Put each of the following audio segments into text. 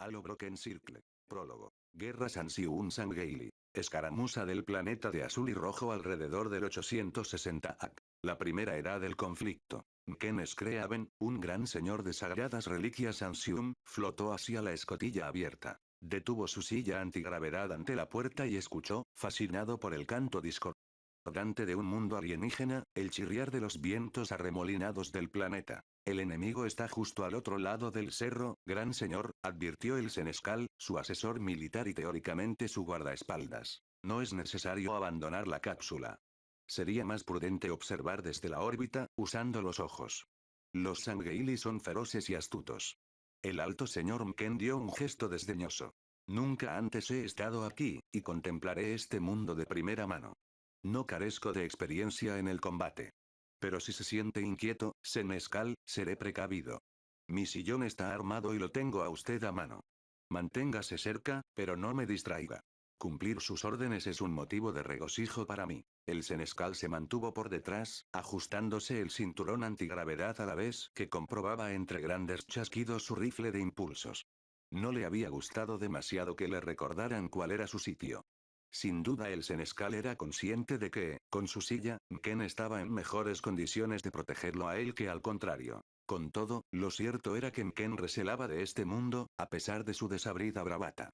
Halo Broken Circle. Prólogo. Guerra Sansiun Sangeili. Escaramuza del planeta de azul y rojo alrededor del 860 AC. La primera era del conflicto. Ken Screaven, un gran señor de sagradas reliquias Ansium, flotó hacia la escotilla abierta. Detuvo su silla antigravedad ante la puerta y escuchó, fascinado por el canto discordante Dante de un mundo alienígena, el chirriar de los vientos arremolinados del planeta. El enemigo está justo al otro lado del cerro, gran señor, advirtió el senescal, su asesor militar y teóricamente su guardaespaldas. No es necesario abandonar la cápsula. Sería más prudente observar desde la órbita, usando los ojos. Los Sangheili son feroces y astutos. El alto señor Mken dio un gesto desdeñoso. Nunca antes he estado aquí, y contemplaré este mundo de primera mano. No carezco de experiencia en el combate. Pero si se siente inquieto, Senescal, seré precavido. Mi sillón está armado y lo tengo a usted a mano. Manténgase cerca, pero no me distraiga. Cumplir sus órdenes es un motivo de regocijo para mí. El senescal se mantuvo por detrás, ajustándose el cinturón antigravedad a la vez que comprobaba entre grandes chasquidos su rifle de impulsos. No le había gustado demasiado que le recordaran cuál era su sitio. Sin duda el senescal era consciente de que, con su silla, Ken estaba en mejores condiciones de protegerlo a él que al contrario. Con todo, lo cierto era que M'ken recelaba de este mundo, a pesar de su desabrida bravata.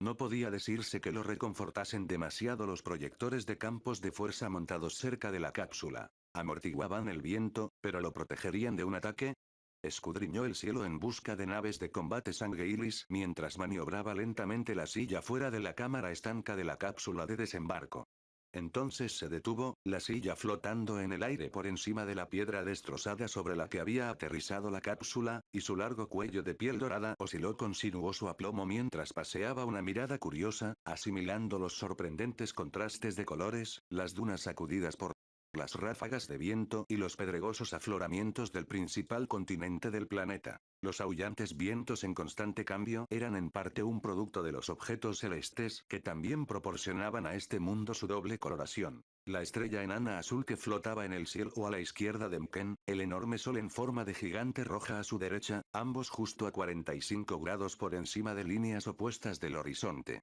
No podía decirse que lo reconfortasen demasiado los proyectores de campos de fuerza montados cerca de la cápsula. Amortiguaban el viento, pero lo protegerían de un ataque, Escudriñó el cielo en busca de naves de combate sangueilis mientras maniobraba lentamente la silla fuera de la cámara estanca de la cápsula de desembarco. Entonces se detuvo, la silla flotando en el aire por encima de la piedra destrozada sobre la que había aterrizado la cápsula, y su largo cuello de piel dorada osciló con sinuoso aplomo mientras paseaba una mirada curiosa, asimilando los sorprendentes contrastes de colores, las dunas sacudidas por las ráfagas de viento y los pedregosos afloramientos del principal continente del planeta. Los aullantes vientos en constante cambio eran en parte un producto de los objetos celestes que también proporcionaban a este mundo su doble coloración. La estrella enana azul que flotaba en el cielo a la izquierda de Mken, el enorme sol en forma de gigante roja a su derecha, ambos justo a 45 grados por encima de líneas opuestas del horizonte.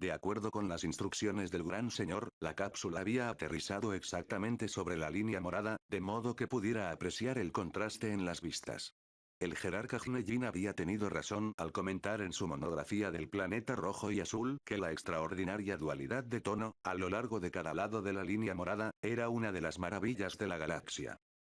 De acuerdo con las instrucciones del gran señor, la cápsula había aterrizado exactamente sobre la línea morada, de modo que pudiera apreciar el contraste en las vistas. El jerarca Gnellin había tenido razón al comentar en su monografía del planeta rojo y azul que la extraordinaria dualidad de tono, a lo largo de cada lado de la línea morada, era una de las maravillas de la galaxia.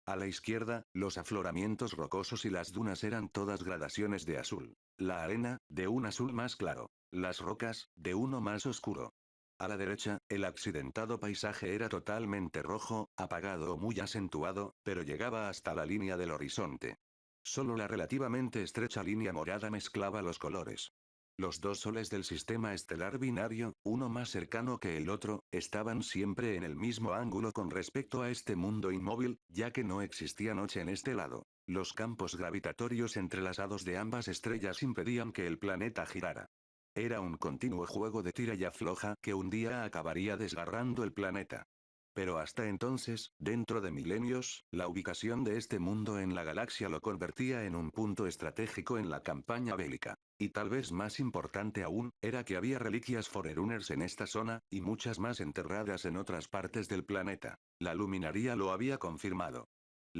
A la izquierda, los afloramientos rocosos y las dunas eran todas gradaciones de azul. La arena, de un azul más claro. Las rocas, de uno más oscuro. A la derecha, el accidentado paisaje era totalmente rojo, apagado o muy acentuado, pero llegaba hasta la línea del horizonte. Solo la relativamente estrecha línea morada mezclaba los colores. Los dos soles del sistema estelar binario, uno más cercano que el otro, estaban siempre en el mismo ángulo con respecto a este mundo inmóvil, ya que no existía noche en este lado. Los campos gravitatorios entrelazados de ambas estrellas impedían que el planeta girara. Era un continuo juego de tira y afloja que un día acabaría desgarrando el planeta. Pero hasta entonces, dentro de milenios, la ubicación de este mundo en la galaxia lo convertía en un punto estratégico en la campaña bélica. Y tal vez más importante aún, era que había reliquias Forerunners en esta zona, y muchas más enterradas en otras partes del planeta. La luminaría lo había confirmado.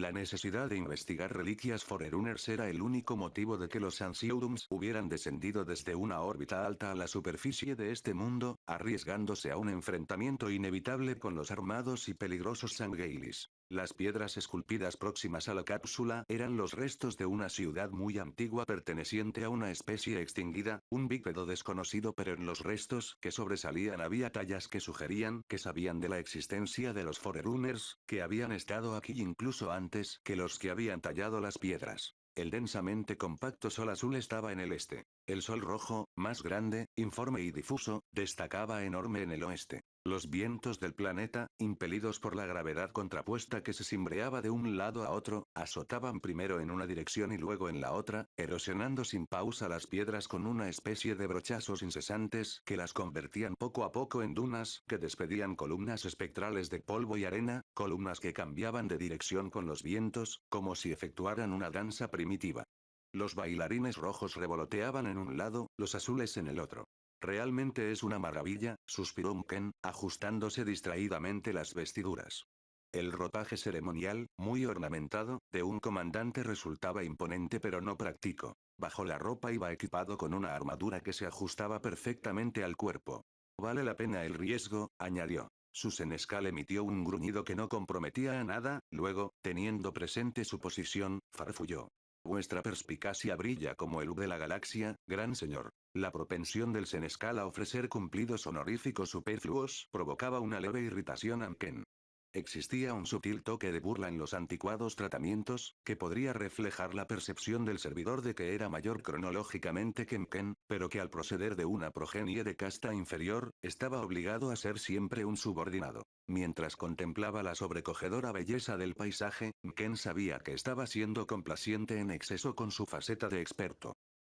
La necesidad de investigar reliquias Forerunners era el único motivo de que los Ansiodums hubieran descendido desde una órbita alta a la superficie de este mundo, arriesgándose a un enfrentamiento inevitable con los armados y peligrosos Sangailis. Las piedras esculpidas próximas a la cápsula eran los restos de una ciudad muy antigua perteneciente a una especie extinguida, un bípedo desconocido pero en los restos que sobresalían había tallas que sugerían que sabían de la existencia de los Forerunners, que habían estado aquí incluso antes que los que habían tallado las piedras. El densamente compacto sol azul estaba en el este. El sol rojo, más grande, informe y difuso, destacaba enorme en el oeste. Los vientos del planeta, impelidos por la gravedad contrapuesta que se simbreaba de un lado a otro, azotaban primero en una dirección y luego en la otra, erosionando sin pausa las piedras con una especie de brochazos incesantes que las convertían poco a poco en dunas que despedían columnas espectrales de polvo y arena, columnas que cambiaban de dirección con los vientos, como si efectuaran una danza primitiva. Los bailarines rojos revoloteaban en un lado, los azules en el otro. Realmente es una maravilla, suspiró Mken, ajustándose distraídamente las vestiduras. El ropaje ceremonial, muy ornamentado, de un comandante resultaba imponente pero no práctico. Bajo la ropa iba equipado con una armadura que se ajustaba perfectamente al cuerpo. Vale la pena el riesgo, añadió. senescal emitió un gruñido que no comprometía a nada, luego, teniendo presente su posición, farfulló. Vuestra perspicacia brilla como el U de la galaxia, gran señor. La propensión del Senescal a ofrecer cumplidos honoríficos superfluos provocaba una leve irritación a Ken. Existía un sutil toque de burla en los anticuados tratamientos, que podría reflejar la percepción del servidor de que era mayor cronológicamente que Mken, pero que al proceder de una progenie de casta inferior, estaba obligado a ser siempre un subordinado. Mientras contemplaba la sobrecogedora belleza del paisaje, Mken sabía que estaba siendo complaciente en exceso con su faceta de experto.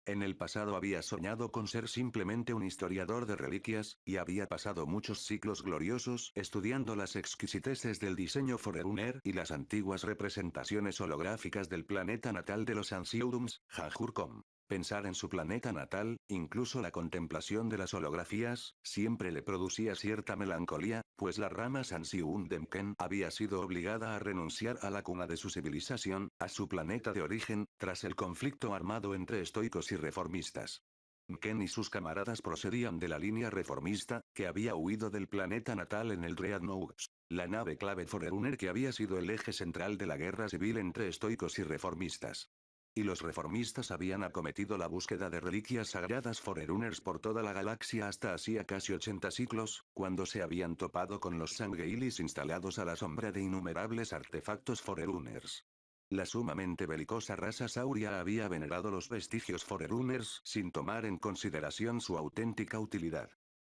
En el pasado había soñado con ser simplemente un historiador de reliquias, y había pasado muchos ciclos gloriosos estudiando las exquisiteces del diseño Forerunner y las antiguas representaciones holográficas del planeta natal de los Ansiurums, Hanjurcom. Pensar en su planeta natal, incluso la contemplación de las holografías, siempre le producía cierta melancolía, pues la rama de Demken había sido obligada a renunciar a la cuna de su civilización, a su planeta de origen, tras el conflicto armado entre estoicos y reformistas. M'ken y sus camaradas procedían de la línea reformista, que había huido del planeta natal en el Dreadnoughts, la nave clave Forerunner que había sido el eje central de la guerra civil entre estoicos y reformistas y los reformistas habían acometido la búsqueda de reliquias sagradas Forerunners por toda la galaxia hasta hacía casi 80 siglos, cuando se habían topado con los Sangeilis instalados a la sombra de innumerables artefactos Forerunners. La sumamente belicosa raza sauria había venerado los vestigios Forerunners sin tomar en consideración su auténtica utilidad.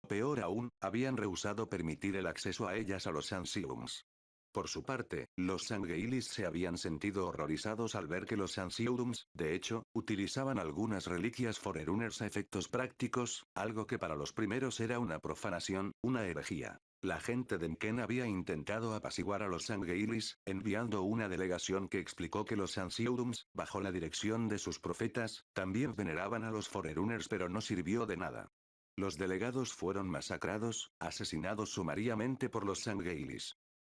Peor aún, habían rehusado permitir el acceso a ellas a los Ansiums. Por su parte, los Sangeilis se habían sentido horrorizados al ver que los Sansiudums, de hecho, utilizaban algunas reliquias Forerunners a efectos prácticos, algo que para los primeros era una profanación, una herejía. La gente de Mken había intentado apaciguar a los Sangeilis, enviando una delegación que explicó que los Sansiudums, bajo la dirección de sus profetas, también veneraban a los Forerunners pero no sirvió de nada. Los delegados fueron masacrados, asesinados sumariamente por los Sangeilis.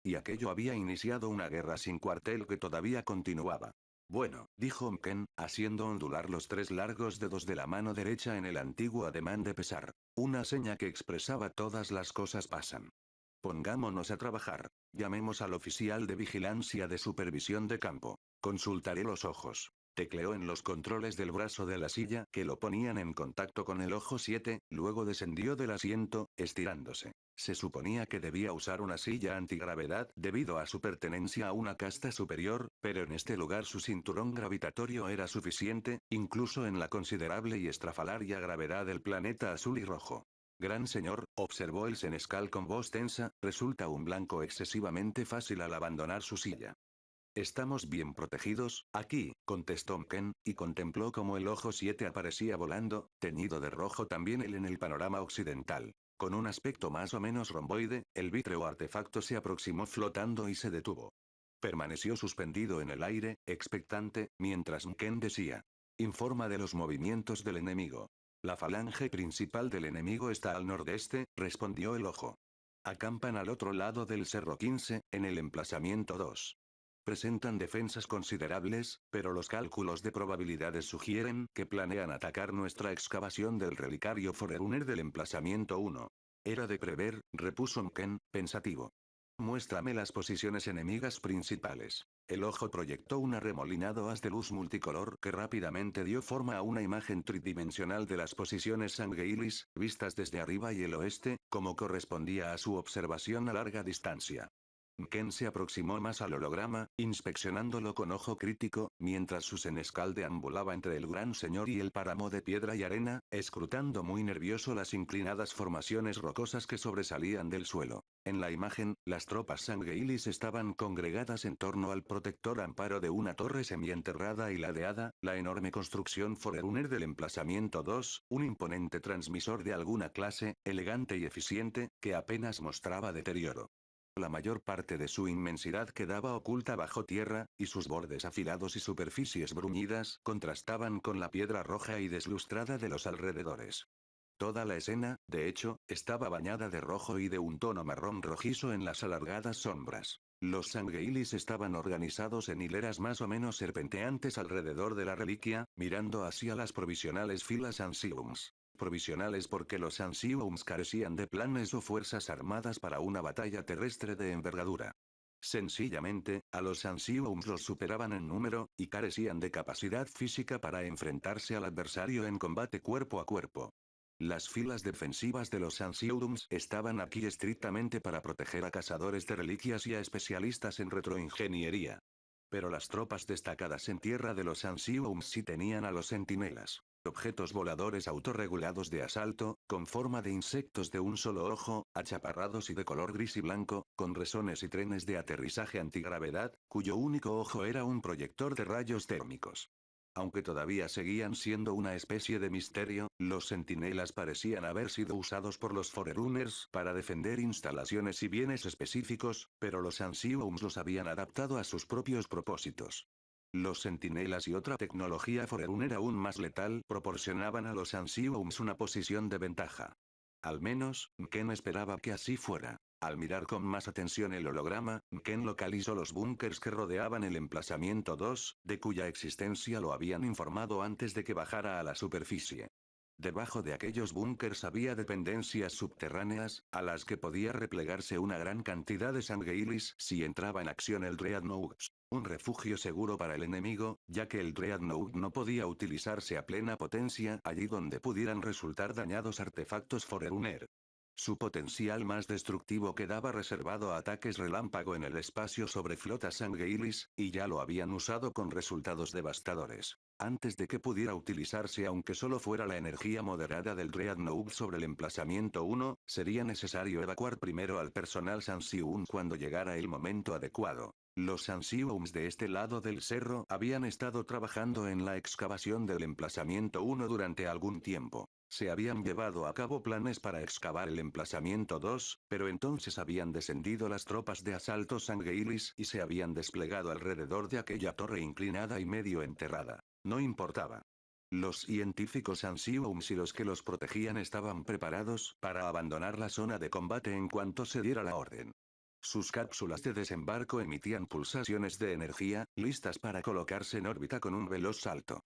Y aquello había iniciado una guerra sin cuartel que todavía continuaba. Bueno, dijo Mken, haciendo ondular los tres largos dedos de la mano derecha en el antiguo ademán de pesar. Una seña que expresaba todas las cosas pasan. Pongámonos a trabajar. Llamemos al oficial de vigilancia de supervisión de campo. Consultaré los ojos. Tecleó en los controles del brazo de la silla, que lo ponían en contacto con el ojo 7, luego descendió del asiento, estirándose. Se suponía que debía usar una silla antigravedad debido a su pertenencia a una casta superior, pero en este lugar su cinturón gravitatorio era suficiente, incluso en la considerable y estrafalaria gravedad del planeta azul y rojo. Gran señor, observó el senescal con voz tensa, resulta un blanco excesivamente fácil al abandonar su silla. Estamos bien protegidos, aquí, contestó Mken, y contempló cómo el ojo 7 aparecía volando, teñido de rojo también él en el panorama occidental. Con un aspecto más o menos romboide, el vitreo artefacto se aproximó flotando y se detuvo. Permaneció suspendido en el aire, expectante, mientras Mken decía. Informa de los movimientos del enemigo. La falange principal del enemigo está al nordeste, respondió el ojo. Acampan al otro lado del Cerro 15, en el emplazamiento 2. Presentan defensas considerables, pero los cálculos de probabilidades sugieren que planean atacar nuestra excavación del relicario Forerunner del emplazamiento 1. Era de prever, repuso Ken, pensativo. Muéstrame las posiciones enemigas principales. El ojo proyectó un arremolinado haz de luz multicolor que rápidamente dio forma a una imagen tridimensional de las posiciones Sangheilis, vistas desde arriba y el oeste, como correspondía a su observación a larga distancia. Ken se aproximó más al holograma, inspeccionándolo con ojo crítico, mientras su senescal deambulaba entre el gran señor y el páramo de piedra y arena, escrutando muy nervioso las inclinadas formaciones rocosas que sobresalían del suelo. En la imagen, las tropas sangueilis estaban congregadas en torno al protector amparo de una torre semienterrada y ladeada, la enorme construcción forerunner del emplazamiento 2, un imponente transmisor de alguna clase, elegante y eficiente, que apenas mostraba deterioro. La mayor parte de su inmensidad quedaba oculta bajo tierra, y sus bordes afilados y superficies bruñidas contrastaban con la piedra roja y deslustrada de los alrededores. Toda la escena, de hecho, estaba bañada de rojo y de un tono marrón rojizo en las alargadas sombras. Los sangueilis estaban organizados en hileras más o menos serpenteantes alrededor de la reliquia, mirando hacia las provisionales filas anciums provisionales porque los Ansiums carecían de planes o fuerzas armadas para una batalla terrestre de envergadura. Sencillamente, a los Ansiums los superaban en número, y carecían de capacidad física para enfrentarse al adversario en combate cuerpo a cuerpo. Las filas defensivas de los Ansiums estaban aquí estrictamente para proteger a cazadores de reliquias y a especialistas en retroingeniería. Pero las tropas destacadas en tierra de los Ansiurums sí tenían a los centinelas. Objetos voladores autorregulados de asalto, con forma de insectos de un solo ojo, achaparrados y de color gris y blanco, con resones y trenes de aterrizaje antigravedad, cuyo único ojo era un proyector de rayos térmicos. Aunque todavía seguían siendo una especie de misterio, los sentinelas parecían haber sido usados por los Forerunners para defender instalaciones y bienes específicos, pero los Ansiums los habían adaptado a sus propios propósitos. Los sentinelas y otra tecnología Forerunner aún más letal proporcionaban a los Ansiums una posición de ventaja. Al menos, Ken esperaba que así fuera. Al mirar con más atención el holograma, Ken localizó los búnkers que rodeaban el emplazamiento 2, de cuya existencia lo habían informado antes de que bajara a la superficie. Debajo de aquellos búnkers había dependencias subterráneas, a las que podía replegarse una gran cantidad de Sangueilis si entraba en acción el Dreadnought. Un refugio seguro para el enemigo, ya que el Dreadnought no podía utilizarse a plena potencia allí donde pudieran resultar dañados artefactos Forerunner. Su potencial más destructivo quedaba reservado a ataques relámpago en el espacio sobre flotas Sangheilis, y ya lo habían usado con resultados devastadores. Antes de que pudiera utilizarse aunque solo fuera la energía moderada del Dreadnought sobre el emplazamiento 1, sería necesario evacuar primero al personal Sansiun cuando llegara el momento adecuado. Los Sansiums de este lado del cerro habían estado trabajando en la excavación del emplazamiento 1 durante algún tiempo. Se habían llevado a cabo planes para excavar el emplazamiento 2, pero entonces habían descendido las tropas de asalto Sangeilis y se habían desplegado alrededor de aquella torre inclinada y medio enterrada. No importaba. Los científicos Ansiums y los que los protegían estaban preparados para abandonar la zona de combate en cuanto se diera la orden. Sus cápsulas de desembarco emitían pulsaciones de energía, listas para colocarse en órbita con un veloz salto.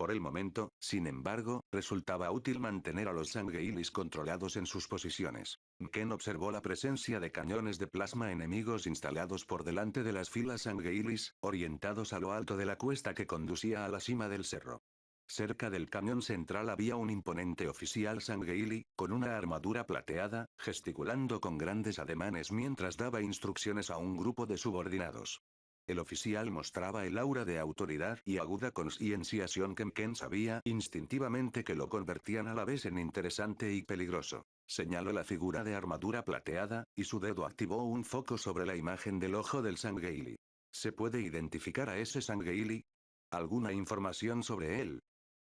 Por el momento, sin embargo, resultaba útil mantener a los Sangeilis controlados en sus posiciones. Ken observó la presencia de cañones de plasma enemigos instalados por delante de las filas Sangeilis, orientados a lo alto de la cuesta que conducía a la cima del cerro. Cerca del cañón central había un imponente oficial Sangheili, con una armadura plateada, gesticulando con grandes ademanes mientras daba instrucciones a un grupo de subordinados. El oficial mostraba el aura de autoridad y aguda concienciación que Mken sabía instintivamente que lo convertían a la vez en interesante y peligroso. Señaló la figura de armadura plateada, y su dedo activó un foco sobre la imagen del ojo del Sangheili. ¿Se puede identificar a ese Sangheili? ¿Alguna información sobre él?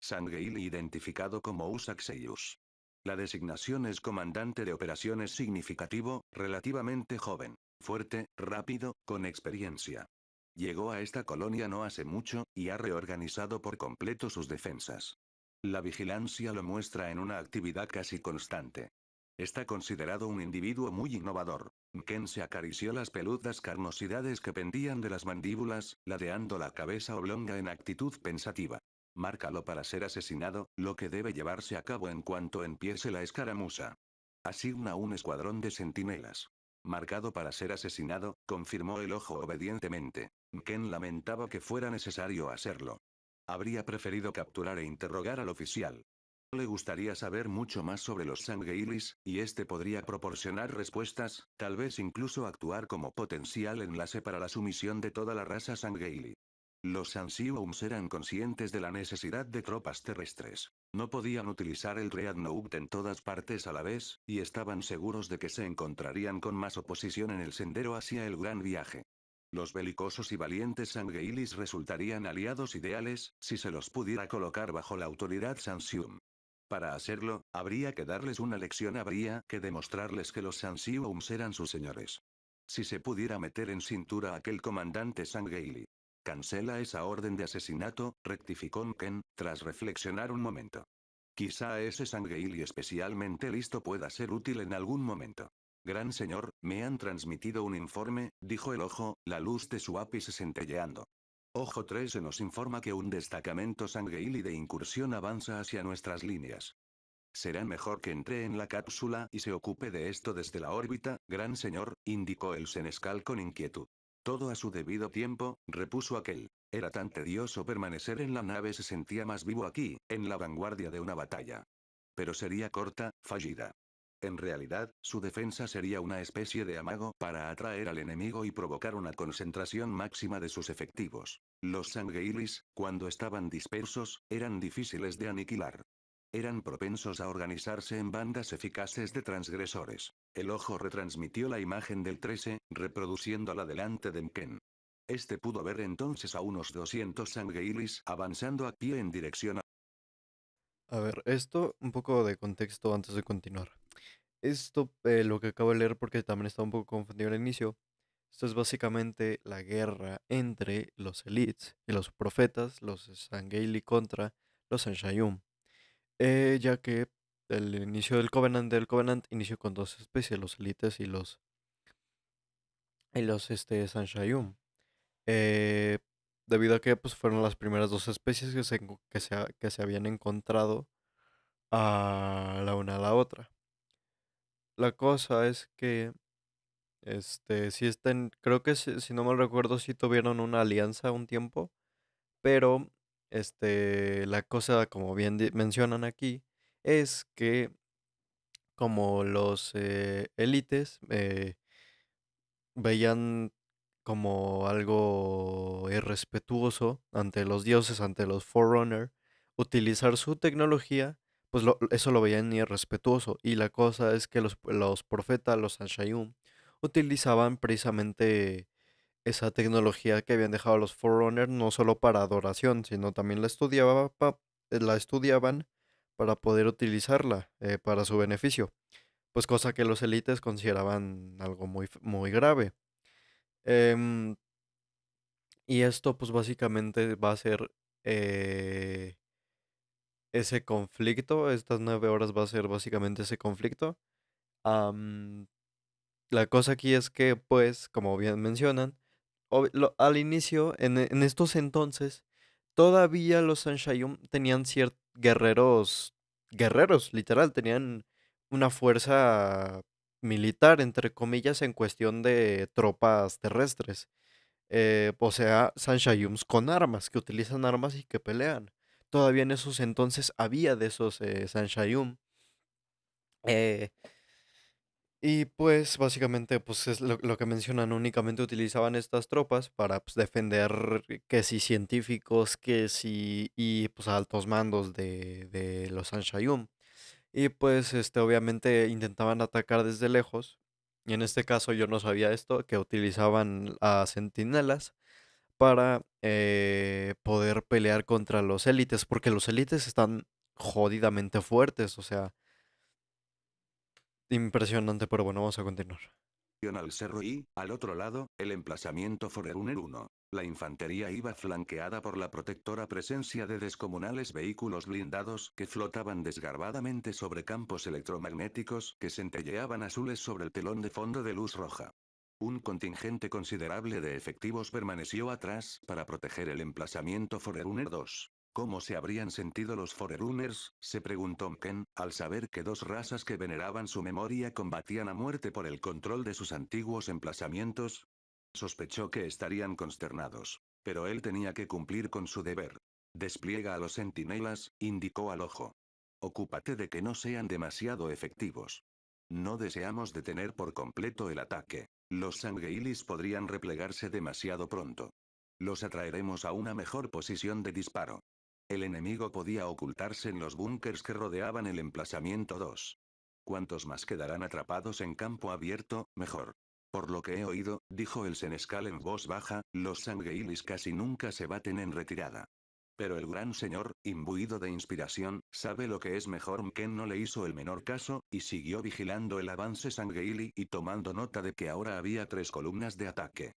Sangheili identificado como Usak La designación es comandante de operaciones significativo, relativamente joven, fuerte, rápido, con experiencia. Llegó a esta colonia no hace mucho, y ha reorganizado por completo sus defensas. La vigilancia lo muestra en una actividad casi constante. Está considerado un individuo muy innovador. Ken se acarició las peludas carnosidades que pendían de las mandíbulas, ladeando la cabeza oblonga en actitud pensativa. Márcalo para ser asesinado, lo que debe llevarse a cabo en cuanto empiece la escaramuza. Asigna un escuadrón de centinelas. Marcado para ser asesinado, confirmó el ojo obedientemente. Ken lamentaba que fuera necesario hacerlo. Habría preferido capturar e interrogar al oficial. Le gustaría saber mucho más sobre los Sangeilis, y este podría proporcionar respuestas, tal vez incluso actuar como potencial enlace para la sumisión de toda la raza Sangeili. Los Ansiums eran conscientes de la necesidad de tropas terrestres. No podían utilizar el Dreadnought en todas partes a la vez, y estaban seguros de que se encontrarían con más oposición en el sendero hacia el gran viaje. Los belicosos y valientes Sangeilis resultarían aliados ideales, si se los pudiera colocar bajo la autoridad Sansium. Para hacerlo, habría que darles una lección, habría que demostrarles que los Sansiums eran sus señores. Si se pudiera meter en cintura aquel comandante Sangheili. Cancela esa orden de asesinato, rectificó Nken, tras reflexionar un momento. Quizá ese y especialmente listo pueda ser útil en algún momento. Gran señor, me han transmitido un informe, dijo el ojo, la luz de su ápice centelleando. Ojo 13 nos informa que un destacamento y de incursión avanza hacia nuestras líneas. Será mejor que entre en la cápsula y se ocupe de esto desde la órbita, gran señor, indicó el senescal con inquietud. Todo a su debido tiempo, repuso aquel. Era tan tedioso permanecer en la nave, se sentía más vivo aquí, en la vanguardia de una batalla. Pero sería corta, fallida. En realidad, su defensa sería una especie de amago para atraer al enemigo y provocar una concentración máxima de sus efectivos. Los sangueilis, cuando estaban dispersos, eran difíciles de aniquilar. Eran propensos a organizarse en bandas eficaces de transgresores. El ojo retransmitió la imagen del 13, reproduciéndola delante de Mken. Este pudo ver entonces a unos 200 Sanguilis avanzando a pie en dirección a... A ver, esto un poco de contexto antes de continuar. Esto, eh, lo que acabo de leer porque también estaba un poco confundido al inicio, esto es básicamente la guerra entre los elites y los profetas, los Sanguili contra los Anshayum. Eh, ya que el inicio del Covenant, del Covenant inició con dos especies, los Elites y los y los este Sanshayum. Eh, debido a que pues, fueron las primeras dos especies que se, que que se habían encontrado a la una a la otra. La cosa es que este si estén, creo que si, no mal recuerdo sí tuvieron una alianza un tiempo, pero este, la cosa, como bien mencionan aquí, es que como los eh, élites eh, veían como algo irrespetuoso ante los dioses, ante los Forerunner, utilizar su tecnología, pues eso lo veían irrespetuoso. Y la cosa es que los, los profetas, los Ashayum, utilizaban precisamente esa tecnología que habían dejado los Forerunner no solo para adoración, sino también la, eh, la estudiaban para poder utilizarla eh, para su beneficio, pues cosa que los élites consideraban algo muy, muy grave. Em, y esto pues básicamente va a ser eh, ese conflicto, estas nueve horas va a ser básicamente ese conflicto. la cosa aquí es que, pues, como bien mencionan, al inicio, e, en, estos entonces, todavía los Sanshayum tenían ciertos guerreros, guerreros, literal, tenían una fuerza militar, entre comillas, en cuestión de tropas terrestres. Eh, o sea, Sanshayums con armas, que utilizan armas y que pelean. Todavía en esos entonces había de esos San Sanshayum. Eh, y pues básicamente pues es lo, que mencionan, únicamente utilizaban estas tropas para pues, defender que si científicos, que si y pues altos mandos de, de los Anshayum. Y pues este obviamente intentaban atacar desde lejos. Y en este caso yo no sabía esto, que utilizaban a centinelas para eh, poder pelear contra los élites, porque los élites están jodidamente fuertes, o sea, Impresionante, pero bueno, vamos a continuar. Al cerro y, al otro lado, el emplazamiento Forerunner 1. La infantería iba flanqueada por la protectora presencia de descomunales vehículos blindados que flotaban desgarbadamente sobre campos electromagnéticos que centelleaban azules sobre el telón de fondo de luz roja. Un contingente considerable de efectivos permaneció atrás para proteger el emplazamiento Forerunner 2. ¿Cómo se habrían sentido los Forerunners? se preguntó M'Ken, al saber que dos razas que veneraban su memoria combatían a muerte por el control de sus antiguos emplazamientos. Sospechó que estarían consternados. Pero él tenía que cumplir con su deber. Despliega a los centinelas, indicó al ojo. Ocúpate de que no sean demasiado efectivos. No deseamos detener por completo el ataque. Los sangueilis podrían replegarse demasiado pronto. Los atraeremos a una mejor posición de disparo. El enemigo podía ocultarse en los búnkers que rodeaban el emplazamiento 2. Cuantos más quedarán atrapados en campo abierto, mejor. Por lo que he oído, dijo el senescal en voz baja, los sangueilis casi nunca se baten en retirada. Pero el gran señor, imbuido de inspiración, sabe lo que es mejor. Mken no le hizo el menor caso, y siguió vigilando el avance sangueili y tomando nota de que ahora había tres columnas de ataque.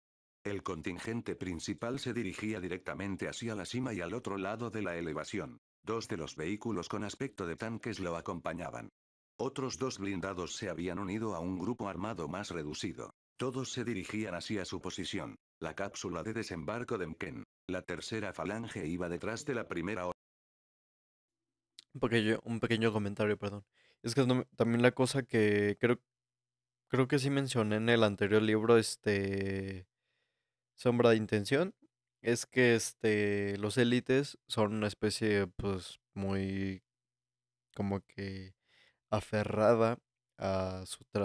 El contingente principal se dirigía directamente hacia la cima y al otro lado de la elevación. Dos de los vehículos con aspecto de tanques lo acompañaban. Otros dos blindados se habían unido a un grupo armado más reducido. Todos se dirigían hacia su posición. La cápsula de desembarco de Mken. La tercera falange iba detrás de la primera. Un pequeño, un pequeño comentario, perdón. Es que también la cosa que creo, creo que sí mencioné en el anterior libro, este, sombra de intención es que este, los élites son una especie pues muy como que aferrada a,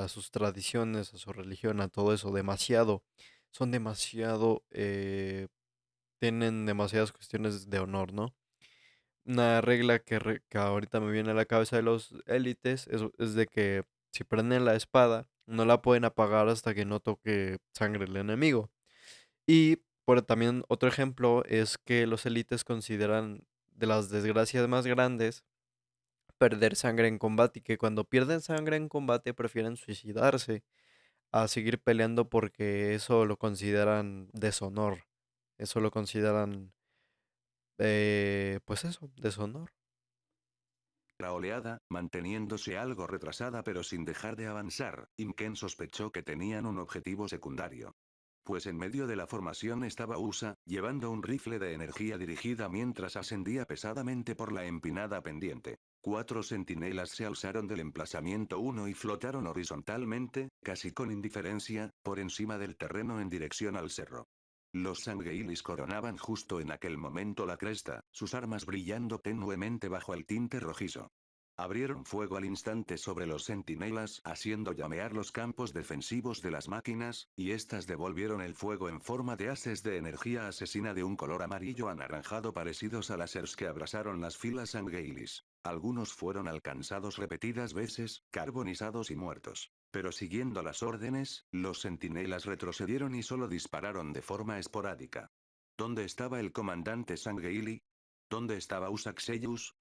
sus tradiciones, a su religión, a todo eso, demasiado. Son demasiado, eh, tienen demasiadas cuestiones de honor, ¿no? Una regla que, ahorita me viene a la cabeza de los élites es, es de que si prenden la espada, no la pueden apagar hasta que no toque sangre el enemigo. Y por, también otro ejemplo es que los élites consideran de las desgracias más grandes perder sangre en combate y que cuando pierden sangre en combate prefieren suicidarse a seguir peleando porque eso lo consideran deshonor. Eso lo consideran, eh, pues eso, deshonor. La oleada, manteniéndose algo retrasada pero sin dejar de avanzar, Imken sospechó que tenían un objetivo secundario pues en medio de la formación estaba USA, llevando un rifle de energía dirigida mientras ascendía pesadamente por la empinada pendiente. Cuatro centinelas se alzaron del emplazamiento 1 y flotaron horizontalmente, casi con indiferencia, por encima del terreno en dirección al cerro. Los sangueilis coronaban justo en aquel momento la cresta, sus armas brillando tenuemente bajo el tinte rojizo. Abrieron fuego al instante sobre los sentinelas, haciendo llamear los campos defensivos de las máquinas, y éstas devolvieron el fuego en forma de haces de energía asesina de un color amarillo anaranjado parecidos a lásers que abrasaron las filas Sangheilis. Algunos fueron alcanzados repetidas veces, carbonizados y muertos. Pero siguiendo las órdenes, los sentinelas retrocedieron y solo dispararon de forma esporádica. ¿Dónde estaba el comandante Sangeili? ¿Dónde estaba Usaxellus?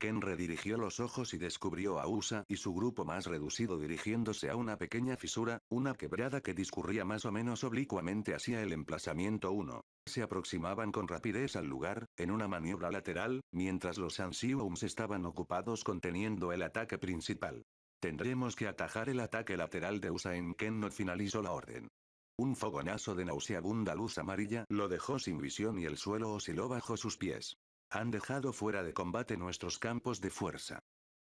Ken redirigió los ojos y descubrió a Usa y su grupo más reducido dirigiéndose a una pequeña fisura, una quebrada que discurría más o menos oblicuamente hacia el emplazamiento 1. Se aproximaban con rapidez al lugar, en una maniobra lateral, mientras los Ansiums estaban ocupados conteniendo el ataque principal. Tendremos que atajar el ataque lateral de Usa en Ken no finalizó la orden. Un fogonazo de nauseabunda luz amarilla lo dejó sin visión y el suelo osciló bajo sus pies. Han dejado fuera de combate nuestros campos de fuerza.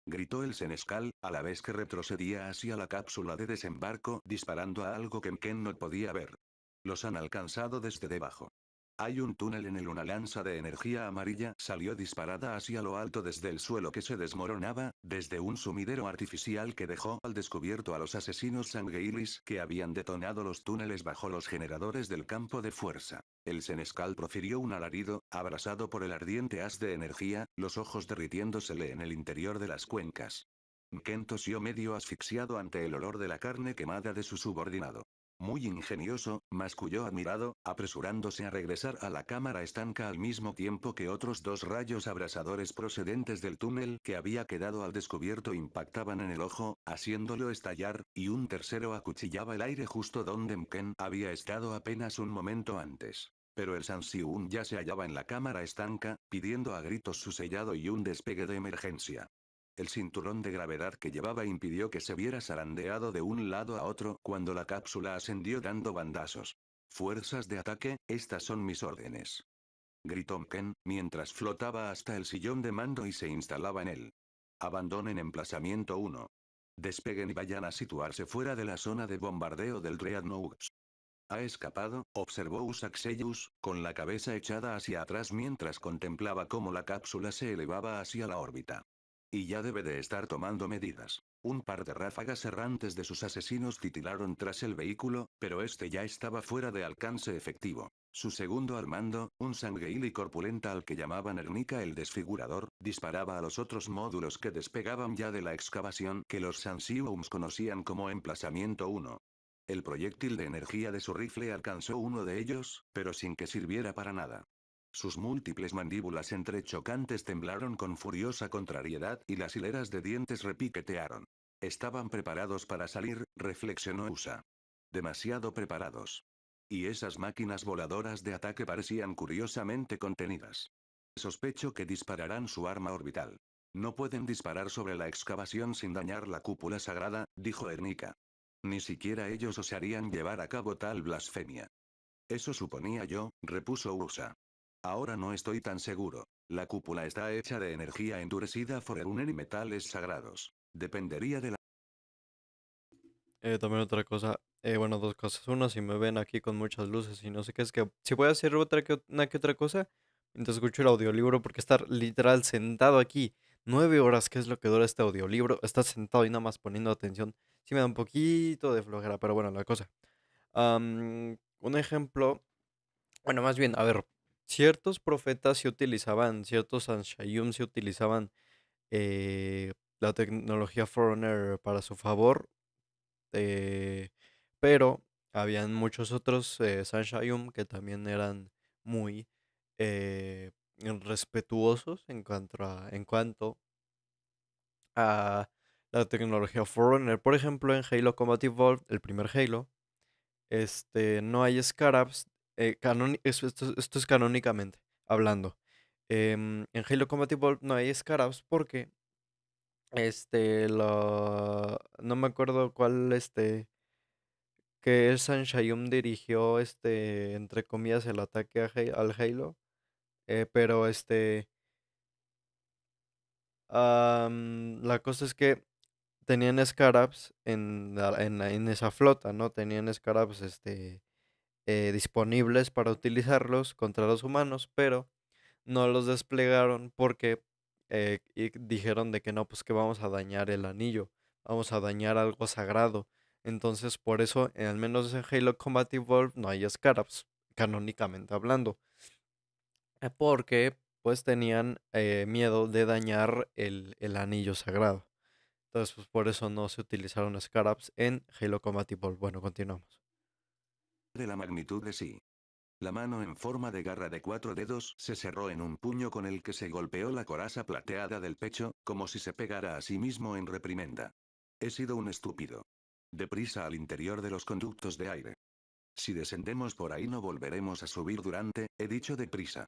Gritó el senescal, a la vez que retrocedía hacia la cápsula de desembarco disparando a algo que Mken no podía ver. Los han alcanzado desde debajo. Hay un túnel en el Una lanza de energía amarilla salió disparada hacia lo alto desde el suelo que se desmoronaba, desde un sumidero artificial que dejó al descubierto a los asesinos sangueilis que habían detonado los túneles bajo los generadores del campo de fuerza. El senescal profirió un alarido, abrasado por el ardiente haz de energía, los ojos derritiéndosele en el interior de las cuencas. Ken tosió medio asfixiado ante el olor de la carne quemada de su subordinado. Muy ingenioso, masculló admirado, apresurándose a regresar a la cámara estanca al mismo tiempo que otros dos rayos abrasadores procedentes del túnel que había quedado al descubierto impactaban en el ojo, haciéndolo estallar, y un tercero acuchillaba el aire justo donde Mken había estado apenas un momento antes. Pero el Sansiun ya se hallaba en la cámara estanca, pidiendo a gritos su sellado y un despegue de emergencia. El cinturón de gravedad que llevaba impidió que se viera zarandeado de un lado a otro cuando la cápsula ascendió dando bandazos. Fuerzas de ataque, estas son mis órdenes. Gritó M'Ken, mientras flotaba hasta el sillón de mando y se instalaba en él. Abandonen emplazamiento 1. Despeguen y vayan a situarse fuera de la zona de bombardeo del Dreadnoughts. Ha escapado, observó Usaxellus, con la cabeza echada hacia atrás mientras contemplaba cómo la cápsula se elevaba hacia la órbita. Y ya debe de estar tomando medidas. Un par de ráfagas errantes de sus asesinos titilaron tras el vehículo, pero este ya estaba fuera de alcance efectivo. Su segundo armando, un sangueil y corpulenta al que llamaban Ernica el desfigurador, disparaba a los otros módulos que despegaban ya de la excavación que los Sansiums conocían como emplazamiento 1. El proyectil de energía de su rifle alcanzó uno de ellos, pero sin que sirviera para nada. Sus múltiples mandíbulas entrechocantes temblaron con furiosa contrariedad y las hileras de dientes repiquetearon. Estaban preparados para salir, reflexionó USA. Demasiado preparados. Y esas máquinas voladoras de ataque parecían curiosamente contenidas. Sospecho que dispararán su arma orbital. No pueden disparar sobre la excavación sin dañar la cúpula sagrada, dijo Ernica. Ni siquiera ellos osarían llevar a cabo tal blasfemia. Eso suponía yo, repuso Usa. Ahora no estoy tan seguro. La cúpula está hecha de energía endurecida uner y metales sagrados. Dependería de la... Eh, también otra cosa, eh, bueno, dos cosas. Una, si me ven aquí con muchas luces y no sé qué, es que si voy a hacer otra que, una que otra cosa, entonces escucho el audiolibro porque estar literal sentado aquí nueve horas, ¿qué es lo que dura este audiolibro, estar sentado y nada más poniendo atención, sí me da un poquito de flojera, pero bueno, la cosa. un ejemplo, bueno, más bien, a ver, ciertos profetas se utilizaban, ciertos Sanshayum se utilizaban eh, la tecnología Forerunner para su favor, eh, pero habían muchos otros eh, Sanshayum que también eran muy respetuosos en cuanto a, en cuanto a la tecnología Forerunner. Por ejemplo, en Halo Combat Evolved, el primer Halo, este, no hay scarabs eh, esto, es canónicamente hablando. Em, en Halo Combat no hay Scarabs porque este, lo, no me acuerdo cuál, este, que el Sanshayum dirigió, este, entre comillas, el ataque al Halo. Eh, pero, este, la cosa es que tenían Scarabs en, en, en, esa flota, ¿no? Tenían Scarabs, este, eh, disponibles para utilizarlos contra los humanos, pero no los desplegaron porque eh, dijeron de que no, pues que vamos a dañar el anillo, vamos a dañar algo sagrado. Entonces, por eso, eh, al menos en Halo Combat Evolved no hay Scarabs, canónicamente hablando. Porque, pues, tenían miedo de dañar el, anillo sagrado. Entonces, pues, por eso no se utilizaron Scarabs en Halo Combat Evolved. Bueno, continuamos de la magnitud de sí. La mano en forma de garra de cuatro dedos se cerró en un puño con el que se golpeó la coraza plateada del pecho, como si se pegara a sí mismo en reprimenda. He sido un estúpido. Deprisa al interior de los conductos de aire. Si descendemos por ahí no volveremos a subir durante, he dicho deprisa.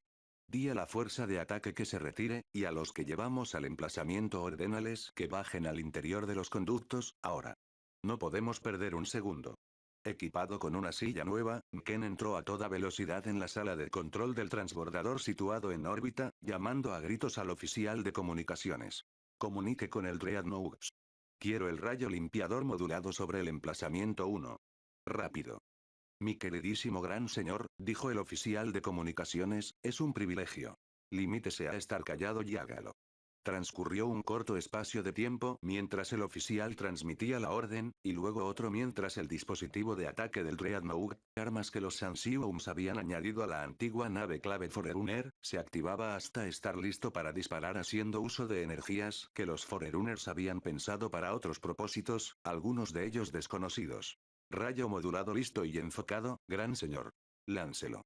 Di a la fuerza de ataque que se retire, y a los que llevamos al emplazamiento ordenales que bajen al interior de los conductos, ahora. No podemos perder un segundo. Equipado con una silla nueva, Ken entró a toda velocidad en la sala de control del transbordador situado en órbita, llamando a gritos al oficial de comunicaciones. Comunique con el Dreadnoughts. Quiero el rayo limpiador modulado sobre el emplazamiento 1. Rápido. Mi queridísimo gran señor, dijo el oficial de comunicaciones, es un privilegio. Limítese a estar callado y hágalo. Transcurrió un corto espacio de tiempo mientras el oficial transmitía la orden, y luego otro mientras el dispositivo de ataque del Dreadnought, armas que los Sansiums habían añadido a la antigua nave clave Forerunner, se activaba hasta estar listo para disparar haciendo uso de energías que los Forerunners habían pensado para otros propósitos, algunos de ellos desconocidos. Rayo modulado listo y enfocado, gran señor. Láncelo.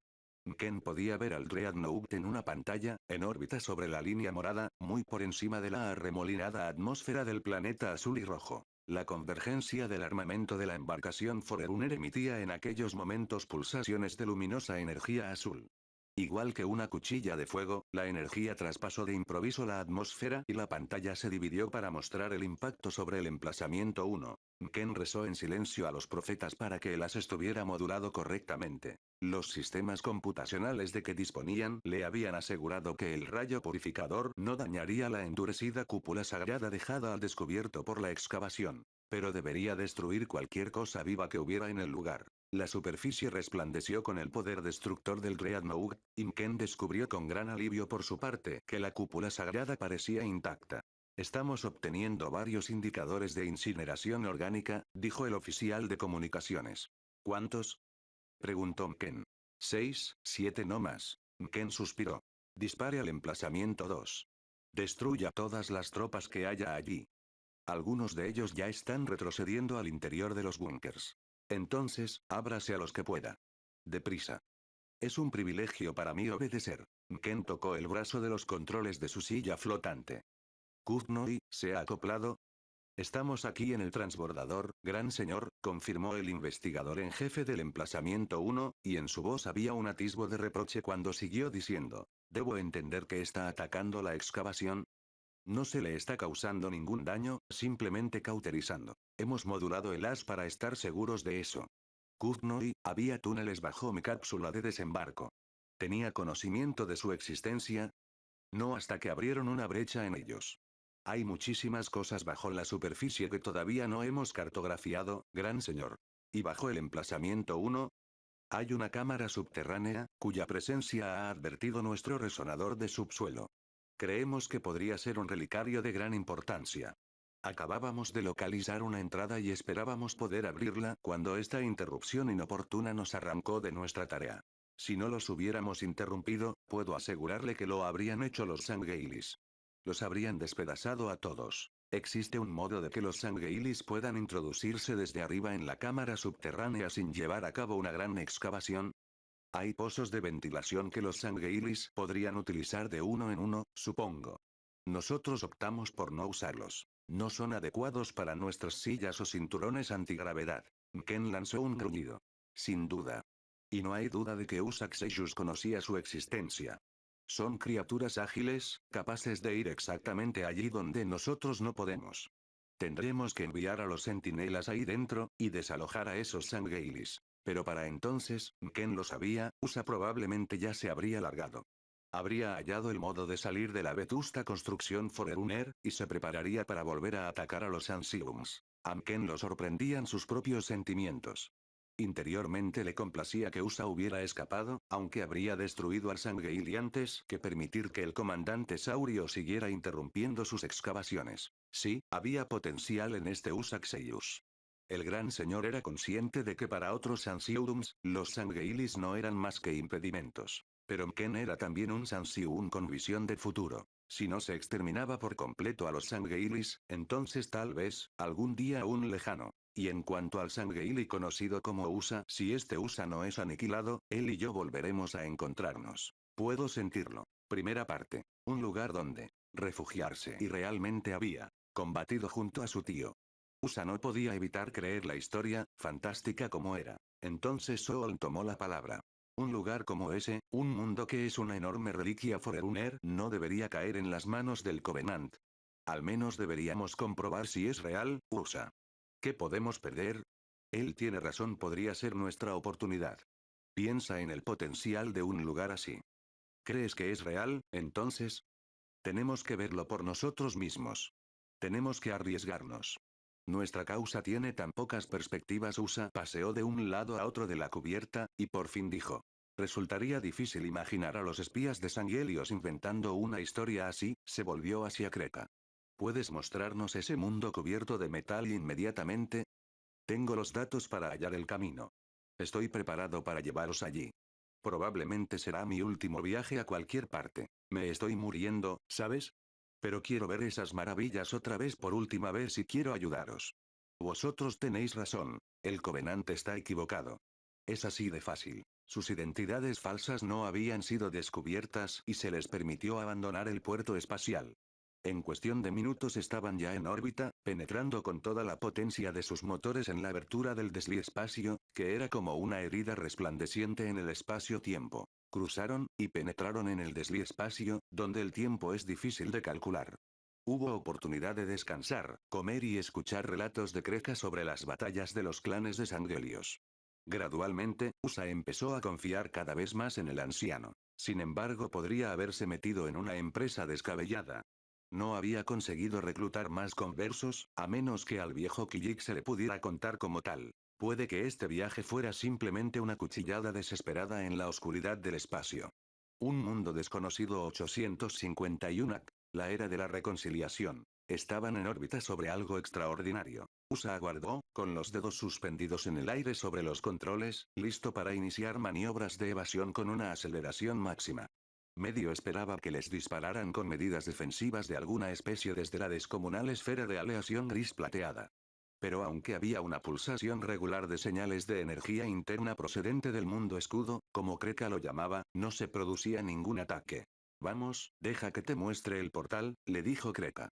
Ken podía ver al Dreadnought en una pantalla, en órbita sobre la línea morada, muy por encima de la arremolinada atmósfera del planeta azul y rojo. La convergencia del armamento de la embarcación Forerunner emitía en aquellos momentos pulsaciones de luminosa energía azul. Igual que una cuchilla de fuego, la energía traspasó de improviso la atmósfera y la pantalla se dividió para mostrar el impacto sobre el emplazamiento 1. Ken rezó en silencio a los profetas para que el as estuviera modulado correctamente. Los sistemas computacionales de que disponían le habían asegurado que el rayo purificador no dañaría la endurecida cúpula sagrada dejada al descubierto por la excavación. Pero debería destruir cualquier cosa viva que hubiera en el lugar. La superficie resplandeció con el poder destructor del Great y M'ken descubrió con gran alivio por su parte que la cúpula sagrada parecía intacta. Estamos obteniendo varios indicadores de incineración orgánica, dijo el oficial de comunicaciones. ¿Cuántos? preguntó Mken. Seis, siete no más. Mken suspiró. Dispare al emplazamiento 2. Destruya todas las tropas que haya allí. Algunos de ellos ya están retrocediendo al interior de los búnkers. Entonces, ábrase a los que pueda. Deprisa. Es un privilegio para mí obedecer. Ken tocó el brazo de los controles de su silla flotante. Kuznoi, ¿se ha acoplado? Estamos aquí en el transbordador, gran señor, confirmó el investigador en jefe del emplazamiento 1, y en su voz había un atisbo de reproche cuando siguió diciendo. Debo entender que está atacando la excavación, no se le está causando ningún daño, simplemente cauterizando. Hemos modulado el as para estar seguros de eso. Kuznoi, había túneles bajo mi cápsula de desembarco. ¿Tenía conocimiento de su existencia? No hasta que abrieron una brecha en ellos. Hay muchísimas cosas bajo la superficie que todavía no hemos cartografiado, gran señor. ¿Y bajo el emplazamiento 1? Hay una cámara subterránea, cuya presencia ha advertido nuestro resonador de subsuelo. Creemos que podría ser un relicario de gran importancia. Acabábamos de localizar una entrada y esperábamos poder abrirla cuando esta interrupción inoportuna nos arrancó de nuestra tarea. Si no los hubiéramos interrumpido, puedo asegurarle que lo habrían hecho los Sangeilis. Los habrían despedazado a todos. Existe un modo de que los Sangeilis puedan introducirse desde arriba en la cámara subterránea sin llevar a cabo una gran excavación, hay pozos de ventilación que los sangueilis podrían utilizar de uno en uno, supongo. Nosotros optamos por no usarlos. No son adecuados para nuestras sillas o cinturones antigravedad. Ken lanzó un gruñido. Sin duda. Y no hay duda de que Usaxeyus conocía su existencia. Son criaturas ágiles, capaces de ir exactamente allí donde nosotros no podemos. Tendremos que enviar a los centinelas ahí dentro, y desalojar a esos sangueilis. Pero para entonces, Ken lo sabía, USA probablemente ya se habría largado. Habría hallado el modo de salir de la vetusta construcción Forerunner, y se prepararía para volver a atacar a los Ansiums. A Ken lo sorprendían sus propios sentimientos. Interiormente le complacía que USA hubiera escapado, aunque habría destruido al y antes que permitir que el comandante Saurio siguiera interrumpiendo sus excavaciones. Sí, había potencial en este USA el gran señor era consciente de que para otros Sansiurums, los Sangeilis no eran más que impedimentos. Pero M'ken era también un Sansiúm con visión de futuro. Si no se exterminaba por completo a los Sangeilis, entonces tal vez, algún día aún lejano. Y en cuanto al Sangeili conocido como USA, si este USA no es aniquilado, él y yo volveremos a encontrarnos. Puedo sentirlo. Primera parte. Un lugar donde refugiarse y realmente había combatido junto a su tío, Usa no podía evitar creer la historia, fantástica como era. Entonces Sol tomó la palabra. Un lugar como ese, un mundo que es una enorme reliquia Forerunner, no debería caer en las manos del Covenant. Al menos deberíamos comprobar si es real, USA. ¿Qué podemos perder? Él tiene razón, podría ser nuestra oportunidad. Piensa en el potencial de un lugar así. ¿Crees que es real, entonces? Tenemos que verlo por nosotros mismos. Tenemos que arriesgarnos. Nuestra causa tiene tan pocas perspectivas. USA paseó de un lado a otro de la cubierta, y por fin dijo. Resultaría difícil imaginar a los espías de Sangelios inventando una historia así, se volvió hacia Creca. ¿Puedes mostrarnos ese mundo cubierto de metal inmediatamente? Tengo los datos para hallar el camino. Estoy preparado para llevaros allí. Probablemente será mi último viaje a cualquier parte. Me estoy muriendo, ¿sabes? Pero quiero ver esas maravillas otra vez por última vez y quiero ayudaros. Vosotros tenéis razón. El Covenante está equivocado. Es así de fácil. Sus identidades falsas no habían sido descubiertas y se les permitió abandonar el puerto espacial. En cuestión de minutos estaban ya en órbita, penetrando con toda la potencia de sus motores en la abertura del espacio, que era como una herida resplandeciente en el espacio-tiempo cruzaron, y penetraron en el espacio, donde el tiempo es difícil de calcular. Hubo oportunidad de descansar, comer y escuchar relatos de Creca sobre las batallas de los clanes de Sangriolios. Gradualmente, Usa empezó a confiar cada vez más en el anciano. Sin embargo, podría haberse metido en una empresa descabellada. No había conseguido reclutar más conversos, a menos que al viejo Kijik se le pudiera contar como tal. Puede que este viaje fuera simplemente una cuchillada desesperada en la oscuridad del espacio. Un mundo desconocido 851 AC, la era de la reconciliación. Estaban en órbita sobre algo extraordinario. USA aguardó, con los dedos suspendidos en el aire sobre los controles, listo para iniciar maniobras de evasión con una aceleración máxima. Medio esperaba que les dispararan con medidas defensivas de alguna especie desde la descomunal esfera de aleación gris plateada pero aunque había una pulsación regular de señales de energía interna procedente del mundo escudo, como Creca lo llamaba, no se producía ningún ataque. Vamos, deja que te muestre el portal, le dijo Creca.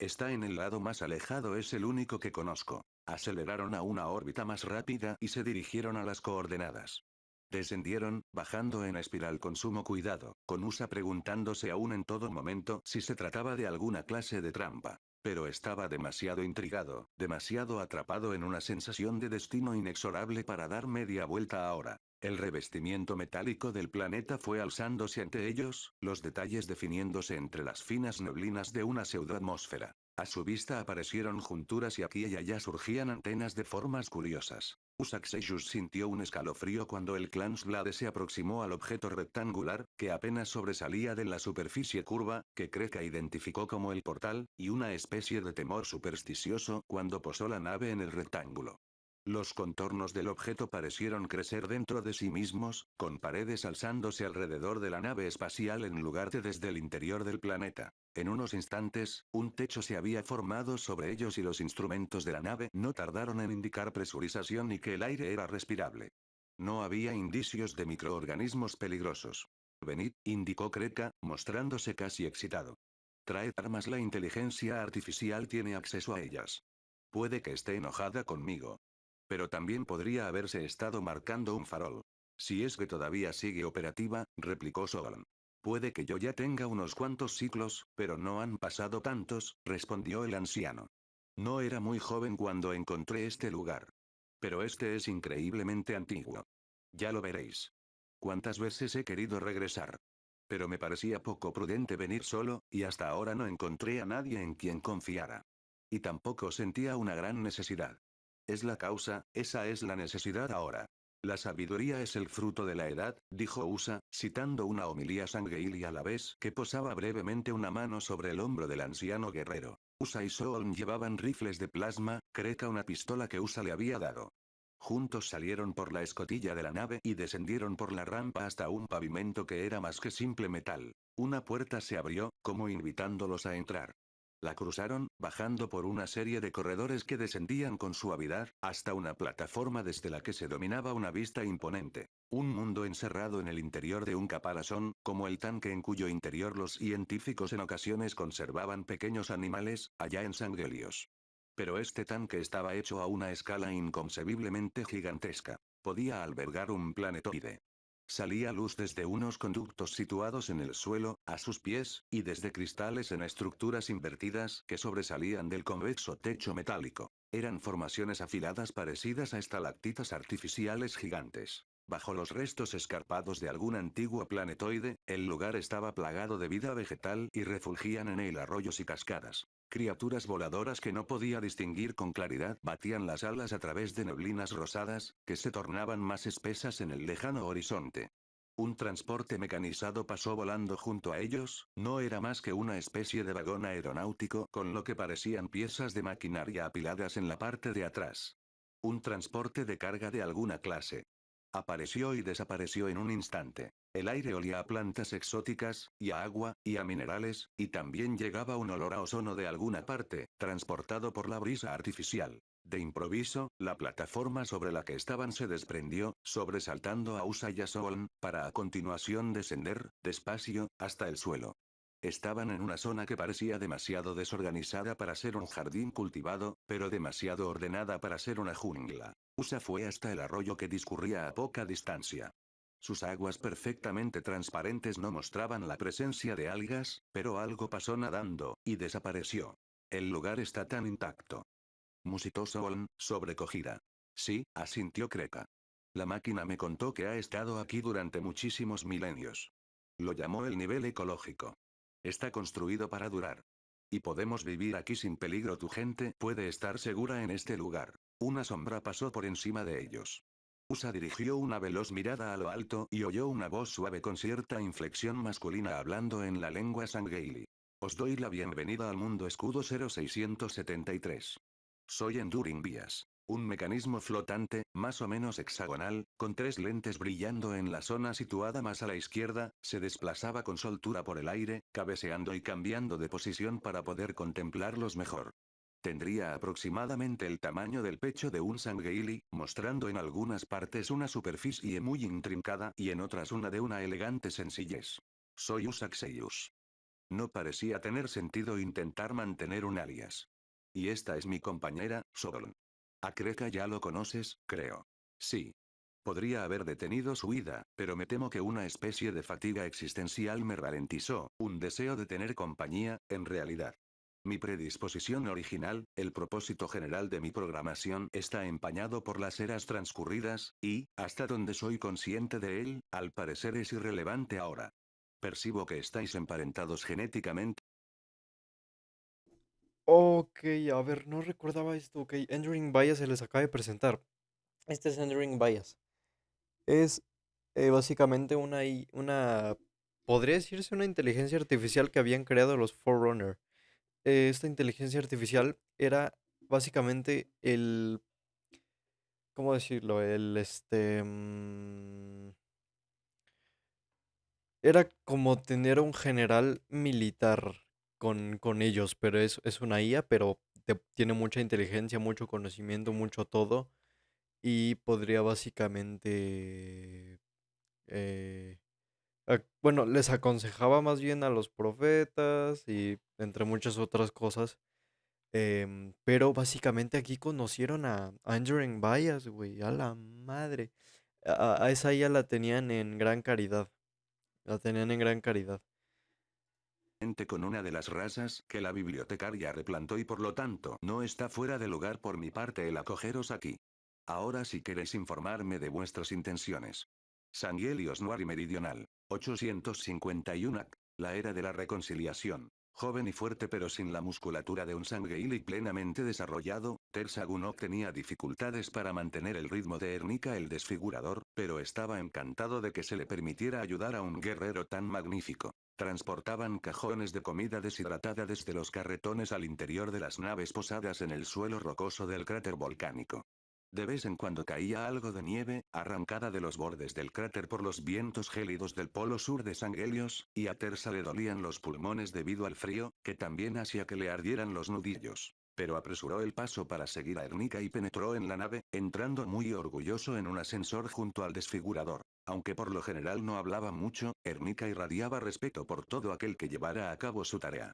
Está en el lado más alejado, es el único que conozco. Aceleraron a una órbita más rápida y se dirigieron a las coordenadas. Descendieron, bajando en espiral con sumo cuidado, con USA preguntándose aún en todo momento si se trataba de alguna clase de trampa pero estaba demasiado intrigado, demasiado atrapado en una sensación de destino inexorable para dar media vuelta ahora. El revestimiento metálico del planeta fue alzándose ante ellos, los detalles definiéndose entre las finas neblinas de una pseudoatmósfera. A su vista aparecieron junturas y aquí y allá surgían antenas de formas curiosas. Usak sintió un escalofrío cuando el clan Slade se aproximó al objeto rectangular, que apenas sobresalía de la superficie curva, que Kreka identificó como el portal, y una especie de temor supersticioso cuando posó la nave en el rectángulo. Los contornos del objeto parecieron crecer dentro de sí mismos, con paredes alzándose alrededor de la nave espacial en lugar de desde el interior del planeta. En unos instantes, un techo se había formado sobre ellos y los instrumentos de la nave no tardaron en indicar presurización y que el aire era respirable. No había indicios de microorganismos peligrosos. Venid, indicó Creca, mostrándose casi excitado. Traed armas, la inteligencia artificial tiene acceso a ellas. Puede que esté enojada conmigo, pero también podría haberse estado marcando un farol. Si es que todavía sigue operativa, replicó Sogan. Puede que yo ya tenga unos cuantos ciclos, pero no han pasado tantos, respondió el anciano. No era muy joven cuando encontré este lugar. Pero este es increíblemente antiguo. Ya lo veréis. Cuántas veces he querido regresar. Pero me parecía poco prudente venir solo, y hasta ahora no encontré a nadie en quien confiara. Y tampoco sentía una gran necesidad. Es la causa, esa es la necesidad ahora. La sabiduría es el fruto de la edad, dijo Usa, citando una homilía sangueil y a la vez que posaba brevemente una mano sobre el hombro del anciano guerrero. Usa y Sol llevaban rifles de plasma, creca una pistola que Usa le había dado. Juntos salieron por la escotilla de la nave y descendieron por la rampa hasta un pavimento que era más que simple metal. Una puerta se abrió, como invitándolos a entrar. La cruzaron, bajando por una serie de corredores que descendían con suavidad, hasta una plataforma desde la que se dominaba una vista imponente. Un mundo encerrado en el interior de un caparazón, como el tanque en cuyo interior los científicos en ocasiones conservaban pequeños animales, allá en Sangelios. Pero este tanque estaba hecho a una escala inconcebiblemente gigantesca. Podía albergar un planetoide. Salía luz desde unos conductos situados en el suelo, a sus pies, y desde cristales en estructuras invertidas que sobresalían del convexo techo metálico. Eran formaciones afiladas parecidas a estalactitas artificiales gigantes. Bajo los restos escarpados de algún antiguo planetoide, el lugar estaba plagado de vida vegetal y refulgían en él arroyos y cascadas. Criaturas voladoras que no podía distinguir con claridad batían las alas a través de neblinas rosadas, que se tornaban más espesas en el lejano horizonte. Un transporte mecanizado pasó volando junto a ellos, no era más que una especie de vagón aeronáutico con lo que parecían piezas de maquinaria apiladas en la parte de atrás. Un transporte de carga de alguna clase. Apareció y desapareció en un instante. El aire olía a plantas exóticas, y a agua, y a minerales, y también llegaba un olor a ozono de alguna parte, transportado por la brisa artificial. De improviso, la plataforma sobre la que estaban se desprendió, sobresaltando a Usa y a para a continuación descender, despacio, hasta el suelo. Estaban en una zona que parecía demasiado desorganizada para ser un jardín cultivado, pero demasiado ordenada para ser una jungla. Usa fue hasta el arroyo que discurría a poca distancia. Sus aguas perfectamente transparentes no mostraban la presencia de algas, pero algo pasó nadando, y desapareció. El lugar está tan intacto. Musitó Soln, sobrecogida. Sí, asintió Creca. La máquina me contó que ha estado aquí durante muchísimos milenios. Lo llamó el nivel ecológico. Está construido para durar. Y podemos vivir aquí sin peligro. Tu gente puede estar segura en este lugar. Una sombra pasó por encima de ellos. Usa dirigió una veloz mirada a lo alto y oyó una voz suave con cierta inflexión masculina hablando en la lengua sangueili. Os doy la bienvenida al mundo escudo 0673. Soy Enduring Bias. Un mecanismo flotante, más o menos hexagonal, con tres lentes brillando en la zona situada más a la izquierda, se desplazaba con soltura por el aire, cabeceando y cambiando de posición para poder contemplarlos mejor. Tendría aproximadamente el tamaño del pecho de un sangueili, mostrando en algunas partes una superficie muy intrincada y en otras una de una elegante sencillez. Soy Usaxeius. No parecía tener sentido intentar mantener un alias. Y esta es mi compañera, Sodol. A ya lo conoces, creo. Sí. Podría haber detenido su vida, pero me temo que una especie de fatiga existencial me ralentizó, un deseo de tener compañía, en realidad. Mi predisposición original, el propósito general de mi programación está empañado por las eras transcurridas, y, hasta donde soy consciente de él, al parecer es irrelevante ahora. Percibo que estáis emparentados genéticamente. Ok, a ver, no recordaba esto. Ok, Enduring Bias se les acaba de presentar. Este es Enduring Bias. Es eh, básicamente una, una, podría decirse una inteligencia artificial que habían creado los Forerunner. Eh, esta inteligencia artificial era básicamente el, ¿cómo decirlo? El, este... Mm, era como tener un general militar con, ellos, pero es, es una IA, pero tiene mucha inteligencia, mucho conocimiento, mucho todo. Y podría básicamente eh, bueno, les aconsejaba más bien a los profetas y entre muchas otras cosas. Em, pero básicamente aquí conocieron a Andrew Bias, güey, a la madre. A, esa ella la tenían en gran caridad. La tenían en gran caridad. Con una de las razas que la bibliotecaria replantó y por lo tanto no está fuera de lugar por mi parte el acogeros aquí. Ahora si queréis informarme de vuestras intenciones. Sanguelios Noir y Meridional. 851 la era de la reconciliación. Joven y fuerte pero sin la musculatura de un Sangeili plenamente desarrollado, Tersagunok tenía dificultades para mantener el ritmo de Ernica el desfigurador, pero estaba encantado de que se le permitiera ayudar a un guerrero tan magnífico. Transportaban cajones de comida deshidratada desde los carretones al interior de las naves posadas en el suelo rocoso del cráter volcánico. De vez en cuando caía algo de nieve, arrancada de los bordes del cráter por los vientos gélidos del polo sur de San y a Tersa le dolían los pulmones debido al frío, que también hacía que le ardieran los nudillos. Pero apresuró el paso para seguir a Ernica y penetró en la nave, entrando muy orgulloso en un ascensor junto al desfigurador. Aunque por lo general no hablaba mucho, Ernica irradiaba respeto por todo aquel que llevara a cabo su tarea.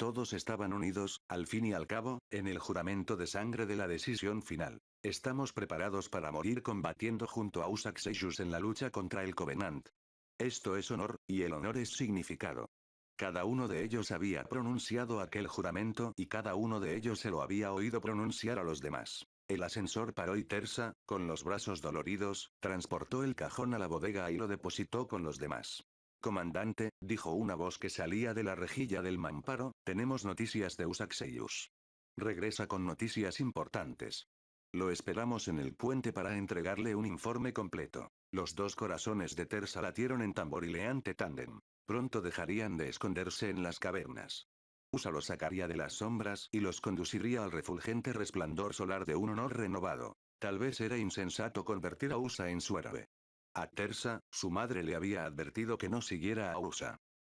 Todos estaban unidos, al fin y al cabo, en el juramento de sangre de la decisión final. Estamos preparados para morir combatiendo junto a Usak en la lucha contra el Covenant. Esto es honor, y el honor es significado. Cada uno de ellos había pronunciado aquel juramento y cada uno de ellos se lo había oído pronunciar a los demás. El ascensor paró y Tersa, con los brazos doloridos, transportó el cajón a la bodega y lo depositó con los demás. Comandante, dijo una voz que salía de la rejilla del mamparo, tenemos noticias de Usaxeius. Regresa con noticias importantes. Lo esperamos en el puente para entregarle un informe completo. Los dos corazones de Tersa latieron en tamborileante tándem. Pronto dejarían de esconderse en las cavernas. Usa los sacaría de las sombras y los conduciría al refulgente resplandor solar de un honor renovado. Tal vez era insensato convertir a Usa en su árabe. A Tersa, su madre le había advertido que no siguiera a Usa.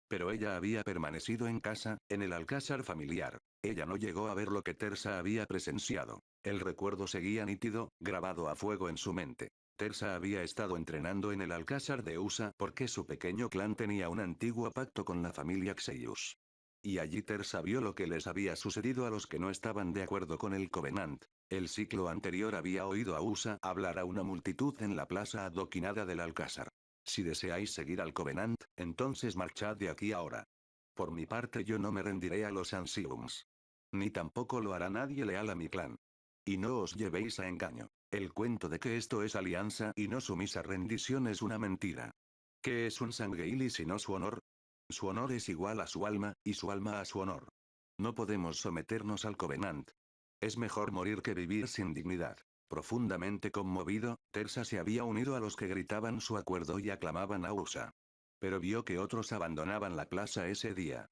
Pero ella había permanecido en casa, en el alcázar familiar. Ella no llegó a ver lo que Tersa había presenciado. El recuerdo seguía nítido, grabado a fuego en su mente. Tersa había estado entrenando en el alcázar de Usa porque su pequeño clan tenía un antiguo pacto con la familia Xeyus. Y allí Tersa vio lo que les había sucedido a los que no estaban de acuerdo con el Covenant. El ciclo anterior había oído a USA hablar a una multitud en la plaza adoquinada del Alcázar. Si deseáis seguir al Covenant, entonces marchad de aquí ahora. Por mi parte yo no me rendiré a los Ansiums. Ni tampoco lo hará nadie leal a mi clan. Y no os llevéis a engaño. El cuento de que esto es alianza y no sumisa rendición es una mentira. ¿Qué es un si no su honor? Su honor es igual a su alma, y su alma a su honor. No podemos someternos al Covenant, es mejor morir que vivir sin dignidad. Profundamente conmovido, Tersa se había unido a los que gritaban su acuerdo y aclamaban a USA. Pero vio que otros abandonaban la plaza ese día.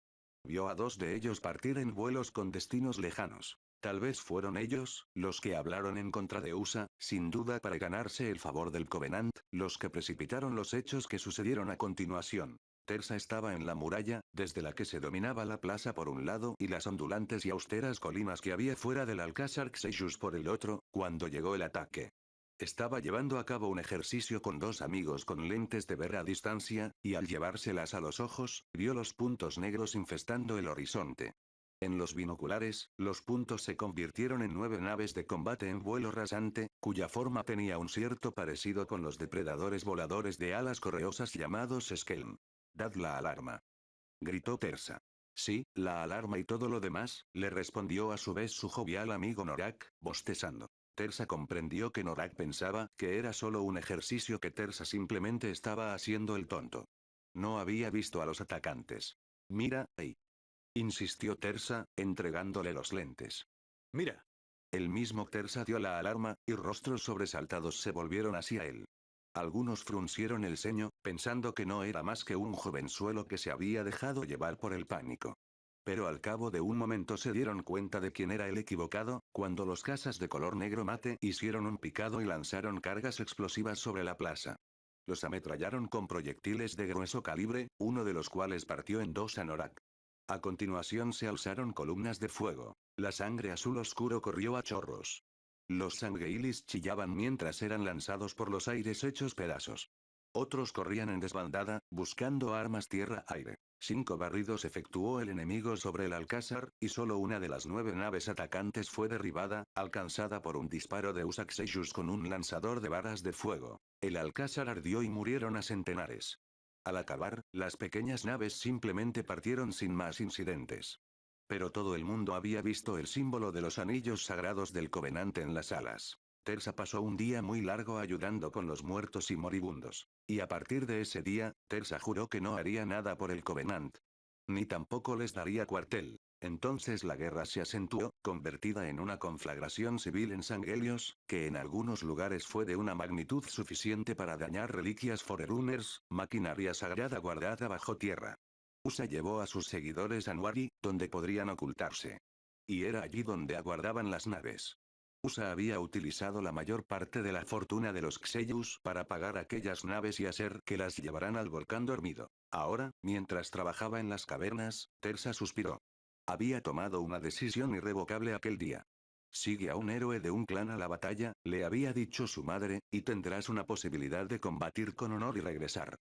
Vio a dos de ellos partir en vuelos con destinos lejanos. Tal vez fueron ellos, los que hablaron en contra de USA, sin duda para ganarse el favor del Covenant, los que precipitaron los hechos que sucedieron a continuación. Tersa estaba en la muralla, desde la que se dominaba la plaza por un lado y las ondulantes y austeras colinas que había fuera del Alcázar Xeyus por el otro, cuando llegó el ataque. Estaba llevando a cabo un ejercicio con dos amigos con lentes de ver a distancia, y al llevárselas a los ojos, vio los puntos negros infestando el horizonte. En los binoculares, los puntos se convirtieron en nueve naves de combate en vuelo rasante, cuya forma tenía un cierto parecido con los depredadores voladores de alas correosas llamados Skelm. Dad la alarma. Gritó Tersa. Sí, la alarma y todo lo demás, le respondió a su vez su jovial amigo Norak, bostezando. Tersa comprendió que Norak pensaba que era solo un ejercicio que Tersa simplemente estaba haciendo el tonto. No había visto a los atacantes. Mira, ahí. Insistió Tersa, entregándole los lentes. Mira. El mismo Tersa dio la alarma, y rostros sobresaltados se volvieron hacia él. Algunos fruncieron el ceño, pensando que no era más que un jovenzuelo que se había dejado llevar por el pánico. Pero al cabo de un momento se dieron cuenta de quién era el equivocado, cuando los casas de color negro mate hicieron un picado y lanzaron cargas explosivas sobre la plaza. Los ametrallaron con proyectiles de grueso calibre, uno de los cuales partió en dos a Norak. A continuación se alzaron columnas de fuego. La sangre azul oscuro corrió a chorros. Los Sangueilis chillaban mientras eran lanzados por los aires hechos pedazos. Otros corrían en desbandada, buscando armas tierra-aire. Cinco barridos efectuó el enemigo sobre el Alcázar, y solo una de las nueve naves atacantes fue derribada, alcanzada por un disparo de Usaxeyus con un lanzador de varas de fuego. El Alcázar ardió y murieron a centenares. Al acabar, las pequeñas naves simplemente partieron sin más incidentes. Pero todo el mundo había visto el símbolo de los anillos sagrados del Covenante en las alas. Tersa pasó un día muy largo ayudando con los muertos y moribundos. Y a partir de ese día, Tersa juró que no haría nada por el Covenant. Ni tampoco les daría cuartel. Entonces la guerra se acentuó, convertida en una conflagración civil en Sangelios, que en algunos lugares fue de una magnitud suficiente para dañar reliquias Forerunners, maquinaria sagrada guardada bajo tierra. Usa llevó a sus seguidores a Nuari, donde podrían ocultarse. Y era allí donde aguardaban las naves. USA había utilizado la mayor parte de la fortuna de los Xeyus para pagar aquellas naves y hacer que las llevaran al volcán dormido. Ahora, mientras trabajaba en las cavernas, Tersa suspiró. Había tomado una decisión irrevocable aquel día. Sigue a un héroe de un clan a la batalla, le había dicho su madre, y tendrás una posibilidad de combatir con honor y regresar.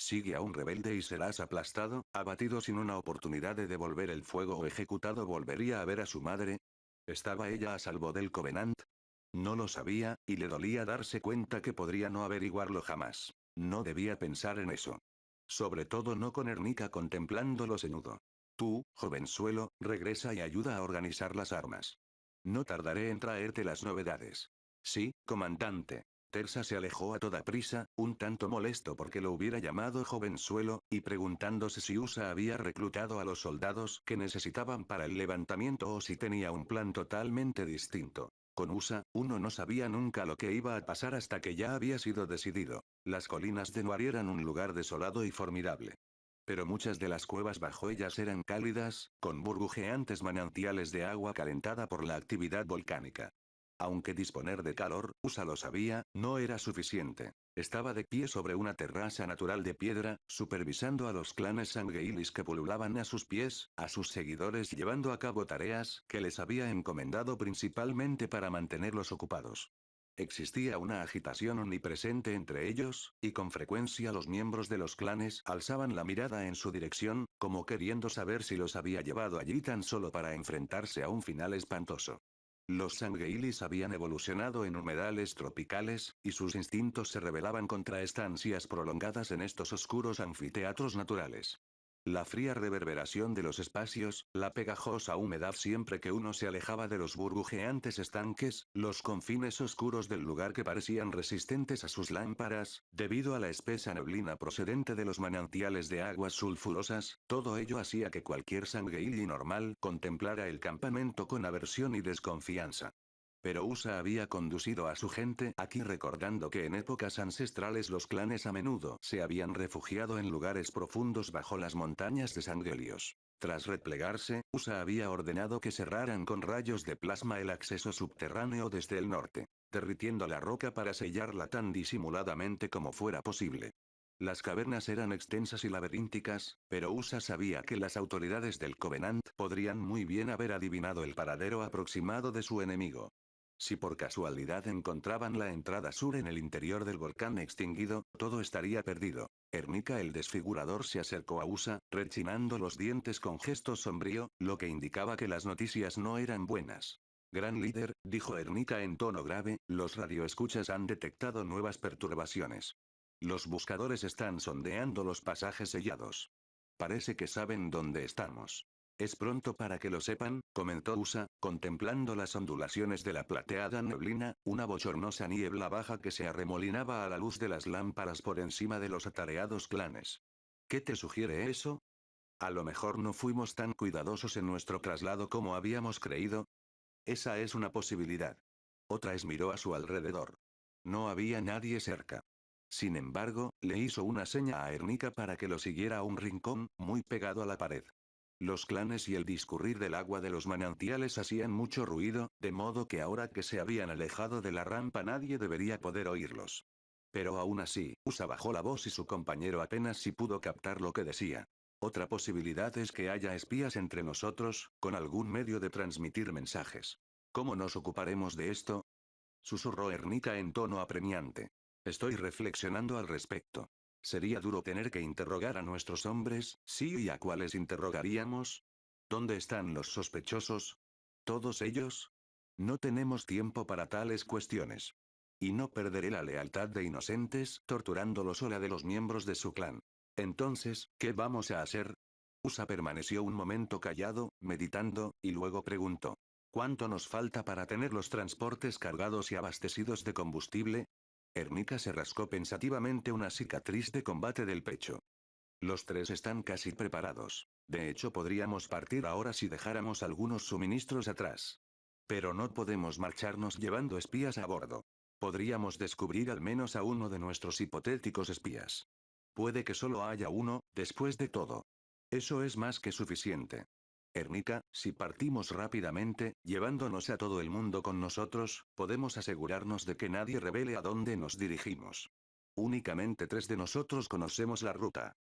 Sigue a un rebelde y serás aplastado, abatido sin una oportunidad de devolver el fuego o ejecutado. ¿Volvería a ver a su madre? ¿Estaba ella a salvo del Covenant? No lo sabía, y le dolía darse cuenta que podría no averiguarlo jamás. No debía pensar en eso. Sobre todo no con Ernica contemplándolo senudo. Tú, jovenzuelo, regresa y ayuda a organizar las armas. No tardaré en traerte las novedades. Sí, comandante. Tersa se alejó a toda prisa, un tanto molesto porque lo hubiera llamado suelo, y preguntándose si USA había reclutado a los soldados que necesitaban para el levantamiento o si tenía un plan totalmente distinto. Con USA, uno no sabía nunca lo que iba a pasar hasta que ya había sido decidido. Las colinas de Noir eran un lugar desolado y formidable. Pero muchas de las cuevas bajo ellas eran cálidas, con burbujeantes manantiales de agua calentada por la actividad volcánica. Aunque disponer de calor, USA lo sabía, no era suficiente. Estaba de pie sobre una terraza natural de piedra, supervisando a los clanes sangueilis que pululaban a sus pies, a sus seguidores llevando a cabo tareas que les había encomendado principalmente para mantenerlos ocupados. Existía una agitación omnipresente entre ellos, y con frecuencia los miembros de los clanes alzaban la mirada en su dirección, como queriendo saber si los había llevado allí tan solo para enfrentarse a un final espantoso. Los sangueilis habían evolucionado en humedales tropicales, y sus instintos se rebelaban contra estancias prolongadas en estos oscuros anfiteatros naturales. La fría reverberación de los espacios, la pegajosa humedad siempre que uno se alejaba de los burbujeantes estanques, los confines oscuros del lugar que parecían resistentes a sus lámparas, debido a la espesa neblina procedente de los manantiales de aguas sulfurosas, todo ello hacía que cualquier y normal contemplara el campamento con aversión y desconfianza. Pero USA había conducido a su gente aquí recordando que en épocas ancestrales los clanes a menudo se habían refugiado en lugares profundos bajo las montañas de Sanguelios. Tras replegarse, USA había ordenado que cerraran con rayos de plasma el acceso subterráneo desde el norte, derritiendo la roca para sellarla tan disimuladamente como fuera posible. Las cavernas eran extensas y laberínticas, pero USA sabía que las autoridades del Covenant podrían muy bien haber adivinado el paradero aproximado de su enemigo. Si por casualidad encontraban la entrada sur en el interior del volcán extinguido, todo estaría perdido. Ernica el desfigurador se acercó a Usa, rechinando los dientes con gesto sombrío, lo que indicaba que las noticias no eran buenas. Gran líder, dijo Ernica en tono grave, los radioescuchas han detectado nuevas perturbaciones. Los buscadores están sondeando los pasajes sellados. Parece que saben dónde estamos. Es pronto para que lo sepan, comentó Usa, contemplando las ondulaciones de la plateada neblina, una bochornosa niebla baja que se arremolinaba a la luz de las lámparas por encima de los atareados clanes. ¿Qué te sugiere eso? A lo mejor no fuimos tan cuidadosos en nuestro traslado como habíamos creído. Esa es una posibilidad. Otra es miró a su alrededor. No había nadie cerca. Sin embargo, le hizo una seña a Ernica para que lo siguiera a un rincón, muy pegado a la pared. Los clanes y el discurrir del agua de los manantiales hacían mucho ruido, de modo que ahora que se habían alejado de la rampa nadie debería poder oírlos. Pero aún así, Usa bajó la voz y su compañero apenas si pudo captar lo que decía. Otra posibilidad es que haya espías entre nosotros, con algún medio de transmitir mensajes. ¿Cómo nos ocuparemos de esto? Susurró Ernica en tono apremiante. Estoy reflexionando al respecto. Sería duro tener que interrogar a nuestros hombres, sí y a cuáles interrogaríamos. ¿Dónde están los sospechosos? ¿Todos ellos? No tenemos tiempo para tales cuestiones. Y no perderé la lealtad de inocentes, torturándolos o la de los miembros de su clan. Entonces, ¿qué vamos a hacer? Usa permaneció un momento callado, meditando, y luego preguntó. ¿Cuánto nos falta para tener los transportes cargados y abastecidos de combustible? Ernica se rascó pensativamente una cicatriz de combate del pecho. Los tres están casi preparados. De hecho, podríamos partir ahora si dejáramos algunos suministros atrás. Pero no podemos marcharnos llevando espías a bordo. Podríamos descubrir al menos a uno de nuestros hipotéticos espías. Puede que solo haya uno, después de todo. Eso es más que suficiente. Ernica, si partimos rápidamente, llevándonos a todo el mundo con nosotros, podemos asegurarnos de que nadie revele a dónde nos dirigimos. Únicamente tres de nosotros conocemos la ruta.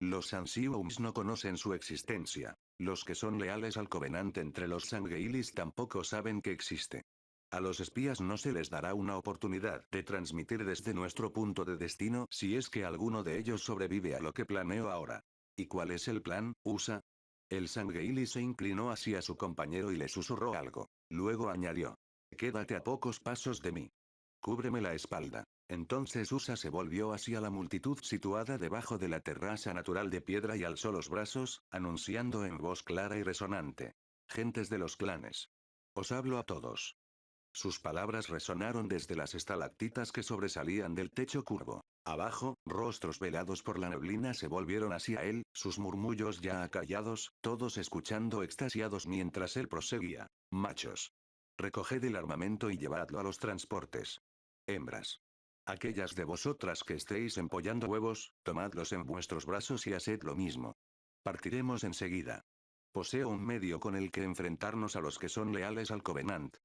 Los Sansiums no conocen su existencia. Los que son leales al Covenante entre los Sangeilis tampoco saben que existe. A los espías no se les dará una oportunidad de transmitir desde nuestro punto de destino si es que alguno de ellos sobrevive a lo que planeo ahora. ¿Y cuál es el plan, USA? El Sangueili se inclinó hacia su compañero y le susurró algo. Luego añadió. Quédate a pocos pasos de mí. Cúbreme la espalda. Entonces Usa se volvió hacia la multitud situada debajo de la terraza natural de piedra y alzó los brazos, anunciando en voz clara y resonante. Gentes de los clanes. Os hablo a todos. Sus palabras resonaron desde las estalactitas que sobresalían del techo curvo. Abajo, rostros velados por la neblina se volvieron hacia él, sus murmullos ya acallados, todos escuchando extasiados mientras él proseguía. Machos. Recoged el armamento y llevadlo a los transportes. Hembras. Aquellas de vosotras que estéis empollando huevos, tomadlos en vuestros brazos y haced lo mismo. Partiremos enseguida. Poseo un medio con el que enfrentarnos a los que son leales al Covenant.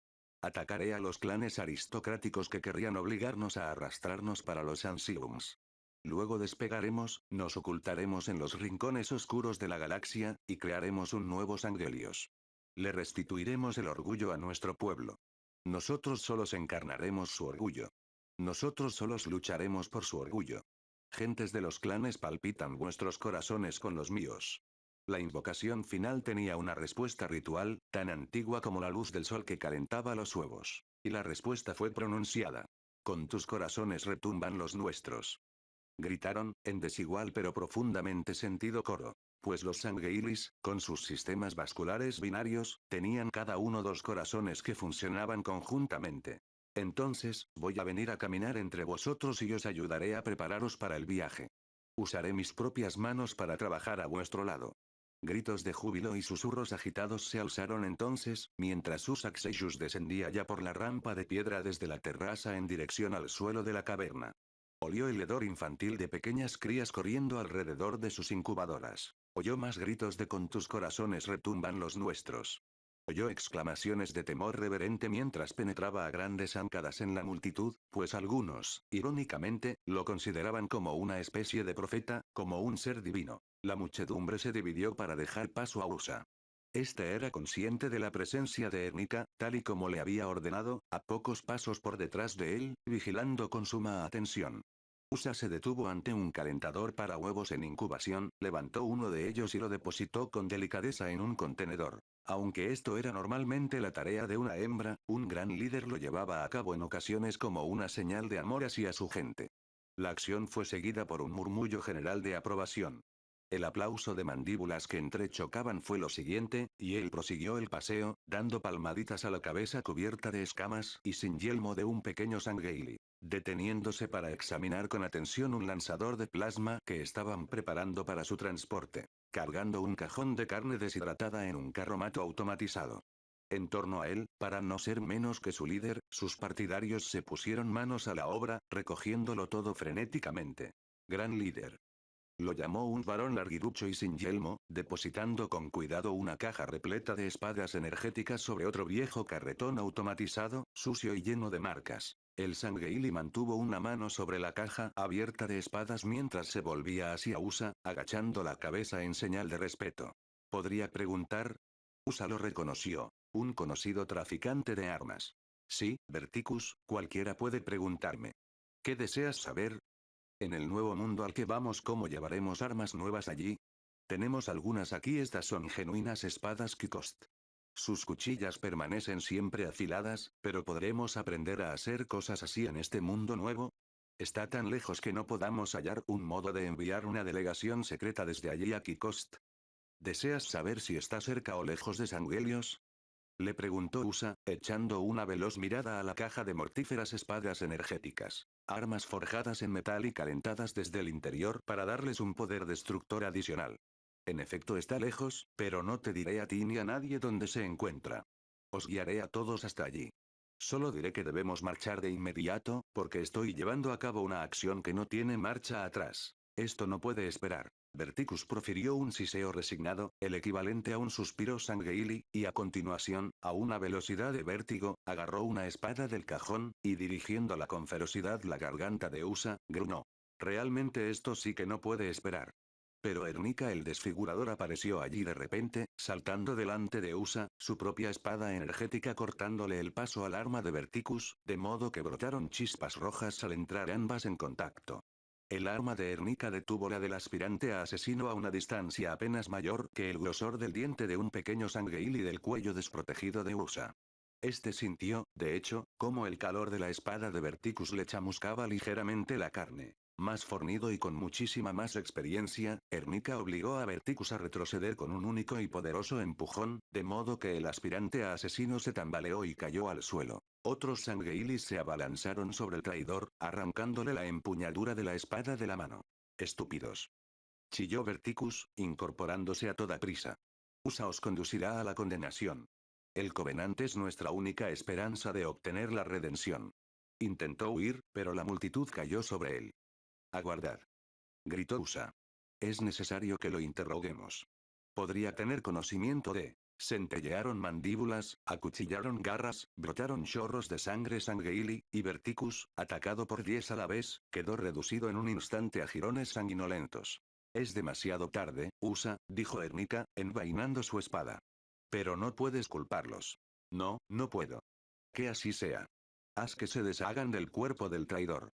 Atacaré a los clanes aristocráticos que querrían obligarnos a arrastrarnos para los Ansiums. Luego despegaremos, nos ocultaremos en los rincones oscuros de la galaxia, y crearemos un nuevo Sangelios. Le restituiremos el orgullo a nuestro pueblo. Nosotros solos encarnaremos su orgullo. Nosotros solos lucharemos por su orgullo. Gentes de los clanes palpitan vuestros corazones con los míos. La invocación final tenía una respuesta ritual, tan antigua como la luz del sol que calentaba los huevos. Y la respuesta fue pronunciada. Con tus corazones retumban los nuestros. Gritaron, en desigual pero profundamente sentido coro. Pues los sangueilis, con sus sistemas vasculares binarios, tenían cada uno dos corazones que funcionaban conjuntamente. Entonces, voy a venir a caminar entre vosotros y os ayudaré a prepararos para el viaje. Usaré mis propias manos para trabajar a vuestro lado. Gritos de júbilo y susurros agitados se alzaron entonces, mientras Usaxeyus descendía ya por la rampa de piedra desde la terraza en dirección al suelo de la caverna. Olió el hedor infantil de pequeñas crías corriendo alrededor de sus incubadoras. Oyó más gritos de con tus corazones retumban los nuestros. Oyó exclamaciones de temor reverente mientras penetraba a grandes ancadas en la multitud, pues algunos, irónicamente, lo consideraban como una especie de profeta, como un ser divino. La muchedumbre se dividió para dejar paso a Usa. Este era consciente de la presencia de Ernica, tal y como le había ordenado, a pocos pasos por detrás de él, vigilando con suma atención. Usa se detuvo ante un calentador para huevos en incubación, levantó uno de ellos y lo depositó con delicadeza en un contenedor. Aunque esto era normalmente la tarea de una hembra, un gran líder lo llevaba a cabo en ocasiones como una señal de amor hacia su gente. La acción fue seguida por un murmullo general de aprobación. El aplauso de mandíbulas que entrechocaban fue lo siguiente, y él prosiguió el paseo, dando palmaditas a la cabeza cubierta de escamas y sin yelmo de un pequeño sangueili deteniéndose para examinar con atención un lanzador de plasma que estaban preparando para su transporte, cargando un cajón de carne deshidratada en un carromato automatizado. En torno a él, para no ser menos que su líder, sus partidarios se pusieron manos a la obra, recogiéndolo todo frenéticamente. Gran líder. Lo llamó un varón larguirucho y sin yelmo, depositando con cuidado una caja repleta de espadas energéticas sobre otro viejo carretón automatizado, sucio y lleno de marcas. El Sangeili mantuvo una mano sobre la caja abierta de espadas mientras se volvía hacia Usa, agachando la cabeza en señal de respeto. ¿Podría preguntar? Usa lo reconoció. Un conocido traficante de armas. Sí, Verticus, cualquiera puede preguntarme. ¿Qué deseas saber? En el nuevo mundo al que vamos, ¿cómo llevaremos armas nuevas allí? Tenemos algunas aquí, estas son genuinas espadas que Kikost. Sus cuchillas permanecen siempre afiladas, pero ¿podremos aprender a hacer cosas así en este mundo nuevo? Está tan lejos que no podamos hallar un modo de enviar una delegación secreta desde allí a Kikost. ¿Deseas saber si está cerca o lejos de Sanguelios? Le preguntó Usa, echando una veloz mirada a la caja de mortíferas espadas energéticas. Armas forjadas en metal y calentadas desde el interior para darles un poder destructor adicional. En efecto está lejos, pero no te diré a ti ni a nadie dónde se encuentra. Os guiaré a todos hasta allí. Solo diré que debemos marchar de inmediato, porque estoy llevando a cabo una acción que no tiene marcha atrás. Esto no puede esperar. Verticus profirió un siseo resignado, el equivalente a un suspiro sangueili, y a continuación, a una velocidad de vértigo, agarró una espada del cajón, y dirigiéndola con ferocidad la garganta de Usa, grunó. Realmente esto sí que no puede esperar. Pero Ernica el desfigurador apareció allí de repente, saltando delante de Usa, su propia espada energética cortándole el paso al arma de Verticus, de modo que brotaron chispas rojas al entrar ambas en contacto. El arma de Ernica detuvo la del aspirante a asesino a una distancia apenas mayor que el grosor del diente de un pequeño sangueil y del cuello desprotegido de Usa. Este sintió, de hecho, como el calor de la espada de Verticus le chamuscaba ligeramente la carne. Más fornido y con muchísima más experiencia, Ernica obligó a Verticus a retroceder con un único y poderoso empujón, de modo que el aspirante a asesino se tambaleó y cayó al suelo. Otros sangueilis se abalanzaron sobre el traidor, arrancándole la empuñadura de la espada de la mano. Estúpidos. Chilló Verticus, incorporándose a toda prisa. Usa os conducirá a la condenación. El Covenante es nuestra única esperanza de obtener la redención. Intentó huir, pero la multitud cayó sobre él. Aguardar", Gritó Usa. Es necesario que lo interroguemos. Podría tener conocimiento de. Centellearon mandíbulas, acuchillaron garras, brotaron chorros de sangre sangueili, y Verticus, atacado por diez a la vez, quedó reducido en un instante a jirones sanguinolentos. Es demasiado tarde, Usa, dijo Ernica, envainando su espada. Pero no puedes culparlos. No, no puedo. Que así sea. Haz que se deshagan del cuerpo del traidor.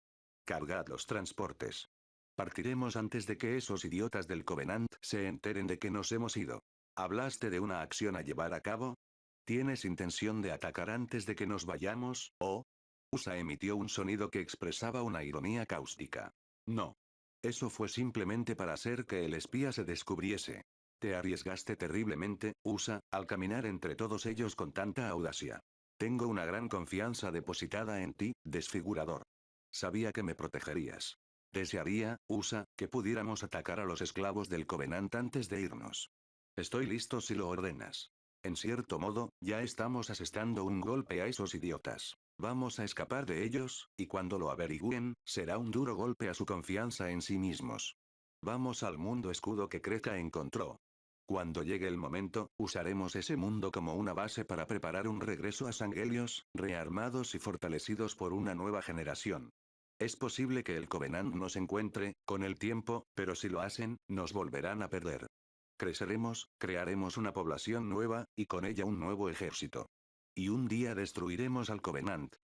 Cargad los transportes. Partiremos antes de que esos idiotas del Covenant se enteren de que nos hemos ido. ¿Hablaste de una acción a llevar a cabo? ¿Tienes intención de atacar antes de que nos vayamos, o? Usa emitió un sonido que expresaba una ironía cáustica. No. Eso fue simplemente para hacer que el espía se descubriese. Te arriesgaste terriblemente, Usa, al caminar entre todos ellos con tanta audacia. Tengo una gran confianza depositada en ti, desfigurador. Sabía que me protegerías. Desearía, USA, que pudiéramos atacar a los esclavos del Covenant antes de irnos. Estoy listo si lo ordenas. En cierto modo, ya estamos asestando un golpe a esos idiotas. Vamos a escapar de ellos, y cuando lo averigüen, será un duro golpe a su confianza en sí mismos. Vamos al mundo escudo que Creta encontró. Cuando llegue el momento, usaremos ese mundo como una base para preparar un regreso a Sangelios, rearmados y fortalecidos por una nueva generación. Es posible que el Covenant nos encuentre, con el tiempo, pero si lo hacen, nos volverán a perder. Creceremos, crearemos una población nueva, y con ella un nuevo ejército. Y un día destruiremos al Covenant.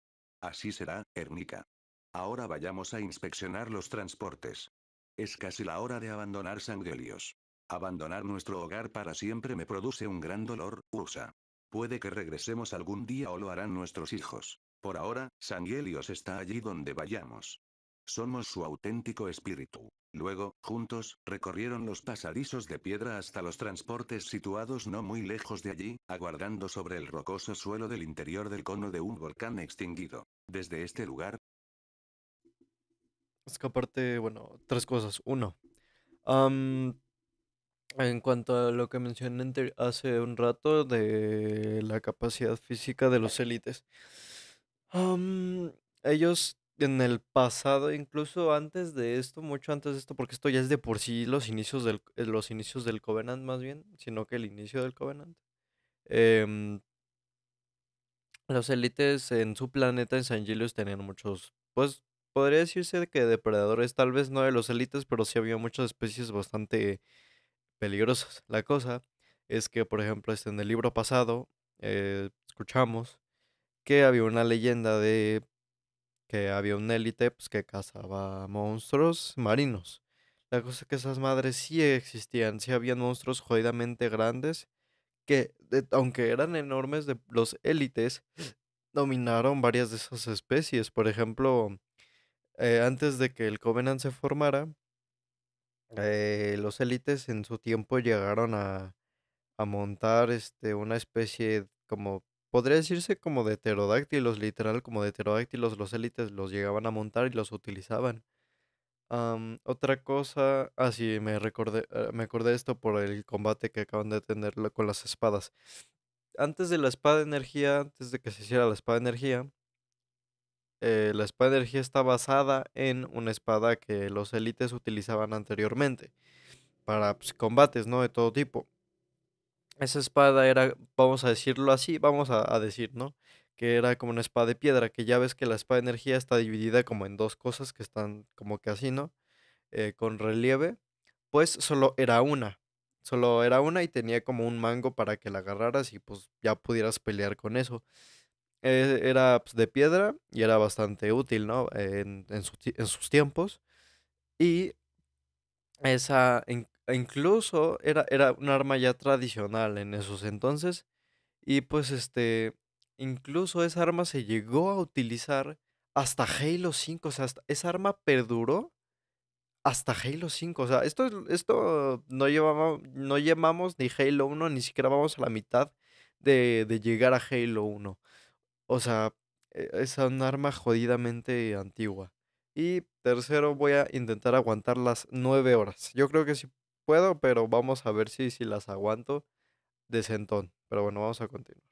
Así será, Ernica. Ahora vayamos a inspeccionar los transportes. Es casi la hora de abandonar Sangelios. Abandonar nuestro hogar para siempre me produce un gran dolor, USA. Puede que regresemos algún día o lo harán nuestros hijos. Por ahora, Sangelios está allí donde vayamos. Somos su auténtico espíritu. Luego, juntos, recorrieron los pasadizos de piedra hasta los transportes situados no muy lejos de allí, aguardando sobre el rocoso suelo del interior del cono de un volcán extinguido. Desde este lugar... Escaparte... bueno, tres cosas. Uno, en cuanto a lo que mencioné hace un rato de la capacidad física de los élites, ellos en el pasado, incluso antes de esto, mucho antes de esto, porque esto ya es de por sí los inicios del, eh, los inicios del Covenant más bien, sino que el inicio del Covenant. Em, los élites en su planeta, en San Gilios, tenían muchos, pues podría decirse que depredadores, tal vez no de los élites, pero sí había muchas especies bastante peligrosas. La cosa es que, por ejemplo, este, en el libro pasado eh, escuchamos que había una leyenda de que había un élite pues, que cazaba monstruos marinos. La cosa es que esas madres sí existían, sí habían monstruos jodidamente grandes que, aunque eran enormes, de, los élites dominaron varias de esas especies. Por ejemplo, eh, antes de que el Covenant se formara, eh, los élites en su tiempo llegaron a, montar este, una especie como, podría decirse como de pterodáctilos, literal, como de pterodáctilos los élites los llegaban a montar y los utilizaban. otra cosa, así ah, me recordé, ah, me acordé esto por el combate que acaban de tener con las espadas. Antes de la espada de energía, antes de que se hiciera la espada de energía, eh, la espada de energía está basada en una espada que los élites utilizaban anteriormente para pues, combates, ¿no? De todo tipo. Esa espada era, vamos a decirlo así, vamos a, decir, ¿no? Que era como una espada de piedra, que ya ves que la espada de energía está dividida como en dos cosas que están como que así, ¿no? Eh, con relieve. Pues solo era una, solo era una y tenía como un mango para que la agarraras y pues ya pudieras pelear con eso. E, era pues, de piedra y era bastante útil, ¿no? En, sus tiempos. Y esa, e incluso era, era un arma ya tradicional en esos entonces. Y pues este, incluso esa arma se llegó a utilizar hasta Halo 5. O sea, esa arma perduró hasta Halo 5. O sea, esto, esto no, llevamos, no ni Halo 1, ni siquiera vamos a la mitad de, de llegar a Halo 1. O sea, e, es un arma jodidamente antigua. Y tercero, voy a intentar aguantar las nueve horas. Yo creo que sí puedo, pero vamos a ver si, las aguanto de sentón. Pero bueno, vamos a continuar.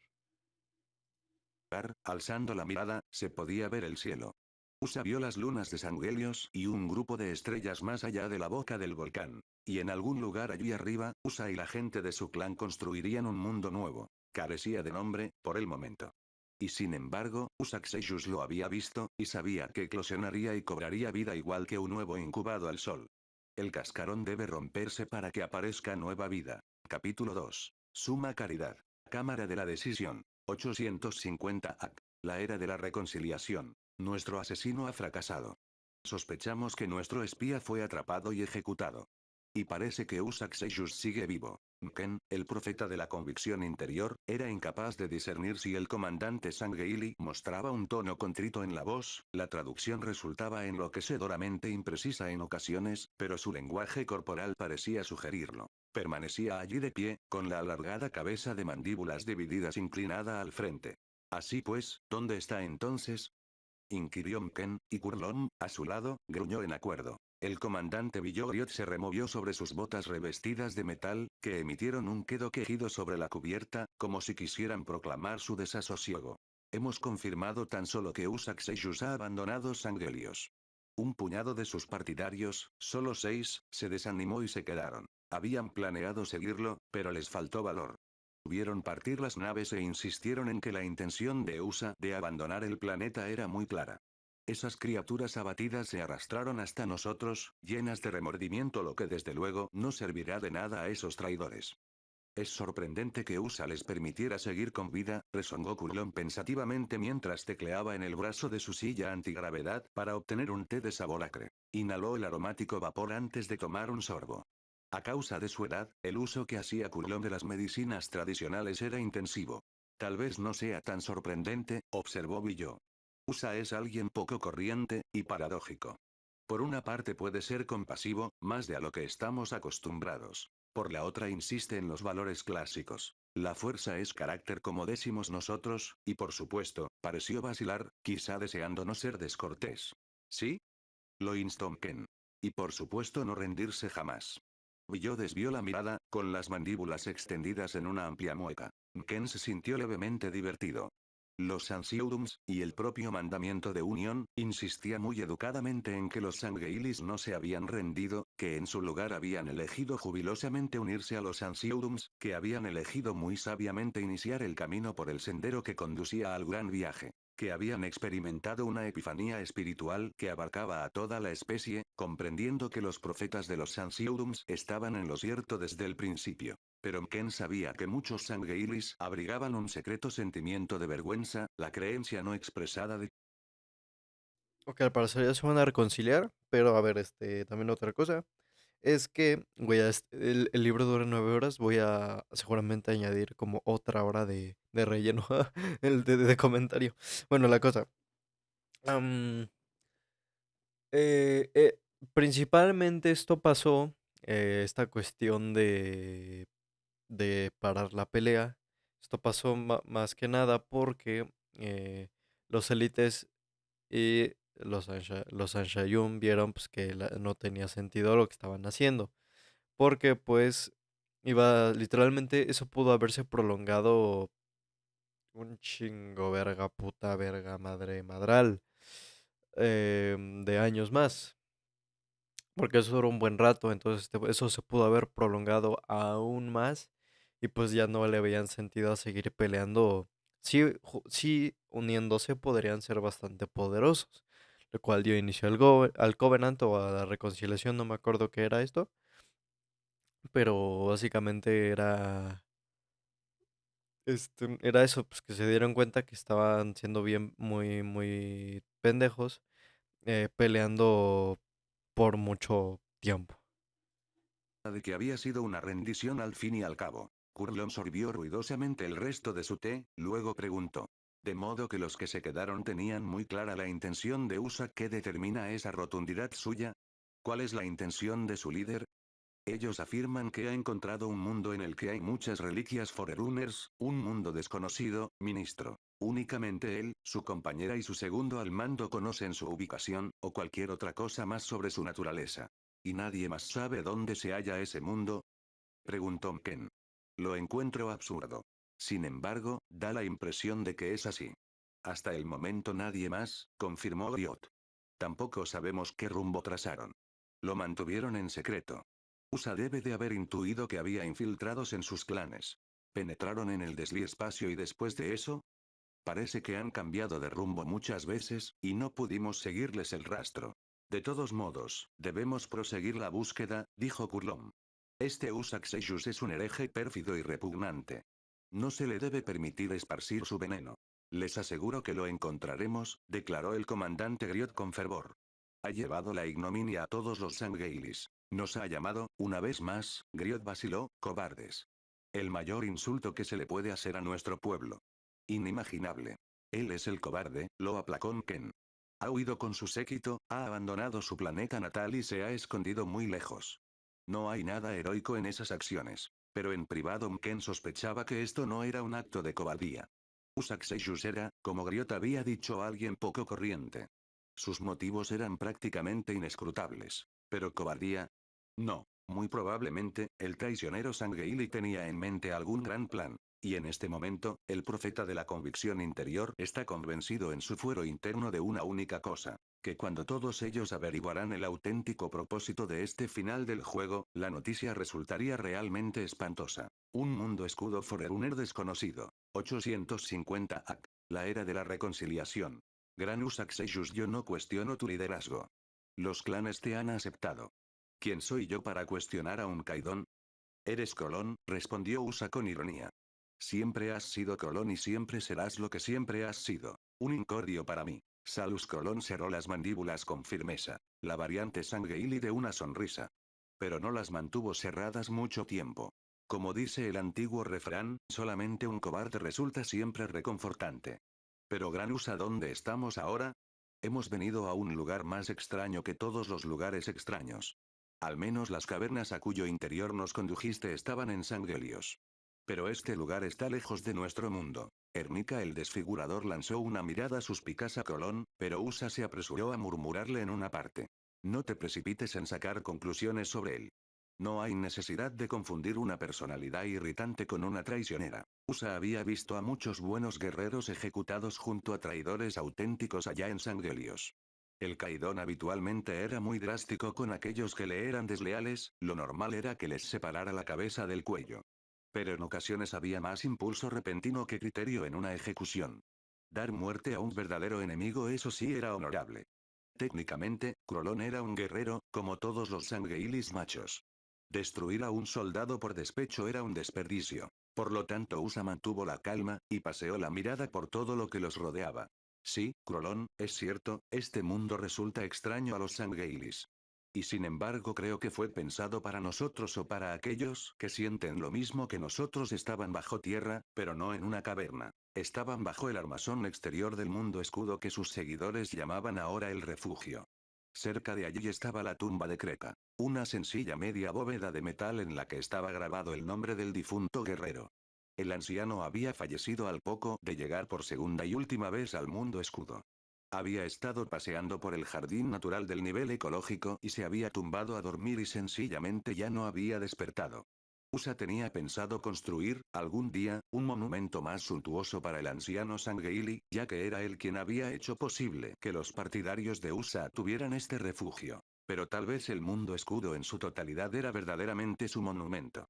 Alzando la mirada, se podía ver el cielo. Usa vio las lunas de Sanguelios y un grupo de estrellas más allá de la boca del volcán. Y en algún lugar allí arriba, Usa y la gente de su clan construirían un mundo nuevo. Carecía de nombre, por el momento. Y sin embargo, Usakseius lo había visto, y sabía que eclosionaría y cobraría vida igual que un nuevo incubado al sol. El cascarón debe romperse para que aparezca nueva vida. Capítulo 2. Suma Caridad. Cámara de la Decisión. 850 AC. La era de la reconciliación. Nuestro asesino ha fracasado. Sospechamos que nuestro espía fue atrapado y ejecutado. Y parece que Usak sigue vivo. M'ken, el profeta de la convicción interior, era incapaz de discernir si el comandante Sangeili mostraba un tono contrito en la voz, la traducción resultaba enloquecedoramente imprecisa en ocasiones, pero su lenguaje corporal parecía sugerirlo. Permanecía allí de pie, con la alargada cabeza de mandíbulas divididas inclinada al frente. Así pues, ¿dónde está entonces? Inquirió Mken, y Kurlom, a su lado, gruñó en acuerdo. El comandante Villoriot se removió sobre sus botas revestidas de metal, que emitieron un quedo quejido sobre la cubierta, como si quisieran proclamar su desasosiego. Hemos confirmado tan solo que Usa se ha abandonado Sangelios. Un puñado de sus partidarios, solo seis, se desanimó y se quedaron. Habían planeado seguirlo, pero les faltó valor. Tuvieron partir las naves e insistieron en que la intención de USA de abandonar el planeta era muy clara. Esas criaturas abatidas se arrastraron hasta nosotros, llenas de remordimiento lo que desde luego no servirá de nada a esos traidores. Es sorprendente que Usa les permitiera seguir con vida, resongó Curlón pensativamente mientras tecleaba en el brazo de su silla antigravedad para obtener un té de sabor acre. Inhaló el aromático vapor antes de tomar un sorbo. A causa de su edad, el uso que hacía Curlón de las medicinas tradicionales era intensivo. Tal vez no sea tan sorprendente, observó Billo. Usa es alguien poco corriente, y paradójico. Por una parte puede ser compasivo, más de a lo que estamos acostumbrados. Por la otra insiste en los valores clásicos. La fuerza es carácter como decimos nosotros, y por supuesto, pareció vacilar, quizá deseando no ser descortés. ¿Sí? Lo instó Ken. Y por supuesto no rendirse jamás. Yo desvió la mirada, con las mandíbulas extendidas en una amplia mueca. Ken se sintió levemente divertido. Los Sansiudums, y el propio mandamiento de unión, insistía muy educadamente en que los Sangeilis no se habían rendido, que en su lugar habían elegido jubilosamente unirse a los Sansiudums, que habían elegido muy sabiamente iniciar el camino por el sendero que conducía al gran viaje que habían experimentado una epifanía espiritual que abarcaba a toda la especie, comprendiendo que los profetas de los Sansiudums estaban en lo cierto desde el principio, pero Ken sabía que muchos Sangeilis abrigaban un secreto sentimiento de vergüenza, la creencia no expresada de... Ok, al parecer ya se van a reconciliar, pero a ver, este, también otra cosa. Es que, este, el, libro dura nueve horas, voy a seguramente añadir como otra hora de, relleno, el de, comentario. Bueno, la cosa. Eh, eh, principalmente esto pasó, eh, esta cuestión de de parar la pelea. Esto pasó más que nada porque eh, los élites y los, los Anshayun vieron pues, que no tenía sentido lo que estaban haciendo. Porque pues iba literalmente eso pudo haberse prolongado un chingo verga puta verga madre madral em, de años más porque eso duró un buen rato entonces este, eso se pudo haber prolongado aún más y pues ya no le habían sentido a seguir peleando. Sí, sí uniéndose podrían ser bastante poderosos, lo cual dio inicio al, al Covenant o a la reconciliación, no me acuerdo qué era esto. Pero básicamente era... Este, era eso, pues que se dieron cuenta que estaban siendo bien, muy, muy pendejos, eh, peleando por mucho tiempo. De que había sido una rendición al fin y al cabo. Burlom sorbió ruidosamente el resto de su té, luego preguntó. De modo que los que se quedaron tenían muy clara la intención de USA que determina esa rotundidad suya. ¿Cuál es la intención de su líder? Ellos afirman que ha encontrado un mundo en el que hay muchas reliquias Forerunners, un mundo desconocido, ministro. Únicamente él, su compañera y su segundo al mando conocen su ubicación, o cualquier otra cosa más sobre su naturaleza. ¿Y nadie más sabe dónde se halla ese mundo? Preguntó Ken. Lo encuentro absurdo. Sin embargo, da la impresión de que es así. Hasta el momento nadie más, confirmó Griot. Tampoco sabemos qué rumbo trazaron. Lo mantuvieron en secreto. USA debe de haber intuido que había infiltrados en sus clanes. Penetraron en el desli espacio y después de eso, Parece que han cambiado de rumbo muchas veces, y no pudimos seguirles el rastro. De todos modos, debemos proseguir la búsqueda, dijo Curlom. Este Usaxellus es un hereje pérfido y repugnante. No se le debe permitir esparcir su veneno. Les aseguro que lo encontraremos, declaró el comandante Griot con fervor. Ha llevado la ignominia a todos los Sangheilis. Nos ha llamado, una vez más, Griot vaciló, cobardes. El mayor insulto que se le puede hacer a nuestro pueblo. Inimaginable. Él es el cobarde, lo aplacó Ken. Ha huido con su séquito, ha abandonado su planeta natal y se ha escondido muy lejos. No hay nada heroico en esas acciones. Pero en privado Mken sospechaba que esto no era un acto de cobardía. Usak se era, como Griot había dicho, a alguien poco corriente. Sus motivos eran prácticamente inescrutables. Pero cobardía? No. Muy probablemente, el traicionero Sangheili tenía en mente algún gran plan. Y en este momento, el profeta de la convicción interior está convencido en su fuero interno de una única cosa, que cuando todos ellos averiguarán el auténtico propósito de este final del juego, la noticia resultaría realmente espantosa. Un mundo escudo Forerunner desconocido. 850 AC. La era de la reconciliación. Granus Axesius yo no cuestiono tu liderazgo. Los clanes te han aceptado. ¿Quién soy yo para cuestionar a un Kaidon? Eres Colón, respondió Usa con ironía. Siempre has sido Colón y siempre serás lo que siempre has sido. Un incordio para mí. Salus Colón cerró las mandíbulas con firmeza. La variante Sangueili de una sonrisa. Pero no las mantuvo cerradas mucho tiempo. Como dice el antiguo refrán, solamente un cobarde resulta siempre reconfortante. Pero Granusa ¿a dónde estamos ahora? Hemos venido a un lugar más extraño que todos los lugares extraños. Al menos las cavernas a cuyo interior nos condujiste estaban en Sangelios. Pero este lugar está lejos de nuestro mundo. Hermica el desfigurador lanzó una mirada suspicaz a Colón, pero Usa se apresuró a murmurarle en una parte. No te precipites en sacar conclusiones sobre él. No hay necesidad de confundir una personalidad irritante con una traicionera. Usa había visto a muchos buenos guerreros ejecutados junto a traidores auténticos allá en sangrelios El caidón habitualmente era muy drástico con aquellos que le eran desleales, lo normal era que les separara la cabeza del cuello. Pero en ocasiones había más impulso repentino que criterio en una ejecución. Dar muerte a un verdadero enemigo eso sí era honorable. Técnicamente, Crolón era un guerrero, como todos los sangueilis machos. Destruir a un soldado por despecho era un desperdicio. Por lo tanto, Usa mantuvo la calma, y paseó la mirada por todo lo que los rodeaba. Sí, Crolón, es cierto, este mundo resulta extraño a los sangueilis. Y sin embargo creo que fue pensado para nosotros o para aquellos que sienten lo mismo que nosotros estaban bajo tierra, pero no en una caverna. Estaban bajo el armazón exterior del mundo escudo que sus seguidores llamaban ahora el refugio. Cerca de allí estaba la tumba de Creca, Una sencilla media bóveda de metal en la que estaba grabado el nombre del difunto guerrero. El anciano había fallecido al poco de llegar por segunda y última vez al mundo escudo. Había estado paseando por el jardín natural del nivel ecológico y se había tumbado a dormir y sencillamente ya no había despertado. USA tenía pensado construir, algún día, un monumento más suntuoso para el anciano Sangheili, ya que era él quien había hecho posible que los partidarios de USA tuvieran este refugio. Pero tal vez el mundo escudo en su totalidad era verdaderamente su monumento.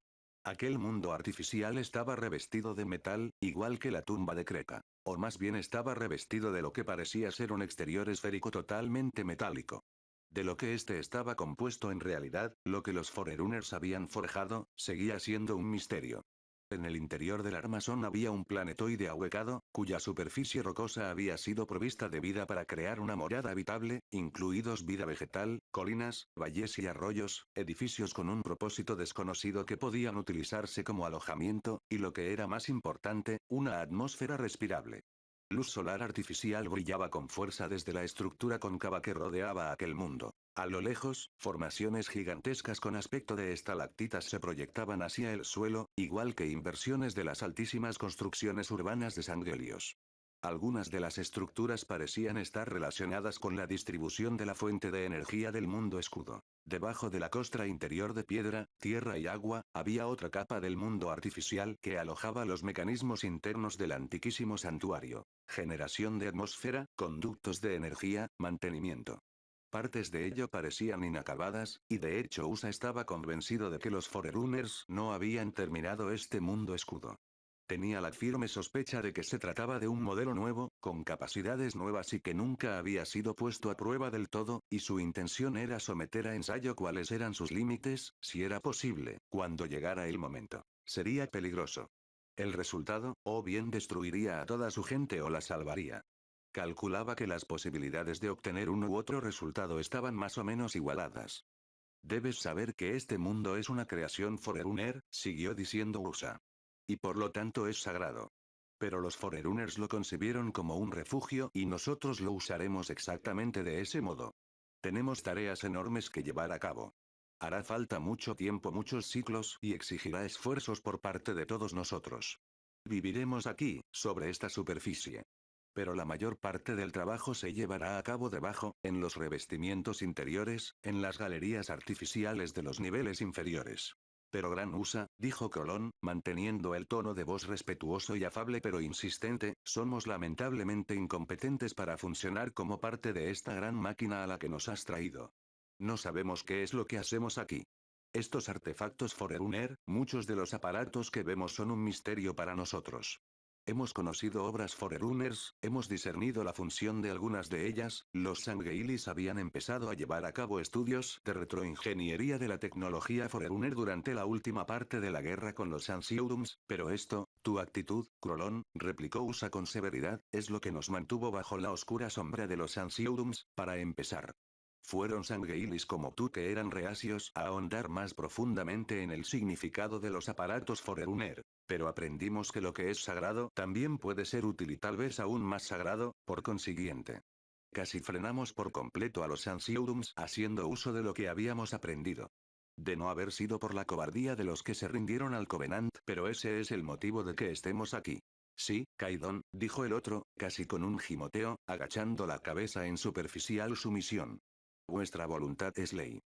Aquel mundo artificial estaba revestido de metal, igual que la tumba de Creta. O más bien estaba revestido de lo que parecía ser un exterior esférico totalmente metálico. De lo que éste estaba compuesto en realidad, lo que los Forerunners habían forjado, seguía siendo un misterio. En el interior del armazón había un planetoide ahuecado, cuya superficie rocosa había sido provista de vida para crear una morada habitable, incluidos vida vegetal, colinas, valles y arroyos, edificios con un propósito desconocido que podían utilizarse como alojamiento, y lo que era más importante, una atmósfera respirable. Luz solar artificial brillaba con fuerza desde la estructura cóncava que rodeaba aquel mundo. A lo lejos, formaciones gigantescas con aspecto de estalactitas se proyectaban hacia el suelo, igual que inversiones de las altísimas construcciones urbanas de Sangriolios. Algunas de las estructuras parecían estar relacionadas con la distribución de la fuente de energía del mundo escudo. Debajo de la costra interior de piedra, tierra y agua, había otra capa del mundo artificial que alojaba los mecanismos internos del antiquísimo santuario. Generación de atmósfera, conductos de energía, mantenimiento. Partes de ello parecían inacabadas, y de hecho USA estaba convencido de que los Forerunners no habían terminado este mundo escudo. Tenía la firme sospecha de que se trataba de un modelo nuevo, con capacidades nuevas y que nunca había sido puesto a prueba del todo, y su intención era someter a ensayo cuáles eran sus límites, si era posible, cuando llegara el momento. Sería peligroso. El resultado, o bien destruiría a toda su gente o la salvaría. Calculaba que las posibilidades de obtener uno u otro resultado estaban más o menos igualadas. Debes saber que este mundo es una creación Forerunner, siguió diciendo Usa. Y por lo tanto es sagrado. Pero los Forerunners lo concibieron como un refugio y nosotros lo usaremos exactamente de ese modo. Tenemos tareas enormes que llevar a cabo. Hará falta mucho tiempo, muchos ciclos y exigirá esfuerzos por parte de todos nosotros. Viviremos aquí, sobre esta superficie. Pero la mayor parte del trabajo se llevará a cabo debajo, en los revestimientos interiores, en las galerías artificiales de los niveles inferiores. Pero gran USA, dijo Colón, manteniendo el tono de voz respetuoso y afable pero insistente, somos lamentablemente incompetentes para funcionar como parte de esta gran máquina a la que nos has traído. No sabemos qué es lo que hacemos aquí. Estos artefactos Forerunner, muchos de los aparatos que vemos son un misterio para nosotros. Hemos conocido obras Forerunners, hemos discernido la función de algunas de ellas, los Sangheilis habían empezado a llevar a cabo estudios de retroingeniería de la tecnología Forerunner durante la última parte de la guerra con los Ansiurums, pero esto, tu actitud, Crolón, replicó Usa con severidad, es lo que nos mantuvo bajo la oscura sombra de los Ansiurums, para empezar. Fueron Sangheilis como tú que eran reacios a ahondar más profundamente en el significado de los aparatos Forerunner pero aprendimos que lo que es sagrado también puede ser útil y tal vez aún más sagrado, por consiguiente. Casi frenamos por completo a los Ansiurums haciendo uso de lo que habíamos aprendido. De no haber sido por la cobardía de los que se rindieron al Covenant, pero ese es el motivo de que estemos aquí. Sí, Caidón, dijo el otro, casi con un gimoteo, agachando la cabeza en superficial sumisión. Vuestra voluntad es ley.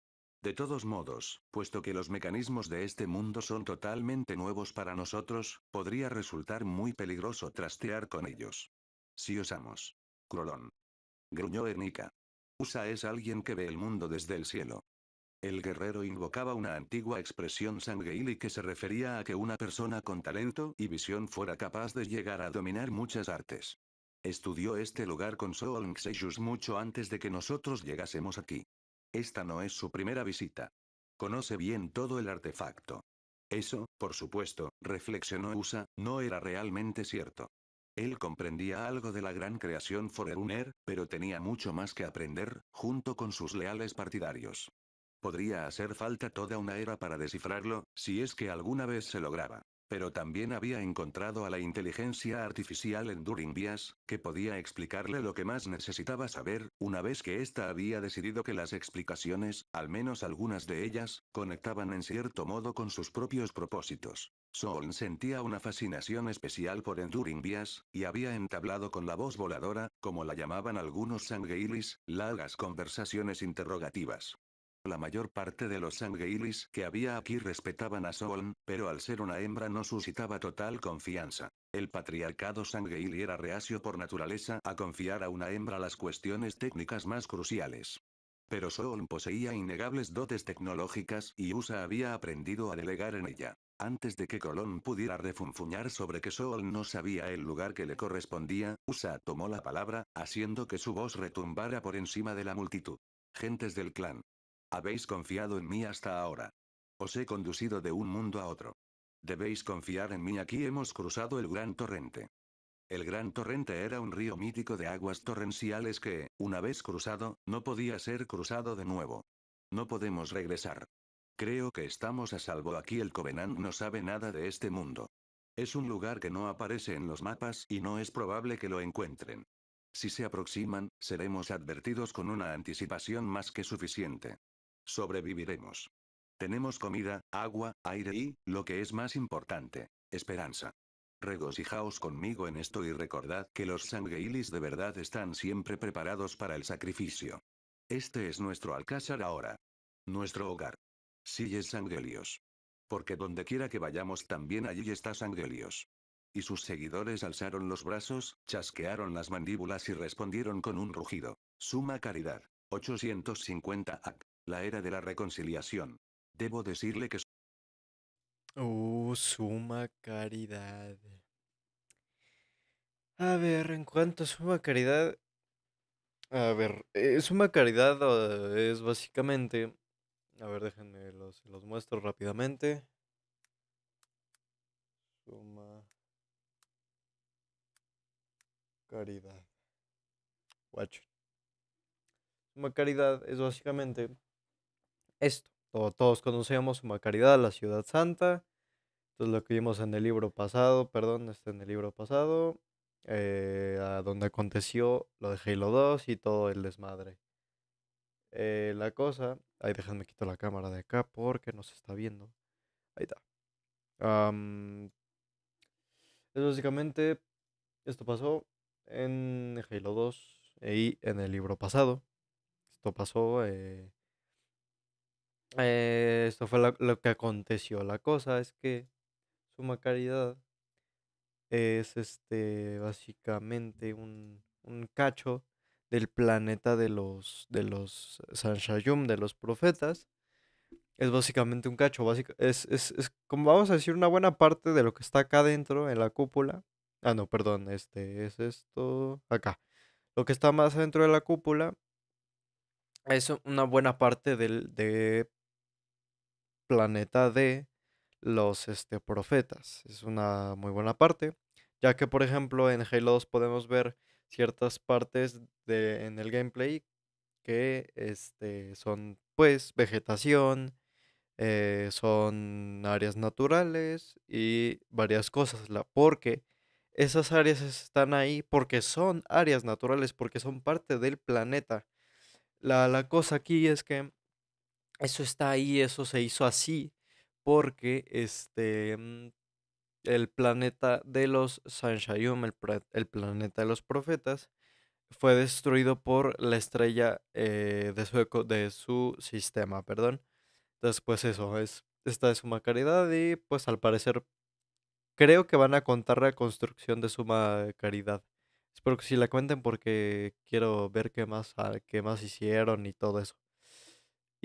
De todos modos, puesto que los mecanismos de este mundo son totalmente nuevos para nosotros, podría resultar muy peligroso trastear con ellos. Si osamos. Crolón. Gruñó Ernica. Usa es alguien que ve el mundo desde el cielo. El guerrero invocaba una antigua expresión sangueili que se refería a que una persona con talento y visión fuera capaz de llegar a dominar muchas artes. Estudió este lugar con Soong mucho antes de que nosotros llegásemos aquí. Esta no es su primera visita. Conoce bien todo el artefacto. Eso, por supuesto, reflexionó Usa, no era realmente cierto. Él comprendía algo de la gran creación Forerunner, pero tenía mucho más que aprender, junto con sus leales partidarios. Podría hacer falta toda una era para descifrarlo, si es que alguna vez se lograba. Pero también había encontrado a la inteligencia artificial Enduring Bias, que podía explicarle lo que más necesitaba saber, una vez que ésta había decidido que las explicaciones, al menos algunas de ellas, conectaban en cierto modo con sus propios propósitos. Sol sentía una fascinación especial por Enduring Bias, y había entablado con la voz voladora, como la llamaban algunos sangeilis, largas conversaciones interrogativas. La mayor parte de los sangueilis que había aquí respetaban a Solm, pero al ser una hembra no suscitaba total confianza. El patriarcado sangueili era reacio por naturaleza a confiar a una hembra las cuestiones técnicas más cruciales. Pero Solm poseía innegables dotes tecnológicas y USA había aprendido a delegar en ella. Antes de que Colón pudiera refunfuñar sobre que Sol no sabía el lugar que le correspondía, USA tomó la palabra, haciendo que su voz retumbara por encima de la multitud. Gentes del clan, habéis confiado en mí hasta ahora. Os he conducido de un mundo a otro. Debéis confiar en mí aquí hemos cruzado el gran torrente. El gran torrente era un río mítico de aguas torrenciales que, una vez cruzado, no podía ser cruzado de nuevo. No podemos regresar. Creo que estamos a salvo aquí el Covenant no sabe nada de este mundo. Es un lugar que no aparece en los mapas y no es probable que lo encuentren. Si se aproximan, seremos advertidos con una anticipación más que suficiente. Sobreviviremos. Tenemos comida, agua, aire y, lo que es más importante, esperanza. Regocijaos conmigo en esto y recordad que los sangueilis de verdad están siempre preparados para el sacrificio. Este es nuestro alcázar ahora. Nuestro hogar. Sí es Porque donde quiera que vayamos también allí está Sangelios. Y sus seguidores alzaron los brazos, chasquearon las mandíbulas y respondieron con un rugido. Suma caridad. 850 AC. La era de la reconciliación. Debo decirle que... Uh, suma caridad. A ver, en cuanto a suma caridad... A ver, es eh, suma caridad ah, es básicamente... A ver, déjenme, los, los muestro rápidamente. Suma caridad. Watch. Suma caridad es básicamente esto. Todos conocemos Suma Caridad, la Ciudad Santa. Entonces lo que vimos en el libro pasado, perdón, está en el libro pasado, eh, a donde aconteció lo de Halo 2 y todo el desmadre. Eh, la cosa, ahí déjenme quitar la cámara de acá porque no se está viendo. Ahí está. es básicamente, esto pasó en Halo 2 y en el libro pasado. Esto pasó eh, eh, esto fue lo, que aconteció. La cosa es que Suma Caridad es este básicamente un, cacho del planeta de los de los Sanshayum, de los profetas. Es básicamente un cacho, básico, es, es, como vamos a decir una buena parte de lo que está acá adentro en la cúpula. Ah, no, perdón, este es esto acá. Lo que está más adentro de la cúpula es una buena parte del, de planeta de los este, profetas. Es una muy buena parte, ya que por ejemplo en Halo 2 podemos ver ciertas partes de, en el gameplay que este, son pues vegetación, eh, son áreas naturales y varias cosas, la, porque esas áreas están ahí porque son áreas naturales, porque son parte del planeta. La, la cosa aquí es que eso está ahí, eso se hizo así, porque este, mm, el planeta de los Sanshayum, el, planeta de los profetas, fue destruido por la estrella eh, de, su de su sistema, perdón. Entonces, pues eso, es, esta es Suma Caridad y pues al parecer creo que van a contar la construcción de Suma Caridad. Espero que sí la cuenten porque quiero ver qué más, ah, qué más hicieron y todo eso.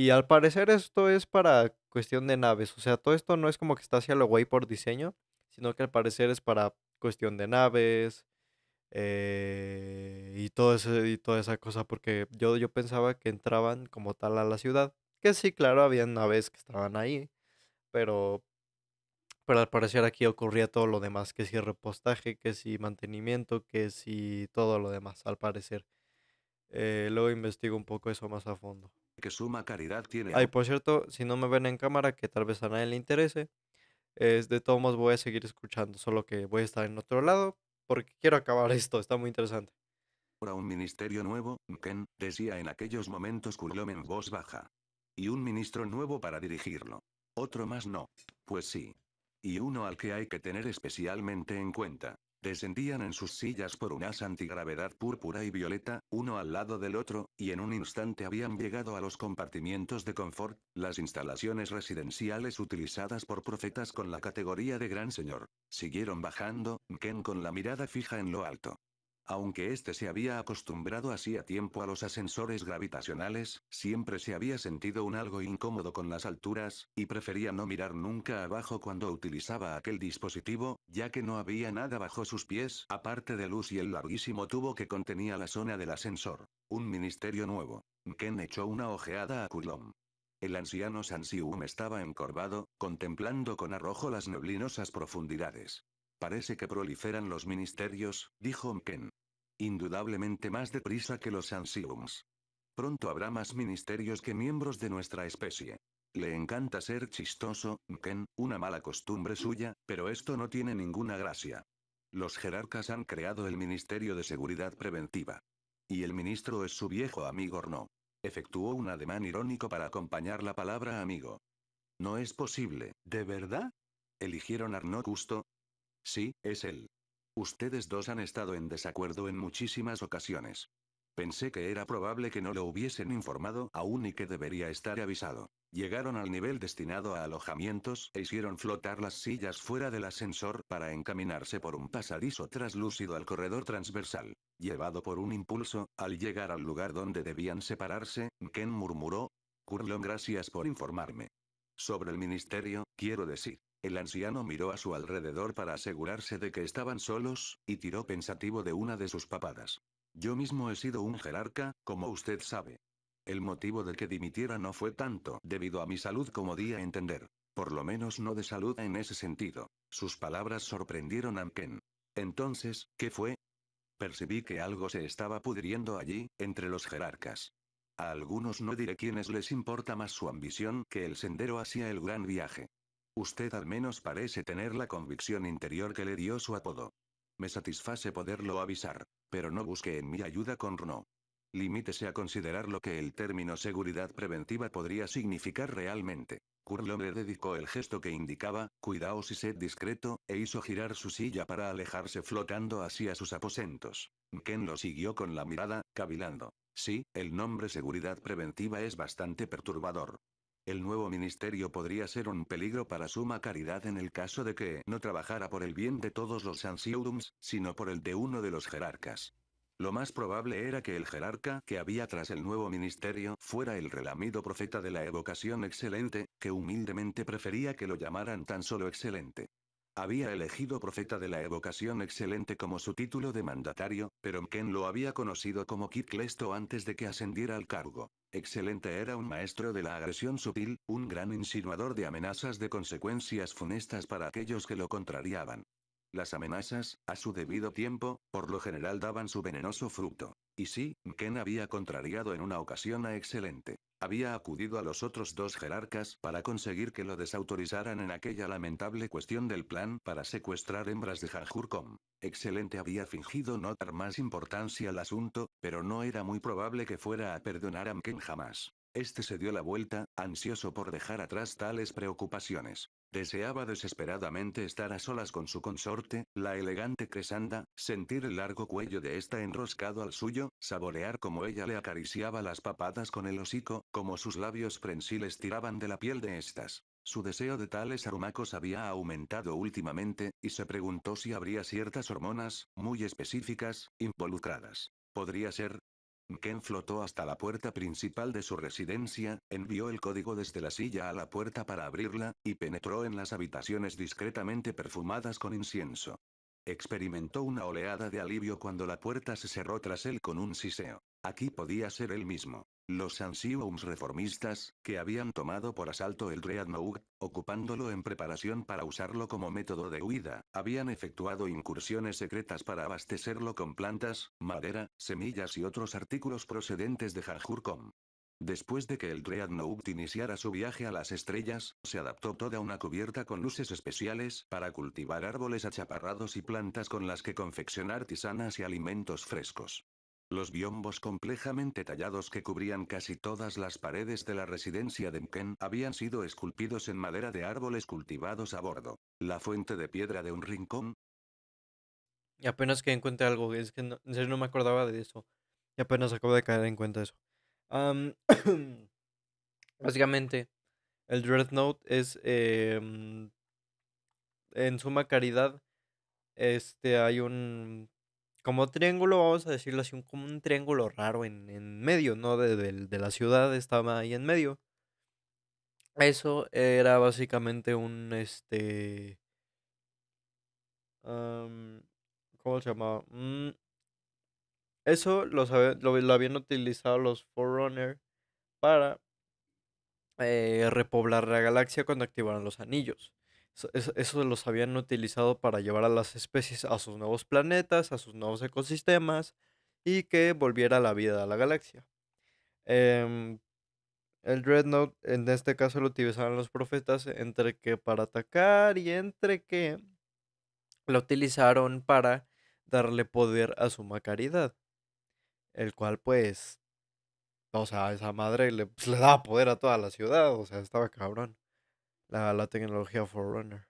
Y al parecer esto es para cuestión de naves. O sea, todo esto no es como que está hacia lo güey por diseño, sino que al parecer es para cuestión de naves eh, y, todo ese, y toda esa cosa. Porque yo, yo pensaba que entraban como tal a la ciudad. Que sí, claro, había naves que estaban ahí. Pero, pero al parecer aquí ocurría todo lo demás. Que si repostaje, que si mantenimiento, que si todo lo demás, al parecer. Eh, luego investigo un poco eso más a fondo que suma caridad tiene. Ay, por cierto, si no me ven en cámara, que tal vez a nadie le interese, es de todos modos voy a seguir escuchando, solo que voy a estar en otro lado porque quiero acabar esto, está muy interesante. Ahora un ministerio nuevo, Ken, decía en aquellos momentos Culom en voz baja. Y un ministro nuevo para dirigirlo. Otro más no. Pues sí. Y uno al que hay que tener especialmente en cuenta. Descendían en sus sillas por as antigravedad púrpura y violeta, uno al lado del otro, y en un instante habían llegado a los compartimientos de confort, las instalaciones residenciales utilizadas por profetas con la categoría de gran señor. Siguieron bajando, Ken con la mirada fija en lo alto. Aunque este se había acostumbrado hacía tiempo a los ascensores gravitacionales, siempre se había sentido un algo incómodo con las alturas, y prefería no mirar nunca abajo cuando utilizaba aquel dispositivo, ya que no había nada bajo sus pies, aparte de luz y el larguísimo tubo que contenía la zona del ascensor. Un ministerio nuevo. Ken echó una ojeada a Kulom. El anciano Sansium estaba encorvado, contemplando con arrojo las neblinosas profundidades. Parece que proliferan los ministerios, dijo Mken. Indudablemente más deprisa que los Ansiums. Pronto habrá más ministerios que miembros de nuestra especie. Le encanta ser chistoso, Ken, una mala costumbre suya, pero esto no tiene ninguna gracia. Los jerarcas han creado el Ministerio de Seguridad Preventiva. Y el ministro es su viejo amigo Orno. Efectuó un ademán irónico para acompañar la palabra amigo. No es posible, ¿de verdad? ¿Eligieron Arno Custo? Sí, es él. Ustedes dos han estado en desacuerdo en muchísimas ocasiones. Pensé que era probable que no lo hubiesen informado aún y que debería estar avisado. Llegaron al nivel destinado a alojamientos e hicieron flotar las sillas fuera del ascensor para encaminarse por un pasadizo traslúcido al corredor transversal. Llevado por un impulso, al llegar al lugar donde debían separarse, Ken murmuró. Curlon, gracias por informarme. Sobre el ministerio, quiero decir. El anciano miró a su alrededor para asegurarse de que estaban solos, y tiró pensativo de una de sus papadas. Yo mismo he sido un jerarca, como usted sabe. El motivo de que dimitiera no fue tanto debido a mi salud como di a entender. Por lo menos no de salud en ese sentido. Sus palabras sorprendieron a Ken. Entonces, ¿qué fue? Percibí que algo se estaba pudriendo allí, entre los jerarcas. A algunos no diré quiénes les importa más su ambición que el sendero hacia el gran viaje. Usted al menos parece tener la convicción interior que le dio su apodo. Me satisface poderlo avisar, pero no busque en mi ayuda con R'no. Limítese a considerar lo que el término seguridad preventiva podría significar realmente. Curlo le dedicó el gesto que indicaba, cuidaos y sed discreto, e hizo girar su silla para alejarse flotando hacia sus aposentos. Ken lo siguió con la mirada, cavilando. Sí, el nombre seguridad preventiva es bastante perturbador. El nuevo ministerio podría ser un peligro para Suma Caridad en el caso de que no trabajara por el bien de todos los Ansiurums, sino por el de uno de los jerarcas. Lo más probable era que el jerarca que había tras el nuevo ministerio fuera el relamido profeta de la evocación excelente, que humildemente prefería que lo llamaran tan solo excelente. Había elegido profeta de la evocación excelente como su título de mandatario, pero Mken lo había conocido como Kit antes de que ascendiera al cargo. Excelente era un maestro de la agresión sutil, un gran insinuador de amenazas de consecuencias funestas para aquellos que lo contrariaban. Las amenazas, a su debido tiempo, por lo general daban su venenoso fruto. Y sí, Ken había contrariado en una ocasión a Excelente. Había acudido a los otros dos jerarcas para conseguir que lo desautorizaran en aquella lamentable cuestión del plan para secuestrar hembras de Hanjurcom. Excelente había fingido no dar más importancia al asunto, pero no era muy probable que fuera a perdonar a Mken jamás. Este se dio la vuelta, ansioso por dejar atrás tales preocupaciones. Deseaba desesperadamente estar a solas con su consorte, la elegante Cresanda, sentir el largo cuello de esta enroscado al suyo, saborear como ella le acariciaba las papadas con el hocico, como sus labios prensiles tiraban de la piel de estas. Su deseo de tales aromacos había aumentado últimamente, y se preguntó si habría ciertas hormonas, muy específicas, involucradas. Podría ser, Ken flotó hasta la puerta principal de su residencia, envió el código desde la silla a la puerta para abrirla, y penetró en las habitaciones discretamente perfumadas con incienso. Experimentó una oleada de alivio cuando la puerta se cerró tras él con un siseo. Aquí podía ser él mismo. Los Sansioums reformistas, que habían tomado por asalto el Dreadnought, ocupándolo en preparación para usarlo como método de huida, habían efectuado incursiones secretas para abastecerlo con plantas, madera, semillas y otros artículos procedentes de Harhur-Kom. Después de que el Dreadnought iniciara su viaje a las estrellas, se adaptó toda una cubierta con luces especiales para cultivar árboles achaparrados y plantas con las que confeccionar tisanas y alimentos frescos. Los biombos complejamente tallados que cubrían casi todas las paredes de la residencia de Mken habían sido esculpidos en madera de árboles cultivados a bordo. La fuente de piedra de un rincón. Y apenas que encuentre algo, es que no, me acordaba de eso. Y apenas acabo de caer en cuenta eso. básicamente, el Dreadnought es em, en suma caridad. Este hay un como triángulo, vamos a decirlo así, como un triángulo raro en, medio, ¿no? De, la ciudad estaba ahí en medio. Eso era básicamente un, este... Um, ¿Cómo se llamaba? Mm, eso lo, lo, habían utilizado los Forerunner para eh, repoblar la galaxia cuando activaron los anillos eso, los habían utilizado para llevar a las especies a sus nuevos planetas, a sus nuevos ecosistemas y que volviera la vida a la galaxia. Em, el Dreadnought en este caso lo utilizaron los profetas entre que para atacar y entre que lo utilizaron para darle poder a su macaridad. El cual pues... O sea, esa madre le, pues, le daba poder a toda la ciudad. O sea, estaba cabrón la, tecnología Forerunner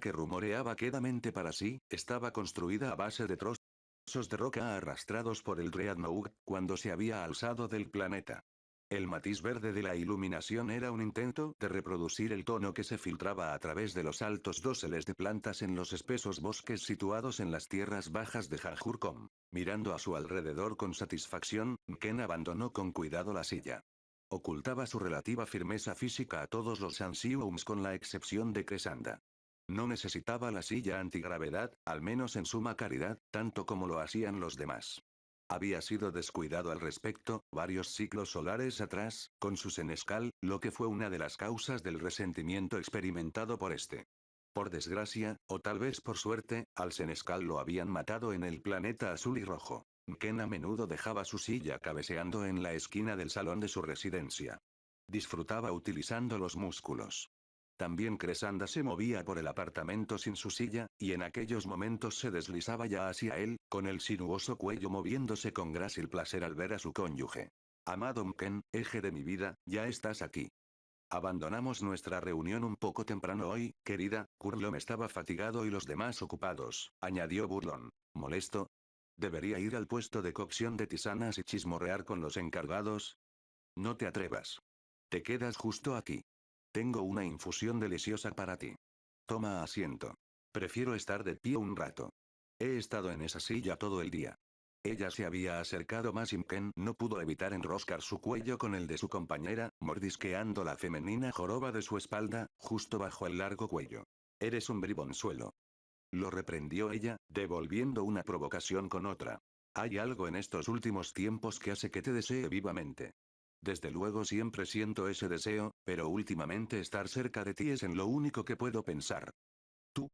que rumoreaba quedamente para sí, estaba construida a base de trozos de roca arrastrados por el Dreadnought, cuando se había alzado del planeta. El matiz verde de la iluminación era un intento de reproducir el tono que se filtraba a través de los altos dóseles de plantas en los espesos bosques situados en las tierras bajas de Jajurcom. Mirando a su alrededor con satisfacción, Ken abandonó con cuidado la silla. Ocultaba su relativa firmeza física a todos los Ansiums con la excepción de Cresanda. No necesitaba la silla antigravedad, al menos en suma caridad, tanto como lo hacían los demás. Había sido descuidado al respecto, varios ciclos solares atrás, con su senescal, lo que fue una de las causas del resentimiento experimentado por este. Por desgracia, o tal vez por suerte, al senescal lo habían matado en el planeta azul y rojo. Ken a menudo dejaba su silla cabeceando en la esquina del salón de su residencia. Disfrutaba utilizando los músculos. También Cresanda se movía por el apartamento sin su silla, y en aquellos momentos se deslizaba ya hacia él, con el sinuoso cuello moviéndose con grácil placer al ver a su cónyuge. Amado Ken, eje de mi vida, ya estás aquí. Abandonamos nuestra reunión un poco temprano hoy, querida, me estaba fatigado y los demás ocupados, añadió Burlón. Molesto, Debería ir al puesto de cocción de tisanas y chismorrear con los encargados. No te atrevas. Te quedas justo aquí. Tengo una infusión deliciosa para ti. Toma asiento. Prefiero estar de pie un rato. He estado en esa silla todo el día. Ella se había acercado más y Ken no pudo evitar enroscar su cuello con el de su compañera, mordisqueando la femenina joroba de su espalda, justo bajo el largo cuello. Eres un bribonzuelo. Lo reprendió ella, devolviendo una provocación con otra. Hay algo en estos últimos tiempos que hace que te desee vivamente. Desde luego siempre siento ese deseo, pero últimamente estar cerca de ti es en lo único que puedo pensar. Tú.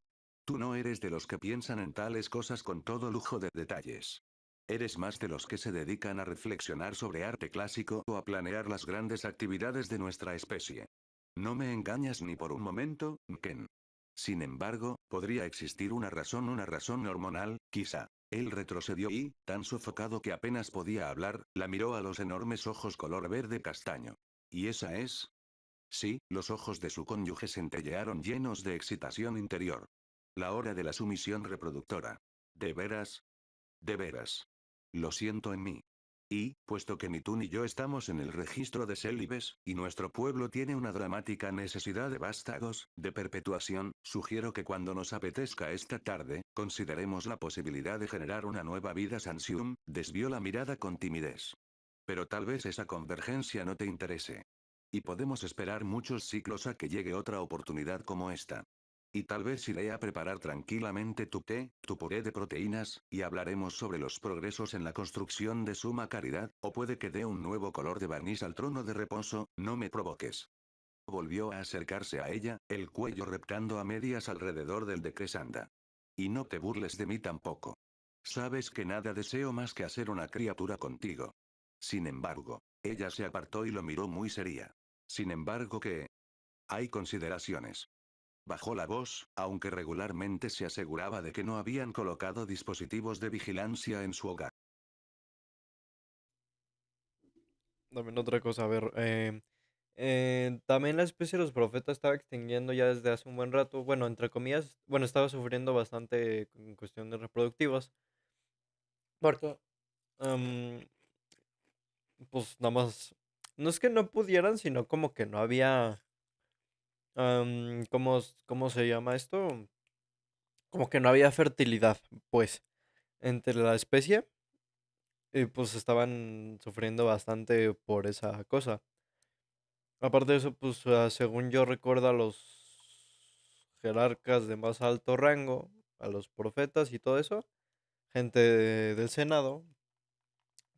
Tú no eres de los que piensan en tales cosas con todo lujo de detalles. Eres más de los que se dedican a reflexionar sobre arte clásico o a planear las grandes actividades de nuestra especie. No me engañas ni por un momento, Ken. Sin embargo, podría existir una razón, una razón hormonal, quizá. Él retrocedió y, tan sofocado que apenas podía hablar, la miró a los enormes ojos color verde castaño. ¿Y esa es? Sí, los ojos de su cónyuge centellearon llenos de excitación interior. La hora de la sumisión reproductora. ¿De veras? De veras. Lo siento en mí. Y, puesto que ni tú ni yo estamos en el registro de Selibes y nuestro pueblo tiene una dramática necesidad de vástagos, de perpetuación, sugiero que cuando nos apetezca esta tarde, consideremos la posibilidad de generar una nueva vida Sansium, desvió la mirada con timidez. Pero tal vez esa convergencia no te interese. Y podemos esperar muchos ciclos a que llegue otra oportunidad como esta. Y tal vez iré a preparar tranquilamente tu té, tu puré de proteínas, y hablaremos sobre los progresos en la construcción de suma caridad, o puede que dé un nuevo color de barniz al trono de reposo, no me provoques. Volvió a acercarse a ella, el cuello reptando a medias alrededor del de Cresanda. Y no te burles de mí tampoco. Sabes que nada deseo más que hacer una criatura contigo. Sin embargo, ella se apartó y lo miró muy seria. Sin embargo que... Hay consideraciones. Bajó la voz, aunque regularmente se aseguraba de que no habían colocado dispositivos de vigilancia en su hogar. También otra cosa, a ver, em, em, también la especie de los profetas estaba extinguiendo ya desde hace un buen rato, bueno, entre comillas, bueno, estaba sufriendo bastante en cuestiones reproductivas, porque, em, pues nada más, no es que no pudieran, sino como que no había um, ¿cómo, se llama esto? Como que no había fertilidad, pues, entre la especie. Y pues estaban sufriendo bastante por esa cosa. Aparte de eso, pues ah, según yo recuerdo a los jerarcas de más alto rango, a los profetas y todo eso, gente del Senado,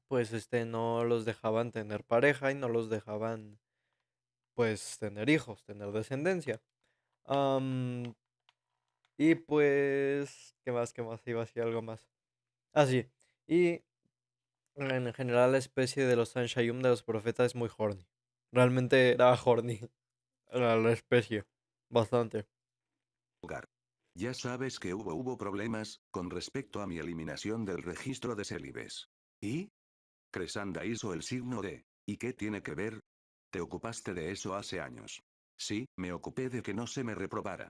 pues este no los dejaban tener pareja y no los dejaban pues tener hijos, tener descendencia. y pues, ¿qué más? ¿Qué más? Iba a algo más. Ah, Y en general la especie de los Sanshayum de los profetas es muy horny. Realmente era horny. Era la especie. Bastante. Ya sabes que hubo, hubo problemas, con respecto a mi eliminación del registro de Celibes. ¿Y? Cresanda hizo el signo de. ¿Y qué tiene que ver? Te ocupaste de eso hace años. Sí, me ocupé de que no se me reprobara.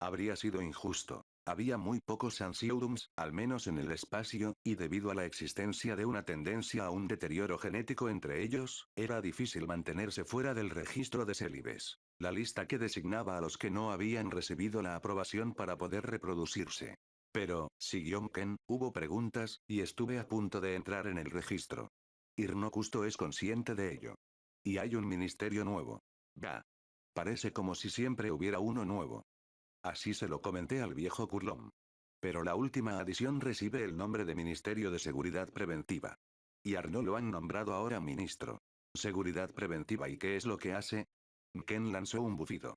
Habría sido injusto. Había muy pocos Ansiodums, al menos en el espacio, y debido a la existencia de una tendencia a un deterioro genético entre ellos, era difícil mantenerse fuera del registro de célibes. La lista que designaba a los que no habían recibido la aprobación para poder reproducirse. Pero, siguió Mken, hubo preguntas, y estuve a punto de entrar en el registro. Irno justo es consciente de ello. Y hay un ministerio nuevo. Bah. Parece como si siempre hubiera uno nuevo. Así se lo comenté al viejo Curlón. Pero la última adición recibe el nombre de Ministerio de Seguridad Preventiva. Y Arno lo han nombrado ahora ministro. Seguridad Preventiva y qué es lo que hace? Ken lanzó un bufido.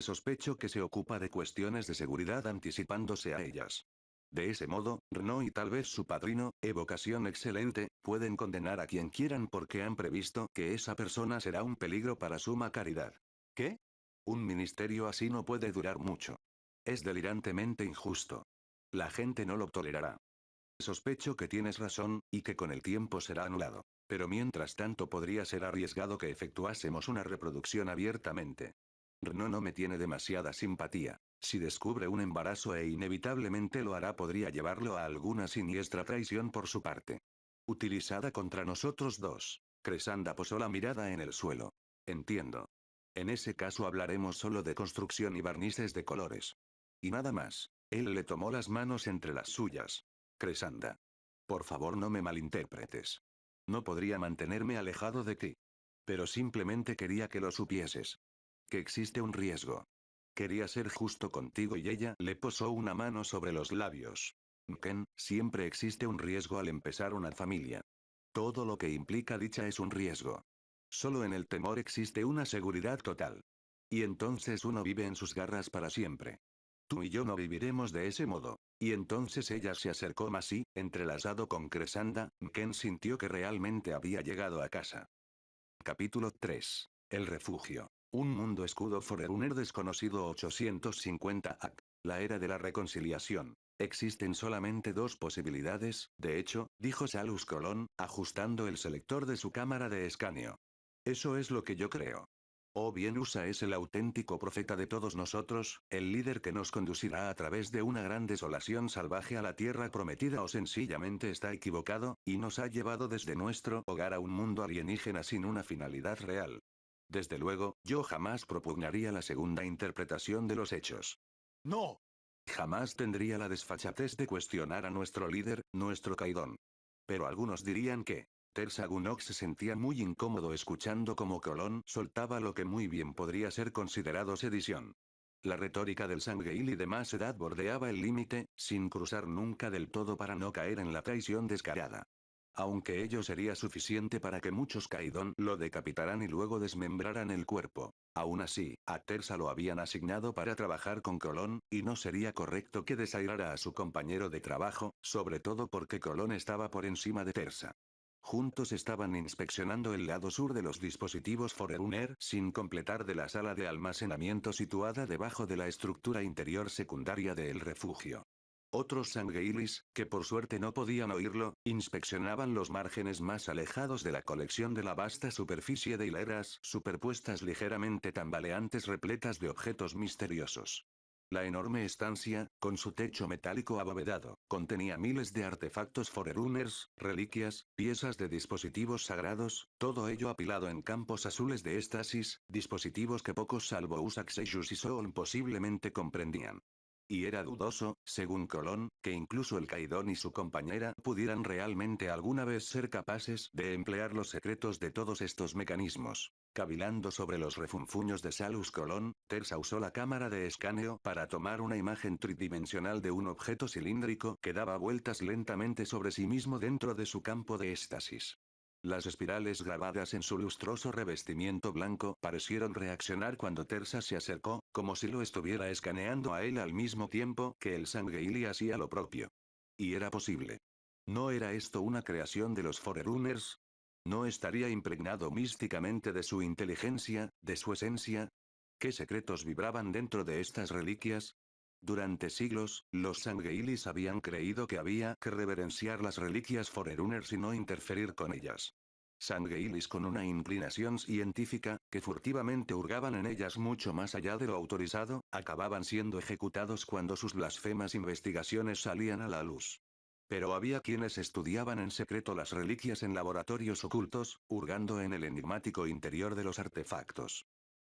Sospecho que se ocupa de cuestiones de seguridad anticipándose a ellas. De ese modo, R'no y tal vez su padrino, evocación excelente, pueden condenar a quien quieran porque han previsto que esa persona será un peligro para suma caridad. ¿Qué? Un ministerio así no puede durar mucho. Es delirantemente injusto. La gente no lo tolerará. Sospecho que tienes razón, y que con el tiempo será anulado. Pero mientras tanto podría ser arriesgado que efectuásemos una reproducción abiertamente. R'no no me tiene demasiada simpatía. Si descubre un embarazo e inevitablemente lo hará podría llevarlo a alguna siniestra traición por su parte. Utilizada contra nosotros dos. Cresanda posó la mirada en el suelo. Entiendo. En ese caso hablaremos solo de construcción y barnices de colores. Y nada más. Él le tomó las manos entre las suyas. Cresanda. Por favor no me malinterpretes. No podría mantenerme alejado de ti. Pero simplemente quería que lo supieses. Que existe un riesgo. Quería ser justo contigo y ella le posó una mano sobre los labios. Ken, siempre existe un riesgo al empezar una familia. Todo lo que implica dicha es un riesgo. Solo en el temor existe una seguridad total. Y entonces uno vive en sus garras para siempre. Tú y yo no viviremos de ese modo. Y entonces ella se acercó más y, entrelazado con Cresanda, Ken sintió que realmente había llegado a casa. Capítulo 3. El refugio. Un mundo escudo Forerunner desconocido 850 AC. La era de la reconciliación. Existen solamente dos posibilidades, de hecho, dijo Salus Colón, ajustando el selector de su cámara de escaneo. Eso es lo que yo creo. O bien Usa es el auténtico profeta de todos nosotros, el líder que nos conducirá a través de una gran desolación salvaje a la tierra prometida o sencillamente está equivocado, y nos ha llevado desde nuestro hogar a un mundo alienígena sin una finalidad real. Desde luego, yo jamás propugnaría la segunda interpretación de los hechos. ¡No! Jamás tendría la desfachatez de cuestionar a nuestro líder, nuestro Caidón. Pero algunos dirían que, Tersagunok se sentía muy incómodo escuchando como Colón soltaba lo que muy bien podría ser considerado sedición. La retórica del Sangueil y de más edad bordeaba el límite, sin cruzar nunca del todo para no caer en la traición descarada. Aunque ello sería suficiente para que muchos Caidón lo decapitaran y luego desmembraran el cuerpo. Aún así, a Tersa lo habían asignado para trabajar con Colón, y no sería correcto que desairara a su compañero de trabajo, sobre todo porque Colón estaba por encima de Tersa. Juntos estaban inspeccionando el lado sur de los dispositivos Forerunner sin completar de la sala de almacenamiento situada debajo de la estructura interior secundaria del refugio. Otros sangueilis, que por suerte no podían oírlo, inspeccionaban los márgenes más alejados de la colección de la vasta superficie de hileras superpuestas ligeramente tambaleantes repletas de objetos misteriosos. La enorme estancia, con su techo metálico abovedado, contenía miles de artefactos Forerunners, reliquias, piezas de dispositivos sagrados, todo ello apilado en campos azules de éxtasis, dispositivos que pocos salvo Usaxeyus y Soul posiblemente comprendían y era dudoso, según Colón, que incluso el Caidón y su compañera pudieran realmente alguna vez ser capaces de emplear los secretos de todos estos mecanismos. Cavilando sobre los refunfuños de Salus Colón, Tersa usó la cámara de escaneo para tomar una imagen tridimensional de un objeto cilíndrico que daba vueltas lentamente sobre sí mismo dentro de su campo de éxtasis. Las espirales grabadas en su lustroso revestimiento blanco parecieron reaccionar cuando Tersa se acercó, como si lo estuviera escaneando a él al mismo tiempo que el Sangeili hacía lo propio. Y era posible. ¿No era esto una creación de los Forerunners? ¿No estaría impregnado místicamente de su inteligencia, de su esencia? ¿Qué secretos vibraban dentro de estas reliquias? Durante siglos, los Sangeilis habían creído que había que reverenciar las reliquias Forerunners y no interferir con ellas. Sangeilis con una inclinación científica, que furtivamente hurgaban en ellas mucho más allá de lo autorizado, acababan siendo ejecutados cuando sus blasfemas investigaciones salían a la luz. Pero había quienes estudiaban en secreto las reliquias en laboratorios ocultos, hurgando en el enigmático interior de los artefactos.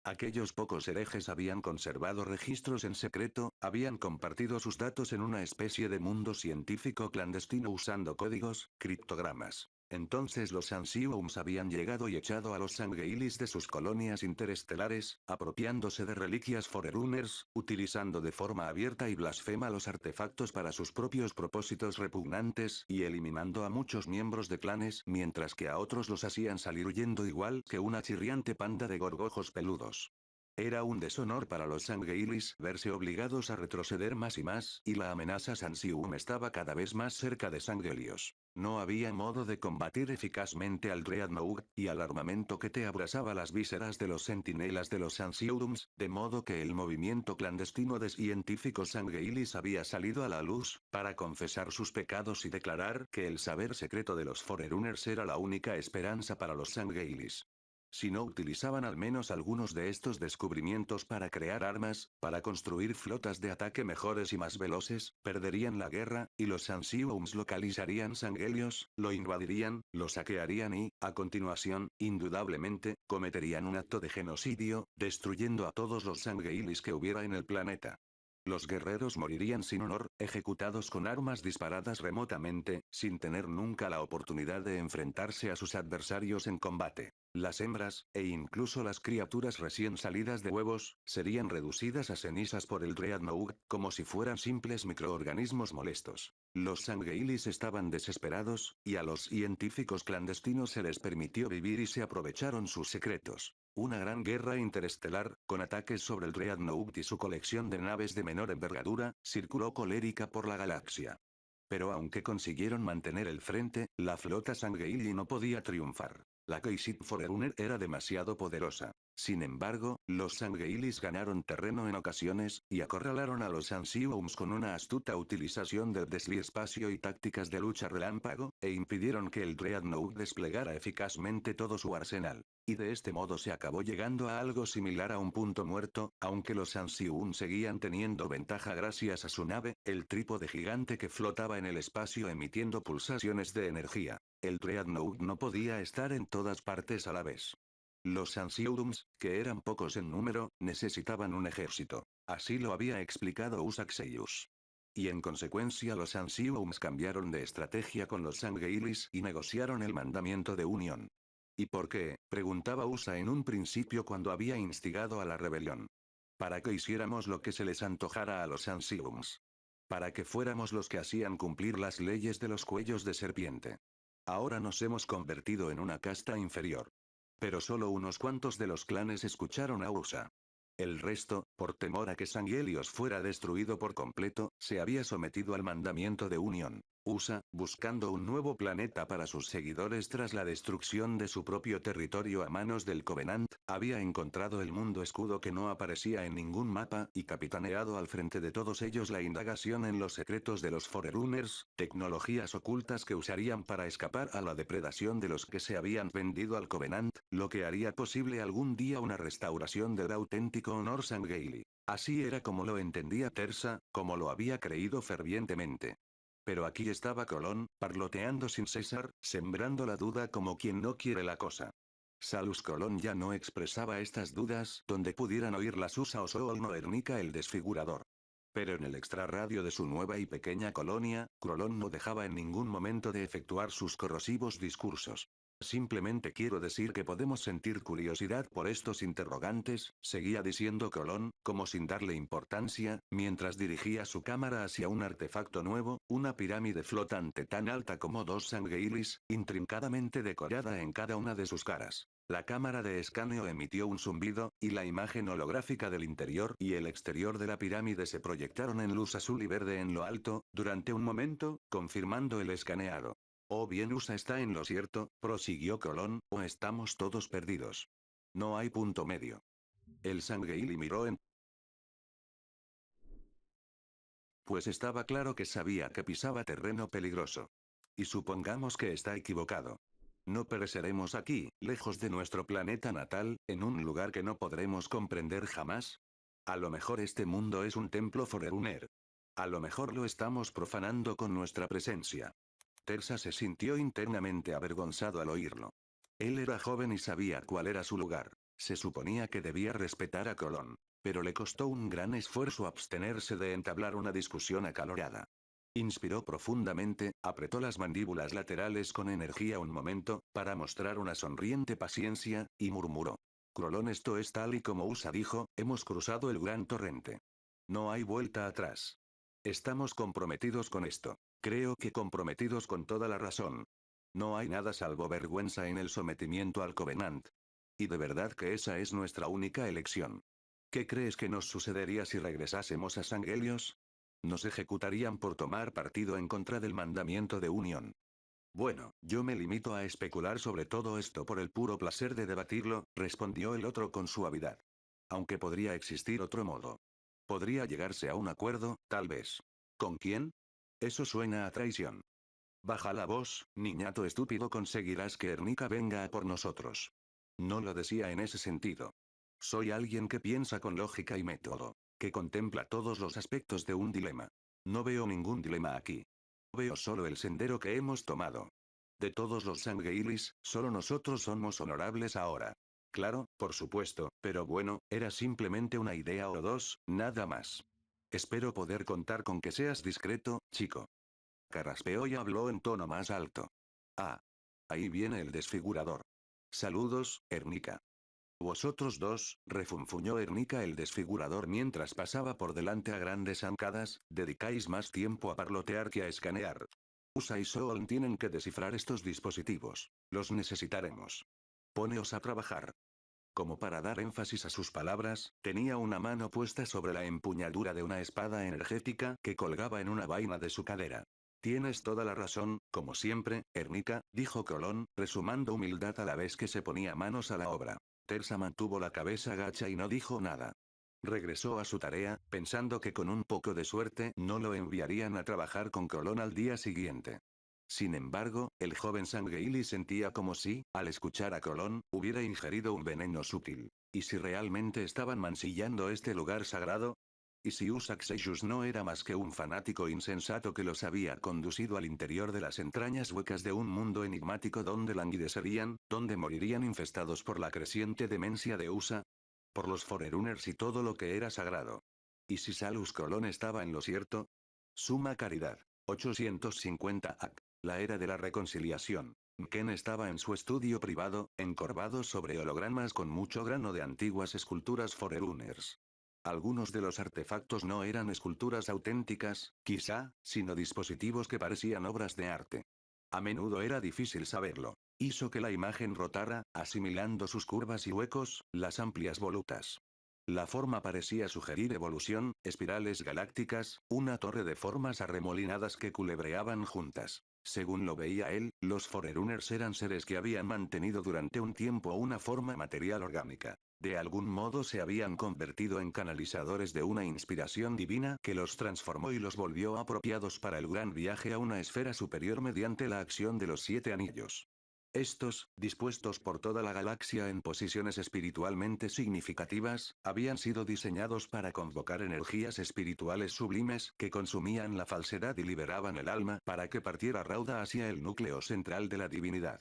Aquellos pocos herejes habían conservado registros en secreto, habían compartido sus datos en una especie de mundo científico clandestino usando códigos, criptogramas, entonces los Ansiums habían llegado y echado a los Sangeilis de sus colonias interestelares, apropiándose de reliquias Foreruners, utilizando de forma abierta y blasfema los artefactos para sus propios propósitos repugnantes y eliminando a muchos miembros de clanes mientras que a otros los hacían salir huyendo igual que una chirriante panda de gorgojos peludos. Era un deshonor para los Sangeilis verse obligados a retroceder más y más, y la amenaza Sansium estaba cada vez más cerca de Sangelios. No había modo de combatir eficazmente al Dreadnought, y al armamento que te abrasaba las vísceras de los sentinelas de los Ansiurums, de modo que el movimiento clandestino de científicos Sangeilis había salido a la luz, para confesar sus pecados y declarar que el saber secreto de los Forerunners era la única esperanza para los Sangeilis si no utilizaban al menos algunos de estos descubrimientos para crear armas, para construir flotas de ataque mejores y más veloces, perderían la guerra, y los Sansiums localizarían Sangelios, lo invadirían, lo saquearían y, a continuación, indudablemente, cometerían un acto de genocidio, destruyendo a todos los Sangeilis que hubiera en el planeta. Los guerreros morirían sin honor, ejecutados con armas disparadas remotamente, sin tener nunca la oportunidad de enfrentarse a sus adversarios en combate. Las hembras, e incluso las criaturas recién salidas de huevos, serían reducidas a cenizas por el Dreadnought, como si fueran simples microorganismos molestos. Los Sangeilis estaban desesperados, y a los científicos clandestinos se les permitió vivir y se aprovecharon sus secretos. Una gran guerra interestelar, con ataques sobre el Dreadnought y su colección de naves de menor envergadura, circuló colérica por la galaxia. Pero aunque consiguieron mantener el frente, la flota Sangeili no podía triunfar. La Keisit Forerunner era demasiado poderosa. Sin embargo, los Sangeilis ganaron terreno en ocasiones, y acorralaron a los Ansiums con una astuta utilización del Espacio y tácticas de lucha relámpago, e impidieron que el Dreadnought desplegara eficazmente todo su arsenal. Y de este modo se acabó llegando a algo similar a un punto muerto, aunque los Ansium seguían teniendo ventaja gracias a su nave, el trípode gigante que flotaba en el espacio emitiendo pulsaciones de energía. El Dreadnought no podía estar en todas partes a la vez. Los Ansiurums, que eran pocos en número, necesitaban un ejército. Así lo había explicado Usaxeius. Y en consecuencia los Ansiurums cambiaron de estrategia con los Sangeilis y negociaron el mandamiento de unión. ¿Y por qué? preguntaba Usa en un principio cuando había instigado a la rebelión. Para que hiciéramos lo que se les antojara a los Ansiurums. Para que fuéramos los que hacían cumplir las leyes de los cuellos de serpiente. Ahora nos hemos convertido en una casta inferior. Pero solo unos cuantos de los clanes escucharon a Usa. El resto, por temor a que Sanghelios fuera destruido por completo, se había sometido al mandamiento de unión. USA, buscando un nuevo planeta para sus seguidores tras la destrucción de su propio territorio a manos del Covenant, había encontrado el mundo escudo que no aparecía en ningún mapa y capitaneado al frente de todos ellos la indagación en los secretos de los Forerunners, tecnologías ocultas que usarían para escapar a la depredación de los que se habían vendido al Covenant, lo que haría posible algún día una restauración del auténtico honor Sangheili. Así era como lo entendía Tersa, como lo había creído fervientemente. Pero aquí estaba Colón, parloteando sin cesar, sembrando la duda como quien no quiere la cosa. Salus Colón ya no expresaba estas dudas donde pudieran oír la Susa o no Ernica el desfigurador. Pero en el extrarradio de su nueva y pequeña colonia, Colón no dejaba en ningún momento de efectuar sus corrosivos discursos. Simplemente quiero decir que podemos sentir curiosidad por estos interrogantes, seguía diciendo Colón, como sin darle importancia, mientras dirigía su cámara hacia un artefacto nuevo, una pirámide flotante tan alta como dos sangueilis, intrincadamente decorada en cada una de sus caras. La cámara de escaneo emitió un zumbido, y la imagen holográfica del interior y el exterior de la pirámide se proyectaron en luz azul y verde en lo alto, durante un momento, confirmando el escaneado. O bien USA está en lo cierto, prosiguió Colón, o estamos todos perdidos. No hay punto medio. El Sangeili miró en pues estaba claro que sabía que pisaba terreno peligroso. Y supongamos que está equivocado. No pereceremos aquí, lejos de nuestro planeta natal, en un lugar que no podremos comprender jamás. A lo mejor este mundo es un templo foreruner. A lo mejor lo estamos profanando con nuestra presencia. Tersa se sintió internamente avergonzado al oírlo. Él era joven y sabía cuál era su lugar. Se suponía que debía respetar a Colón, pero le costó un gran esfuerzo abstenerse de entablar una discusión acalorada. Inspiró profundamente, apretó las mandíbulas laterales con energía un momento, para mostrar una sonriente paciencia, y murmuró. Colón esto es tal y como USA dijo, hemos cruzado el gran torrente. No hay vuelta atrás. Estamos comprometidos con esto. Creo que comprometidos con toda la razón. No hay nada salvo vergüenza en el sometimiento al Covenant. Y de verdad que esa es nuestra única elección. ¿Qué crees que nos sucedería si regresásemos a San Nos ejecutarían por tomar partido en contra del mandamiento de unión. Bueno, yo me limito a especular sobre todo esto por el puro placer de debatirlo, respondió el otro con suavidad. Aunque podría existir otro modo. Podría llegarse a un acuerdo, tal vez. ¿Con quién? Eso suena a traición. Baja la voz, niñato estúpido, conseguirás que Ernica venga a por nosotros. No lo decía en ese sentido. Soy alguien que piensa con lógica y método, que contempla todos los aspectos de un dilema. No veo ningún dilema aquí. Veo solo el sendero que hemos tomado. De todos los sangueilis, solo nosotros somos honorables ahora. Claro, por supuesto, pero bueno, era simplemente una idea o dos, nada más. Espero poder contar con que seas discreto, chico. Carraspeó y habló en tono más alto. Ah. Ahí viene el desfigurador. Saludos, Ernica. Vosotros dos, refunfuñó Ernica el desfigurador mientras pasaba por delante a grandes zancadas, dedicáis más tiempo a parlotear que a escanear. Usais y tienen que descifrar estos dispositivos. Los necesitaremos. Poneos a trabajar. Como para dar énfasis a sus palabras, tenía una mano puesta sobre la empuñadura de una espada energética que colgaba en una vaina de su cadera. Tienes toda la razón, como siempre, Ernica, dijo Colón, resumando humildad a la vez que se ponía manos a la obra. Tersa mantuvo la cabeza gacha y no dijo nada. Regresó a su tarea, pensando que con un poco de suerte no lo enviarían a trabajar con Colón al día siguiente. Sin embargo, el joven Sangheili sentía como si, al escuchar a Colón, hubiera ingerido un veneno sutil. ¿Y si realmente estaban mancillando este lugar sagrado? ¿Y si Usak no era más que un fanático insensato que los había conducido al interior de las entrañas huecas de un mundo enigmático donde languidecerían, donde morirían infestados por la creciente demencia de Usa? Por los Forerunners y todo lo que era sagrado. ¿Y si Salus Colón estaba en lo cierto? Suma Caridad. 850 AC. La era de la reconciliación. Ken estaba en su estudio privado, encorvado sobre hologramas con mucho grano de antiguas esculturas Forerunners. Algunos de los artefactos no eran esculturas auténticas, quizá, sino dispositivos que parecían obras de arte. A menudo era difícil saberlo. Hizo que la imagen rotara, asimilando sus curvas y huecos, las amplias volutas. La forma parecía sugerir evolución, espirales galácticas, una torre de formas arremolinadas que culebreaban juntas. Según lo veía él, los Forerunners eran seres que habían mantenido durante un tiempo una forma material orgánica. De algún modo se habían convertido en canalizadores de una inspiración divina que los transformó y los volvió apropiados para el gran viaje a una esfera superior mediante la acción de los siete anillos. Estos, dispuestos por toda la galaxia en posiciones espiritualmente significativas, habían sido diseñados para convocar energías espirituales sublimes que consumían la falsedad y liberaban el alma para que partiera rauda hacia el núcleo central de la divinidad.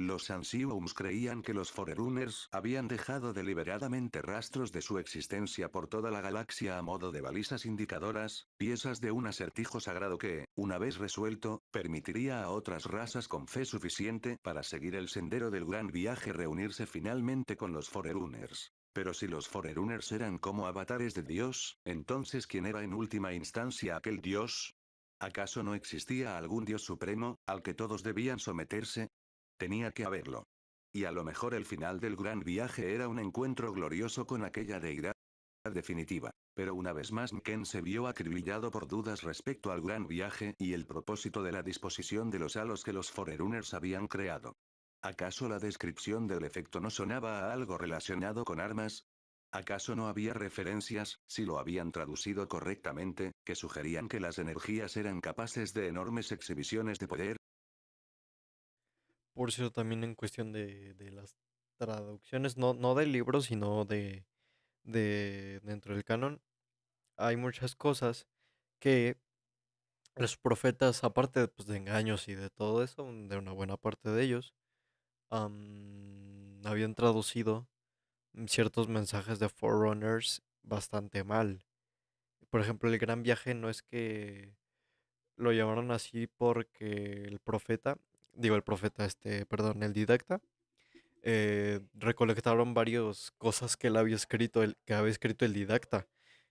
Los Ansiums creían que los Forerunners habían dejado deliberadamente rastros de su existencia por toda la galaxia a modo de balizas indicadoras, piezas de un acertijo sagrado que, una vez resuelto, permitiría a otras razas con fe suficiente para seguir el sendero del gran viaje reunirse finalmente con los Forerunners. Pero si los Forerunners eran como avatares de Dios, entonces ¿quién era en última instancia aquel Dios? ¿Acaso no existía algún Dios supremo, al que todos debían someterse? Tenía que haberlo. Y a lo mejor el final del gran viaje era un encuentro glorioso con aquella deidad definitiva. Pero una vez más Ken se vio acribillado por dudas respecto al gran viaje y el propósito de la disposición de los halos que los Forerunners habían creado. ¿Acaso la descripción del efecto no sonaba a algo relacionado con armas? ¿Acaso no había referencias, si lo habían traducido correctamente, que sugerían que las energías eran capaces de enormes exhibiciones de poder por cierto, también en cuestión de, de las traducciones, no, del libro, libros, sino de, de dentro del canon, hay muchas cosas que los profetas, aparte pues, de, engaños y de todo eso, de una buena parte de ellos, habían traducido ciertos mensajes de Forerunners bastante mal. Por ejemplo, el gran viaje no es que lo llamaron así porque el profeta digo el profeta, este, perdón, el didacta, eh, recolectaron varias cosas que él había escrito, el, que había escrito el didacta.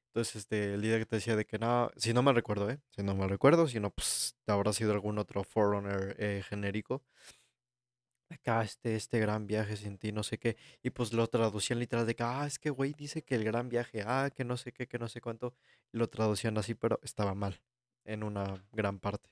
Entonces, este, el didacta decía de que nada, si no me recuerdo, ¿eh? Si no me recuerdo, si no, pues habrá sido algún otro forerunner eh, genérico. Acá, este, este gran viaje sin ti, no sé qué. Y pues lo traducían literal de que, ah, es que güey dice que el gran viaje, ah, que no sé qué, que no sé cuánto. lo traducían así, pero estaba mal en una gran parte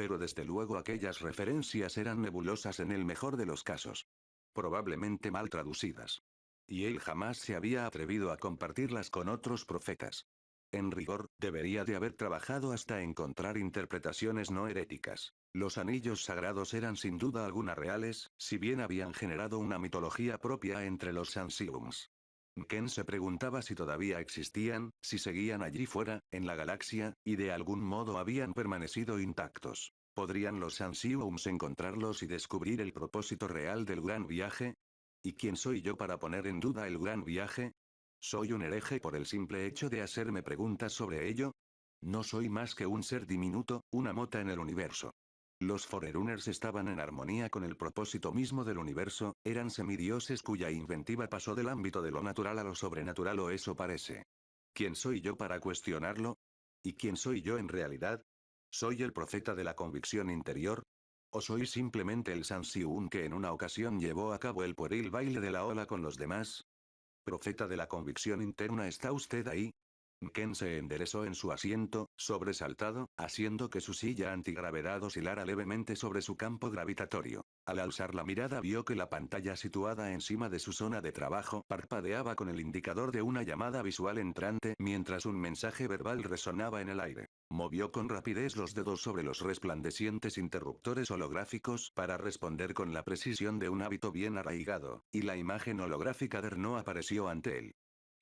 pero desde luego aquellas referencias eran nebulosas en el mejor de los casos. Probablemente mal traducidas. Y él jamás se había atrevido a compartirlas con otros profetas. En rigor, debería de haber trabajado hasta encontrar interpretaciones no heréticas. Los anillos sagrados eran sin duda alguna reales, si bien habían generado una mitología propia entre los Sansiums. Ken se preguntaba si todavía existían, si seguían allí fuera, en la galaxia, y de algún modo habían permanecido intactos. ¿Podrían los Ansiums encontrarlos y descubrir el propósito real del gran viaje? ¿Y quién soy yo para poner en duda el gran viaje? ¿Soy un hereje por el simple hecho de hacerme preguntas sobre ello? No soy más que un ser diminuto, una mota en el universo. Los Forerunners estaban en armonía con el propósito mismo del universo, eran semidioses cuya inventiva pasó del ámbito de lo natural a lo sobrenatural o eso parece. ¿Quién soy yo para cuestionarlo? ¿Y quién soy yo en realidad? ¿Soy el profeta de la convicción interior? ¿O soy simplemente el un que en una ocasión llevó a cabo el pueril baile de la ola con los demás? Profeta de la convicción interna, ¿está usted ahí? Ken se enderezó en su asiento, sobresaltado, haciendo que su silla antigravedad oscilara levemente sobre su campo gravitatorio. Al alzar la mirada vio que la pantalla situada encima de su zona de trabajo parpadeaba con el indicador de una llamada visual entrante mientras un mensaje verbal resonaba en el aire. Movió con rapidez los dedos sobre los resplandecientes interruptores holográficos para responder con la precisión de un hábito bien arraigado, y la imagen holográfica de no apareció ante él.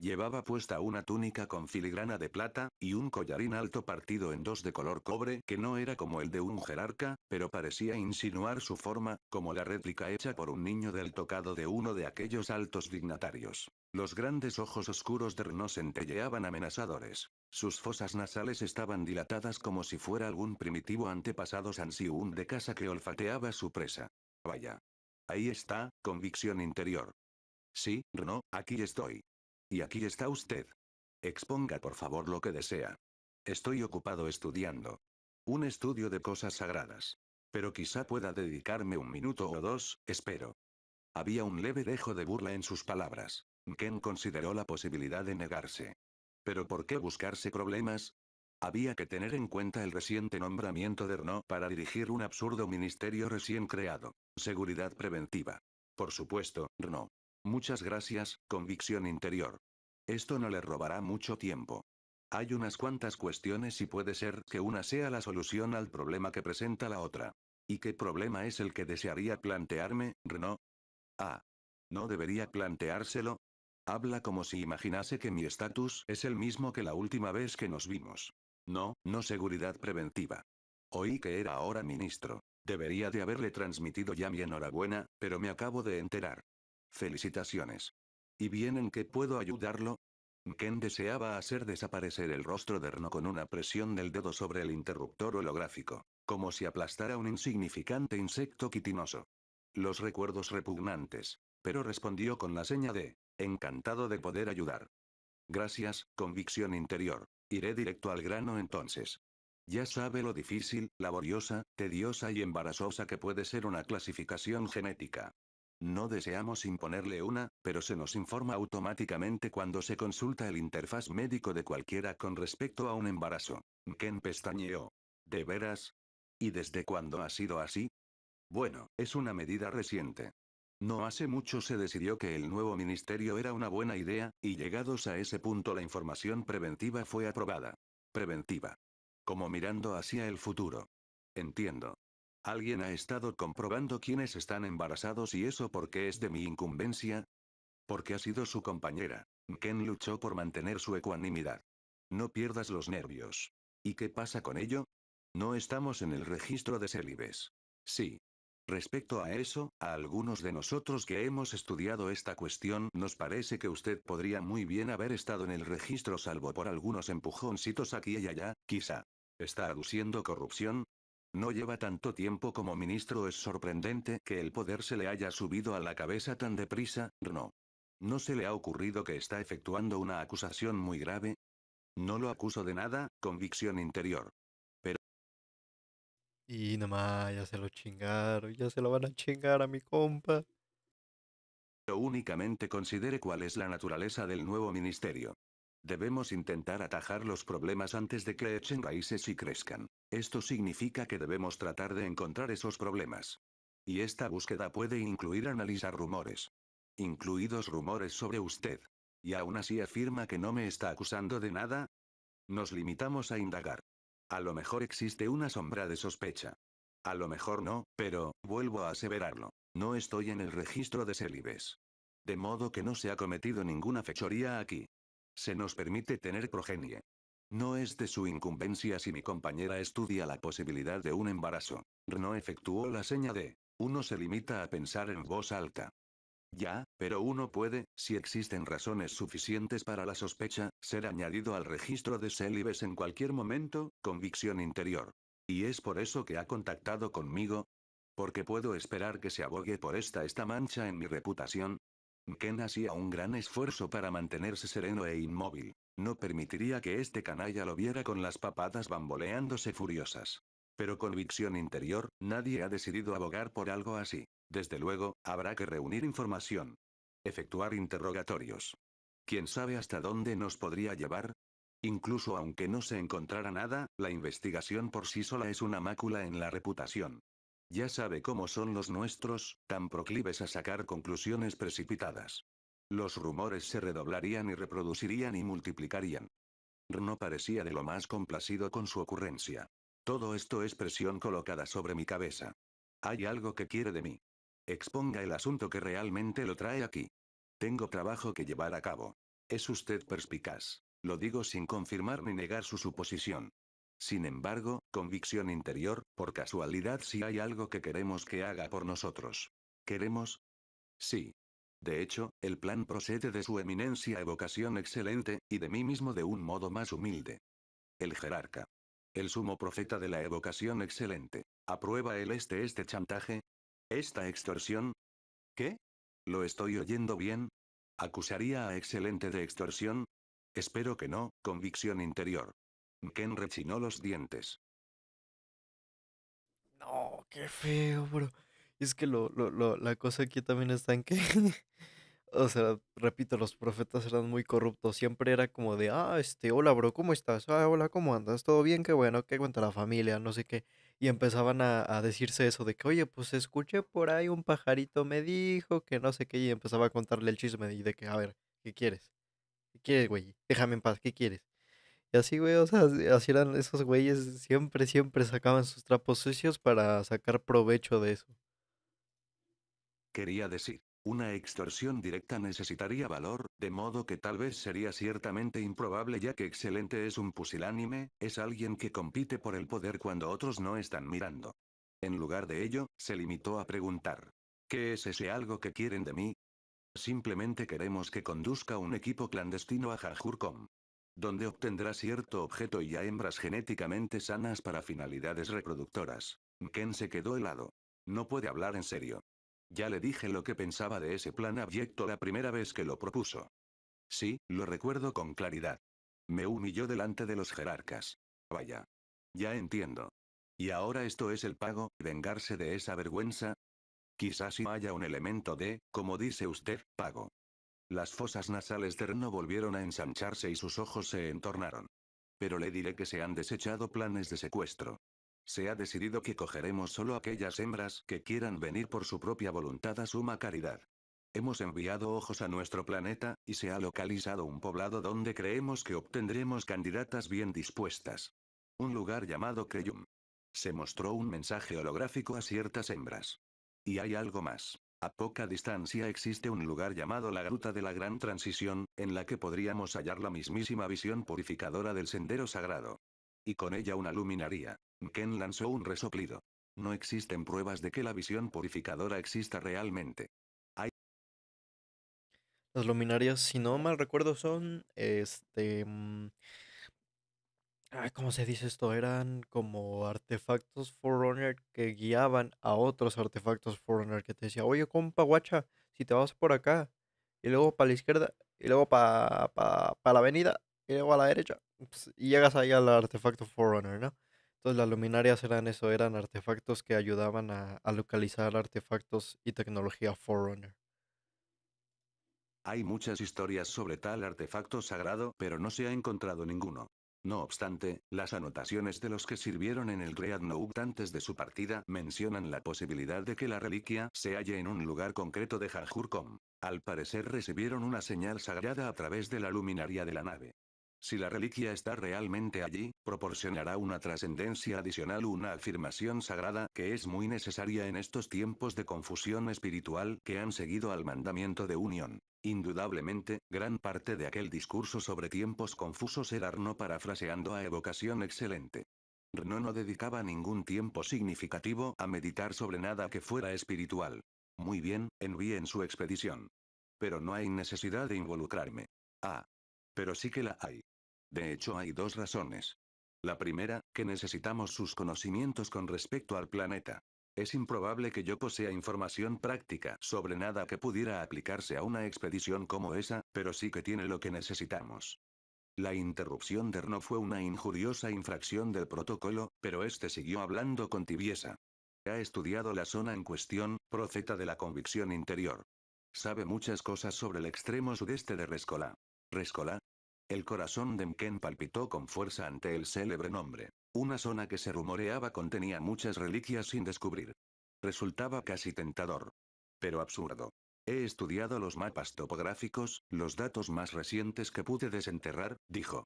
Llevaba puesta una túnica con filigrana de plata, y un collarín alto partido en dos de color cobre que no era como el de un jerarca, pero parecía insinuar su forma, como la réplica hecha por un niño del tocado de uno de aquellos altos dignatarios. Los grandes ojos oscuros de Renault centelleaban amenazadores. Sus fosas nasales estaban dilatadas como si fuera algún primitivo antepasado Sansiún de casa que olfateaba su presa. Vaya. Ahí está, convicción interior. Sí, Renault, aquí estoy. Y aquí está usted. Exponga por favor lo que desea. Estoy ocupado estudiando. Un estudio de cosas sagradas. Pero quizá pueda dedicarme un minuto o dos, espero. Había un leve dejo de burla en sus palabras. Ken consideró la posibilidad de negarse. Pero ¿por qué buscarse problemas? Había que tener en cuenta el reciente nombramiento de Renault para dirigir un absurdo ministerio recién creado. Seguridad preventiva. Por supuesto, RNO. Muchas gracias, convicción interior. Esto no le robará mucho tiempo. Hay unas cuantas cuestiones y puede ser que una sea la solución al problema que presenta la otra. ¿Y qué problema es el que desearía plantearme, Renault? Ah. ¿No debería planteárselo? Habla como si imaginase que mi estatus es el mismo que la última vez que nos vimos. No, no seguridad preventiva. Oí que era ahora ministro. Debería de haberle transmitido ya mi enhorabuena, pero me acabo de enterar. Felicitaciones. ¿Y bien en qué puedo ayudarlo? Ken deseaba hacer desaparecer el rostro de Rno con una presión del dedo sobre el interruptor holográfico, como si aplastara un insignificante insecto quitinoso. Los recuerdos repugnantes, pero respondió con la seña de, encantado de poder ayudar. Gracias, convicción interior. Iré directo al grano entonces. Ya sabe lo difícil, laboriosa, tediosa y embarazosa que puede ser una clasificación genética. No deseamos imponerle una, pero se nos informa automáticamente cuando se consulta el interfaz médico de cualquiera con respecto a un embarazo. Ken pestañeó. ¿De veras? ¿Y desde cuándo ha sido así? Bueno, es una medida reciente. No hace mucho se decidió que el nuevo ministerio era una buena idea, y llegados a ese punto la información preventiva fue aprobada. Preventiva. Como mirando hacia el futuro. Entiendo. ¿Alguien ha estado comprobando quiénes están embarazados y eso porque es de mi incumbencia? Porque ha sido su compañera. Ken luchó por mantener su ecuanimidad. No pierdas los nervios. ¿Y qué pasa con ello? No estamos en el registro de célibes. Sí. Respecto a eso, a algunos de nosotros que hemos estudiado esta cuestión nos parece que usted podría muy bien haber estado en el registro salvo por algunos empujoncitos aquí y allá, quizá. ¿Está aduciendo corrupción? No lleva tanto tiempo como ministro, es sorprendente que el poder se le haya subido a la cabeza tan deprisa, no. ¿No se le ha ocurrido que está efectuando una acusación muy grave? No lo acuso de nada, convicción interior. Pero... Y más, ya se lo chingaron, ya se lo van a chingar a mi compa. Pero únicamente considere cuál es la naturaleza del nuevo ministerio. Debemos intentar atajar los problemas antes de que echen raíces y crezcan. Esto significa que debemos tratar de encontrar esos problemas. Y esta búsqueda puede incluir analizar rumores. Incluidos rumores sobre usted. Y aún así afirma que no me está acusando de nada. Nos limitamos a indagar. A lo mejor existe una sombra de sospecha. A lo mejor no, pero, vuelvo a aseverarlo. No estoy en el registro de célibes. De modo que no se ha cometido ninguna fechoría aquí. Se nos permite tener progenie. No es de su incumbencia si mi compañera estudia la posibilidad de un embarazo. No efectuó la seña de. Uno se limita a pensar en voz alta. Ya, pero uno puede, si existen razones suficientes para la sospecha, ser añadido al registro de célibes en cualquier momento, convicción interior. Y es por eso que ha contactado conmigo. Porque puedo esperar que se abogue por esta esta mancha en mi reputación, Ken hacía un gran esfuerzo para mantenerse sereno e inmóvil. No permitiría que este canalla lo viera con las papadas bamboleándose furiosas. Pero convicción interior, nadie ha decidido abogar por algo así. Desde luego, habrá que reunir información. Efectuar interrogatorios. ¿Quién sabe hasta dónde nos podría llevar? Incluso aunque no se encontrara nada, la investigación por sí sola es una mácula en la reputación. Ya sabe cómo son los nuestros, tan proclives a sacar conclusiones precipitadas. Los rumores se redoblarían y reproducirían y multiplicarían. No parecía de lo más complacido con su ocurrencia. Todo esto es presión colocada sobre mi cabeza. Hay algo que quiere de mí. Exponga el asunto que realmente lo trae aquí. Tengo trabajo que llevar a cabo. Es usted perspicaz. Lo digo sin confirmar ni negar su suposición. Sin embargo, convicción interior, por casualidad si hay algo que queremos que haga por nosotros. ¿Queremos? Sí. De hecho, el plan procede de su eminencia evocación excelente, y de mí mismo de un modo más humilde. El jerarca. El sumo profeta de la evocación excelente. ¿Aprueba el este este chantaje? ¿Esta extorsión? ¿Qué? ¿Lo estoy oyendo bien? ¿Acusaría a excelente de extorsión? Espero que no, convicción interior. Ken rechinó los dientes. No, qué feo, bro. Es que lo, lo, la cosa aquí también está en que, o sea, repito, los profetas eran muy corruptos. Siempre era como de, ah, este, hola, bro, ¿cómo estás? Ah, hola, ¿cómo andas? ¿Todo bien? Qué bueno, qué cuenta la familia, no sé qué. Y empezaban a, decirse eso de que, oye, pues escuché por ahí un pajarito me dijo que no sé qué. Y empezaba a contarle el chisme y de que, a ver, ¿qué quieres? ¿Qué quieres, güey? Déjame en paz, ¿qué quieres? Y así, güey, o sea, así eran esos güeyes, siempre, siempre sacaban sus trapos sucios para sacar provecho de eso. Quería decir, una extorsión directa necesitaría valor, de modo que tal vez sería ciertamente improbable ya que Excelente es un pusilánime, es alguien que compite por el poder cuando otros no están mirando. En lugar de ello, se limitó a preguntar. ¿Qué es ese algo que quieren de mí? Simplemente queremos que conduzca un equipo clandestino a Jajurcom donde obtendrá cierto objeto y a hembras genéticamente sanas para finalidades reproductoras. Ken se quedó helado. No puede hablar en serio. Ya le dije lo que pensaba de ese plan abyecto la primera vez que lo propuso. Sí, lo recuerdo con claridad. Me humilló delante de los jerarcas. Vaya. Ya entiendo. ¿Y ahora esto es el pago, vengarse de esa vergüenza? Quizás si haya un elemento de, como dice usted, pago. Las fosas nasales de Reno volvieron a ensancharse y sus ojos se entornaron. Pero le diré que se han desechado planes de secuestro. Se ha decidido que cogeremos solo aquellas hembras que quieran venir por su propia voluntad a suma caridad. Hemos enviado ojos a nuestro planeta, y se ha localizado un poblado donde creemos que obtendremos candidatas bien dispuestas. Un lugar llamado Creyum. Se mostró un mensaje holográfico a ciertas hembras. Y hay algo más. A poca distancia existe un lugar llamado la Gruta de la Gran Transición, en la que podríamos hallar la mismísima visión purificadora del sendero sagrado. Y con ella una luminaria. Ken lanzó un resoplido. No existen pruebas de que la visión purificadora exista realmente. Hay... Las luminarias, si no mal recuerdo, son este mm, Ah, ¿cómo se dice esto? Eran como artefactos Forerunner que guiaban a otros artefactos Forerunner que te decía, oye, compa, guacha, si te vas por acá, y luego para la izquierda, y luego para pa, la avenida, y luego a la derecha, pues, y llegas ahí al artefacto Forerunner, ¿no? Entonces las luminarias eran eso, eran artefactos que ayudaban a, a localizar artefactos y tecnología Forerunner. Hay muchas historias sobre tal artefacto sagrado, pero no se ha encontrado ninguno. No obstante, las anotaciones de los que sirvieron en el Greatnout antes de su partida mencionan la posibilidad de que la reliquia se halle en un lugar concreto de Jajurcom. Al parecer recibieron una señal sagrada a través de la luminaria de la nave. Si la reliquia está realmente allí, proporcionará una trascendencia adicional, una afirmación sagrada que es muy necesaria en estos tiempos de confusión espiritual que han seguido al mandamiento de unión. Indudablemente, gran parte de aquel discurso sobre tiempos confusos era Arno parafraseando a evocación excelente. Rno no dedicaba ningún tiempo significativo a meditar sobre nada que fuera espiritual. Muy bien, en su expedición. Pero no hay necesidad de involucrarme. Ah. Pero sí que la hay. De hecho, hay dos razones. La primera, que necesitamos sus conocimientos con respecto al planeta. Es improbable que yo posea información práctica sobre nada que pudiera aplicarse a una expedición como esa, pero sí que tiene lo que necesitamos. La interrupción de no fue una injuriosa infracción del protocolo, pero este siguió hablando con tibieza. Ha estudiado la zona en cuestión, profeta de la convicción interior. Sabe muchas cosas sobre el extremo sudeste de Rescola. Rescola, el corazón de Mken palpitó con fuerza ante el célebre nombre. Una zona que se rumoreaba contenía muchas reliquias sin descubrir. Resultaba casi tentador. Pero absurdo. He estudiado los mapas topográficos, los datos más recientes que pude desenterrar, dijo.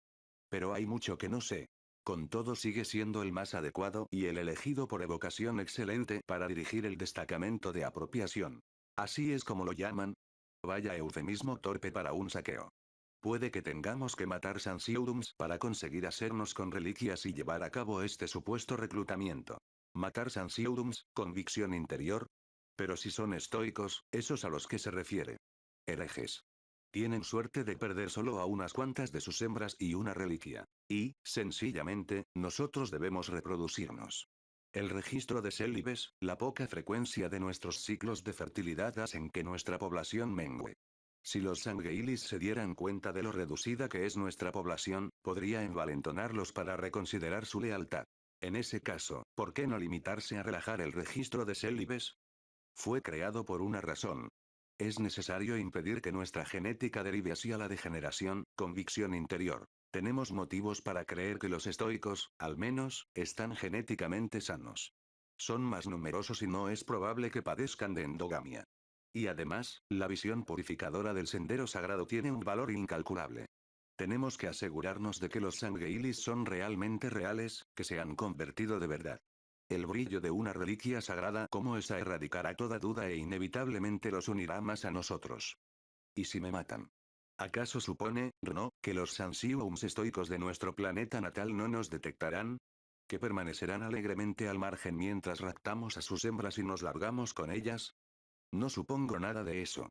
Pero hay mucho que no sé. Con todo sigue siendo el más adecuado y el elegido por evocación excelente para dirigir el destacamento de apropiación. Así es como lo llaman. Vaya eufemismo torpe para un saqueo. Puede que tengamos que matar Sansiurums para conseguir hacernos con reliquias y llevar a cabo este supuesto reclutamiento. ¿Matar Sansiurums, convicción interior? Pero si son estoicos, esos a los que se refiere. Herejes. Tienen suerte de perder solo a unas cuantas de sus hembras y una reliquia. Y, sencillamente, nosotros debemos reproducirnos. El registro de célibes, la poca frecuencia de nuestros ciclos de fertilidad hacen que nuestra población mengue. Si los Sangeilis se dieran cuenta de lo reducida que es nuestra población, podría envalentonarlos para reconsiderar su lealtad. En ese caso, ¿por qué no limitarse a relajar el registro de célibes? Fue creado por una razón. Es necesario impedir que nuestra genética derive hacia la degeneración, convicción interior. Tenemos motivos para creer que los estoicos, al menos, están genéticamente sanos. Son más numerosos y no es probable que padezcan de endogamia. Y además, la visión purificadora del sendero sagrado tiene un valor incalculable. Tenemos que asegurarnos de que los sangueilis son realmente reales, que se han convertido de verdad. El brillo de una reliquia sagrada como esa erradicará toda duda e inevitablemente los unirá más a nosotros. ¿Y si me matan? ¿Acaso supone, no, que los Sansiums estoicos de nuestro planeta natal no nos detectarán? ¿Que permanecerán alegremente al margen mientras raptamos a sus hembras y nos largamos con ellas? No supongo nada de eso.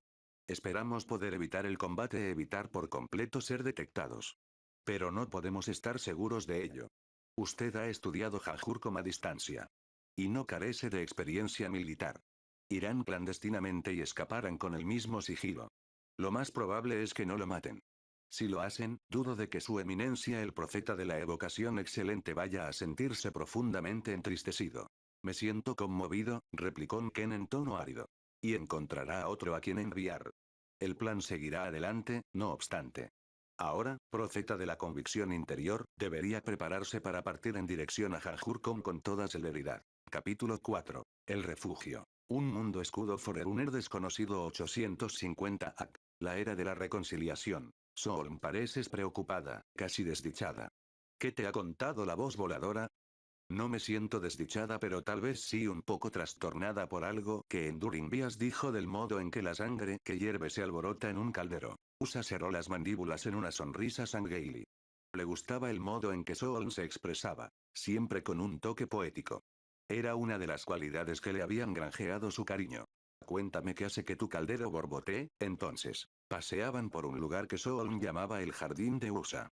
Esperamos poder evitar el combate, evitar por completo ser detectados. Pero no podemos estar seguros de ello. Usted ha estudiado como a distancia. Y no carece de experiencia militar. Irán clandestinamente y escaparán con el mismo sigilo. Lo más probable es que no lo maten. Si lo hacen, dudo de que su eminencia el profeta de la evocación excelente vaya a sentirse profundamente entristecido. Me siento conmovido, replicó Ken en tono árido. Y encontrará a otro a quien enviar. El plan seguirá adelante, no obstante. Ahora, profeta de la convicción interior, debería prepararse para partir en dirección a Jajurcom con toda celeridad. Capítulo 4. El refugio. Un mundo escudo Forerunner desconocido 850 AC. La era de la reconciliación. Solm pareces preocupada, casi desdichada. ¿Qué te ha contado la voz voladora? No me siento desdichada pero tal vez sí un poco trastornada por algo que Enduring Bias dijo del modo en que la sangre que hierve se alborota en un caldero. Usa cerró las mandíbulas en una sonrisa sangueili. Le gustaba el modo en que Soul se expresaba, siempre con un toque poético. Era una de las cualidades que le habían granjeado su cariño. Cuéntame qué hace que tu caldero borbotee, entonces. Paseaban por un lugar que Soul llamaba el Jardín de Usa.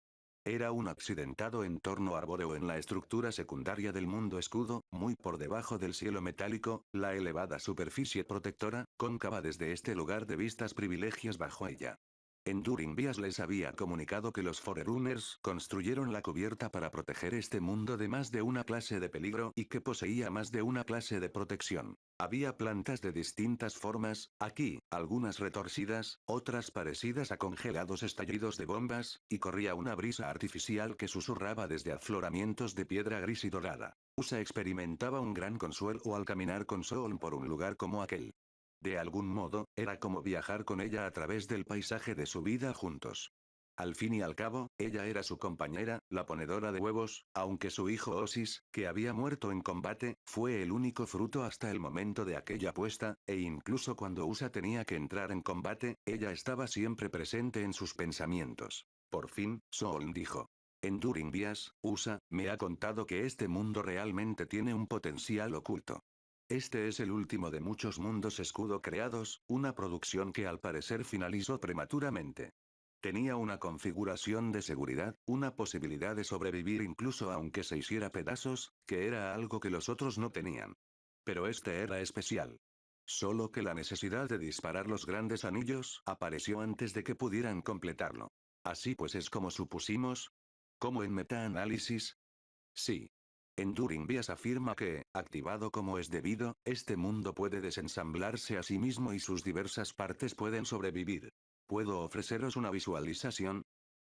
Era un accidentado entorno arbóreo en la estructura secundaria del mundo escudo, muy por debajo del cielo metálico, la elevada superficie protectora, cóncava desde este lugar de vistas privilegios bajo ella. Enduring Bias les había comunicado que los Forerunners construyeron la cubierta para proteger este mundo de más de una clase de peligro y que poseía más de una clase de protección. Había plantas de distintas formas, aquí, algunas retorcidas, otras parecidas a congelados estallidos de bombas, y corría una brisa artificial que susurraba desde afloramientos de piedra gris y dorada. Usa experimentaba un gran consuelo al caminar con Sol por un lugar como aquel. De algún modo, era como viajar con ella a través del paisaje de su vida juntos. Al fin y al cabo, ella era su compañera, la ponedora de huevos, aunque su hijo Osis, que había muerto en combate, fue el único fruto hasta el momento de aquella apuesta, e incluso cuando Usa tenía que entrar en combate, ella estaba siempre presente en sus pensamientos. Por fin, Sol dijo. Enduring Díaz, Usa, me ha contado que este mundo realmente tiene un potencial oculto. Este es el último de muchos mundos escudo creados, una producción que al parecer finalizó prematuramente. Tenía una configuración de seguridad, una posibilidad de sobrevivir incluso aunque se hiciera pedazos, que era algo que los otros no tenían. Pero este era especial. Solo que la necesidad de disparar los grandes anillos apareció antes de que pudieran completarlo. Así pues es como supusimos. Como en metaanálisis. Sí, Enduring Bias afirma que, activado como es debido, este mundo puede desensamblarse a sí mismo y sus diversas partes pueden sobrevivir. ¿Puedo ofreceros una visualización?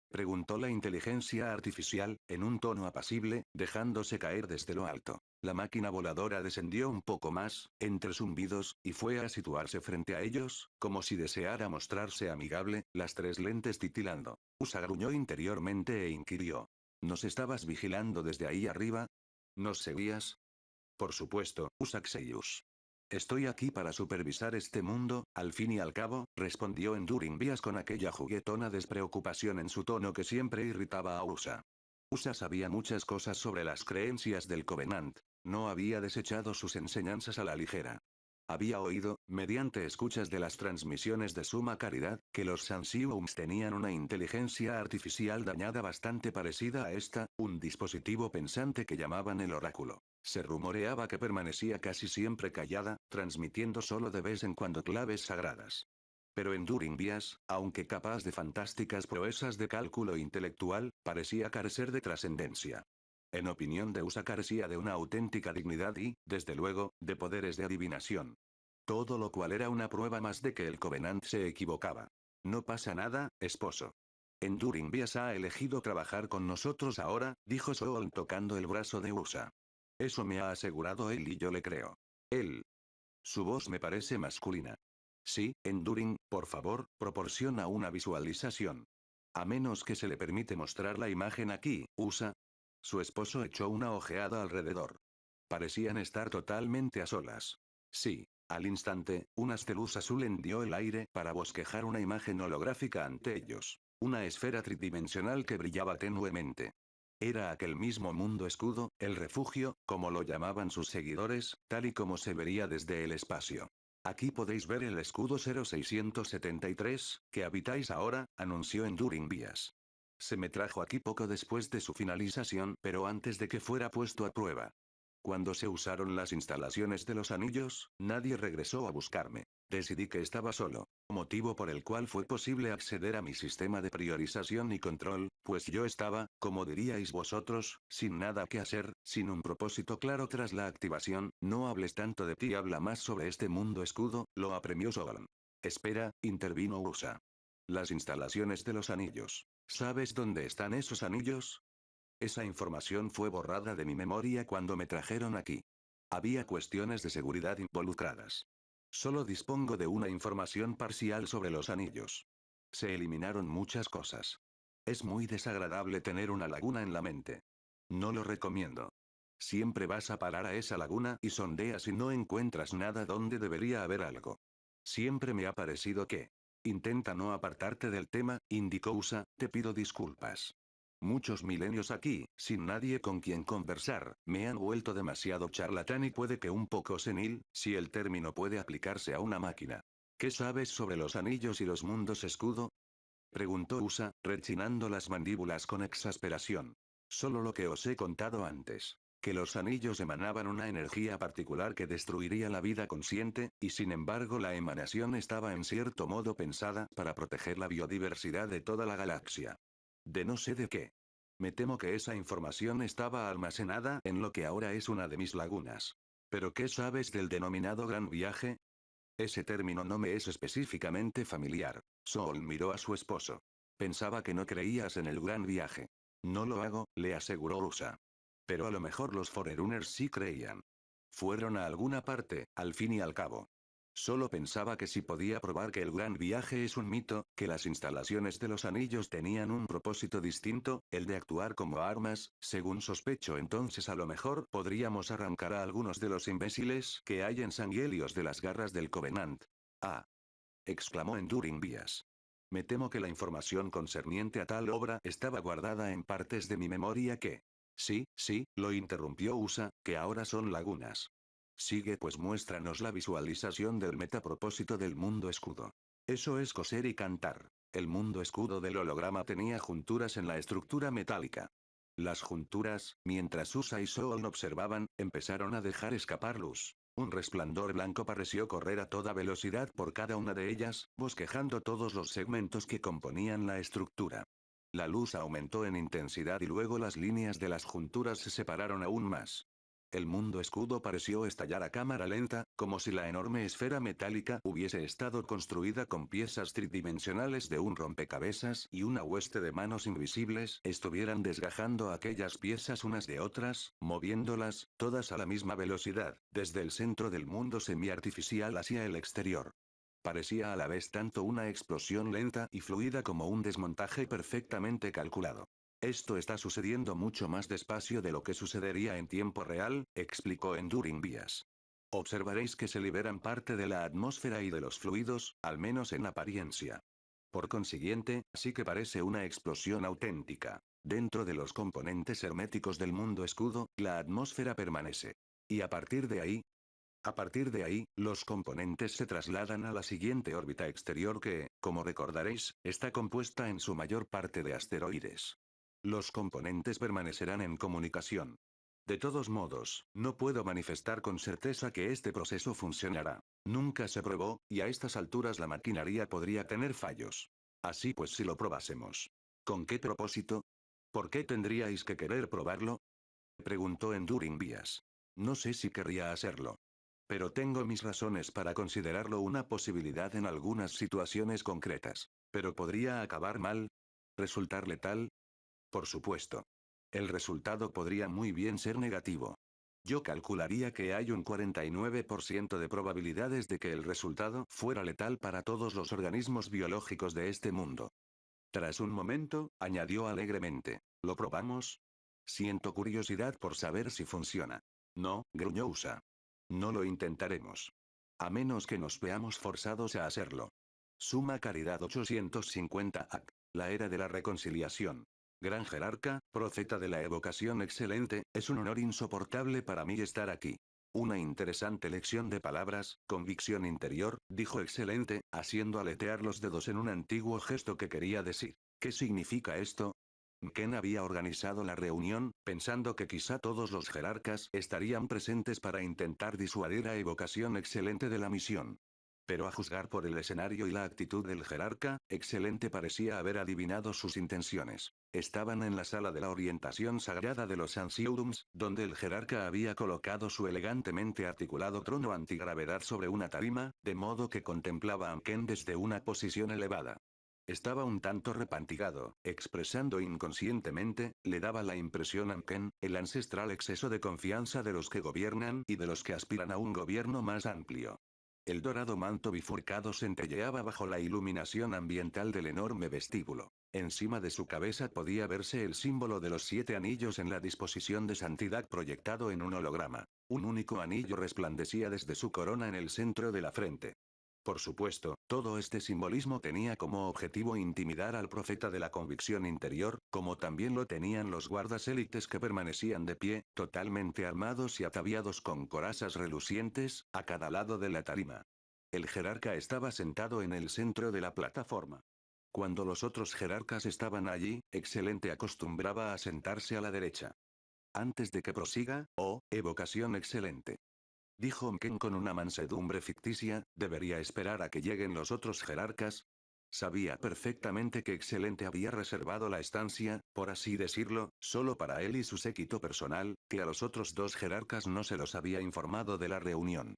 Preguntó la inteligencia artificial, en un tono apacible, dejándose caer desde lo alto. La máquina voladora descendió un poco más, entre zumbidos, y fue a situarse frente a ellos, como si deseara mostrarse amigable, las tres lentes titilando. Usa gruñó interiormente e inquirió. ¿Nos estabas vigilando desde ahí arriba? ¿Nos seguías? Por supuesto, Usaxeius. Estoy aquí para supervisar este mundo, al fin y al cabo, respondió Enduring Vías con aquella juguetona despreocupación en su tono que siempre irritaba a Usa. Usa sabía muchas cosas sobre las creencias del Covenant. No había desechado sus enseñanzas a la ligera. Había oído, mediante escuchas de las transmisiones de suma caridad, que los Sansiums tenían una inteligencia artificial dañada bastante parecida a esta, un dispositivo pensante que llamaban el oráculo. Se rumoreaba que permanecía casi siempre callada, transmitiendo solo de vez en cuando claves sagradas. Pero en During aunque capaz de fantásticas proezas de cálculo intelectual, parecía carecer de trascendencia en opinión de USA carecía de una auténtica dignidad y, desde luego, de poderes de adivinación. Todo lo cual era una prueba más de que el Covenant se equivocaba. No pasa nada, esposo. Enduring Bias ha elegido trabajar con nosotros ahora, dijo Sol tocando el brazo de USA. Eso me ha asegurado él y yo le creo. Él. Su voz me parece masculina. Sí, Enduring, por favor, proporciona una visualización. A menos que se le permite mostrar la imagen aquí, USA, su esposo echó una ojeada alrededor. Parecían estar totalmente a solas. Sí. Al instante, una asteluz azul hendió el aire para bosquejar una imagen holográfica ante ellos. Una esfera tridimensional que brillaba tenuemente. Era aquel mismo mundo escudo, el refugio, como lo llamaban sus seguidores, tal y como se vería desde el espacio. Aquí podéis ver el escudo 0673, que habitáis ahora, anunció Enduring Vías. Se me trajo aquí poco después de su finalización, pero antes de que fuera puesto a prueba. Cuando se usaron las instalaciones de los anillos, nadie regresó a buscarme. Decidí que estaba solo, motivo por el cual fue posible acceder a mi sistema de priorización y control, pues yo estaba, como diríais vosotros, sin nada que hacer, sin un propósito claro tras la activación, no hables tanto de ti, habla más sobre este mundo escudo, lo apremió sogan Espera, intervino Usa. Las instalaciones de los anillos. ¿Sabes dónde están esos anillos? Esa información fue borrada de mi memoria cuando me trajeron aquí. Había cuestiones de seguridad involucradas. Solo dispongo de una información parcial sobre los anillos. Se eliminaron muchas cosas. Es muy desagradable tener una laguna en la mente. No lo recomiendo. Siempre vas a parar a esa laguna y sondeas y no encuentras nada donde debería haber algo. Siempre me ha parecido que, Intenta no apartarte del tema, indicó Usa, te pido disculpas. Muchos milenios aquí, sin nadie con quien conversar, me han vuelto demasiado charlatán y puede que un poco senil, si el término puede aplicarse a una máquina. ¿Qué sabes sobre los anillos y los mundos escudo? Preguntó Usa, rechinando las mandíbulas con exasperación. Solo lo que os he contado antes que los anillos emanaban una energía particular que destruiría la vida consciente, y sin embargo la emanación estaba en cierto modo pensada para proteger la biodiversidad de toda la galaxia. De no sé de qué. Me temo que esa información estaba almacenada en lo que ahora es una de mis lagunas. ¿Pero qué sabes del denominado Gran Viaje? Ese término no me es específicamente familiar. Sol miró a su esposo. Pensaba que no creías en el Gran Viaje. No lo hago, le aseguró Usa. Pero a lo mejor los Forerunners sí creían. Fueron a alguna parte, al fin y al cabo. Solo pensaba que si podía probar que el gran viaje es un mito, que las instalaciones de los anillos tenían un propósito distinto, el de actuar como armas, según sospecho entonces a lo mejor podríamos arrancar a algunos de los imbéciles que hay en Sanghelios de las garras del Covenant. Ah. exclamó Enduring Vías. Me temo que la información concerniente a tal obra estaba guardada en partes de mi memoria que, Sí, sí, lo interrumpió USA, que ahora son lagunas. Sigue pues muéstranos la visualización del metapropósito del mundo escudo. Eso es coser y cantar. El mundo escudo del holograma tenía junturas en la estructura metálica. Las junturas, mientras Usa y Sol observaban, empezaron a dejar escapar luz. Un resplandor blanco pareció correr a toda velocidad por cada una de ellas, bosquejando todos los segmentos que componían la estructura. La luz aumentó en intensidad y luego las líneas de las junturas se separaron aún más. El mundo escudo pareció estallar a cámara lenta, como si la enorme esfera metálica hubiese estado construida con piezas tridimensionales de un rompecabezas y una hueste de manos invisibles estuvieran desgajando aquellas piezas unas de otras, moviéndolas, todas a la misma velocidad, desde el centro del mundo semiartificial hacia el exterior. Parecía a la vez tanto una explosión lenta y fluida como un desmontaje perfectamente calculado. Esto está sucediendo mucho más despacio de lo que sucedería en tiempo real, explicó Enduring Bias. Observaréis que se liberan parte de la atmósfera y de los fluidos, al menos en apariencia. Por consiguiente, sí que parece una explosión auténtica. Dentro de los componentes herméticos del mundo escudo, la atmósfera permanece. Y a partir de ahí, a partir de ahí, los componentes se trasladan a la siguiente órbita exterior que, como recordaréis, está compuesta en su mayor parte de asteroides. Los componentes permanecerán en comunicación. De todos modos, no puedo manifestar con certeza que este proceso funcionará. Nunca se probó, y a estas alturas la maquinaria podría tener fallos. Así pues si lo probásemos. ¿Con qué propósito? ¿Por qué tendríais que querer probarlo? Preguntó Enduring Vías. No sé si querría hacerlo pero tengo mis razones para considerarlo una posibilidad en algunas situaciones concretas. Pero podría acabar mal. ¿Resultar letal? Por supuesto. El resultado podría muy bien ser negativo. Yo calcularía que hay un 49% de probabilidades de que el resultado fuera letal para todos los organismos biológicos de este mundo. Tras un momento, añadió alegremente, ¿lo probamos? Siento curiosidad por saber si funciona. No, gruñó Usa. No lo intentaremos. A menos que nos veamos forzados a hacerlo. Suma Caridad 850 AC. La era de la reconciliación. Gran jerarca, profeta de la evocación excelente, es un honor insoportable para mí estar aquí. Una interesante lección de palabras, convicción interior, dijo excelente, haciendo aletear los dedos en un antiguo gesto que quería decir. ¿Qué significa esto? Ken había organizado la reunión, pensando que quizá todos los jerarcas estarían presentes para intentar disuadir a evocación excelente de la misión. Pero a juzgar por el escenario y la actitud del jerarca, excelente parecía haber adivinado sus intenciones. Estaban en la sala de la orientación sagrada de los Ansiurums, donde el jerarca había colocado su elegantemente articulado trono antigravedad sobre una tarima, de modo que contemplaba a Ken desde una posición elevada. Estaba un tanto repantigado, expresando inconscientemente, le daba la impresión a Ken, el ancestral exceso de confianza de los que gobiernan y de los que aspiran a un gobierno más amplio. El dorado manto bifurcado centelleaba bajo la iluminación ambiental del enorme vestíbulo. Encima de su cabeza podía verse el símbolo de los siete anillos en la disposición de santidad proyectado en un holograma. Un único anillo resplandecía desde su corona en el centro de la frente. Por supuesto, todo este simbolismo tenía como objetivo intimidar al profeta de la convicción interior, como también lo tenían los guardas élites que permanecían de pie, totalmente armados y ataviados con corazas relucientes, a cada lado de la tarima. El jerarca estaba sentado en el centro de la plataforma. Cuando los otros jerarcas estaban allí, Excelente acostumbraba a sentarse a la derecha. Antes de que prosiga, oh, evocación excelente dijo Mken con una mansedumbre ficticia, debería esperar a que lleguen los otros jerarcas. Sabía perfectamente que Excelente había reservado la estancia, por así decirlo, solo para él y su séquito personal, que a los otros dos jerarcas no se los había informado de la reunión.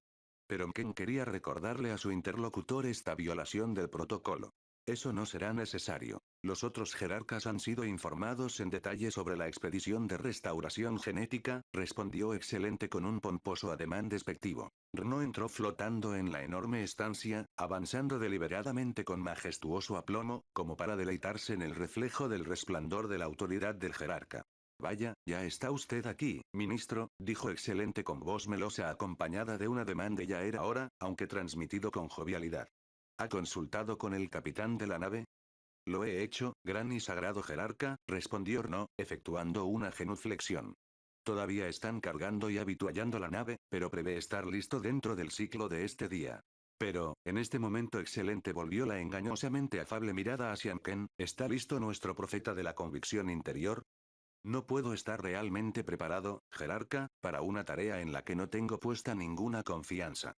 Pero Mken quería recordarle a su interlocutor esta violación del protocolo. Eso no será necesario. Los otros jerarcas han sido informados en detalle sobre la expedición de restauración genética, respondió Excelente con un pomposo ademán despectivo. Rno entró flotando en la enorme estancia, avanzando deliberadamente con majestuoso aplomo, como para deleitarse en el reflejo del resplandor de la autoridad del jerarca. Vaya, ya está usted aquí, ministro, dijo Excelente con voz melosa acompañada de un ademán de ya era hora, aunque transmitido con jovialidad. ¿Ha consultado con el capitán de la nave? Lo he hecho, gran y sagrado jerarca, respondió Orno, efectuando una genuflexión. Todavía están cargando y habituallando la nave, pero prevé estar listo dentro del ciclo de este día. Pero, en este momento excelente volvió la engañosamente afable mirada hacia Anken, ¿está listo nuestro profeta de la convicción interior? No puedo estar realmente preparado, jerarca, para una tarea en la que no tengo puesta ninguna confianza.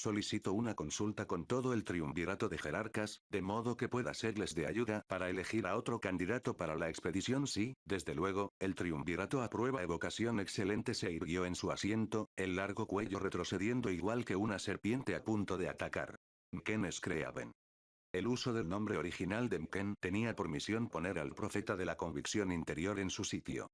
Solicito una consulta con todo el triunvirato de jerarcas, de modo que pueda serles de ayuda para elegir a otro candidato para la expedición. Sí, desde luego, el triunvirato aprueba evocación excelente se irguió en su asiento, el largo cuello retrocediendo igual que una serpiente a punto de atacar. Mken creaban. El uso del nombre original de Mken tenía por misión poner al profeta de la convicción interior en su sitio.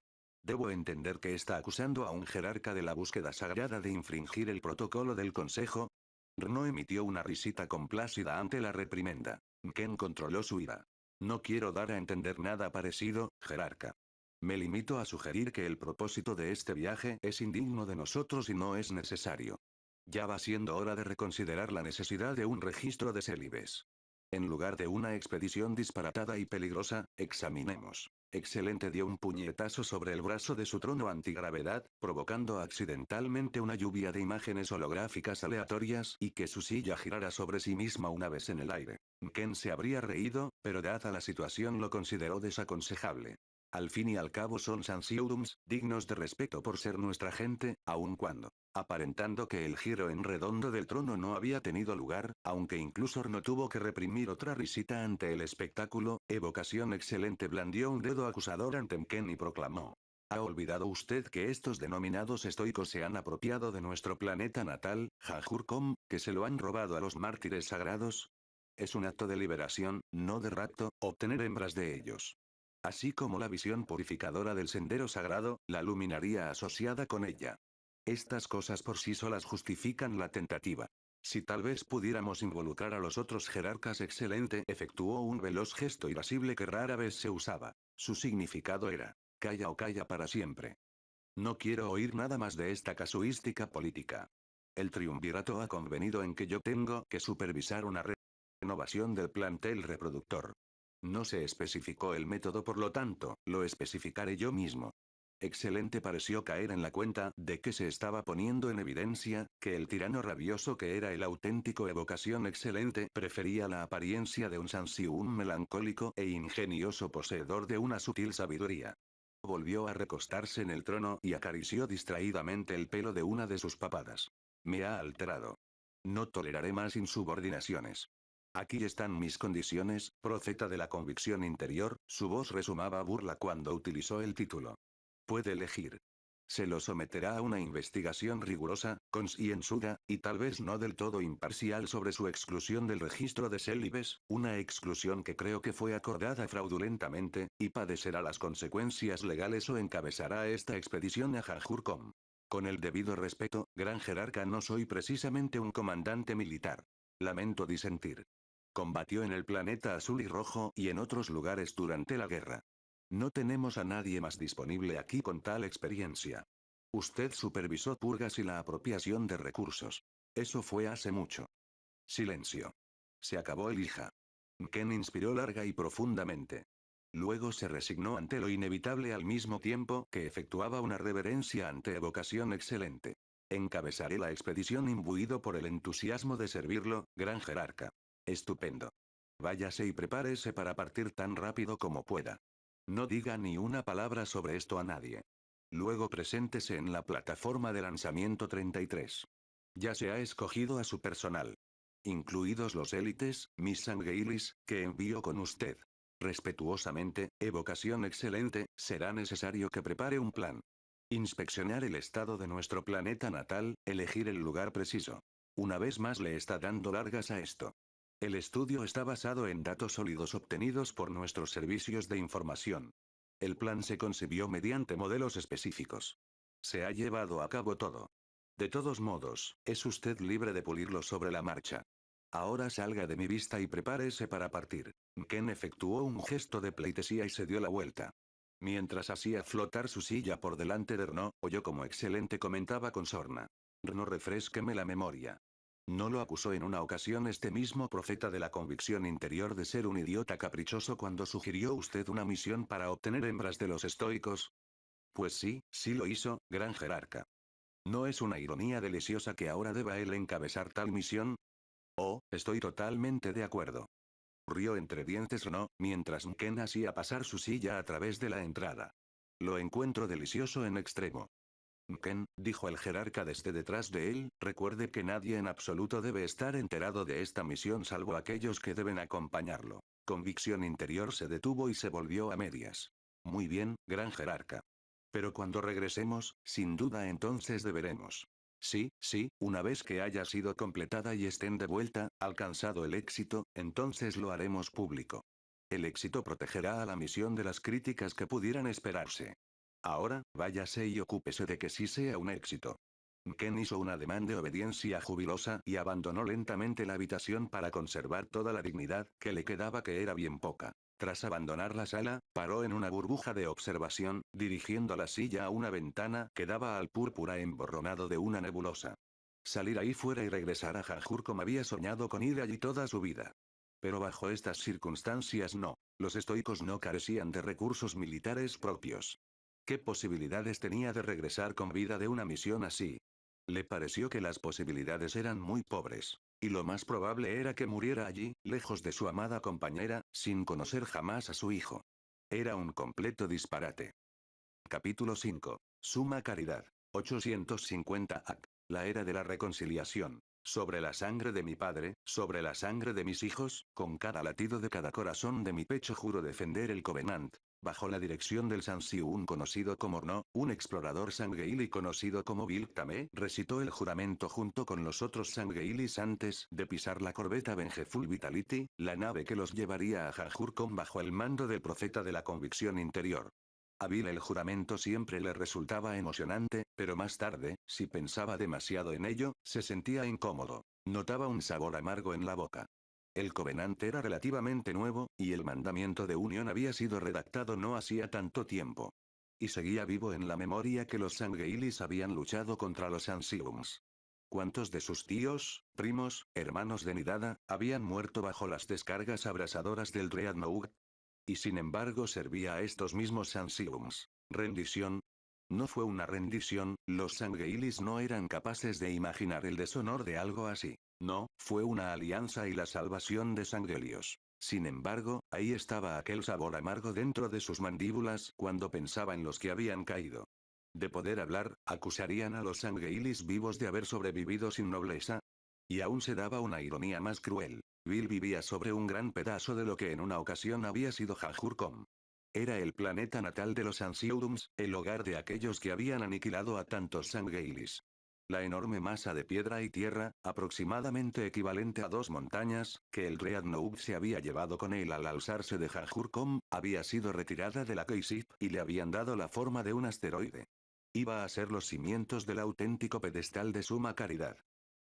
Debo entender que está acusando a un jerarca de la búsqueda sagrada de infringir el protocolo del Consejo, no emitió una risita complácida ante la reprimenda. Ken controló su ira. No quiero dar a entender nada parecido, jerarca. Me limito a sugerir que el propósito de este viaje es indigno de nosotros y no es necesario. Ya va siendo hora de reconsiderar la necesidad de un registro de celibes. En lugar de una expedición disparatada y peligrosa, examinemos Excelente dio un puñetazo sobre el brazo de su trono antigravedad, provocando accidentalmente una lluvia de imágenes holográficas aleatorias y que su silla girara sobre sí misma una vez en el aire. Ken se habría reído, pero dada la situación lo consideró desaconsejable. Al fin y al cabo son Sansiurums, dignos de respeto por ser nuestra gente, aun cuando, aparentando que el giro en redondo del trono no había tenido lugar, aunque incluso no tuvo que reprimir otra risita ante el espectáculo, evocación excelente blandió un dedo acusador ante Mken y proclamó. ¿Ha olvidado usted que estos denominados estoicos se han apropiado de nuestro planeta natal, Jajurcom, que se lo han robado a los mártires sagrados? Es un acto de liberación, no de rapto, obtener hembras de ellos así como la visión purificadora del sendero sagrado, la luminaría asociada con ella. Estas cosas por sí solas justifican la tentativa. Si tal vez pudiéramos involucrar a los otros jerarcas excelente, efectuó un veloz gesto irascible que rara vez se usaba. Su significado era, calla o calla para siempre. No quiero oír nada más de esta casuística política. El triunvirato ha convenido en que yo tengo que supervisar una renovación del plantel reproductor. No se especificó el método por lo tanto, lo especificaré yo mismo. Excelente pareció caer en la cuenta de que se estaba poniendo en evidencia, que el tirano rabioso que era el auténtico evocación excelente prefería la apariencia de un Sansi un melancólico e ingenioso poseedor de una sutil sabiduría. Volvió a recostarse en el trono y acarició distraídamente el pelo de una de sus papadas. Me ha alterado. No toleraré más insubordinaciones. Aquí están mis condiciones, profeta de la convicción interior, su voz resumaba burla cuando utilizó el título. Puede elegir. Se lo someterá a una investigación rigurosa, concienzuda, y tal vez no del todo imparcial sobre su exclusión del registro de célibes, una exclusión que creo que fue acordada fraudulentamente, y padecerá las consecuencias legales o encabezará esta expedición a Jajurcom. Con el debido respeto, gran jerarca no soy precisamente un comandante militar. Lamento disentir. Combatió en el planeta azul y rojo y en otros lugares durante la guerra. No tenemos a nadie más disponible aquí con tal experiencia. Usted supervisó purgas y la apropiación de recursos. Eso fue hace mucho. Silencio. Se acabó el hija. Ken inspiró larga y profundamente. Luego se resignó ante lo inevitable al mismo tiempo que efectuaba una reverencia ante evocación excelente. Encabezaré la expedición imbuido por el entusiasmo de servirlo, gran jerarca. Estupendo. Váyase y prepárese para partir tan rápido como pueda. No diga ni una palabra sobre esto a nadie. Luego preséntese en la plataforma de lanzamiento 33. Ya se ha escogido a su personal. Incluidos los élites, Miss Sangeilis, que envío con usted. Respetuosamente, evocación excelente, será necesario que prepare un plan. Inspeccionar el estado de nuestro planeta natal, elegir el lugar preciso. Una vez más le está dando largas a esto. El estudio está basado en datos sólidos obtenidos por nuestros servicios de información. El plan se concibió mediante modelos específicos. Se ha llevado a cabo todo. De todos modos, es usted libre de pulirlo sobre la marcha. Ahora salga de mi vista y prepárese para partir. Ken efectuó un gesto de pleitesía y se dio la vuelta. Mientras hacía flotar su silla por delante de Renault, oyó como excelente comentaba con sorna. R'no refresqueme la memoria. ¿No lo acusó en una ocasión este mismo profeta de la convicción interior de ser un idiota caprichoso cuando sugirió usted una misión para obtener hembras de los estoicos? Pues sí, sí lo hizo, gran jerarca. ¿No es una ironía deliciosa que ahora deba él encabezar tal misión? Oh, estoy totalmente de acuerdo. Rió entre dientes o no, mientras Mken hacía pasar su silla a través de la entrada. Lo encuentro delicioso en extremo. Ken, dijo el jerarca desde detrás de él, recuerde que nadie en absoluto debe estar enterado de esta misión salvo aquellos que deben acompañarlo. Convicción interior se detuvo y se volvió a medias. Muy bien, gran jerarca. Pero cuando regresemos, sin duda entonces deberemos. Sí, sí, una vez que haya sido completada y estén de vuelta, alcanzado el éxito, entonces lo haremos público. El éxito protegerá a la misión de las críticas que pudieran esperarse. Ahora, váyase y ocúpese de que sí sea un éxito. Ken hizo un ademán de obediencia jubilosa y abandonó lentamente la habitación para conservar toda la dignidad que le quedaba que era bien poca. Tras abandonar la sala, paró en una burbuja de observación, dirigiendo la silla a una ventana que daba al púrpura emborronado de una nebulosa. Salir ahí fuera y regresar a Jajur como había soñado con ir allí toda su vida. Pero bajo estas circunstancias no. Los estoicos no carecían de recursos militares propios. ¿Qué posibilidades tenía de regresar con vida de una misión así? Le pareció que las posibilidades eran muy pobres. Y lo más probable era que muriera allí, lejos de su amada compañera, sin conocer jamás a su hijo. Era un completo disparate. Capítulo 5. Suma Caridad. 850 AC. La era de la reconciliación. Sobre la sangre de mi padre, sobre la sangre de mis hijos, con cada latido de cada corazón de mi pecho juro defender el Covenant, bajo la dirección del un conocido como No, un explorador Sangeili conocido como Vilkame, recitó el juramento junto con los otros Sangeilis antes de pisar la corbeta Benjeful Vitality, la nave que los llevaría a con bajo el mando del profeta de la convicción interior. A Vil el juramento siempre le resultaba emocionante, pero más tarde, si pensaba demasiado en ello, se sentía incómodo. Notaba un sabor amargo en la boca. El Covenante era relativamente nuevo, y el mandamiento de unión había sido redactado no hacía tanto tiempo. Y seguía vivo en la memoria que los Sangheilis habían luchado contra los Siums. ¿Cuántos de sus tíos, primos, hermanos de Nidada, habían muerto bajo las descargas abrasadoras del Dreadnought? Y sin embargo servía a estos mismos Siums. Rendición, no fue una rendición, los Sangeilis no eran capaces de imaginar el deshonor de algo así. No, fue una alianza y la salvación de Sanguelios. Sin embargo, ahí estaba aquel sabor amargo dentro de sus mandíbulas cuando pensaba en los que habían caído. De poder hablar, acusarían a los Sangeilis vivos de haber sobrevivido sin nobleza. Y aún se daba una ironía más cruel. Bill vivía sobre un gran pedazo de lo que en una ocasión había sido Jajurcom. Era el planeta natal de los Ansiodums, el hogar de aquellos que habían aniquilado a tantos Sangailis. La enorme masa de piedra y tierra, aproximadamente equivalente a dos montañas, que el Adnoub se había llevado con él al alzarse de Jajurcom, había sido retirada de la Keisip y le habían dado la forma de un asteroide. Iba a ser los cimientos del auténtico pedestal de suma caridad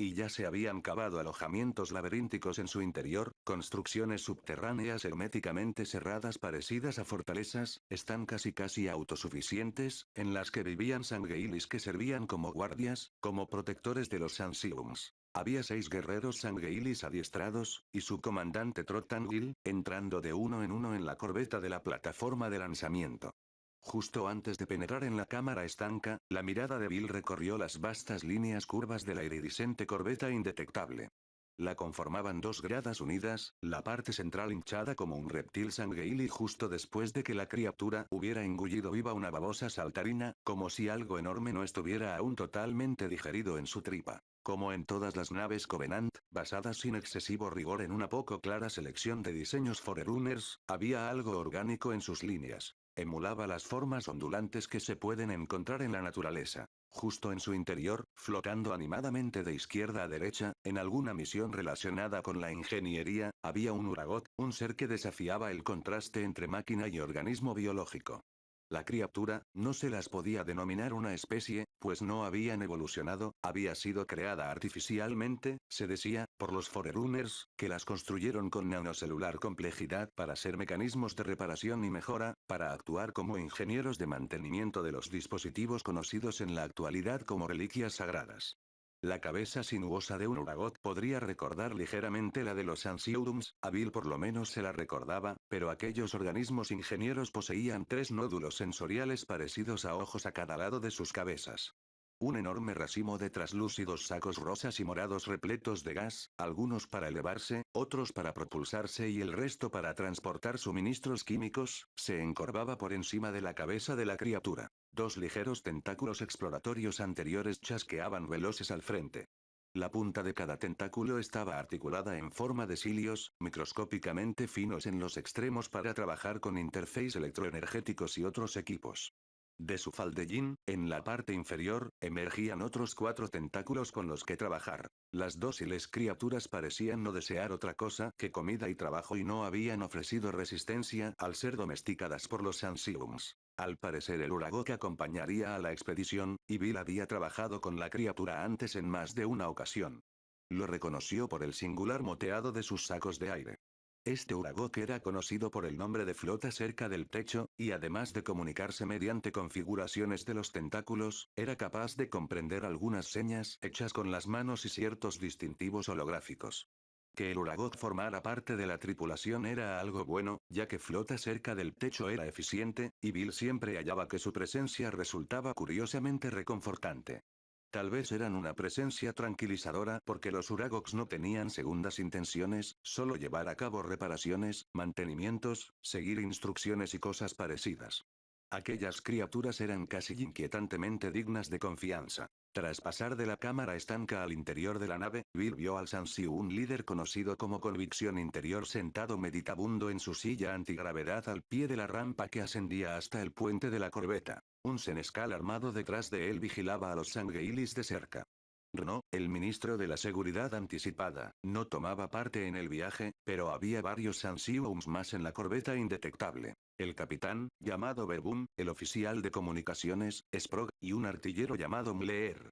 y ya se habían cavado alojamientos laberínticos en su interior, construcciones subterráneas herméticamente cerradas parecidas a fortalezas, están casi casi autosuficientes, en las que vivían sangueilis que servían como guardias, como protectores de los sansiums. Había seis guerreros sangueilis adiestrados, y su comandante Trotangil, entrando de uno en uno en la corbeta de la plataforma de lanzamiento. Justo antes de penetrar en la cámara estanca, la mirada de Bill recorrió las vastas líneas curvas de la iridiscente corbeta indetectable. La conformaban dos gradas unidas, la parte central hinchada como un reptil sangueil y justo después de que la criatura hubiera engullido viva una babosa saltarina, como si algo enorme no estuviera aún totalmente digerido en su tripa. Como en todas las naves Covenant, basadas sin excesivo rigor en una poco clara selección de diseños forerunners, había algo orgánico en sus líneas. Emulaba las formas ondulantes que se pueden encontrar en la naturaleza. Justo en su interior, flotando animadamente de izquierda a derecha, en alguna misión relacionada con la ingeniería, había un uragot, un ser que desafiaba el contraste entre máquina y organismo biológico. La criatura, no se las podía denominar una especie, pues no habían evolucionado, había sido creada artificialmente, se decía, por los Forerunners, que las construyeron con nanocelular complejidad para ser mecanismos de reparación y mejora, para actuar como ingenieros de mantenimiento de los dispositivos conocidos en la actualidad como reliquias sagradas. La cabeza sinuosa de un uragot podría recordar ligeramente la de los Ansiurums, a por lo menos se la recordaba, pero aquellos organismos ingenieros poseían tres nódulos sensoriales parecidos a ojos a cada lado de sus cabezas. Un enorme racimo de traslúcidos sacos rosas y morados repletos de gas, algunos para elevarse, otros para propulsarse y el resto para transportar suministros químicos, se encorvaba por encima de la cabeza de la criatura. Dos ligeros tentáculos exploratorios anteriores chasqueaban veloces al frente. La punta de cada tentáculo estaba articulada en forma de cilios, microscópicamente finos en los extremos para trabajar con interfaces electroenergéticos y otros equipos. De su faldellín, en la parte inferior, emergían otros cuatro tentáculos con los que trabajar. Las dóciles criaturas parecían no desear otra cosa que comida y trabajo y no habían ofrecido resistencia al ser domesticadas por los Ansiums. Al parecer el hurago que acompañaría a la expedición, y Bill había trabajado con la criatura antes en más de una ocasión. Lo reconoció por el singular moteado de sus sacos de aire. Este Uragok era conocido por el nombre de flota cerca del techo, y además de comunicarse mediante configuraciones de los tentáculos, era capaz de comprender algunas señas hechas con las manos y ciertos distintivos holográficos. Que el Uragot formara parte de la tripulación era algo bueno, ya que flota cerca del techo era eficiente, y Bill siempre hallaba que su presencia resultaba curiosamente reconfortante. Tal vez eran una presencia tranquilizadora porque los Uragox no tenían segundas intenciones, solo llevar a cabo reparaciones, mantenimientos, seguir instrucciones y cosas parecidas. Aquellas criaturas eran casi inquietantemente dignas de confianza. Tras pasar de la cámara estanca al interior de la nave, Bill vio al Sansiu un líder conocido como Convicción Interior sentado meditabundo en su silla antigravedad al pie de la rampa que ascendía hasta el puente de la corbeta. Un senescal armado detrás de él vigilaba a los Sangeilis de cerca. Renault, el ministro de la Seguridad Anticipada, no tomaba parte en el viaje, pero había varios Sansiums más en la corbeta indetectable el capitán, llamado Bebum, el oficial de comunicaciones, Sprog, y un artillero llamado Mleer.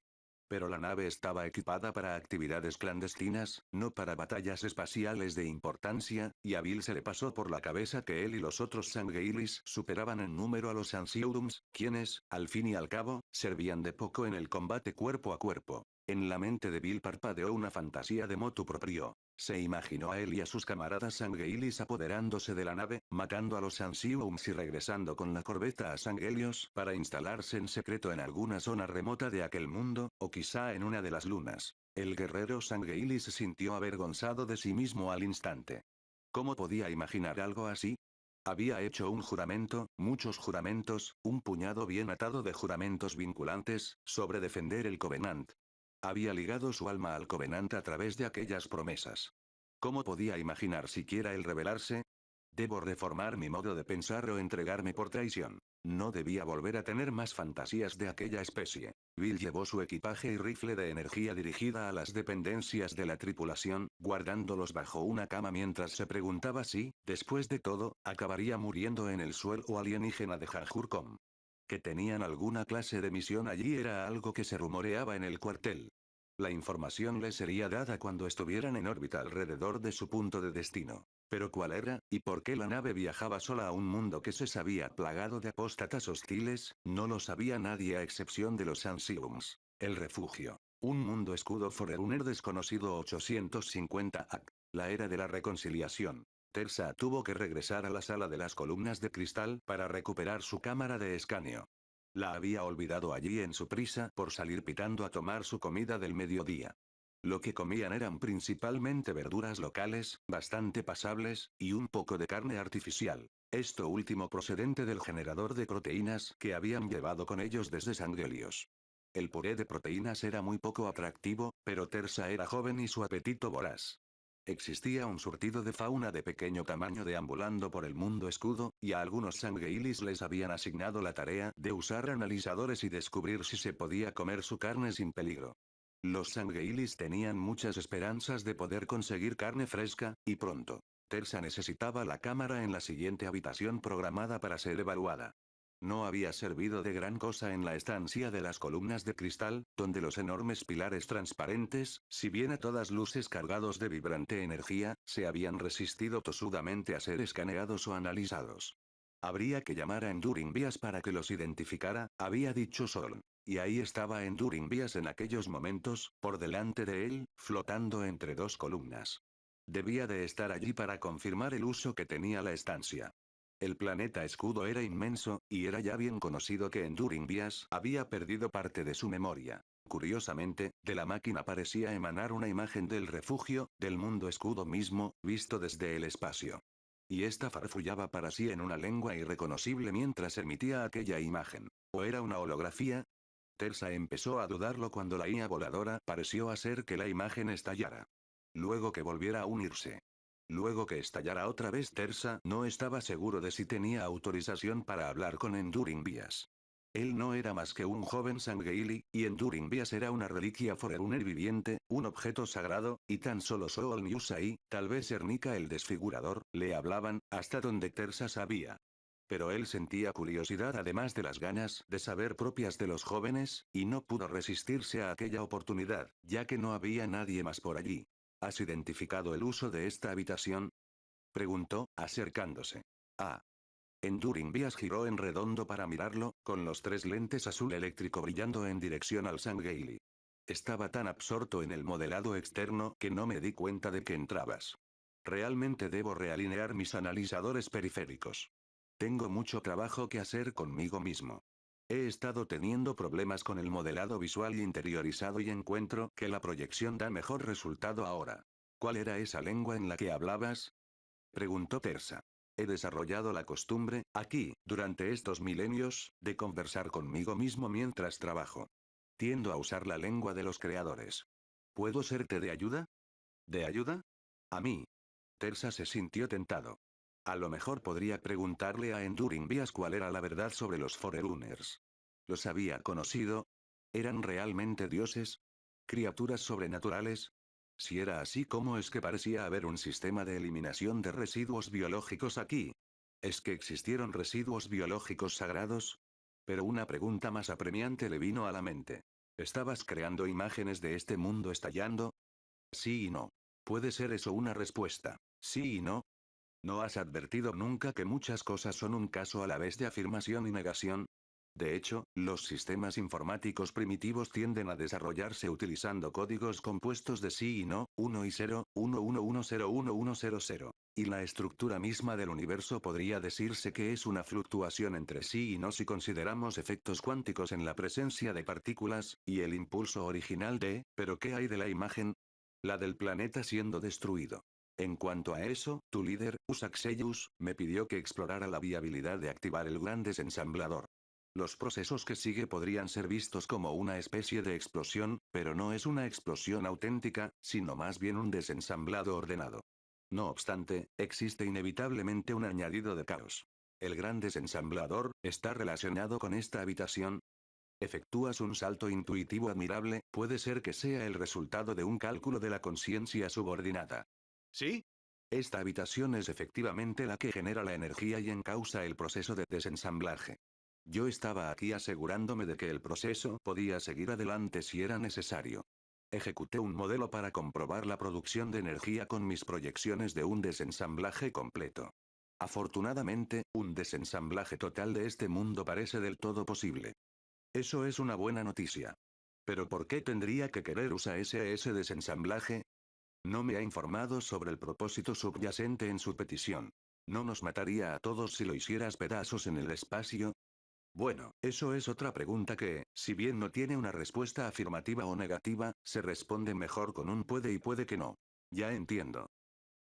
Pero la nave estaba equipada para actividades clandestinas, no para batallas espaciales de importancia, y a Bill se le pasó por la cabeza que él y los otros Sangheilis superaban en número a los Ansiodums, quienes, al fin y al cabo, servían de poco en el combate cuerpo a cuerpo. En la mente de Bill parpadeó una fantasía de moto propio. Se imaginó a él y a sus camaradas Sangeilis apoderándose de la nave, matando a los Ansiums y regresando con la corbeta a Sanghelios para instalarse en secreto en alguna zona remota de aquel mundo, o quizá en una de las lunas. El guerrero Sangeilis se sintió avergonzado de sí mismo al instante. ¿Cómo podía imaginar algo así? Había hecho un juramento, muchos juramentos, un puñado bien atado de juramentos vinculantes, sobre defender el Covenant. Había ligado su alma al Covenant a través de aquellas promesas. ¿Cómo podía imaginar siquiera el rebelarse? Debo reformar mi modo de pensar o entregarme por traición. No debía volver a tener más fantasías de aquella especie. Bill llevó su equipaje y rifle de energía dirigida a las dependencias de la tripulación, guardándolos bajo una cama mientras se preguntaba si, después de todo, acabaría muriendo en el suelo alienígena de Com. Que tenían alguna clase de misión allí era algo que se rumoreaba en el cuartel. La información les sería dada cuando estuvieran en órbita alrededor de su punto de destino. Pero cuál era, y por qué la nave viajaba sola a un mundo que se sabía plagado de apóstatas hostiles, no lo sabía nadie a excepción de los Ansiums. El refugio. Un mundo escudo Forerunner desconocido 850 AC. La era de la reconciliación. Tersa tuvo que regresar a la sala de las columnas de cristal para recuperar su cámara de escaneo. La había olvidado allí en su prisa por salir pitando a tomar su comida del mediodía. Lo que comían eran principalmente verduras locales, bastante pasables, y un poco de carne artificial. Esto último procedente del generador de proteínas que habían llevado con ellos desde Sangrelios. El puré de proteínas era muy poco atractivo, pero Tersa era joven y su apetito voraz. Existía un surtido de fauna de pequeño tamaño deambulando por el mundo escudo, y a algunos sangueilis les habían asignado la tarea de usar analizadores y descubrir si se podía comer su carne sin peligro. Los sangueilis tenían muchas esperanzas de poder conseguir carne fresca, y pronto. Tersa necesitaba la cámara en la siguiente habitación programada para ser evaluada. No había servido de gran cosa en la estancia de las columnas de cristal, donde los enormes pilares transparentes, si bien a todas luces cargados de vibrante energía, se habían resistido tosudamente a ser escaneados o analizados. Habría que llamar a Enduring Vías para que los identificara, había dicho Sol. Y ahí estaba Enduring Vías en aquellos momentos, por delante de él, flotando entre dos columnas. Debía de estar allí para confirmar el uso que tenía la estancia. El planeta escudo era inmenso, y era ya bien conocido que Enduring Bias había perdido parte de su memoria. Curiosamente, de la máquina parecía emanar una imagen del refugio, del mundo escudo mismo, visto desde el espacio. Y esta farfullaba para sí en una lengua irreconocible mientras emitía aquella imagen. ¿O era una holografía? Tersa empezó a dudarlo cuando la IA voladora pareció hacer que la imagen estallara. Luego que volviera a unirse. Luego que estallara otra vez Tersa, no estaba seguro de si tenía autorización para hablar con Enduring Bias. Él no era más que un joven Sangeili, y Enduring Bias era una reliquia Forerunner viviente, un objeto sagrado, y tan solo News ahí, tal vez Ernica el desfigurador, le hablaban, hasta donde Tersa sabía. Pero él sentía curiosidad además de las ganas de saber propias de los jóvenes, y no pudo resistirse a aquella oportunidad, ya que no había nadie más por allí. ¿Has identificado el uso de esta habitación? Preguntó, acercándose. Ah. Enduring Bias giró en redondo para mirarlo, con los tres lentes azul eléctrico brillando en dirección al San Estaba tan absorto en el modelado externo que no me di cuenta de que entrabas. Realmente debo realinear mis analizadores periféricos. Tengo mucho trabajo que hacer conmigo mismo. He estado teniendo problemas con el modelado visual interiorizado y encuentro que la proyección da mejor resultado ahora. ¿Cuál era esa lengua en la que hablabas? Preguntó Tersa. He desarrollado la costumbre, aquí, durante estos milenios, de conversar conmigo mismo mientras trabajo. Tiendo a usar la lengua de los creadores. ¿Puedo serte de ayuda? ¿De ayuda? A mí. Tersa se sintió tentado. A lo mejor podría preguntarle a Enduring Bias cuál era la verdad sobre los Forerunners. ¿Los había conocido? ¿Eran realmente dioses? ¿Criaturas sobrenaturales? Si era así, ¿cómo es que parecía haber un sistema de eliminación de residuos biológicos aquí? ¿Es que existieron residuos biológicos sagrados? Pero una pregunta más apremiante le vino a la mente. ¿Estabas creando imágenes de este mundo estallando? Sí y no. Puede ser eso una respuesta. Sí y no, ¿No has advertido nunca que muchas cosas son un caso a la vez de afirmación y negación? De hecho, los sistemas informáticos primitivos tienden a desarrollarse utilizando códigos compuestos de sí y no, 1 y 0, 1 Y la estructura misma del universo podría decirse que es una fluctuación entre sí y no si consideramos efectos cuánticos en la presencia de partículas, y el impulso original de, pero ¿qué hay de la imagen? La del planeta siendo destruido. En cuanto a eso, tu líder, Usaxellus, me pidió que explorara la viabilidad de activar el gran desensamblador. Los procesos que sigue podrían ser vistos como una especie de explosión, pero no es una explosión auténtica, sino más bien un desensamblado ordenado. No obstante, existe inevitablemente un añadido de caos. El gran desensamblador, está relacionado con esta habitación, Efectúas un salto intuitivo admirable, puede ser que sea el resultado de un cálculo de la conciencia subordinada. ¿Sí? Esta habitación es efectivamente la que genera la energía y encausa el proceso de desensamblaje. Yo estaba aquí asegurándome de que el proceso podía seguir adelante si era necesario. Ejecuté un modelo para comprobar la producción de energía con mis proyecciones de un desensamblaje completo. Afortunadamente, un desensamblaje total de este mundo parece del todo posible. Eso es una buena noticia. Pero ¿por qué tendría que querer usar ese desensamblaje? No me ha informado sobre el propósito subyacente en su petición. ¿No nos mataría a todos si lo hicieras pedazos en el espacio? Bueno, eso es otra pregunta que, si bien no tiene una respuesta afirmativa o negativa, se responde mejor con un puede y puede que no. Ya entiendo.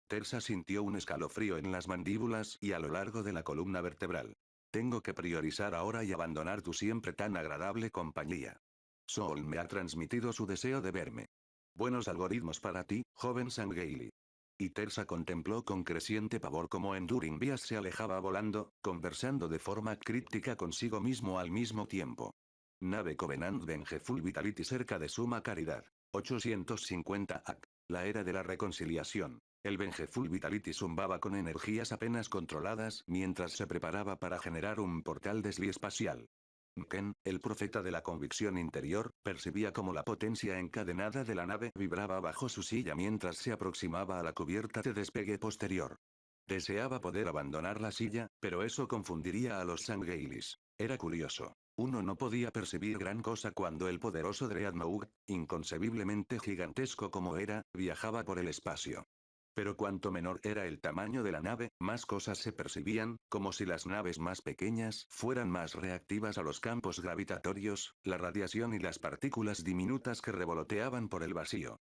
Tersa sintió un escalofrío en las mandíbulas y a lo largo de la columna vertebral. Tengo que priorizar ahora y abandonar tu siempre tan agradable compañía. Sol me ha transmitido su deseo de verme. Buenos algoritmos para ti, joven Sangeili. Y Tersa contempló con creciente pavor cómo Enduring Bias se alejaba volando, conversando de forma críptica consigo mismo al mismo tiempo. Nave Covenant Vengeful Vitality cerca de Suma Caridad. 850 AC. La era de la reconciliación. El Vengeful Vitality zumbaba con energías apenas controladas mientras se preparaba para generar un portal espacial. Ken, el profeta de la convicción interior, percibía como la potencia encadenada de la nave vibraba bajo su silla mientras se aproximaba a la cubierta de despegue posterior. Deseaba poder abandonar la silla, pero eso confundiría a los Sangailis. Era curioso. Uno no podía percibir gran cosa cuando el poderoso Dreadnought, inconcebiblemente gigantesco como era, viajaba por el espacio. Pero cuanto menor era el tamaño de la nave, más cosas se percibían, como si las naves más pequeñas fueran más reactivas a los campos gravitatorios, la radiación y las partículas diminutas que revoloteaban por el vacío.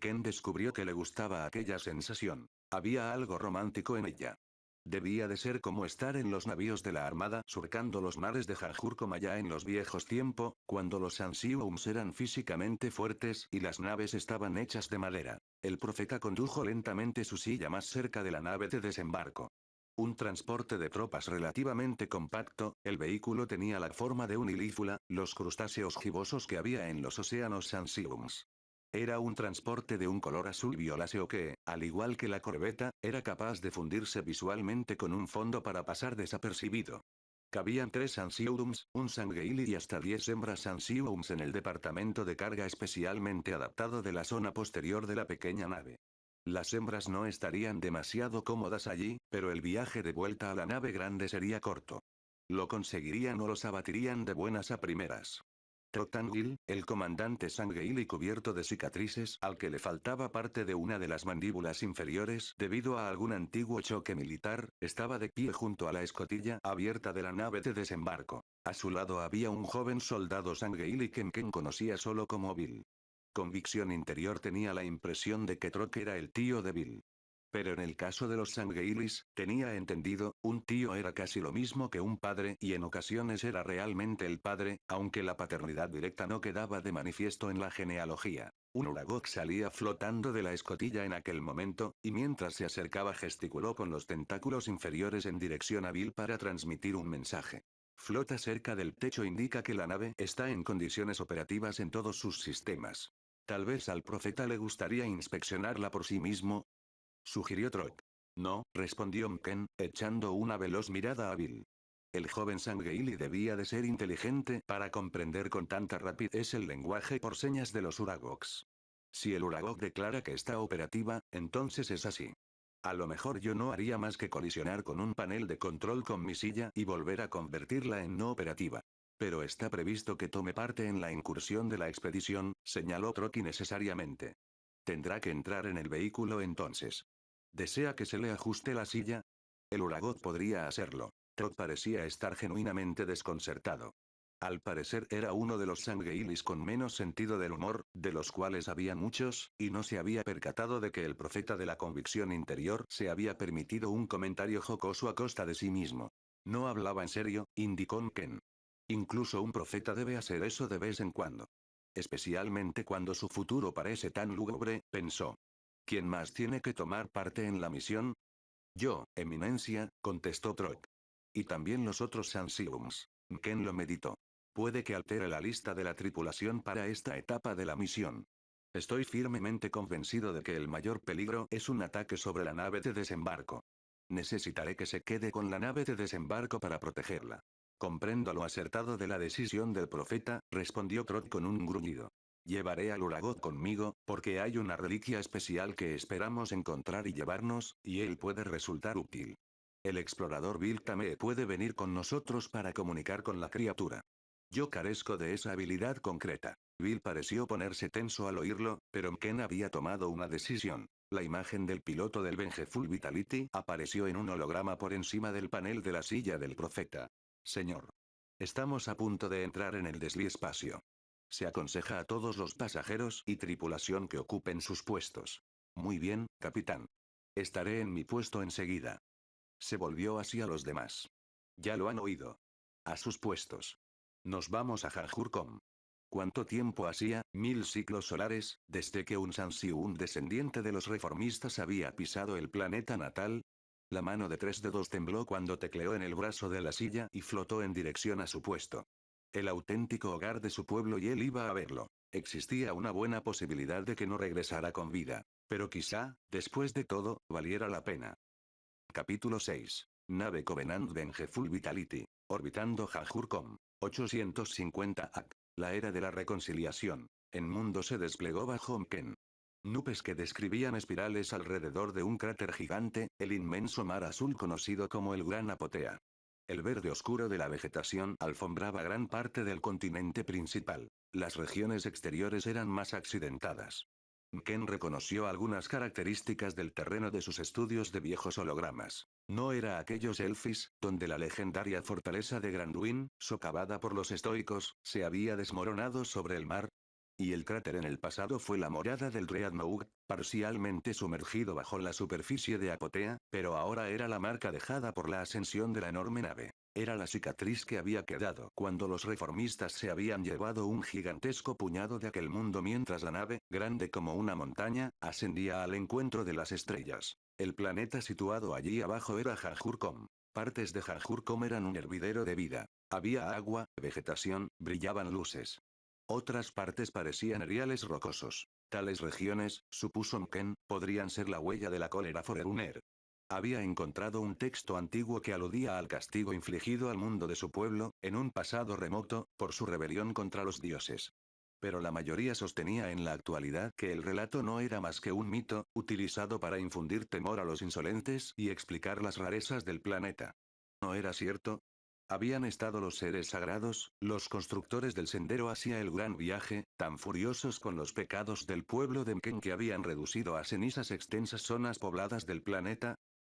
Ken descubrió que le gustaba aquella sensación. Había algo romántico en ella. Debía de ser como estar en los navíos de la Armada surcando los mares de jarjur como en los viejos tiempos, cuando los Ansiums eran físicamente fuertes y las naves estaban hechas de madera. El profeta condujo lentamente su silla más cerca de la nave de desembarco. Un transporte de tropas relativamente compacto, el vehículo tenía la forma de un ilífula, los crustáceos gibosos que había en los océanos Ansiums. Era un transporte de un color azul violáceo que, al igual que la corbeta, era capaz de fundirse visualmente con un fondo para pasar desapercibido. Cabían tres Ansiurums, un sangueili y hasta diez hembras Ansiurums en el departamento de carga especialmente adaptado de la zona posterior de la pequeña nave. Las hembras no estarían demasiado cómodas allí, pero el viaje de vuelta a la nave grande sería corto. Lo conseguirían o los abatirían de buenas a primeras. Trotangil, el comandante Sangeil cubierto de cicatrices al que le faltaba parte de una de las mandíbulas inferiores debido a algún antiguo choque militar, estaba de pie junto a la escotilla abierta de la nave de desembarco. A su lado había un joven soldado Sangeil que quien conocía solo como Bill. Convicción interior tenía la impresión de que Trock era el tío de Bill. Pero en el caso de los Sangeilis, tenía entendido, un tío era casi lo mismo que un padre y en ocasiones era realmente el padre, aunque la paternidad directa no quedaba de manifiesto en la genealogía. Un uragok salía flotando de la escotilla en aquel momento, y mientras se acercaba gesticuló con los tentáculos inferiores en dirección a Bill para transmitir un mensaje. Flota cerca del techo indica que la nave está en condiciones operativas en todos sus sistemas. Tal vez al profeta le gustaría inspeccionarla por sí mismo, sugirió Trock. No, respondió Mken, echando una veloz mirada a Bill. El joven Sangeili debía de ser inteligente para comprender con tanta rapidez el lenguaje por señas de los Uragogs. Si el Uragog declara que está operativa, entonces es así. A lo mejor yo no haría más que colisionar con un panel de control con mi silla y volver a convertirla en no operativa. Pero está previsto que tome parte en la incursión de la expedición, señaló Troki necesariamente. Tendrá que entrar en el vehículo entonces. ¿Desea que se le ajuste la silla? El Uragot podría hacerlo. Trot parecía estar genuinamente desconcertado. Al parecer era uno de los sangueilis con menos sentido del humor, de los cuales había muchos, y no se había percatado de que el profeta de la convicción interior se había permitido un comentario jocoso a costa de sí mismo. No hablaba en serio, indicó Ken. Incluso un profeta debe hacer eso de vez en cuando. Especialmente cuando su futuro parece tan lúgubre, pensó. ¿Quién más tiene que tomar parte en la misión? Yo, Eminencia, contestó Trot. Y también los otros Sansiums. Ken lo meditó. Puede que altere la lista de la tripulación para esta etapa de la misión. Estoy firmemente convencido de que el mayor peligro es un ataque sobre la nave de desembarco. Necesitaré que se quede con la nave de desembarco para protegerla. Comprendo lo acertado de la decisión del profeta, respondió Trot con un gruñido. Llevaré al Uragot conmigo, porque hay una reliquia especial que esperamos encontrar y llevarnos, y él puede resultar útil. El explorador también puede venir con nosotros para comunicar con la criatura. Yo carezco de esa habilidad concreta. Bill pareció ponerse tenso al oírlo, pero M'ken había tomado una decisión. La imagen del piloto del Benjeful Vitality apareció en un holograma por encima del panel de la silla del profeta. Señor. Estamos a punto de entrar en el espacio. Se aconseja a todos los pasajeros y tripulación que ocupen sus puestos. Muy bien, capitán. Estaré en mi puesto enseguida. Se volvió así a los demás. Ya lo han oído. A sus puestos. Nos vamos a Janjurcom. ¿Cuánto tiempo hacía, mil ciclos solares, desde que un Sansi, un descendiente de los reformistas, había pisado el planeta natal? La mano de tres dedos tembló cuando tecleó en el brazo de la silla y flotó en dirección a su puesto el auténtico hogar de su pueblo y él iba a verlo. Existía una buena posibilidad de que no regresara con vida. Pero quizá, después de todo, valiera la pena. Capítulo 6. Nave Covenant Vengeful Vitality. Orbitando Jajurcom. 850 AC. La era de la reconciliación. En mundo se desplegó bajo Omken. Nubes que describían espirales alrededor de un cráter gigante, el inmenso mar azul conocido como el Gran Apotea. El verde oscuro de la vegetación alfombraba gran parte del continente principal. Las regiones exteriores eran más accidentadas. Ken reconoció algunas características del terreno de sus estudios de viejos hologramas. No era aquellos elfis, donde la legendaria fortaleza de Granduin, socavada por los estoicos, se había desmoronado sobre el mar, y el cráter en el pasado fue la morada del rey Admaug, parcialmente sumergido bajo la superficie de Apotea, pero ahora era la marca dejada por la ascensión de la enorme nave. Era la cicatriz que había quedado cuando los reformistas se habían llevado un gigantesco puñado de aquel mundo mientras la nave, grande como una montaña, ascendía al encuentro de las estrellas. El planeta situado allí abajo era Jajurcom. Partes de Jajurcom eran un hervidero de vida. Había agua, vegetación, brillaban luces. Otras partes parecían eriales rocosos. Tales regiones, supuso Mken, podrían ser la huella de la cólera Foreruner. Había encontrado un texto antiguo que aludía al castigo infligido al mundo de su pueblo, en un pasado remoto, por su rebelión contra los dioses. Pero la mayoría sostenía en la actualidad que el relato no era más que un mito, utilizado para infundir temor a los insolentes y explicar las rarezas del planeta. ¿No era cierto? Habían estado los seres sagrados, los constructores del sendero hacia el gran viaje, tan furiosos con los pecados del pueblo de Mken que habían reducido a cenizas extensas zonas pobladas del planeta.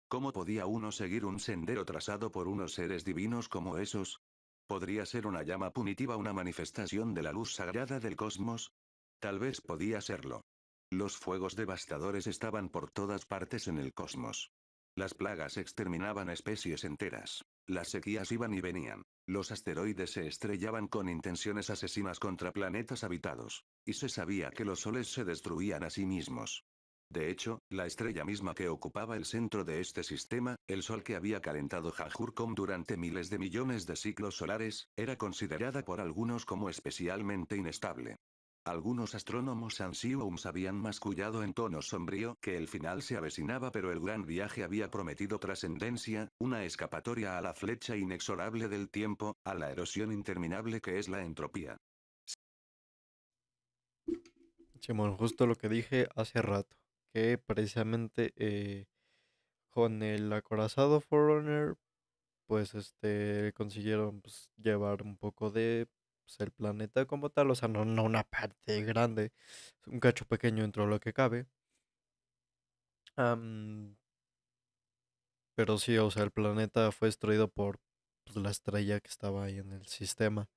¿Cómo podía uno seguir un sendero trazado por unos seres divinos como esos? ¿Podría ser una llama punitiva una manifestación de la luz sagrada del cosmos? Tal vez podía serlo. Los fuegos devastadores estaban por todas partes en el cosmos. Las plagas exterminaban especies enteras. Las sequías iban y venían. Los asteroides se estrellaban con intenciones asesinas contra planetas habitados. Y se sabía que los soles se destruían a sí mismos. De hecho, la estrella misma que ocupaba el centro de este sistema, el Sol que había calentado Jajurcom durante miles de millones de ciclos solares, era considerada por algunos como especialmente inestable. Algunos astrónomos ansiosos habían mascullado en tono sombrío que el final se avecinaba pero el gran viaje había prometido trascendencia, una escapatoria a la flecha inexorable del tiempo, a la erosión interminable que es la entropía. Simón, justo lo que dije hace rato, que precisamente eh, con el acorazado Forerunner, pues este consiguieron pues, llevar un poco de pues, el planeta como tal, o sea, no, una parte grande, un cacho pequeño dentro de lo que cabe. pero sí, o sea, el planeta fue destruido por pues, la estrella que estaba ahí en el sistema.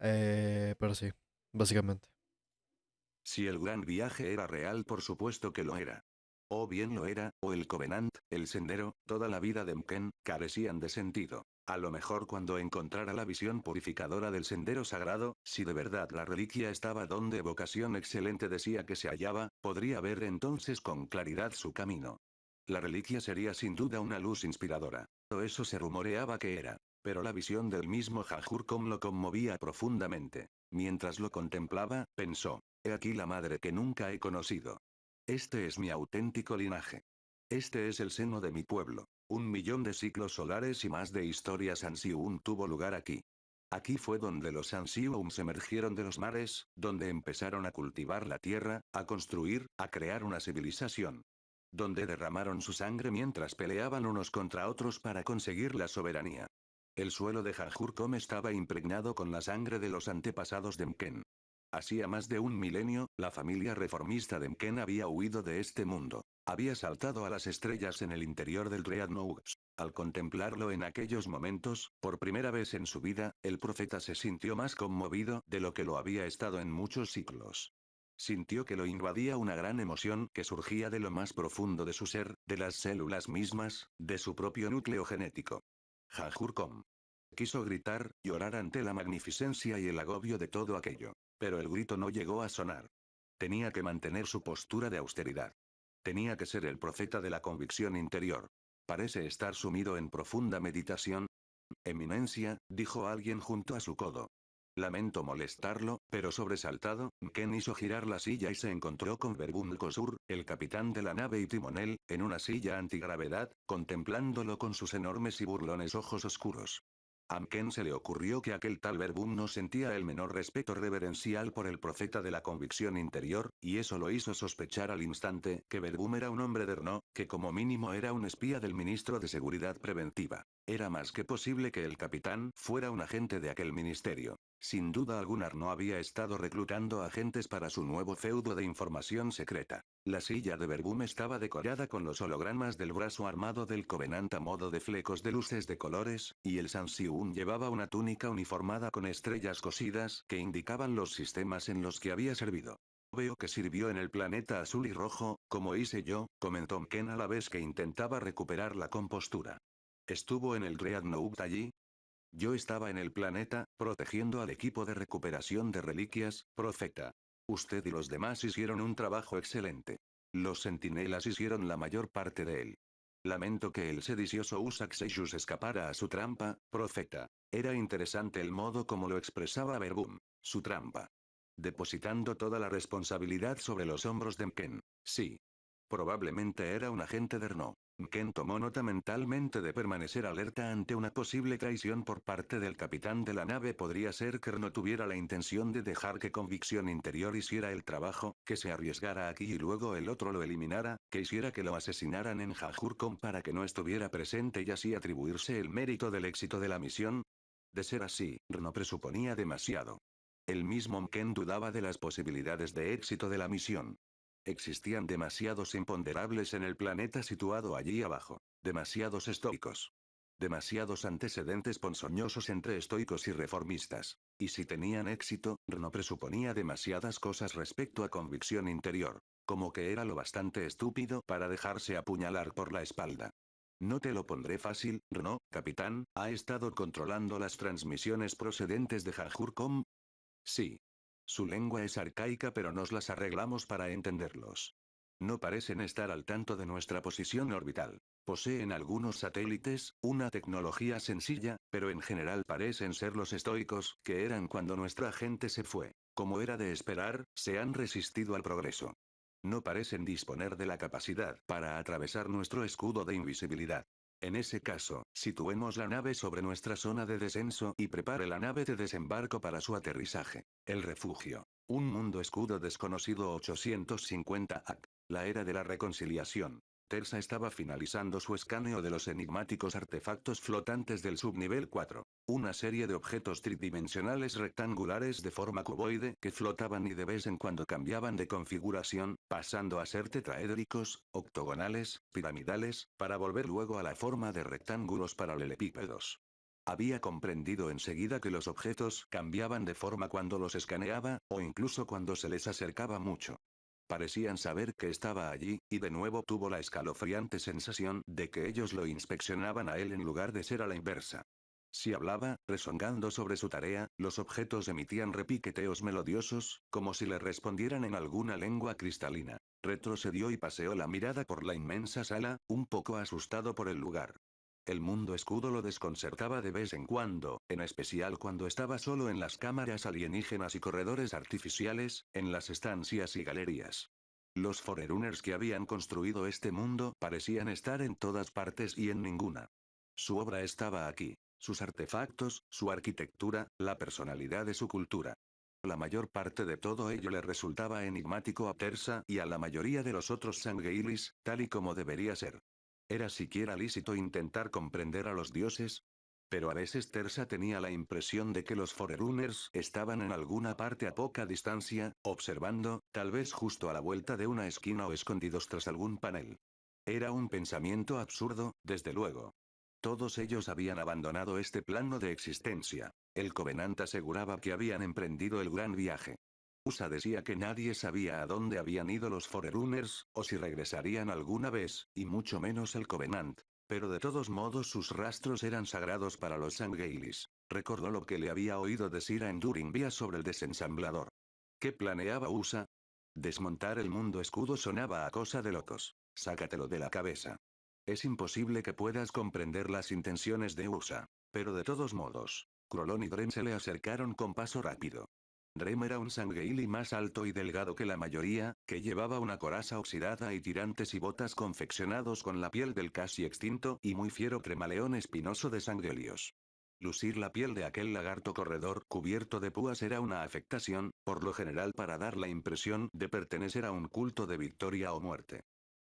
Eh, pero sí, básicamente. Si el gran viaje era real, por supuesto que lo era. O bien lo era, o el Covenant, el sendero, toda la vida de Mken, carecían de sentido. A lo mejor cuando encontrara la visión purificadora del sendero sagrado, si de verdad la reliquia estaba donde vocación excelente decía que se hallaba, podría ver entonces con claridad su camino. La reliquia sería sin duda una luz inspiradora. Todo eso se rumoreaba que era. Pero la visión del mismo Jajurcom lo conmovía profundamente. Mientras lo contemplaba, pensó, he aquí la madre que nunca he conocido. Este es mi auténtico linaje. Este es el seno de mi pueblo. Un millón de ciclos solares y más de historias Ansiun tuvo lugar aquí. Aquí fue donde los Ansium se emergieron de los mares, donde empezaron a cultivar la tierra, a construir, a crear una civilización. Donde derramaron su sangre mientras peleaban unos contra otros para conseguir la soberanía. El suelo de Hanhur-Kom estaba impregnado con la sangre de los antepasados de Mken. Hacía más de un milenio, la familia reformista de Mken había huido de este mundo. Había saltado a las estrellas en el interior del Dreadnoughts. Al contemplarlo en aquellos momentos, por primera vez en su vida, el profeta se sintió más conmovido de lo que lo había estado en muchos siglos. Sintió que lo invadía una gran emoción que surgía de lo más profundo de su ser, de las células mismas, de su propio núcleo genético. Jajurcom. Quiso gritar, llorar ante la magnificencia y el agobio de todo aquello. Pero el grito no llegó a sonar. Tenía que mantener su postura de austeridad. Tenía que ser el profeta de la convicción interior. Parece estar sumido en profunda meditación. Eminencia, dijo alguien junto a su codo. Lamento molestarlo, pero sobresaltado, Ken hizo girar la silla y se encontró con Verbun Kosur, el capitán de la nave y timonel, en una silla antigravedad, contemplándolo con sus enormes y burlones ojos oscuros. A se le ocurrió que aquel tal Verboom no sentía el menor respeto reverencial por el profeta de la convicción interior, y eso lo hizo sospechar al instante que Verboom era un hombre de Renault, que como mínimo era un espía del ministro de Seguridad Preventiva. Era más que posible que el capitán fuera un agente de aquel ministerio. Sin duda alguna no había estado reclutando agentes para su nuevo feudo de información secreta. La silla de Verbum estaba decorada con los hologramas del brazo armado del Covenant a modo de flecos de luces de colores, y el Sansiún llevaba una túnica uniformada con estrellas cosidas que indicaban los sistemas en los que había servido. Veo que sirvió en el planeta azul y rojo, como hice yo, comentó Ken a la vez que intentaba recuperar la compostura. Estuvo en el Great allí, yo estaba en el planeta, protegiendo al equipo de recuperación de reliquias, profeta. Usted y los demás hicieron un trabajo excelente. Los sentinelas hicieron la mayor parte de él. Lamento que el sedicioso Usak escapara a su trampa, profeta. Era interesante el modo como lo expresaba Bergum. Su trampa. Depositando toda la responsabilidad sobre los hombros de Mken. Sí. Probablemente era un agente de R'no. Ken tomó nota mentalmente de permanecer alerta ante una posible traición por parte del capitán de la nave. Podría ser que no tuviera la intención de dejar que convicción interior hiciera el trabajo, que se arriesgara aquí y luego el otro lo eliminara, que hiciera que lo asesinaran en Jajurcom para que no estuviera presente y así atribuirse el mérito del éxito de la misión. De ser así, no presuponía demasiado. El mismo M'ken dudaba de las posibilidades de éxito de la misión. Existían demasiados imponderables en el planeta situado allí abajo, demasiados estoicos. Demasiados antecedentes ponzoñosos entre estoicos y reformistas. Y si tenían éxito, Rno presuponía demasiadas cosas respecto a convicción interior, como que era lo bastante estúpido para dejarse apuñalar por la espalda. No te lo pondré fácil, Rno, capitán, ¿ha estado controlando las transmisiones procedentes de Hanjurcom? Sí, su lengua es arcaica pero nos las arreglamos para entenderlos. No parecen estar al tanto de nuestra posición orbital. Poseen algunos satélites, una tecnología sencilla, pero en general parecen ser los estoicos que eran cuando nuestra gente se fue. Como era de esperar, se han resistido al progreso. No parecen disponer de la capacidad para atravesar nuestro escudo de invisibilidad. En ese caso, situemos la nave sobre nuestra zona de descenso y prepare la nave de desembarco para su aterrizaje. El refugio. Un mundo escudo desconocido 850 AC. La era de la reconciliación. Telsa estaba finalizando su escaneo de los enigmáticos artefactos flotantes del subnivel 4. Una serie de objetos tridimensionales rectangulares de forma cuboide que flotaban y de vez en cuando cambiaban de configuración, pasando a ser tetraédricos, octogonales, piramidales, para volver luego a la forma de rectángulos paralelepípedos. Había comprendido enseguida que los objetos cambiaban de forma cuando los escaneaba, o incluso cuando se les acercaba mucho. Parecían saber que estaba allí, y de nuevo tuvo la escalofriante sensación de que ellos lo inspeccionaban a él en lugar de ser a la inversa. Si hablaba, rezongando sobre su tarea, los objetos emitían repiqueteos melodiosos, como si le respondieran en alguna lengua cristalina. Retrocedió y paseó la mirada por la inmensa sala, un poco asustado por el lugar. El mundo escudo lo desconcertaba de vez en cuando, en especial cuando estaba solo en las cámaras alienígenas y corredores artificiales, en las estancias y galerías. Los Forerunners que habían construido este mundo parecían estar en todas partes y en ninguna. Su obra estaba aquí. Sus artefactos, su arquitectura, la personalidad de su cultura. La mayor parte de todo ello le resultaba enigmático a Persa y a la mayoría de los otros Sangheilis, tal y como debería ser. ¿Era siquiera lícito intentar comprender a los dioses? Pero a veces tersa tenía la impresión de que los Forerunners estaban en alguna parte a poca distancia, observando, tal vez justo a la vuelta de una esquina o escondidos tras algún panel. Era un pensamiento absurdo, desde luego. Todos ellos habían abandonado este plano de existencia. El Covenant aseguraba que habían emprendido el gran viaje. Usa decía que nadie sabía a dónde habían ido los Forerunners, o si regresarían alguna vez, y mucho menos el Covenant. Pero de todos modos sus rastros eran sagrados para los Sangailis. Recordó lo que le había oído decir a Enduring Vía sobre el desensamblador. ¿Qué planeaba USA? Desmontar el mundo escudo sonaba a cosa de locos. Sácatelo de la cabeza. Es imposible que puedas comprender las intenciones de USA. Pero de todos modos, Crolón y Dren se le acercaron con paso rápido. Rem era un sangueili más alto y delgado que la mayoría, que llevaba una coraza oxidada y tirantes y botas confeccionados con la piel del casi extinto y muy fiero cremaleón espinoso de sanguelios. Lucir la piel de aquel lagarto corredor cubierto de púas era una afectación, por lo general para dar la impresión de pertenecer a un culto de victoria o muerte.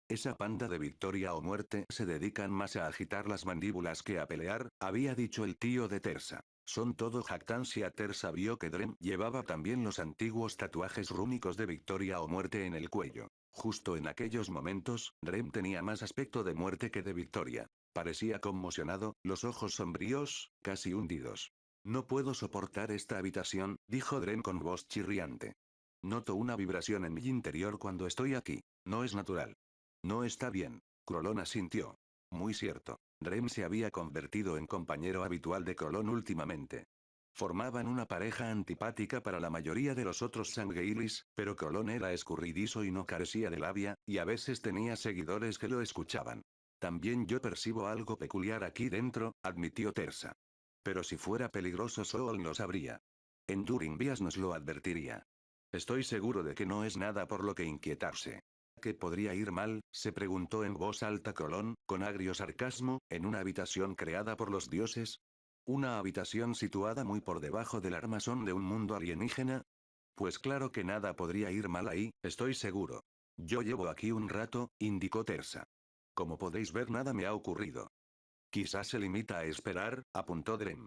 Esa panda de victoria o muerte se dedican más a agitar las mandíbulas que a pelear, había dicho el tío de Tersa. Son todo jactancia Ater sabió que Drem llevaba también los antiguos tatuajes rúnicos de victoria o muerte en el cuello. Justo en aquellos momentos, Drem tenía más aspecto de muerte que de victoria. Parecía conmocionado, los ojos sombríos, casi hundidos. No puedo soportar esta habitación, dijo Drem con voz chirriante. Noto una vibración en mi interior cuando estoy aquí. No es natural. No está bien. Crolona sintió. Muy cierto. Rem se había convertido en compañero habitual de Colón últimamente. Formaban una pareja antipática para la mayoría de los otros sangueilis, pero Colón era escurridizo y no carecía de labia, y a veces tenía seguidores que lo escuchaban. También yo percibo algo peculiar aquí dentro, admitió Tersa. Pero si fuera peligroso Sol lo sabría. Enduring Vías nos lo advertiría. Estoy seguro de que no es nada por lo que inquietarse. Que podría ir mal? se preguntó en voz alta Colón, con agrio sarcasmo, en una habitación creada por los dioses. Una habitación situada muy por debajo del armazón de un mundo alienígena. Pues claro que nada podría ir mal ahí, estoy seguro. Yo llevo aquí un rato, indicó Tersa. Como podéis ver nada me ha ocurrido. Quizás se limita a esperar, apuntó Drem.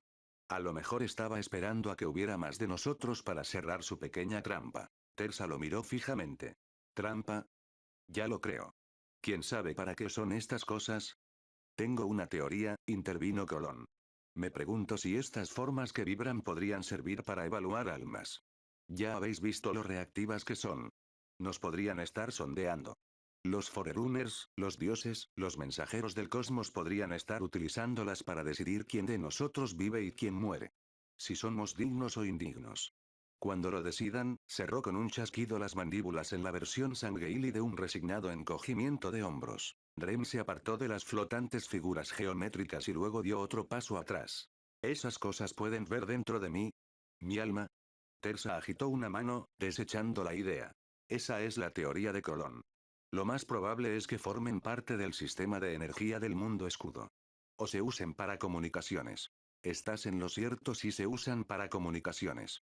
A lo mejor estaba esperando a que hubiera más de nosotros para cerrar su pequeña trampa. Tersa lo miró fijamente. ¿Trampa? Ya lo creo. ¿Quién sabe para qué son estas cosas? Tengo una teoría, intervino Colón. Me pregunto si estas formas que vibran podrían servir para evaluar almas. Ya habéis visto lo reactivas que son. Nos podrían estar sondeando. Los Forerunners, los dioses, los mensajeros del cosmos podrían estar utilizándolas para decidir quién de nosotros vive y quién muere. Si somos dignos o indignos. Cuando lo decidan, cerró con un chasquido las mandíbulas en la versión y de un resignado encogimiento de hombros. Rem se apartó de las flotantes figuras geométricas y luego dio otro paso atrás. ¿Esas cosas pueden ver dentro de mí? ¿Mi alma? Tersa agitó una mano, desechando la idea. Esa es la teoría de Colón. Lo más probable es que formen parte del sistema de energía del mundo escudo. O se usen para comunicaciones. Estás en lo cierto si se usan para comunicaciones.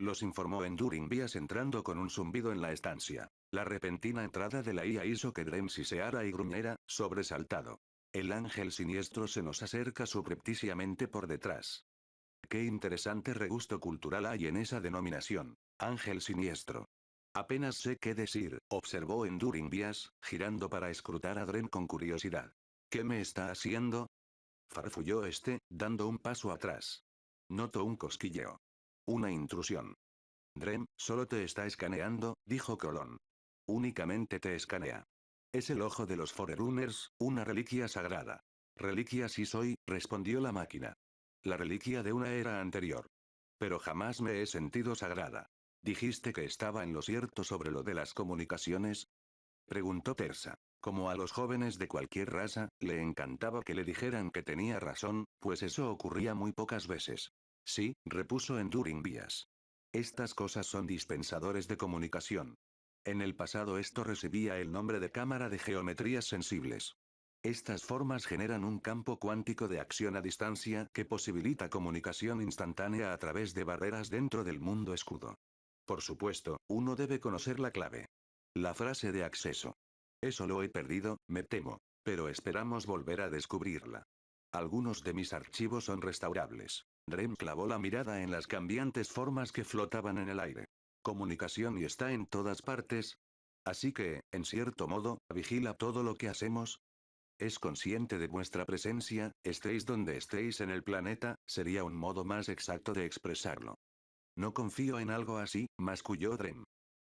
Los informó Enduring Vías entrando con un zumbido en la estancia. La repentina entrada de la IA hizo que se siseara y gruñera, sobresaltado. El ángel siniestro se nos acerca suprepticiamente por detrás. Qué interesante regusto cultural hay en esa denominación. Ángel siniestro. Apenas sé qué decir, observó Enduring Vías, girando para escrutar a Dren con curiosidad. ¿Qué me está haciendo? Farfulló este, dando un paso atrás. Noto un cosquilleo. Una intrusión. Drem, solo te está escaneando, dijo Colón. Únicamente te escanea. Es el ojo de los Forerunners, una reliquia sagrada. Reliquia sí soy, respondió la máquina. La reliquia de una era anterior. Pero jamás me he sentido sagrada. ¿Dijiste que estaba en lo cierto sobre lo de las comunicaciones? Preguntó Tersa. Como a los jóvenes de cualquier raza, le encantaba que le dijeran que tenía razón, pues eso ocurría muy pocas veces. Sí, repuso Enduring Vías. Estas cosas son dispensadores de comunicación. En el pasado esto recibía el nombre de cámara de geometrías sensibles. Estas formas generan un campo cuántico de acción a distancia que posibilita comunicación instantánea a través de barreras dentro del mundo escudo. Por supuesto, uno debe conocer la clave. La frase de acceso. Eso lo he perdido, me temo. Pero esperamos volver a descubrirla. Algunos de mis archivos son restaurables. Drem clavó la mirada en las cambiantes formas que flotaban en el aire. Comunicación y está en todas partes. Así que, en cierto modo, vigila todo lo que hacemos. Es consciente de vuestra presencia, estéis donde estéis en el planeta, sería un modo más exacto de expresarlo. No confío en algo así, masculló Drem.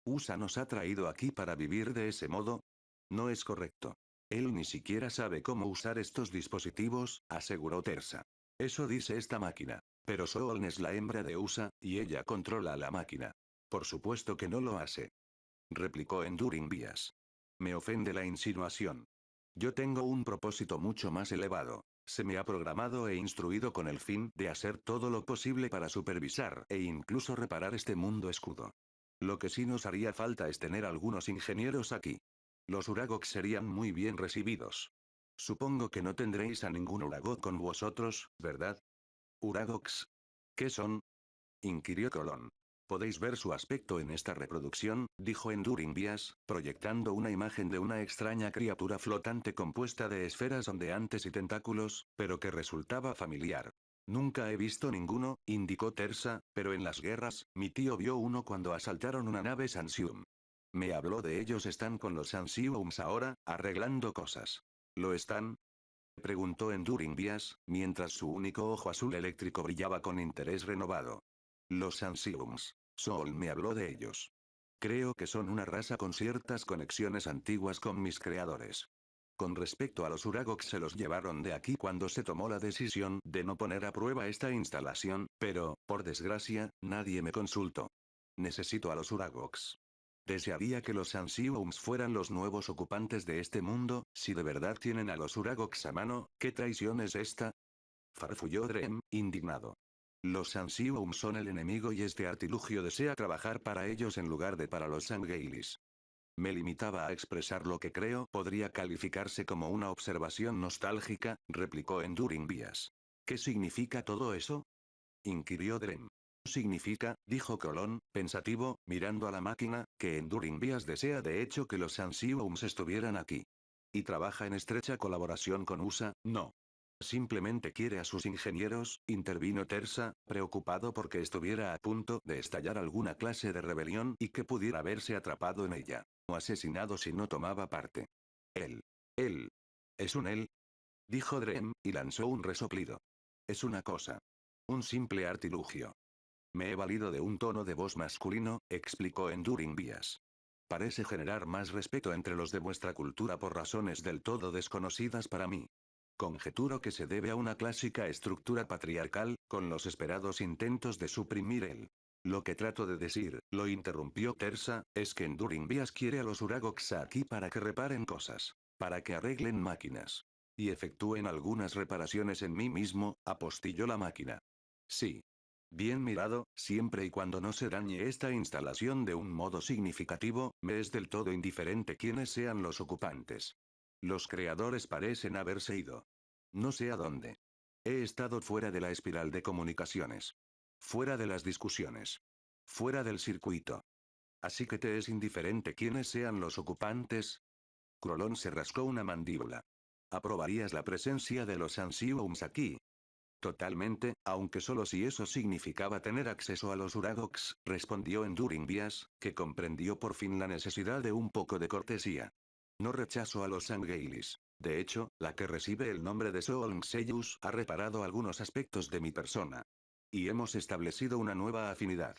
USA nos ha traído aquí para vivir de ese modo. No es correcto. Él ni siquiera sabe cómo usar estos dispositivos, aseguró Tersa. Eso dice esta máquina. Pero Solnes es la hembra de USA, y ella controla la máquina. Por supuesto que no lo hace. Replicó Enduring Bias. Me ofende la insinuación. Yo tengo un propósito mucho más elevado. Se me ha programado e instruido con el fin de hacer todo lo posible para supervisar e incluso reparar este mundo escudo. Lo que sí nos haría falta es tener algunos ingenieros aquí. Los Uragoks serían muy bien recibidos. Supongo que no tendréis a ningún Uragok con vosotros, ¿verdad? Uragox. ¿Qué son? inquirió Colón. Podéis ver su aspecto en esta reproducción, dijo Enduring Bias, proyectando una imagen de una extraña criatura flotante compuesta de esferas ondeantes y tentáculos, pero que resultaba familiar. Nunca he visto ninguno, indicó Tersa, pero en las guerras, mi tío vio uno cuando asaltaron una nave Sansium. Me habló de ellos están con los Sansiums ahora, arreglando cosas. ¿Lo están? preguntó Enduring Bias, mientras su único ojo azul eléctrico brillaba con interés renovado. Los Ansiums. Sol me habló de ellos. Creo que son una raza con ciertas conexiones antiguas con mis creadores. Con respecto a los Uragox se los llevaron de aquí cuando se tomó la decisión de no poner a prueba esta instalación, pero, por desgracia, nadie me consultó. Necesito a los Uragox. Desearía que los Ansiums fueran los nuevos ocupantes de este mundo, si de verdad tienen a los Uragox a mano, ¿qué traición es esta? Farfulló Drem, indignado. Los Sansiums son el enemigo y este artilugio desea trabajar para ellos en lugar de para los angelis Me limitaba a expresar lo que creo podría calificarse como una observación nostálgica, replicó Enduring Bias. ¿Qué significa todo eso? inquirió Drem significa, dijo Colón, pensativo, mirando a la máquina, que Enduring Vías desea de hecho que los Sansiums estuvieran aquí. Y trabaja en estrecha colaboración con USA, no. Simplemente quiere a sus ingenieros, intervino Tersa, preocupado porque estuviera a punto de estallar alguna clase de rebelión y que pudiera verse atrapado en ella. O asesinado si no tomaba parte. Él. Él. Es un él. Dijo Drem, y lanzó un resoplido. Es una cosa. Un simple artilugio. Me he valido de un tono de voz masculino, explicó Enduring Bias. Parece generar más respeto entre los de vuestra cultura por razones del todo desconocidas para mí. Conjeturo que se debe a una clásica estructura patriarcal, con los esperados intentos de suprimir el. Lo que trato de decir, lo interrumpió Tersa, es que Enduring Bias quiere a los Uragox aquí para que reparen cosas. Para que arreglen máquinas. Y efectúen algunas reparaciones en mí mismo, apostilló la máquina. Sí, Bien mirado, siempre y cuando no se dañe esta instalación de un modo significativo, me es del todo indiferente quiénes sean los ocupantes. Los creadores parecen haberse ido. No sé a dónde. He estado fuera de la espiral de comunicaciones. Fuera de las discusiones. Fuera del circuito. Así que te es indiferente quiénes sean los ocupantes. Crolón se rascó una mandíbula. ¿Aprobarías la presencia de los Ansiums aquí, Totalmente, aunque solo si eso significaba tener acceso a los Uradox, respondió Enduring Bias, que comprendió por fin la necesidad de un poco de cortesía. No rechazo a los angelis De hecho, la que recibe el nombre de Solm Seyus ha reparado algunos aspectos de mi persona. Y hemos establecido una nueva afinidad.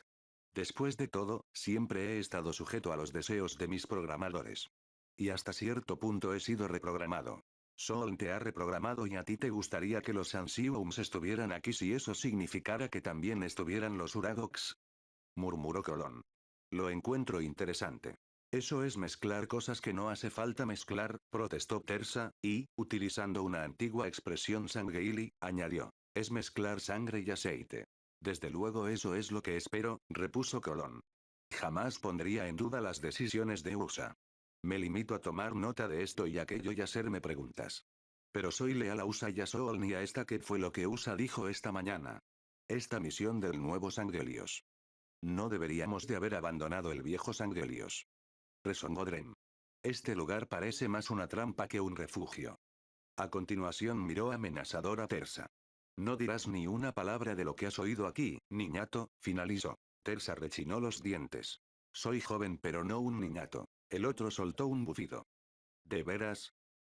Después de todo, siempre he estado sujeto a los deseos de mis programadores. Y hasta cierto punto he sido reprogramado. «Sol te ha reprogramado y a ti te gustaría que los Ansiums estuvieran aquí si eso significara que también estuvieran los Uragox. Murmuró Colón. Lo encuentro interesante. Eso es mezclar cosas que no hace falta mezclar, protestó Tersa, y, utilizando una antigua expresión sangueili, añadió. Es mezclar sangre y aceite. Desde luego eso es lo que espero, repuso Colón. Jamás pondría en duda las decisiones de USA. Me limito a tomar nota de esto y aquello y hacerme preguntas. Pero soy leal a USA y a Sol a esta que fue lo que USA dijo esta mañana. Esta misión del nuevo Sangrelios. No deberíamos de haber abandonado el viejo Sangrelios. Resonó Drem. Este lugar parece más una trampa que un refugio. A continuación miró amenazadora Tersa. No dirás ni una palabra de lo que has oído aquí, niñato, finalizó. Tersa rechinó los dientes. Soy joven pero no un niñato. El otro soltó un bufido. ¿De veras?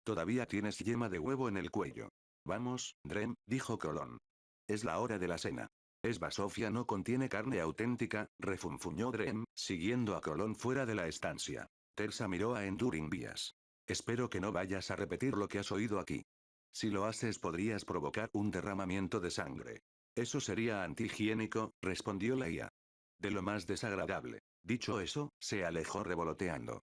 Todavía tienes yema de huevo en el cuello. Vamos, Drem, dijo Colón. Es la hora de la cena. Esba Sofia no contiene carne auténtica, refunfuñó Drem, siguiendo a Colón fuera de la estancia. Tersa miró a Enduring Vías. Espero que no vayas a repetir lo que has oído aquí. Si lo haces podrías provocar un derramamiento de sangre. Eso sería antihigiénico, respondió Leia. De lo más desagradable. Dicho eso, se alejó revoloteando.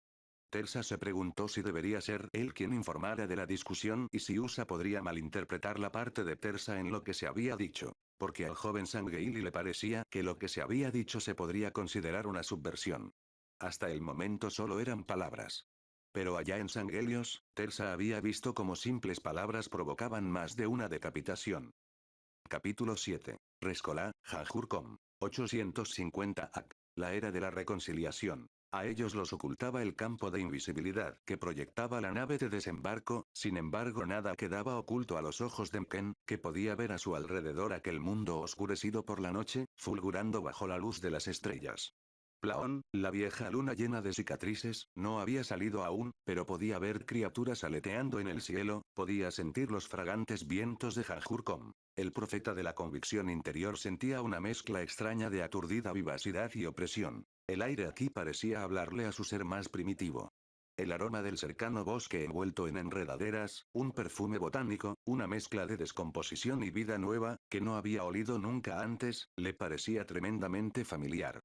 Tersa se preguntó si debería ser él quien informara de la discusión y si USA podría malinterpretar la parte de Tersa en lo que se había dicho. Porque al joven Sangeili le parecía que lo que se había dicho se podría considerar una subversión. Hasta el momento solo eran palabras. Pero allá en Sangelios, Tersa había visto cómo simples palabras provocaban más de una decapitación. Capítulo 7. Rescolá, Jajurcom. 850 AC la era de la reconciliación. A ellos los ocultaba el campo de invisibilidad que proyectaba la nave de desembarco, sin embargo nada quedaba oculto a los ojos de Mken, que podía ver a su alrededor aquel mundo oscurecido por la noche, fulgurando bajo la luz de las estrellas la vieja luna llena de cicatrices, no había salido aún, pero podía ver criaturas aleteando en el cielo, podía sentir los fragantes vientos de Jajurcom. El profeta de la convicción interior sentía una mezcla extraña de aturdida vivacidad y opresión. El aire aquí parecía hablarle a su ser más primitivo. El aroma del cercano bosque envuelto en enredaderas, un perfume botánico, una mezcla de descomposición y vida nueva, que no había olido nunca antes, le parecía tremendamente familiar.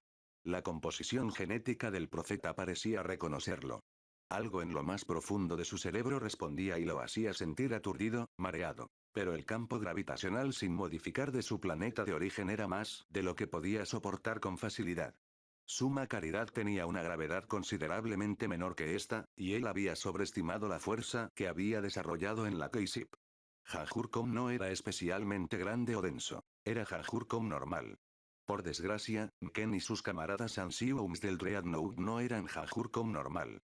La composición genética del profeta parecía reconocerlo. Algo en lo más profundo de su cerebro respondía y lo hacía sentir aturdido, mareado. Pero el campo gravitacional sin modificar de su planeta de origen era más de lo que podía soportar con facilidad. Suma Caridad tenía una gravedad considerablemente menor que esta, y él había sobreestimado la fuerza que había desarrollado en la Keisip. Jajurcom no era especialmente grande o denso. Era Jajurcom normal, por desgracia, Ken y sus camaradas Ansiums del Dreadnought no eran como normal.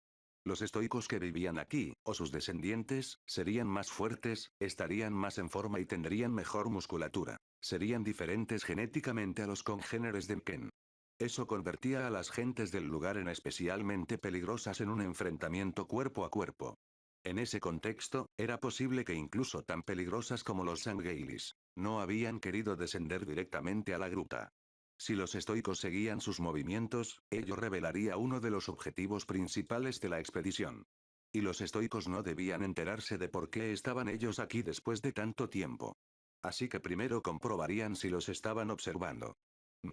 Los estoicos que vivían aquí, o sus descendientes, serían más fuertes, estarían más en forma y tendrían mejor musculatura. Serían diferentes genéticamente a los congéneres de Ken. Eso convertía a las gentes del lugar en especialmente peligrosas en un enfrentamiento cuerpo a cuerpo. En ese contexto, era posible que incluso tan peligrosas como los Sangailis, no habían querido descender directamente a la gruta. Si los estoicos seguían sus movimientos, ello revelaría uno de los objetivos principales de la expedición. Y los estoicos no debían enterarse de por qué estaban ellos aquí después de tanto tiempo. Así que primero comprobarían si los estaban observando.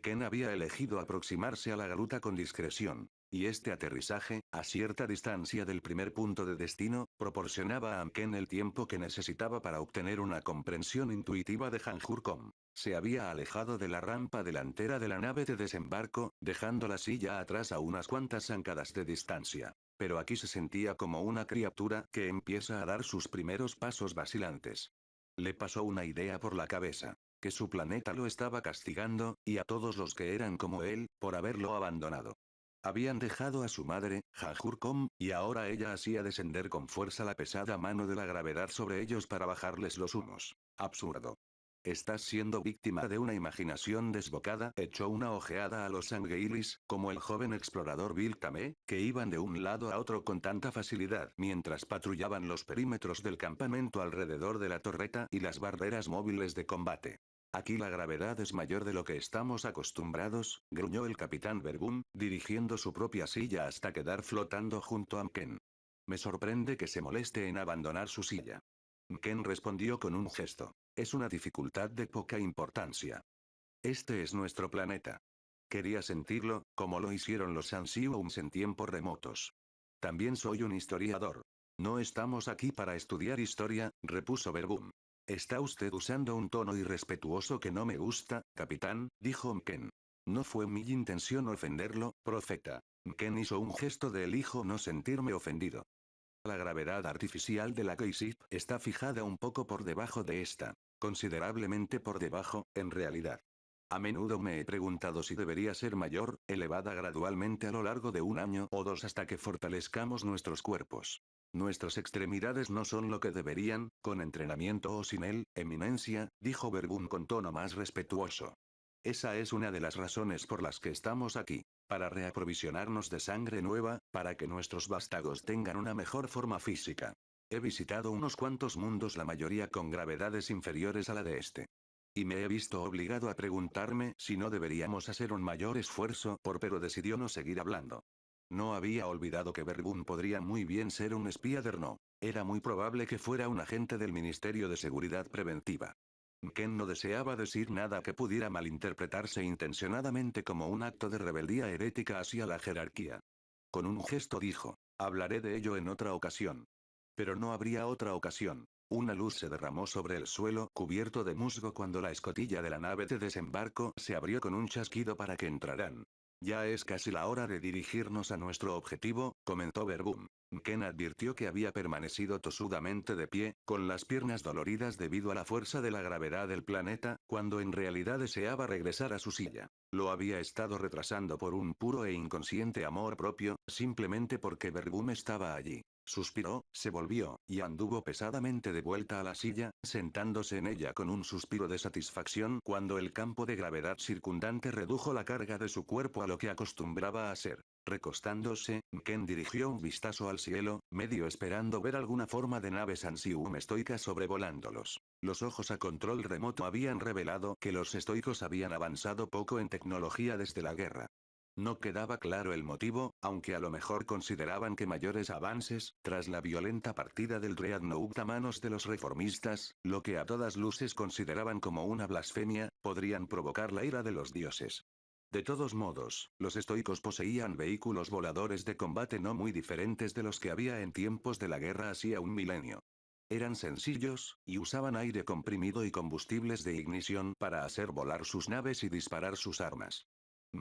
Ken había elegido aproximarse a la garuta con discreción. Y este aterrizaje, a cierta distancia del primer punto de destino, proporcionaba a Amken el tiempo que necesitaba para obtener una comprensión intuitiva de Hanjurcom. Se había alejado de la rampa delantera de la nave de desembarco, dejando la silla atrás a unas cuantas zancadas de distancia. Pero aquí se sentía como una criatura que empieza a dar sus primeros pasos vacilantes. Le pasó una idea por la cabeza que su planeta lo estaba castigando, y a todos los que eran como él, por haberlo abandonado. Habían dejado a su madre, Jajurkom, y ahora ella hacía descender con fuerza la pesada mano de la gravedad sobre ellos para bajarles los humos. Absurdo. Estás siendo víctima de una imaginación desbocada. Echó una ojeada a los Anguilis, como el joven explorador Bill que iban de un lado a otro con tanta facilidad mientras patrullaban los perímetros del campamento alrededor de la torreta y las barreras móviles de combate. Aquí la gravedad es mayor de lo que estamos acostumbrados, gruñó el capitán Bergum, dirigiendo su propia silla hasta quedar flotando junto a Mken. Me sorprende que se moleste en abandonar su silla. Mken respondió con un gesto. Es una dificultad de poca importancia. Este es nuestro planeta. Quería sentirlo, como lo hicieron los Ansiums en tiempos remotos. También soy un historiador. No estamos aquí para estudiar historia, repuso Bergum. Está usted usando un tono irrespetuoso que no me gusta, capitán, dijo Mken. No fue mi intención ofenderlo, profeta. Mken hizo un gesto de elijo no sentirme ofendido. La gravedad artificial de la crisis está fijada un poco por debajo de esta. Considerablemente por debajo, en realidad. A menudo me he preguntado si debería ser mayor, elevada gradualmente a lo largo de un año o dos hasta que fortalezcamos nuestros cuerpos. Nuestras extremidades no son lo que deberían, con entrenamiento o sin él, eminencia, dijo Bergún con tono más respetuoso. Esa es una de las razones por las que estamos aquí. Para reaprovisionarnos de sangre nueva, para que nuestros vástagos tengan una mejor forma física. He visitado unos cuantos mundos, la mayoría con gravedades inferiores a la de este. Y me he visto obligado a preguntarme si no deberíamos hacer un mayor esfuerzo por pero decidió no seguir hablando. No había olvidado que Bergún podría muy bien ser un espía de Era muy probable que fuera un agente del Ministerio de Seguridad Preventiva. Ken no deseaba decir nada que pudiera malinterpretarse intencionadamente como un acto de rebeldía herética hacia la jerarquía. Con un gesto dijo, hablaré de ello en otra ocasión. Pero no habría otra ocasión. Una luz se derramó sobre el suelo cubierto de musgo cuando la escotilla de la nave de desembarco se abrió con un chasquido para que entraran. Ya es casi la hora de dirigirnos a nuestro objetivo, comentó Bergum. Ken advirtió que había permanecido tosudamente de pie, con las piernas doloridas debido a la fuerza de la gravedad del planeta, cuando en realidad deseaba regresar a su silla. Lo había estado retrasando por un puro e inconsciente amor propio, simplemente porque Bergum estaba allí. Suspiró, se volvió, y anduvo pesadamente de vuelta a la silla, sentándose en ella con un suspiro de satisfacción cuando el campo de gravedad circundante redujo la carga de su cuerpo a lo que acostumbraba a ser. Recostándose, Ken dirigió un vistazo al cielo, medio esperando ver alguna forma de nave Sansium estoica sobrevolándolos. Los ojos a control remoto habían revelado que los estoicos habían avanzado poco en tecnología desde la guerra. No quedaba claro el motivo, aunque a lo mejor consideraban que mayores avances, tras la violenta partida del Dreadnought a manos de los reformistas, lo que a todas luces consideraban como una blasfemia, podrían provocar la ira de los dioses. De todos modos, los estoicos poseían vehículos voladores de combate no muy diferentes de los que había en tiempos de la guerra hacía un milenio. Eran sencillos, y usaban aire comprimido y combustibles de ignición para hacer volar sus naves y disparar sus armas.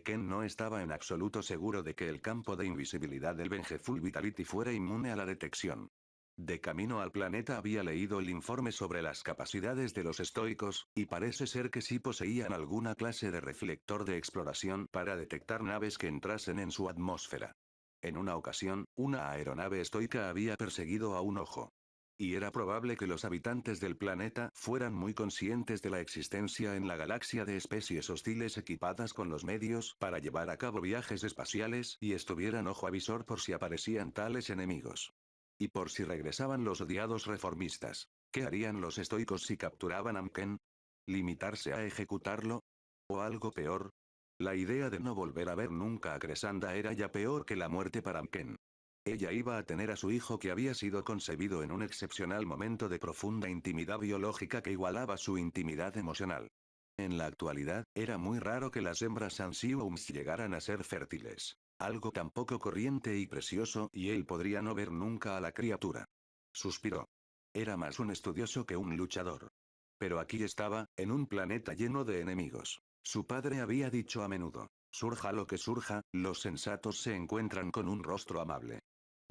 Ken no estaba en absoluto seguro de que el campo de invisibilidad del Bengeful Vitality fuera inmune a la detección. De camino al planeta había leído el informe sobre las capacidades de los estoicos, y parece ser que sí poseían alguna clase de reflector de exploración para detectar naves que entrasen en su atmósfera. En una ocasión, una aeronave estoica había perseguido a un ojo y era probable que los habitantes del planeta fueran muy conscientes de la existencia en la galaxia de especies hostiles equipadas con los medios para llevar a cabo viajes espaciales y estuvieran ojo avisor por si aparecían tales enemigos. Y por si regresaban los odiados reformistas. ¿Qué harían los estoicos si capturaban a Mken? ¿Limitarse a ejecutarlo? ¿O algo peor? La idea de no volver a ver nunca a Cresanda era ya peor que la muerte para Mken. Ella iba a tener a su hijo que había sido concebido en un excepcional momento de profunda intimidad biológica que igualaba su intimidad emocional. En la actualidad, era muy raro que las hembras Ansiums llegaran a ser fértiles. Algo tan poco corriente y precioso, y él podría no ver nunca a la criatura. Suspiró. Era más un estudioso que un luchador. Pero aquí estaba, en un planeta lleno de enemigos. Su padre había dicho a menudo, surja lo que surja, los sensatos se encuentran con un rostro amable.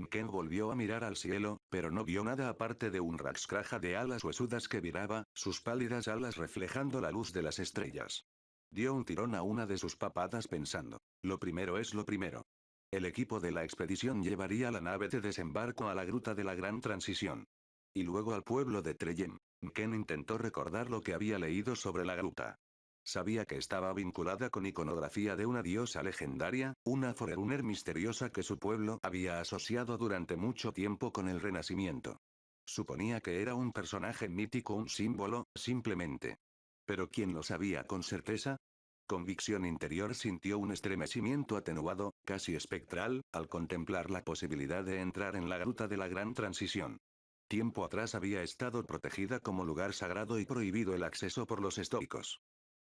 Ken volvió a mirar al cielo, pero no vio nada aparte de un rascraja de alas huesudas que viraba, sus pálidas alas reflejando la luz de las estrellas. Dio un tirón a una de sus papadas pensando, lo primero es lo primero. El equipo de la expedición llevaría la nave de desembarco a la gruta de la Gran Transición. Y luego al pueblo de treyen Ken intentó recordar lo que había leído sobre la gruta. Sabía que estaba vinculada con iconografía de una diosa legendaria, una forerunner misteriosa que su pueblo había asociado durante mucho tiempo con el renacimiento. Suponía que era un personaje mítico, un símbolo, simplemente. Pero ¿quién lo sabía con certeza? Convicción interior sintió un estremecimiento atenuado, casi espectral, al contemplar la posibilidad de entrar en la gruta de la gran transición. Tiempo atrás había estado protegida como lugar sagrado y prohibido el acceso por los estoicos.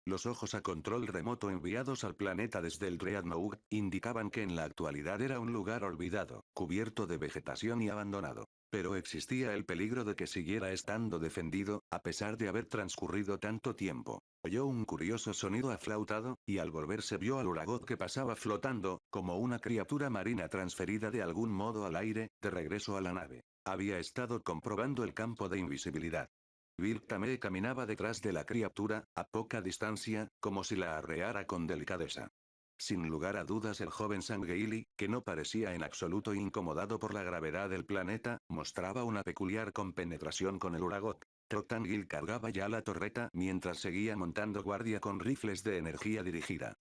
Los ojos a control remoto enviados al planeta desde el Dreadnought indicaban que en la actualidad era un lugar olvidado, cubierto de vegetación y abandonado. Pero existía el peligro de que siguiera estando defendido, a pesar de haber transcurrido tanto tiempo. Oyó un curioso sonido aflautado, y al volverse vio al Uragot que pasaba flotando, como una criatura marina transferida de algún modo al aire, de regreso a la nave. Había estado comprobando el campo de invisibilidad. Virtame caminaba detrás de la criatura, a poca distancia, como si la arreara con delicadeza. Sin lugar a dudas el joven Sangheili, que no parecía en absoluto incomodado por la gravedad del planeta, mostraba una peculiar compenetración con el Uragot. Trotangil cargaba ya la torreta mientras seguía montando guardia con rifles de energía dirigida.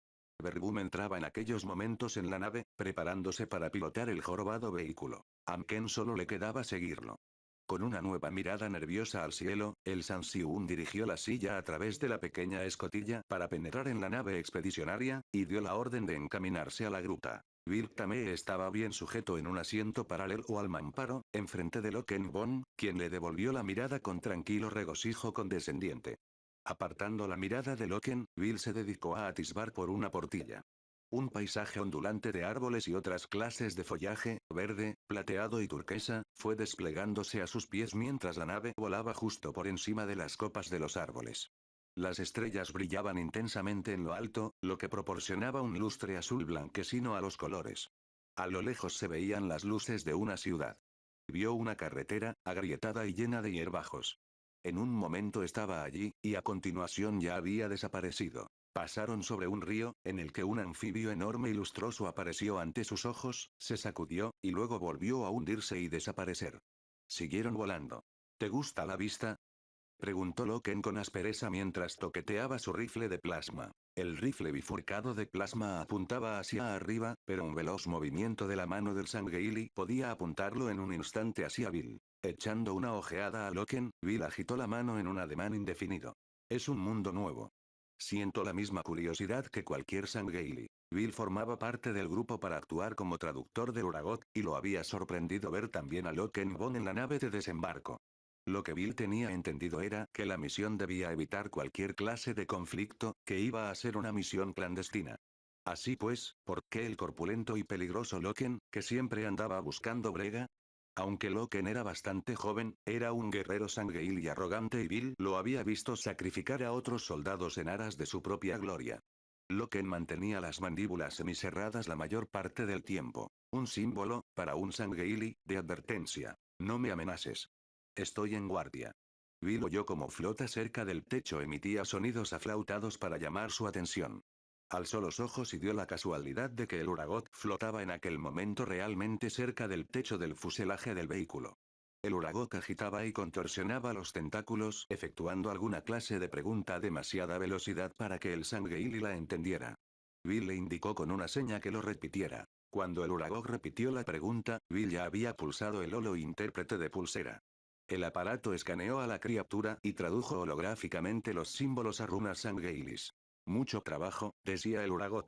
Bergum entraba en aquellos momentos en la nave, preparándose para pilotar el jorobado vehículo. Amken solo le quedaba seguirlo. Con una nueva mirada nerviosa al cielo, el Sansiun dirigió la silla a través de la pequeña escotilla para penetrar en la nave expedicionaria, y dio la orden de encaminarse a la gruta. Virtame estaba bien sujeto en un asiento paralelo al mamparo, enfrente de Loken Bon, quien le devolvió la mirada con tranquilo regocijo condescendiente. Apartando la mirada de Loken, Bill se dedicó a atisbar por una portilla un paisaje ondulante de árboles y otras clases de follaje, verde, plateado y turquesa, fue desplegándose a sus pies mientras la nave volaba justo por encima de las copas de los árboles. Las estrellas brillaban intensamente en lo alto, lo que proporcionaba un lustre azul blanquecino a los colores. A lo lejos se veían las luces de una ciudad. Vio una carretera, agrietada y llena de hierbajos. En un momento estaba allí, y a continuación ya había desaparecido. Pasaron sobre un río, en el que un anfibio enorme y lustroso apareció ante sus ojos, se sacudió, y luego volvió a hundirse y desaparecer. Siguieron volando. ¿Te gusta la vista? Preguntó Loken con aspereza mientras toqueteaba su rifle de plasma. El rifle bifurcado de plasma apuntaba hacia arriba, pero un veloz movimiento de la mano del Sangeili podía apuntarlo en un instante hacia Bill. Echando una ojeada a Loken, Bill agitó la mano en un ademán indefinido. Es un mundo nuevo. Siento la misma curiosidad que cualquier Gailey. Bill formaba parte del grupo para actuar como traductor de Uragot, y lo había sorprendido ver también a Loken Bon en la nave de desembarco. Lo que Bill tenía entendido era que la misión debía evitar cualquier clase de conflicto, que iba a ser una misión clandestina. Así pues, ¿por qué el corpulento y peligroso Loken, que siempre andaba buscando brega? Aunque Loken era bastante joven, era un guerrero sangueil y arrogante y Bill lo había visto sacrificar a otros soldados en aras de su propia gloria. Loken mantenía las mandíbulas semicerradas la mayor parte del tiempo. Un símbolo, para un sangueili, de advertencia. No me amenaces. Estoy en guardia. Bill oyó como flota cerca del techo emitía sonidos aflautados para llamar su atención. Alzó los ojos y dio la casualidad de que el Uragot flotaba en aquel momento realmente cerca del techo del fuselaje del vehículo. El Uragot agitaba y contorsionaba los tentáculos, efectuando alguna clase de pregunta a demasiada velocidad para que el y la entendiera. Bill le indicó con una seña que lo repitiera. Cuando el Uragog repitió la pregunta, Bill ya había pulsado el holo intérprete de pulsera. El aparato escaneó a la criatura y tradujo holográficamente los símbolos a runas sangeilis. Mucho trabajo, decía el Uragot.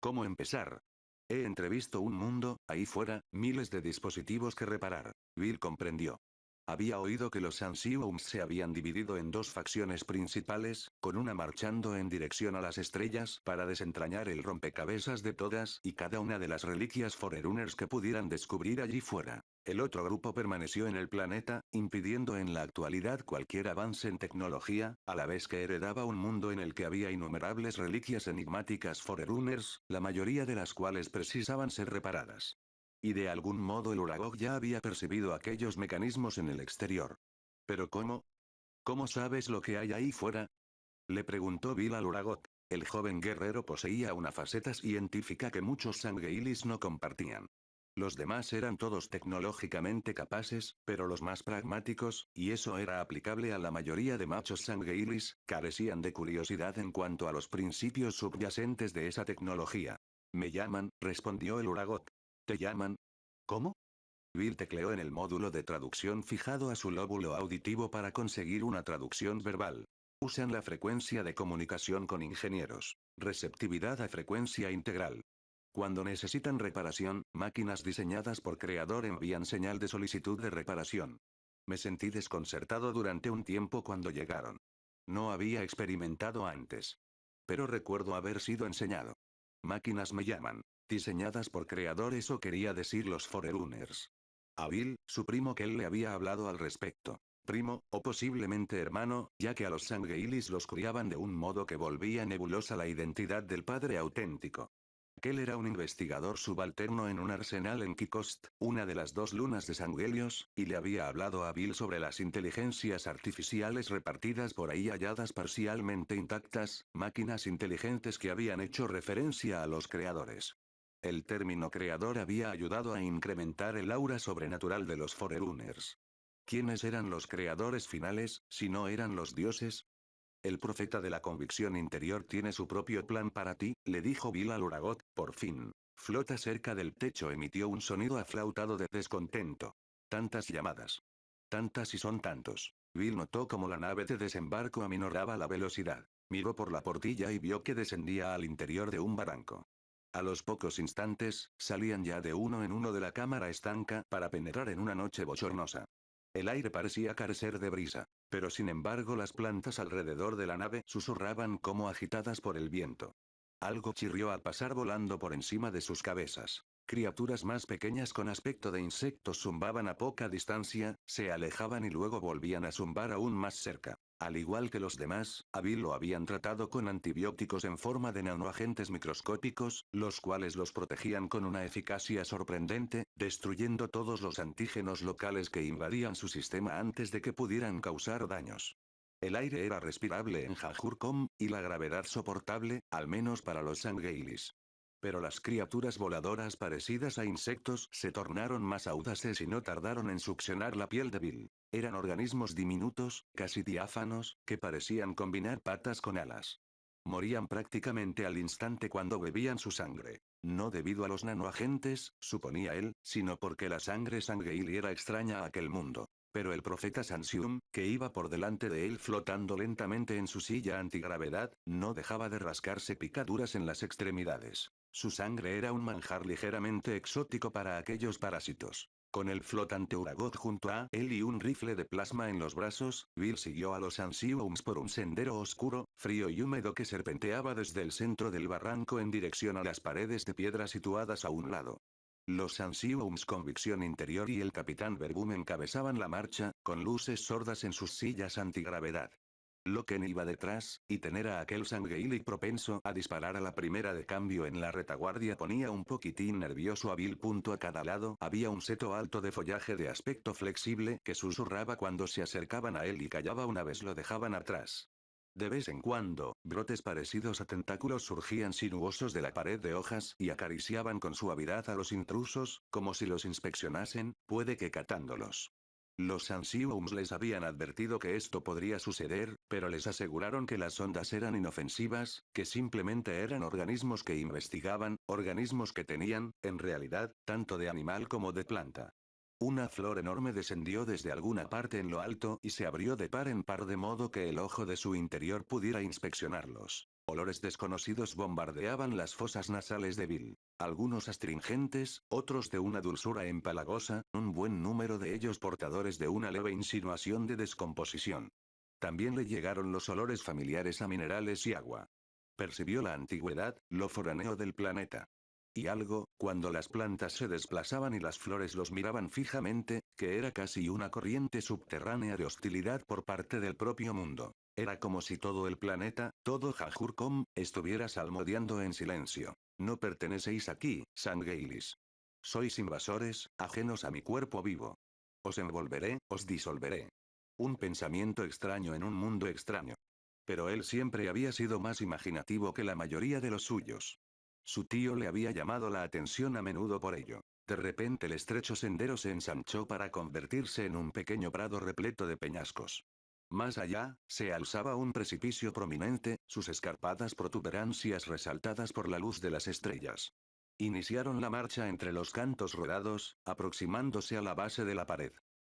¿Cómo empezar? He entrevisto un mundo, ahí fuera, miles de dispositivos que reparar. Bill comprendió. Había oído que los Ansiums se habían dividido en dos facciones principales, con una marchando en dirección a las estrellas para desentrañar el rompecabezas de todas y cada una de las reliquias Forerunners que pudieran descubrir allí fuera. El otro grupo permaneció en el planeta, impidiendo en la actualidad cualquier avance en tecnología, a la vez que heredaba un mundo en el que había innumerables reliquias enigmáticas Forerunners, la mayoría de las cuales precisaban ser reparadas. Y de algún modo el Uragog ya había percibido aquellos mecanismos en el exterior. ¿Pero cómo? ¿Cómo sabes lo que hay ahí fuera? Le preguntó Bill al Uragog. El joven guerrero poseía una faceta científica que muchos Sangeilis no compartían. Los demás eran todos tecnológicamente capaces, pero los más pragmáticos, y eso era aplicable a la mayoría de machos sangueilis, carecían de curiosidad en cuanto a los principios subyacentes de esa tecnología. Me llaman, respondió el Uragot, llaman? ¿Cómo? Bill tecleó en el módulo de traducción fijado a su lóbulo auditivo para conseguir una traducción verbal. Usan la frecuencia de comunicación con ingenieros. Receptividad a frecuencia integral. Cuando necesitan reparación, máquinas diseñadas por creador envían señal de solicitud de reparación. Me sentí desconcertado durante un tiempo cuando llegaron. No había experimentado antes. Pero recuerdo haber sido enseñado. Máquinas me llaman. Diseñadas por creadores o quería decir los Forerunners. A Bill, su primo que él le había hablado al respecto. Primo, o posiblemente hermano, ya que a los Sangeilis los criaban de un modo que volvía nebulosa la identidad del padre auténtico. Kell era un investigador subalterno en un arsenal en Kikost, una de las dos lunas de Sanguelios, y le había hablado a Bill sobre las inteligencias artificiales repartidas por ahí halladas parcialmente intactas, máquinas inteligentes que habían hecho referencia a los creadores. El término creador había ayudado a incrementar el aura sobrenatural de los Forerunners. ¿Quiénes eran los creadores finales, si no eran los dioses? El profeta de la convicción interior tiene su propio plan para ti, le dijo Bill al Uragot, por fin. Flota cerca del techo emitió un sonido aflautado de descontento. Tantas llamadas. Tantas y son tantos. Bill notó como la nave de desembarco aminoraba la velocidad. Miró por la portilla y vio que descendía al interior de un barranco. A los pocos instantes, salían ya de uno en uno de la cámara estanca para penetrar en una noche bochornosa. El aire parecía carecer de brisa, pero sin embargo las plantas alrededor de la nave susurraban como agitadas por el viento. Algo chirrió al pasar volando por encima de sus cabezas. Criaturas más pequeñas con aspecto de insectos zumbaban a poca distancia, se alejaban y luego volvían a zumbar aún más cerca. Al igual que los demás, a Bill lo habían tratado con antibióticos en forma de nanoagentes microscópicos, los cuales los protegían con una eficacia sorprendente, destruyendo todos los antígenos locales que invadían su sistema antes de que pudieran causar daños. El aire era respirable en Jajurcom, y la gravedad soportable, al menos para los Sangailis. Pero las criaturas voladoras parecidas a insectos se tornaron más audaces y no tardaron en succionar la piel de Bill. Eran organismos diminutos, casi diáfanos, que parecían combinar patas con alas. Morían prácticamente al instante cuando bebían su sangre. No debido a los nanoagentes, suponía él, sino porque la sangre sangueil era extraña a aquel mundo. Pero el profeta Sansium, que iba por delante de él flotando lentamente en su silla antigravedad, no dejaba de rascarse picaduras en las extremidades. Su sangre era un manjar ligeramente exótico para aquellos parásitos. Con el flotante Uragot junto a él y un rifle de plasma en los brazos, Bill siguió a los Ansiums por un sendero oscuro, frío y húmedo que serpenteaba desde el centro del barranco en dirección a las paredes de piedra situadas a un lado. Los con Convicción Interior y el Capitán Bergum encabezaban la marcha, con luces sordas en sus sillas antigravedad. Lo que ni iba detrás, y tener a aquel y propenso a disparar a la primera de cambio en la retaguardia ponía un poquitín nervioso a Bill. Punto a cada lado había un seto alto de follaje de aspecto flexible que susurraba cuando se acercaban a él y callaba una vez lo dejaban atrás. De vez en cuando, brotes parecidos a tentáculos surgían sinuosos de la pared de hojas y acariciaban con suavidad a los intrusos, como si los inspeccionasen, puede que catándolos. Los Ansiums les habían advertido que esto podría suceder, pero les aseguraron que las ondas eran inofensivas, que simplemente eran organismos que investigaban, organismos que tenían, en realidad, tanto de animal como de planta. Una flor enorme descendió desde alguna parte en lo alto y se abrió de par en par de modo que el ojo de su interior pudiera inspeccionarlos. Olores desconocidos bombardeaban las fosas nasales de Bill. Algunos astringentes, otros de una dulzura empalagosa, un buen número de ellos portadores de una leve insinuación de descomposición. También le llegaron los olores familiares a minerales y agua. Percibió la antigüedad, lo foraneo del planeta. Y algo, cuando las plantas se desplazaban y las flores los miraban fijamente, que era casi una corriente subterránea de hostilidad por parte del propio mundo. Era como si todo el planeta, todo Jajurcom, estuviera salmodiando en silencio. No pertenecéis aquí, Sangeilis. Sois invasores, ajenos a mi cuerpo vivo. Os envolveré, os disolveré. Un pensamiento extraño en un mundo extraño. Pero él siempre había sido más imaginativo que la mayoría de los suyos. Su tío le había llamado la atención a menudo por ello. De repente el estrecho sendero se ensanchó para convertirse en un pequeño prado repleto de peñascos. Más allá, se alzaba un precipicio prominente, sus escarpadas protuberancias resaltadas por la luz de las estrellas. Iniciaron la marcha entre los cantos rodados, aproximándose a la base de la pared.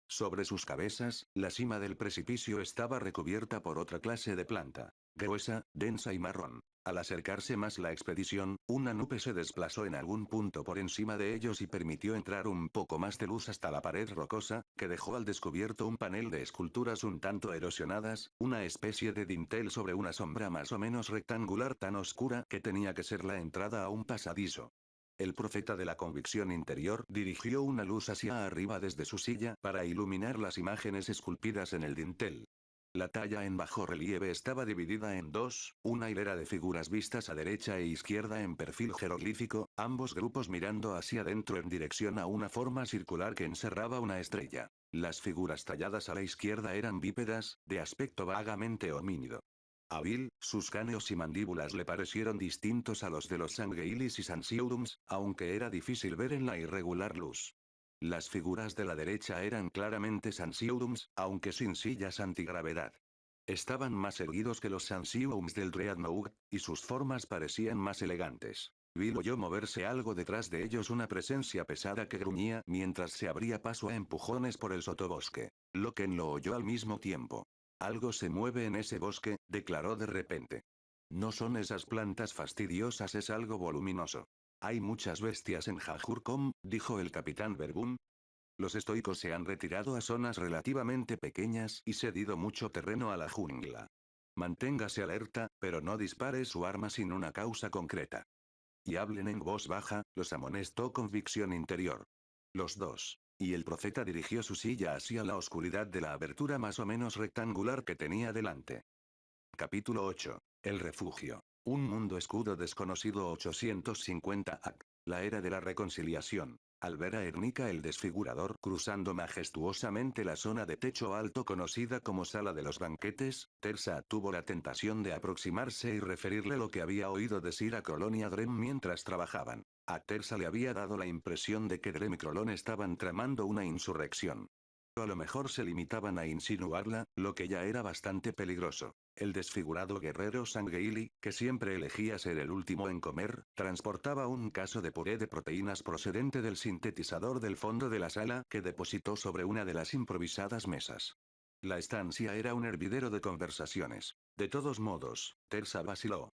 Sobre sus cabezas, la cima del precipicio estaba recubierta por otra clase de planta, gruesa, densa y marrón. Al acercarse más la expedición, una nube se desplazó en algún punto por encima de ellos y permitió entrar un poco más de luz hasta la pared rocosa, que dejó al descubierto un panel de esculturas un tanto erosionadas, una especie de dintel sobre una sombra más o menos rectangular tan oscura que tenía que ser la entrada a un pasadizo. El profeta de la convicción interior dirigió una luz hacia arriba desde su silla para iluminar las imágenes esculpidas en el dintel. La talla en bajo relieve estaba dividida en dos, una hilera de figuras vistas a derecha e izquierda en perfil jeroglífico, ambos grupos mirando hacia adentro en dirección a una forma circular que encerraba una estrella. Las figuras talladas a la izquierda eran bípedas, de aspecto vagamente homínido. A Bill, sus cáneos y mandíbulas le parecieron distintos a los de los Sangeilis y Sansiodums, aunque era difícil ver en la irregular luz. Las figuras de la derecha eran claramente Sansiurums, aunque sin sillas antigravedad. Estaban más erguidos que los Sansiurums del Dreadnought, y sus formas parecían más elegantes. Vi oyó moverse algo detrás de ellos una presencia pesada que gruñía mientras se abría paso a empujones por el sotobosque. Loken lo oyó al mismo tiempo. Algo se mueve en ese bosque, declaró de repente. No son esas plantas fastidiosas, es algo voluminoso. Hay muchas bestias en Jajurcom, dijo el capitán Bergum. Los estoicos se han retirado a zonas relativamente pequeñas y cedido mucho terreno a la jungla. Manténgase alerta, pero no dispare su arma sin una causa concreta. Y hablen en voz baja, los amonestó convicción interior. Los dos. Y el profeta dirigió su silla hacia la oscuridad de la abertura más o menos rectangular que tenía delante. Capítulo 8. El refugio. Un mundo escudo desconocido 850 AC. La era de la reconciliación. Al ver a Ernica el desfigurador cruzando majestuosamente la zona de techo alto conocida como sala de los banquetes, Tersa tuvo la tentación de aproximarse y referirle lo que había oído decir a Colonia Drem mientras trabajaban. A Tersa le había dado la impresión de que Drem y Crolón estaban tramando una insurrección a lo mejor se limitaban a insinuarla, lo que ya era bastante peligroso. El desfigurado guerrero Sangeili, que siempre elegía ser el último en comer, transportaba un caso de puré de proteínas procedente del sintetizador del fondo de la sala que depositó sobre una de las improvisadas mesas. La estancia era un hervidero de conversaciones. De todos modos, Tersa vaciló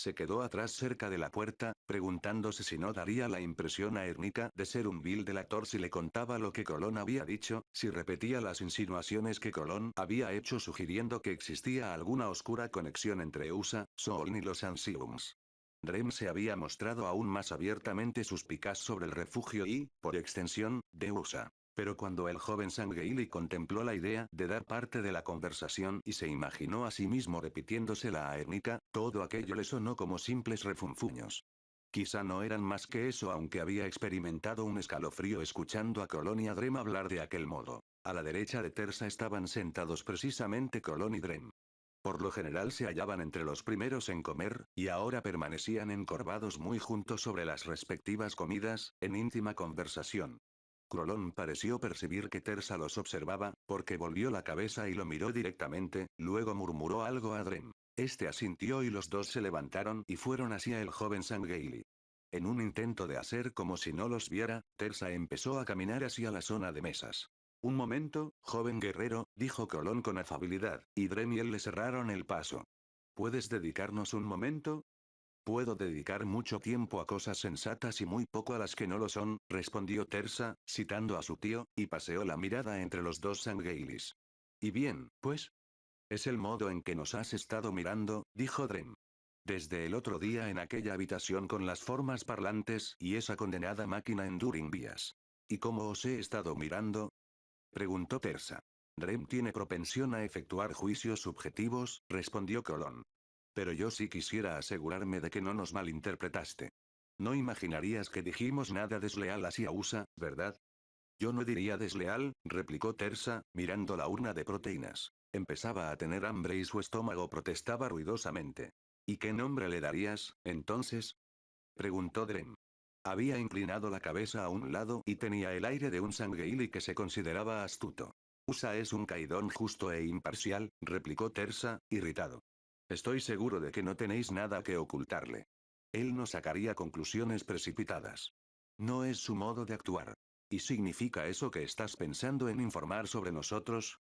se quedó atrás cerca de la puerta, preguntándose si no daría la impresión a Ernica de ser un vil delator si le contaba lo que Colón había dicho, si repetía las insinuaciones que Colón había hecho sugiriendo que existía alguna oscura conexión entre USA, Sol y los Ansiums. Drem se había mostrado aún más abiertamente suspicaz sobre el refugio y, por extensión, de USA. Pero cuando el joven Sangeili contempló la idea de dar parte de la conversación y se imaginó a sí mismo repitiéndosela a Ernica, todo aquello le sonó como simples refunfuños. Quizá no eran más que eso aunque había experimentado un escalofrío escuchando a Colonia Drem hablar de aquel modo. A la derecha de Tersa estaban sentados precisamente Colón y Drem. Por lo general se hallaban entre los primeros en comer, y ahora permanecían encorvados muy juntos sobre las respectivas comidas, en íntima conversación. Crolón pareció percibir que Tersa los observaba, porque volvió la cabeza y lo miró directamente, luego murmuró algo a Drem. Este asintió y los dos se levantaron y fueron hacia el joven Sangeili. En un intento de hacer como si no los viera, Tersa empezó a caminar hacia la zona de mesas. Un momento, joven guerrero, dijo Colón con afabilidad, y Drem y él le cerraron el paso. ¿Puedes dedicarnos un momento? Puedo dedicar mucho tiempo a cosas sensatas y muy poco a las que no lo son, respondió Tersa, citando a su tío, y paseó la mirada entre los dos sangueilis. Y bien, pues. Es el modo en que nos has estado mirando, dijo Drem. Desde el otro día en aquella habitación con las formas parlantes y esa condenada máquina en Vías. ¿Y cómo os he estado mirando? preguntó Tersa. Drem tiene propensión a efectuar juicios subjetivos, respondió Colón pero yo sí quisiera asegurarme de que no nos malinterpretaste. No imaginarías que dijimos nada desleal hacia USA, ¿verdad? Yo no diría desleal, replicó Tersa, mirando la urna de proteínas. Empezaba a tener hambre y su estómago protestaba ruidosamente. ¿Y qué nombre le darías, entonces? preguntó Drem. Había inclinado la cabeza a un lado y tenía el aire de un y que se consideraba astuto. Usa es un caidón justo e imparcial, replicó Tersa, irritado. Estoy seguro de que no tenéis nada que ocultarle. Él no sacaría conclusiones precipitadas. No es su modo de actuar. ¿Y significa eso que estás pensando en informar sobre nosotros?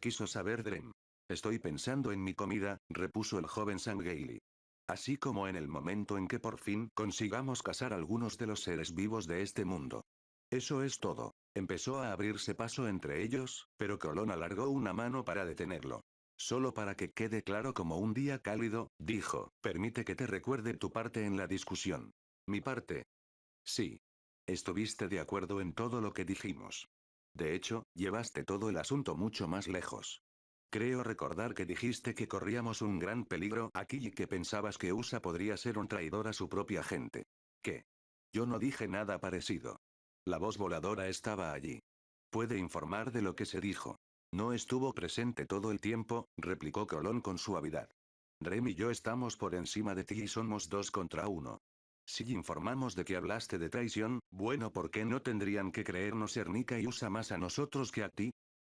Quiso saber Drem. Estoy pensando en mi comida, repuso el joven San Así como en el momento en que por fin consigamos casar algunos de los seres vivos de este mundo. Eso es todo. Empezó a abrirse paso entre ellos, pero Colón alargó una mano para detenerlo. Solo para que quede claro como un día cálido, dijo, permite que te recuerde tu parte en la discusión. Mi parte. Sí. Estuviste de acuerdo en todo lo que dijimos. De hecho, llevaste todo el asunto mucho más lejos. Creo recordar que dijiste que corríamos un gran peligro aquí y que pensabas que USA podría ser un traidor a su propia gente. ¿Qué? Yo no dije nada parecido. La voz voladora estaba allí. Puede informar de lo que se dijo. No estuvo presente todo el tiempo, replicó Colón con suavidad. Drem y yo estamos por encima de ti y somos dos contra uno. Si informamos de que hablaste de traición, bueno, ¿por qué no tendrían que creernos Ernica y usa más a nosotros que a ti?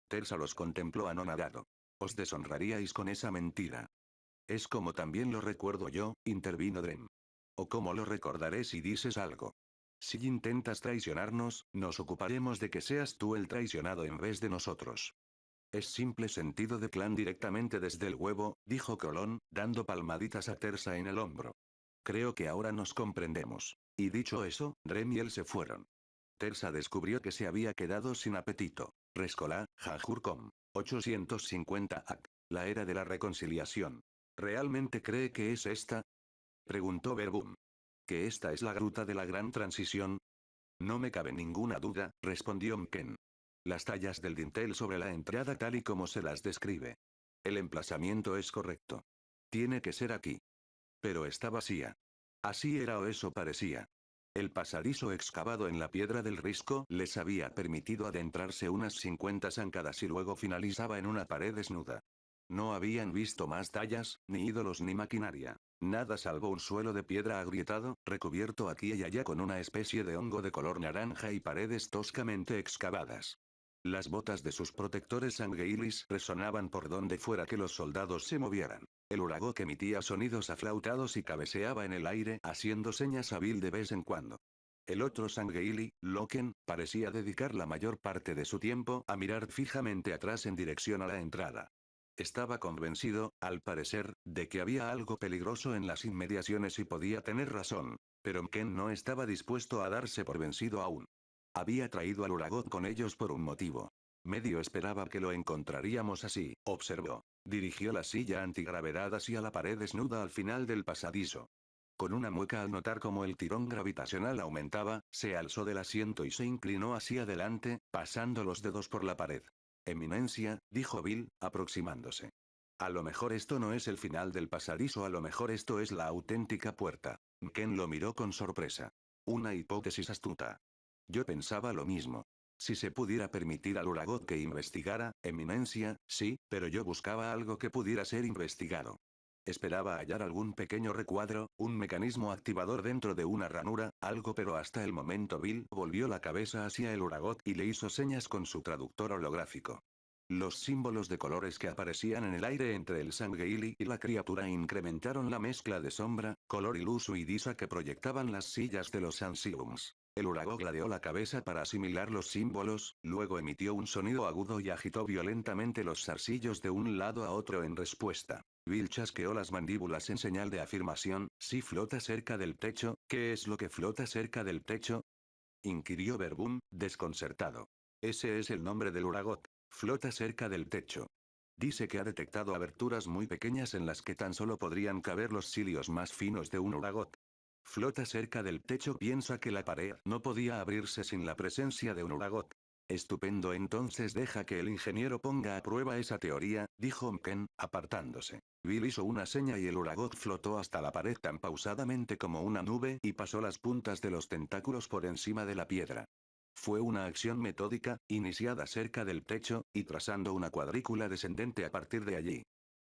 Tersa los contempló anonadado. Os deshonraríais con esa mentira. Es como también lo recuerdo yo, intervino Drem. O como lo recordaré si dices algo. Si intentas traicionarnos, nos ocuparemos de que seas tú el traicionado en vez de nosotros. Es simple sentido de clan directamente desde el huevo, dijo Colón, dando palmaditas a Tersa en el hombro. Creo que ahora nos comprendemos. Y dicho eso, él se fueron. Tersa descubrió que se había quedado sin apetito. Rescolá, Jajurcom. 850 AC. La era de la reconciliación. ¿Realmente cree que es esta? Preguntó Verbum. ¿Que esta es la gruta de la gran transición? No me cabe ninguna duda, respondió Mken. Las tallas del dintel sobre la entrada tal y como se las describe. El emplazamiento es correcto. Tiene que ser aquí. Pero está vacía. Así era o eso parecía. El pasadizo excavado en la piedra del risco les había permitido adentrarse unas 50 zancadas y luego finalizaba en una pared desnuda. No habían visto más tallas, ni ídolos ni maquinaria. Nada salvo un suelo de piedra agrietado, recubierto aquí y allá con una especie de hongo de color naranja y paredes toscamente excavadas. Las botas de sus protectores sangheili resonaban por donde fuera que los soldados se movieran. El huragó que emitía sonidos aflautados y cabeceaba en el aire haciendo señas a Bill de vez en cuando. El otro Sangheili, Loken, parecía dedicar la mayor parte de su tiempo a mirar fijamente atrás en dirección a la entrada. Estaba convencido, al parecer, de que había algo peligroso en las inmediaciones y podía tener razón. Pero Mken no estaba dispuesto a darse por vencido aún. Había traído al Uragot con ellos por un motivo. Medio esperaba que lo encontraríamos así, observó. Dirigió la silla antigravedad hacia la pared desnuda al final del pasadizo. Con una mueca al notar cómo el tirón gravitacional aumentaba, se alzó del asiento y se inclinó hacia adelante, pasando los dedos por la pared. Eminencia, dijo Bill, aproximándose. A lo mejor esto no es el final del pasadizo, a lo mejor esto es la auténtica puerta. Ken lo miró con sorpresa. Una hipótesis astuta. Yo pensaba lo mismo. Si se pudiera permitir al Uragot que investigara, eminencia, sí, pero yo buscaba algo que pudiera ser investigado. Esperaba hallar algún pequeño recuadro, un mecanismo activador dentro de una ranura, algo pero hasta el momento Bill volvió la cabeza hacia el Uragot y le hizo señas con su traductor holográfico. Los símbolos de colores que aparecían en el aire entre el Sangeili y la criatura incrementaron la mezcla de sombra, color iluso y disa que proyectaban las sillas de los Ansiums. El huracán gladió la cabeza para asimilar los símbolos, luego emitió un sonido agudo y agitó violentamente los zarcillos de un lado a otro en respuesta. Bill chasqueó las mandíbulas en señal de afirmación, si flota cerca del techo, ¿qué es lo que flota cerca del techo? inquirió Verbum, desconcertado. Ese es el nombre del huragot. Flota cerca del techo. Dice que ha detectado aberturas muy pequeñas en las que tan solo podrían caber los cilios más finos de un huragot. Flota cerca del techo piensa que la pared no podía abrirse sin la presencia de un Uragot. Estupendo entonces deja que el ingeniero ponga a prueba esa teoría, dijo Mken, apartándose. Bill hizo una seña y el Uragot flotó hasta la pared tan pausadamente como una nube y pasó las puntas de los tentáculos por encima de la piedra. Fue una acción metódica, iniciada cerca del techo, y trazando una cuadrícula descendente a partir de allí.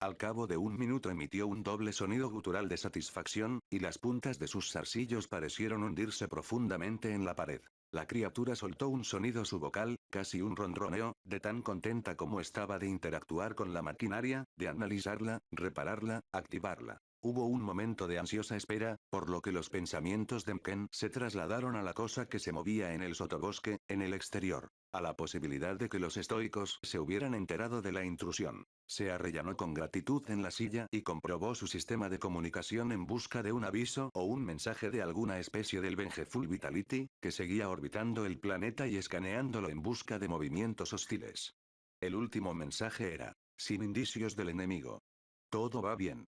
Al cabo de un minuto emitió un doble sonido gutural de satisfacción, y las puntas de sus zarcillos parecieron hundirse profundamente en la pared. La criatura soltó un sonido vocal, casi un ronroneo, de tan contenta como estaba de interactuar con la maquinaria, de analizarla, repararla, activarla. Hubo un momento de ansiosa espera, por lo que los pensamientos de Mken se trasladaron a la cosa que se movía en el sotobosque, en el exterior a la posibilidad de que los estoicos se hubieran enterado de la intrusión. Se arrellanó con gratitud en la silla y comprobó su sistema de comunicación en busca de un aviso o un mensaje de alguna especie del Vengeful Vitality, que seguía orbitando el planeta y escaneándolo en busca de movimientos hostiles. El último mensaje era, sin indicios del enemigo. Todo va bien.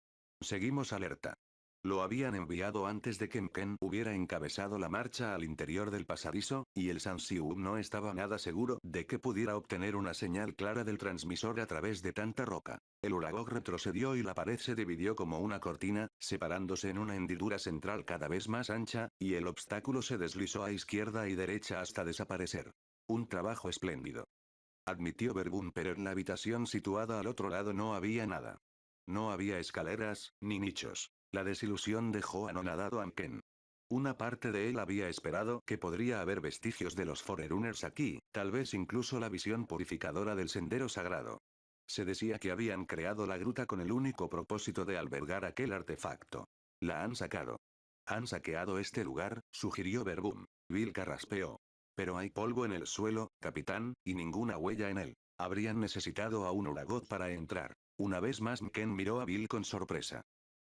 Seguimos alerta. Lo habían enviado antes de que Mken hubiera encabezado la marcha al interior del pasadizo, y el Sansiu no estaba nada seguro de que pudiera obtener una señal clara del transmisor a través de tanta roca. El Uragog retrocedió y la pared se dividió como una cortina, separándose en una hendidura central cada vez más ancha, y el obstáculo se deslizó a izquierda y derecha hasta desaparecer. Un trabajo espléndido. Admitió Bergún, pero en la habitación situada al otro lado no había nada. No había escaleras, ni nichos. La desilusión dejó anonadado a Ken. Una parte de él había esperado que podría haber vestigios de los Forerunners aquí, tal vez incluso la visión purificadora del sendero sagrado. Se decía que habían creado la gruta con el único propósito de albergar aquel artefacto. La han sacado. Han saqueado este lugar, sugirió Verbum. Bill carraspeó. Pero hay polvo en el suelo, capitán, y ninguna huella en él. Habrían necesitado a un Uragot para entrar. Una vez más Mken miró a Bill con sorpresa.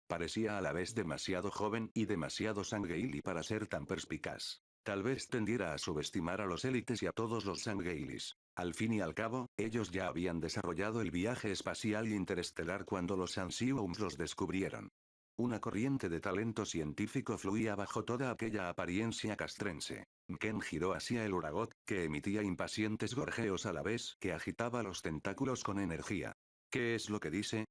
Parecía a la vez demasiado joven y demasiado sangueili para ser tan perspicaz. Tal vez tendiera a subestimar a los élites y a todos los sangueilis. Al fin y al cabo, ellos ya habían desarrollado el viaje espacial y interestelar cuando los Ansiums los descubrieron. Una corriente de talento científico fluía bajo toda aquella apariencia castrense. Ken giró hacia el Uragot, que emitía impacientes gorjeos a la vez que agitaba los tentáculos con energía. ¿Qué es lo que dice?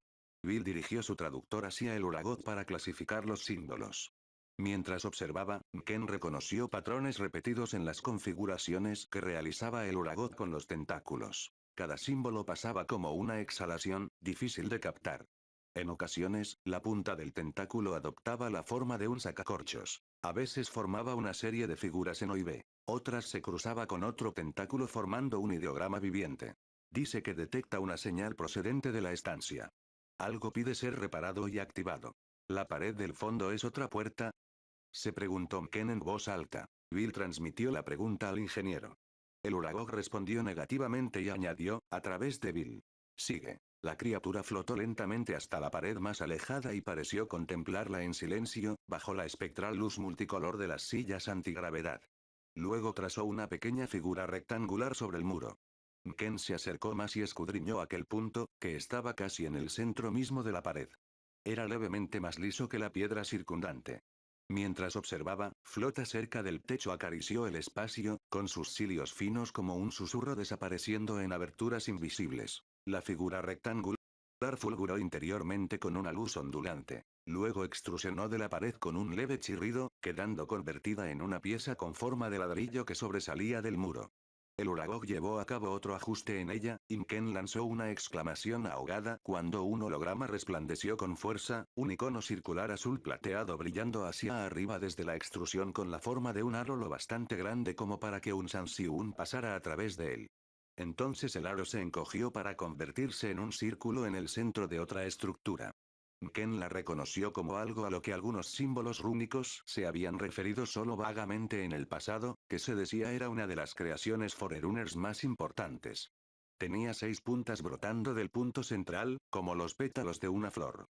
Bill dirigió su traductor hacia el Uragot para clasificar los símbolos. Mientras observaba, Ken reconoció patrones repetidos en las configuraciones que realizaba el Uragot con los tentáculos. Cada símbolo pasaba como una exhalación, difícil de captar. En ocasiones, la punta del tentáculo adoptaba la forma de un sacacorchos. A veces formaba una serie de figuras en O Otras se cruzaba con otro tentáculo formando un ideograma viviente. Dice que detecta una señal procedente de la estancia. Algo pide ser reparado y activado. ¿La pared del fondo es otra puerta? Se preguntó Ken en voz alta. Bill transmitió la pregunta al ingeniero. El uragog respondió negativamente y añadió, a través de Bill. Sigue. La criatura flotó lentamente hasta la pared más alejada y pareció contemplarla en silencio, bajo la espectral luz multicolor de las sillas antigravedad. Luego trazó una pequeña figura rectangular sobre el muro. Ken se acercó más y escudriñó aquel punto, que estaba casi en el centro mismo de la pared. Era levemente más liso que la piedra circundante. Mientras observaba, Flota cerca del techo acarició el espacio, con sus cilios finos como un susurro desapareciendo en aberturas invisibles. La figura rectangular fulguró interiormente con una luz ondulante. Luego extrusionó de la pared con un leve chirrido, quedando convertida en una pieza con forma de ladrillo que sobresalía del muro. El Uragog llevó a cabo otro ajuste en ella, Inken lanzó una exclamación ahogada cuando un holograma resplandeció con fuerza, un icono circular azul plateado brillando hacia arriba desde la extrusión con la forma de un aro lo bastante grande como para que un Sansiun pasara a través de él. Entonces el aro se encogió para convertirse en un círculo en el centro de otra estructura. Ken la reconoció como algo a lo que algunos símbolos rúnicos se habían referido solo vagamente en el pasado, que se decía era una de las creaciones Forerunners más importantes. Tenía seis puntas brotando del punto central, como los pétalos de una flor.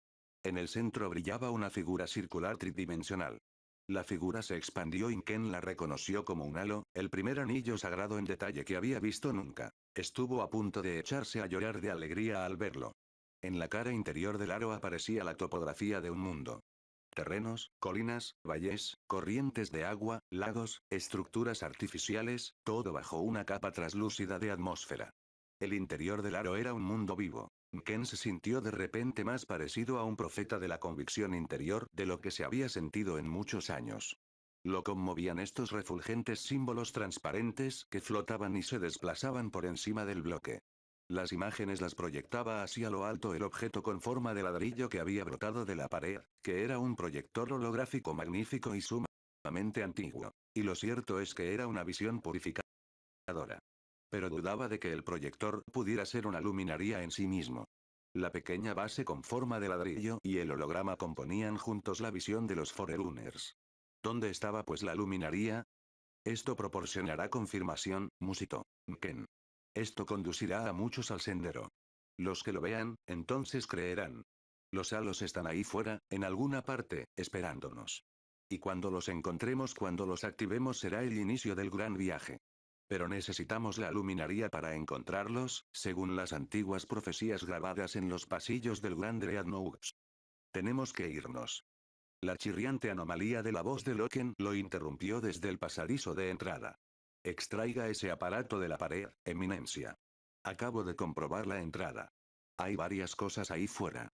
En el centro brillaba una figura circular tridimensional. La figura se expandió y Ken la reconoció como un halo, el primer anillo sagrado en detalle que había visto nunca. Estuvo a punto de echarse a llorar de alegría al verlo. En la cara interior del aro aparecía la topografía de un mundo. Terrenos, colinas, valles, corrientes de agua, lagos, estructuras artificiales, todo bajo una capa traslúcida de atmósfera. El interior del aro era un mundo vivo. Ken se sintió de repente más parecido a un profeta de la convicción interior de lo que se había sentido en muchos años. Lo conmovían estos refulgentes símbolos transparentes que flotaban y se desplazaban por encima del bloque. Las imágenes las proyectaba hacia lo alto el objeto con forma de ladrillo que había brotado de la pared, que era un proyector holográfico magnífico y sumamente antiguo. Y lo cierto es que era una visión purificadora. Pero dudaba de que el proyector pudiera ser una luminaria en sí mismo. La pequeña base con forma de ladrillo y el holograma componían juntos la visión de los foreluners. ¿Dónde estaba pues la luminaria? Esto proporcionará confirmación, musitó. Ken. Esto conducirá a muchos al sendero. Los que lo vean, entonces creerán. Los halos están ahí fuera, en alguna parte, esperándonos. Y cuando los encontremos, cuando los activemos, será el inicio del gran viaje. Pero necesitamos la luminaria para encontrarlos, según las antiguas profecías grabadas en los pasillos del Gran Dreadnoughts. Tenemos que irnos. La chirriante anomalía de la voz de Loken lo interrumpió desde el pasadizo de entrada. Extraiga ese aparato de la pared, Eminencia. Acabo de comprobar la entrada. Hay varias cosas ahí fuera.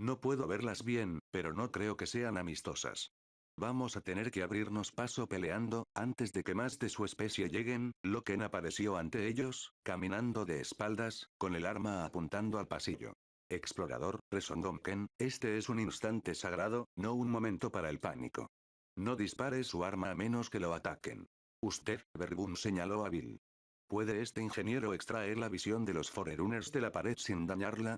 No puedo verlas bien, pero no creo que sean amistosas. Vamos a tener que abrirnos paso peleando, antes de que más de su especie lleguen, Loken apareció ante ellos, caminando de espaldas, con el arma apuntando al pasillo. Explorador, Ken, este es un instante sagrado, no un momento para el pánico. No dispare su arma a menos que lo ataquen. Usted, Bergún señaló a Bill. ¿Puede este ingeniero extraer la visión de los Forerunners de la pared sin dañarla?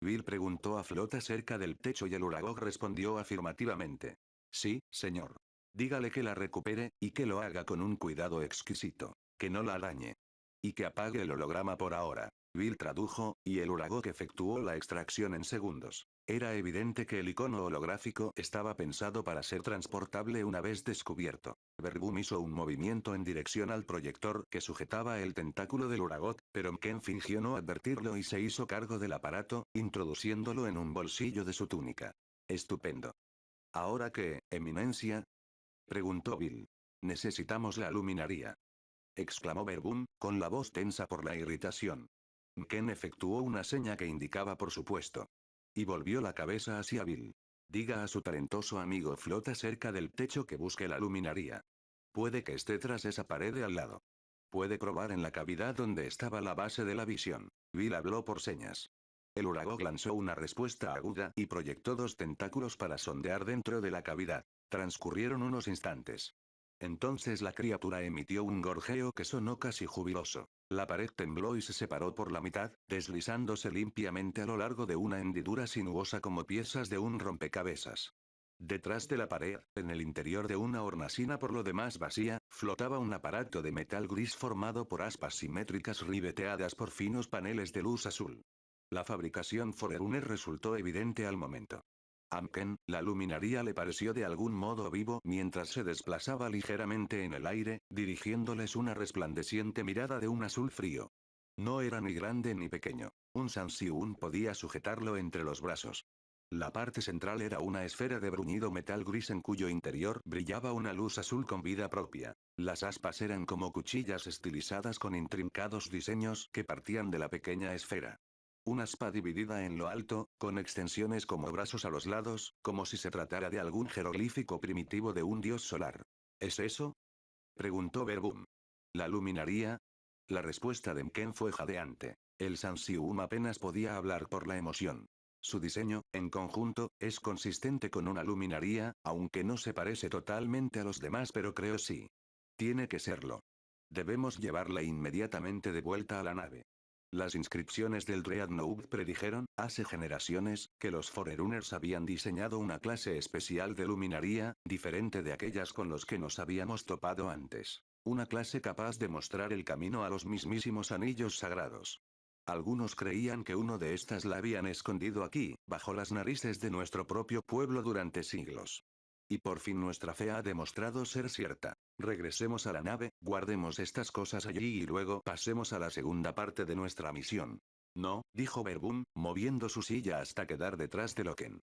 Bill preguntó a Flota cerca del techo y el Uragog respondió afirmativamente. Sí, señor. Dígale que la recupere, y que lo haga con un cuidado exquisito. Que no la dañe. Y que apague el holograma por ahora. Bill tradujo, y el Uragog efectuó la extracción en segundos. Era evidente que el icono holográfico estaba pensado para ser transportable una vez descubierto. Bergum hizo un movimiento en dirección al proyector que sujetaba el tentáculo del Uragot, pero Ken fingió no advertirlo y se hizo cargo del aparato, introduciéndolo en un bolsillo de su túnica. Estupendo. ¿Ahora qué, Eminencia? preguntó Bill. Necesitamos la luminaria. exclamó Verboom, con la voz tensa por la irritación. Ken efectuó una seña que indicaba por supuesto. Y volvió la cabeza hacia Bill. Diga a su talentoso amigo Flota cerca del techo que busque la luminaría. Puede que esté tras esa pared de al lado. Puede probar en la cavidad donde estaba la base de la visión. Bill habló por señas. El uragog lanzó una respuesta aguda y proyectó dos tentáculos para sondear dentro de la cavidad. Transcurrieron unos instantes. Entonces la criatura emitió un gorjeo que sonó casi jubiloso. La pared tembló y se separó por la mitad, deslizándose limpiamente a lo largo de una hendidura sinuosa como piezas de un rompecabezas. Detrás de la pared, en el interior de una hornacina por lo demás vacía, flotaba un aparato de metal gris formado por aspas simétricas ribeteadas por finos paneles de luz azul. La fabricación Forerunner resultó evidente al momento. Amken, la luminaria le pareció de algún modo vivo mientras se desplazaba ligeramente en el aire, dirigiéndoles una resplandeciente mirada de un azul frío. No era ni grande ni pequeño. Un Sansiun podía sujetarlo entre los brazos. La parte central era una esfera de bruñido metal gris en cuyo interior brillaba una luz azul con vida propia. Las aspas eran como cuchillas estilizadas con intrincados diseños que partían de la pequeña esfera. Una spa dividida en lo alto, con extensiones como brazos a los lados, como si se tratara de algún jeroglífico primitivo de un dios solar. ¿Es eso? Preguntó Verbum. ¿La luminaría? La respuesta de Mken fue jadeante. El Sansium apenas podía hablar por la emoción. Su diseño, en conjunto, es consistente con una luminaría, aunque no se parece totalmente a los demás, pero creo sí. Tiene que serlo. Debemos llevarla inmediatamente de vuelta a la nave. Las inscripciones del Dreadnought predijeron, hace generaciones, que los Forerunners habían diseñado una clase especial de luminaría, diferente de aquellas con los que nos habíamos topado antes. Una clase capaz de mostrar el camino a los mismísimos anillos sagrados. Algunos creían que uno de estas la habían escondido aquí, bajo las narices de nuestro propio pueblo durante siglos. Y por fin nuestra fe ha demostrado ser cierta. Regresemos a la nave, guardemos estas cosas allí y luego pasemos a la segunda parte de nuestra misión. No, dijo Verbum, moviendo su silla hasta quedar detrás de Loken.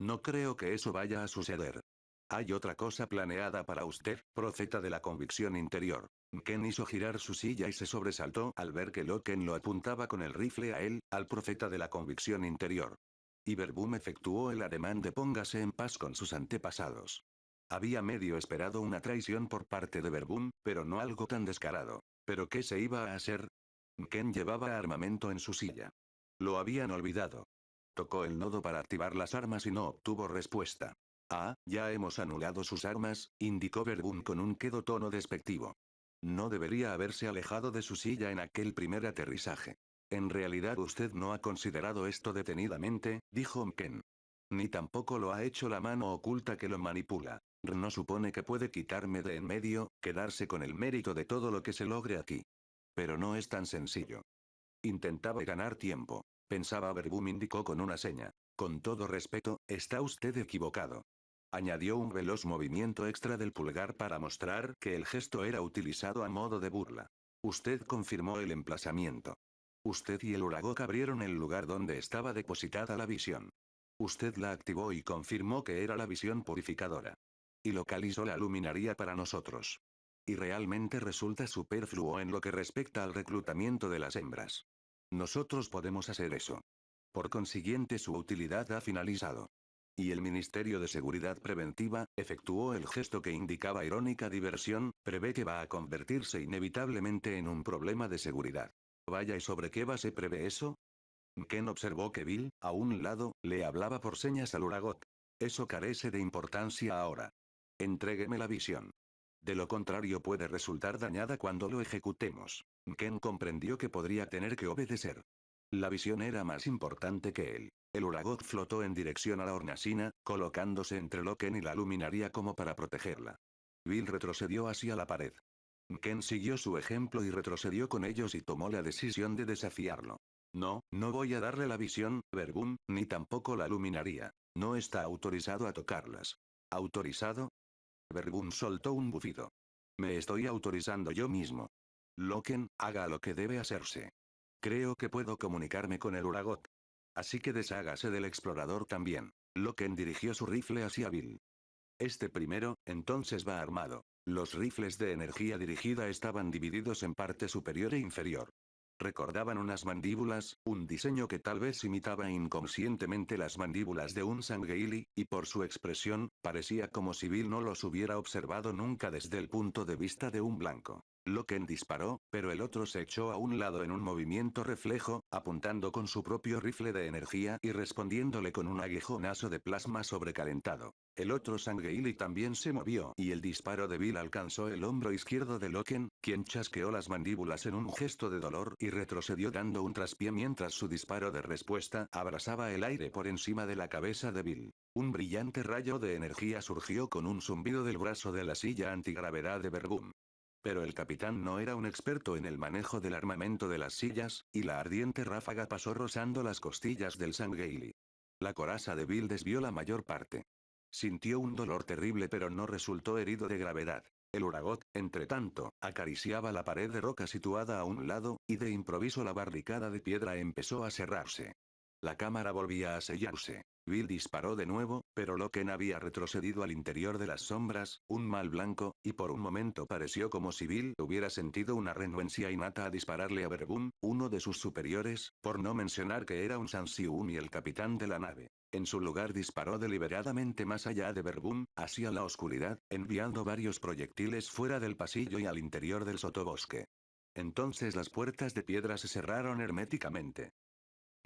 No creo que eso vaya a suceder. Hay otra cosa planeada para usted, profeta de la convicción interior. Ken hizo girar su silla y se sobresaltó al ver que Loken lo apuntaba con el rifle a él, al profeta de la convicción interior. Y Verboom efectuó el ademán de póngase en paz con sus antepasados. Había medio esperado una traición por parte de Verboom, pero no algo tan descarado. ¿Pero qué se iba a hacer? Ken llevaba armamento en su silla. Lo habían olvidado. Tocó el nodo para activar las armas y no obtuvo respuesta. Ah, ya hemos anulado sus armas, indicó Verboom con un quedo tono despectivo. No debería haberse alejado de su silla en aquel primer aterrizaje. En realidad usted no ha considerado esto detenidamente, dijo Mken. Ni tampoco lo ha hecho la mano oculta que lo manipula. No supone que puede quitarme de en medio, quedarse con el mérito de todo lo que se logre aquí. Pero no es tan sencillo. Intentaba ganar tiempo. Pensaba Verboom indicó con una seña. Con todo respeto, está usted equivocado. Añadió un veloz movimiento extra del pulgar para mostrar que el gesto era utilizado a modo de burla. Usted confirmó el emplazamiento. Usted y el Uragok abrieron el lugar donde estaba depositada la visión. Usted la activó y confirmó que era la visión purificadora. Y localizó la luminaría para nosotros. Y realmente resulta superfluo en lo que respecta al reclutamiento de las hembras. Nosotros podemos hacer eso. Por consiguiente su utilidad ha finalizado. Y el Ministerio de Seguridad Preventiva, efectuó el gesto que indicaba irónica diversión, prevé que va a convertirse inevitablemente en un problema de seguridad. Vaya y sobre qué base prevé eso? Ken observó que Bill, a un lado, le hablaba por señas al Uragot. Eso carece de importancia ahora. Entrégueme la visión. De lo contrario puede resultar dañada cuando lo ejecutemos. Ken comprendió que podría tener que obedecer. La visión era más importante que él. El Uragot flotó en dirección a la hornacina, colocándose entre lo Loken y la luminaria como para protegerla. Bill retrocedió hacia la pared. Ken siguió su ejemplo y retrocedió con ellos y tomó la decisión de desafiarlo. No, no voy a darle la visión, Verbum, ni tampoco la luminaría. No está autorizado a tocarlas. ¿Autorizado? Verbum soltó un bufido. Me estoy autorizando yo mismo. Loken, haga lo que debe hacerse. Creo que puedo comunicarme con el Uragot. Así que deshágase del explorador también. Loken dirigió su rifle hacia Bill. Este primero, entonces va armado. Los rifles de energía dirigida estaban divididos en parte superior e inferior. Recordaban unas mandíbulas, un diseño que tal vez imitaba inconscientemente las mandíbulas de un Sangheili, y por su expresión, parecía como si Bill no los hubiera observado nunca desde el punto de vista de un blanco. Loken disparó, pero el otro se echó a un lado en un movimiento reflejo, apuntando con su propio rifle de energía y respondiéndole con un aguijonazo de plasma sobrecalentado. El otro Sangueili también se movió y el disparo de Bill alcanzó el hombro izquierdo de Loken, quien chasqueó las mandíbulas en un gesto de dolor y retrocedió dando un traspié mientras su disparo de respuesta abrasaba el aire por encima de la cabeza de Bill. Un brillante rayo de energía surgió con un zumbido del brazo de la silla antigravedad de Bergum. Pero el capitán no era un experto en el manejo del armamento de las sillas, y la ardiente ráfaga pasó rozando las costillas del Sangeili. La coraza de Bill desvió la mayor parte. Sintió un dolor terrible pero no resultó herido de gravedad. El Uragot, entre tanto, acariciaba la pared de roca situada a un lado, y de improviso la barricada de piedra empezó a cerrarse. La cámara volvía a sellarse. Bill disparó de nuevo, pero Loken había retrocedido al interior de las sombras, un mal blanco, y por un momento pareció como si Bill hubiera sentido una renuencia innata a dispararle a Verboom, uno de sus superiores, por no mencionar que era un Sansium y el capitán de la nave. En su lugar disparó deliberadamente más allá de Verboom, hacia la oscuridad, enviando varios proyectiles fuera del pasillo y al interior del sotobosque. Entonces las puertas de piedra se cerraron herméticamente.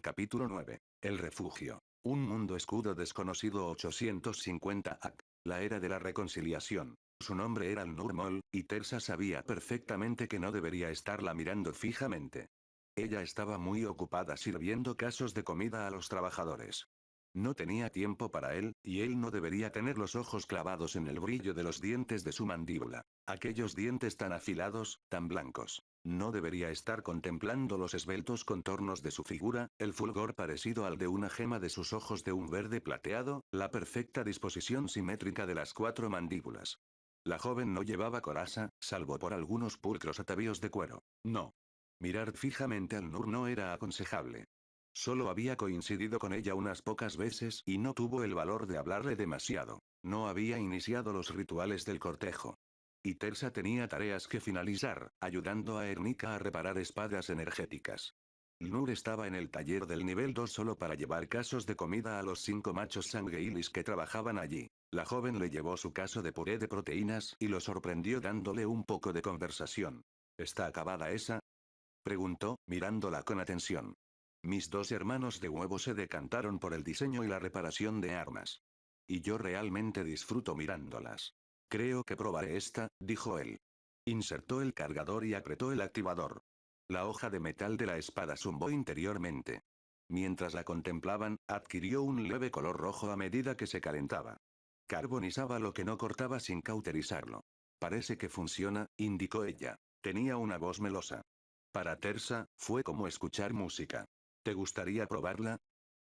Capítulo 9. El refugio. Un mundo escudo desconocido 850 AC. La era de la reconciliación. Su nombre era el Nurmol, y Tersa sabía perfectamente que no debería estarla mirando fijamente. Ella estaba muy ocupada sirviendo casos de comida a los trabajadores. No tenía tiempo para él, y él no debería tener los ojos clavados en el brillo de los dientes de su mandíbula. Aquellos dientes tan afilados, tan blancos. No debería estar contemplando los esbeltos contornos de su figura, el fulgor parecido al de una gema de sus ojos de un verde plateado, la perfecta disposición simétrica de las cuatro mandíbulas. La joven no llevaba coraza, salvo por algunos pulcros atavíos de cuero. No. Mirar fijamente al Nur no era aconsejable. Solo había coincidido con ella unas pocas veces y no tuvo el valor de hablarle demasiado. No había iniciado los rituales del cortejo. Y Tersa tenía tareas que finalizar, ayudando a Ernica a reparar espadas energéticas. Nur estaba en el taller del nivel 2 solo para llevar casos de comida a los cinco machos sangreilis que trabajaban allí. La joven le llevó su caso de puré de proteínas y lo sorprendió dándole un poco de conversación. ¿Está acabada esa? Preguntó, mirándola con atención. Mis dos hermanos de huevo se decantaron por el diseño y la reparación de armas. Y yo realmente disfruto mirándolas. Creo que probaré esta, dijo él. Insertó el cargador y apretó el activador. La hoja de metal de la espada zumbó interiormente. Mientras la contemplaban, adquirió un leve color rojo a medida que se calentaba. Carbonizaba lo que no cortaba sin cauterizarlo. Parece que funciona, indicó ella. Tenía una voz melosa. Para Tersa, fue como escuchar música. ¿Te gustaría probarla?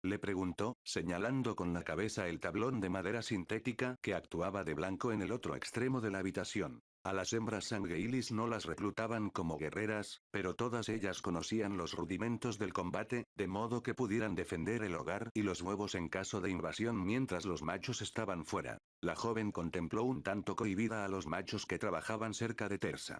Le preguntó, señalando con la cabeza el tablón de madera sintética que actuaba de blanco en el otro extremo de la habitación. A las hembras sangueilis no las reclutaban como guerreras, pero todas ellas conocían los rudimentos del combate, de modo que pudieran defender el hogar y los huevos en caso de invasión mientras los machos estaban fuera. La joven contempló un tanto cohibida a los machos que trabajaban cerca de Tersa.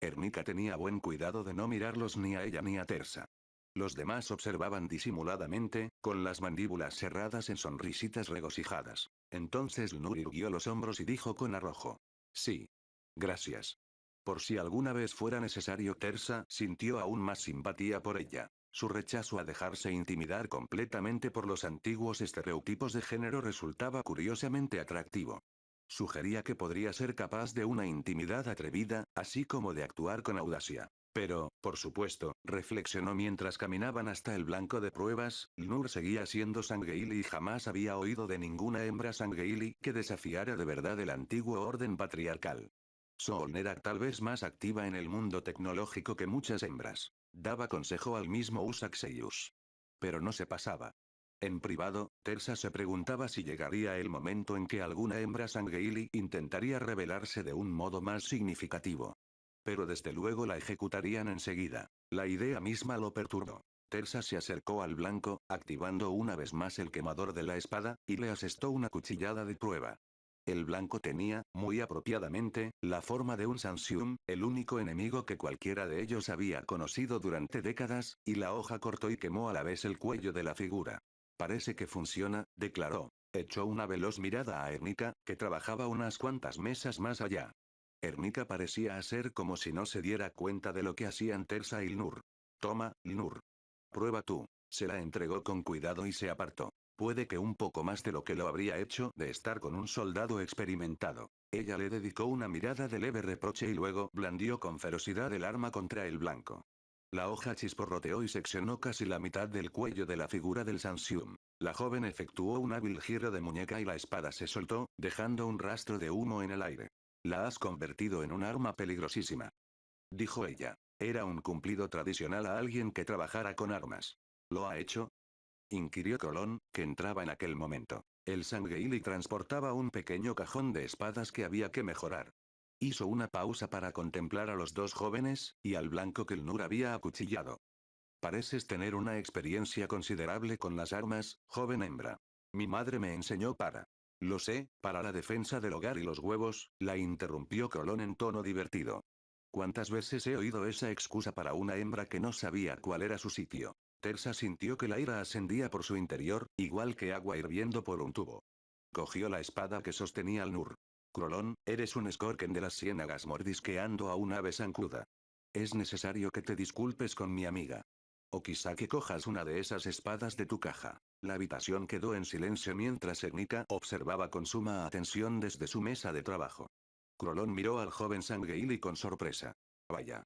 Ernica tenía buen cuidado de no mirarlos ni a ella ni a Tersa. Los demás observaban disimuladamente, con las mandíbulas cerradas en sonrisitas regocijadas. Entonces Lunur irguió los hombros y dijo con arrojo. Sí. Gracias. Por si alguna vez fuera necesario, Tersa sintió aún más simpatía por ella. Su rechazo a dejarse intimidar completamente por los antiguos estereotipos de género resultaba curiosamente atractivo. Sugería que podría ser capaz de una intimidad atrevida, así como de actuar con audacia. Pero, por supuesto, reflexionó mientras caminaban hasta el blanco de pruebas, Nur seguía siendo Sangheili y jamás había oído de ninguna hembra Sangheili que desafiara de verdad el antiguo orden patriarcal. Sol era tal vez más activa en el mundo tecnológico que muchas hembras. Daba consejo al mismo Usak Pero no se pasaba. En privado, Tersa se preguntaba si llegaría el momento en que alguna hembra Sangheili intentaría revelarse de un modo más significativo. Pero desde luego la ejecutarían enseguida. La idea misma lo perturbó. Tersa se acercó al blanco, activando una vez más el quemador de la espada, y le asestó una cuchillada de prueba. El blanco tenía, muy apropiadamente, la forma de un Sansium, el único enemigo que cualquiera de ellos había conocido durante décadas, y la hoja cortó y quemó a la vez el cuello de la figura. Parece que funciona, declaró. Echó una veloz mirada a Ernica, que trabajaba unas cuantas mesas más allá. Ermita parecía hacer como si no se diera cuenta de lo que hacían Tersa y Nur. Toma, Nur. Prueba tú. Se la entregó con cuidado y se apartó. Puede que un poco más de lo que lo habría hecho de estar con un soldado experimentado. Ella le dedicó una mirada de leve reproche y luego blandió con ferocidad el arma contra el blanco. La hoja chisporroteó y seccionó casi la mitad del cuello de la figura del Sansium. La joven efectuó un hábil giro de muñeca y la espada se soltó, dejando un rastro de humo en el aire. La has convertido en un arma peligrosísima. Dijo ella. Era un cumplido tradicional a alguien que trabajara con armas. ¿Lo ha hecho? Inquirió Colón, que entraba en aquel momento. El Sangeili transportaba un pequeño cajón de espadas que había que mejorar. Hizo una pausa para contemplar a los dos jóvenes, y al blanco que el Nur había acuchillado. Pareces tener una experiencia considerable con las armas, joven hembra. Mi madre me enseñó para lo sé, para la defensa del hogar y los huevos, la interrumpió Crolón en tono divertido. ¿Cuántas veces he oído esa excusa para una hembra que no sabía cuál era su sitio? Tersa sintió que la ira ascendía por su interior, igual que agua hirviendo por un tubo. Cogió la espada que sostenía al Nur. Crolón, eres un escorquen de las ciénagas mordisqueando a una ave zancuda. Es necesario que te disculpes con mi amiga. O quizá que cojas una de esas espadas de tu caja. La habitación quedó en silencio mientras Enika observaba con suma atención desde su mesa de trabajo. Crolón miró al joven Sangeili con sorpresa. Vaya.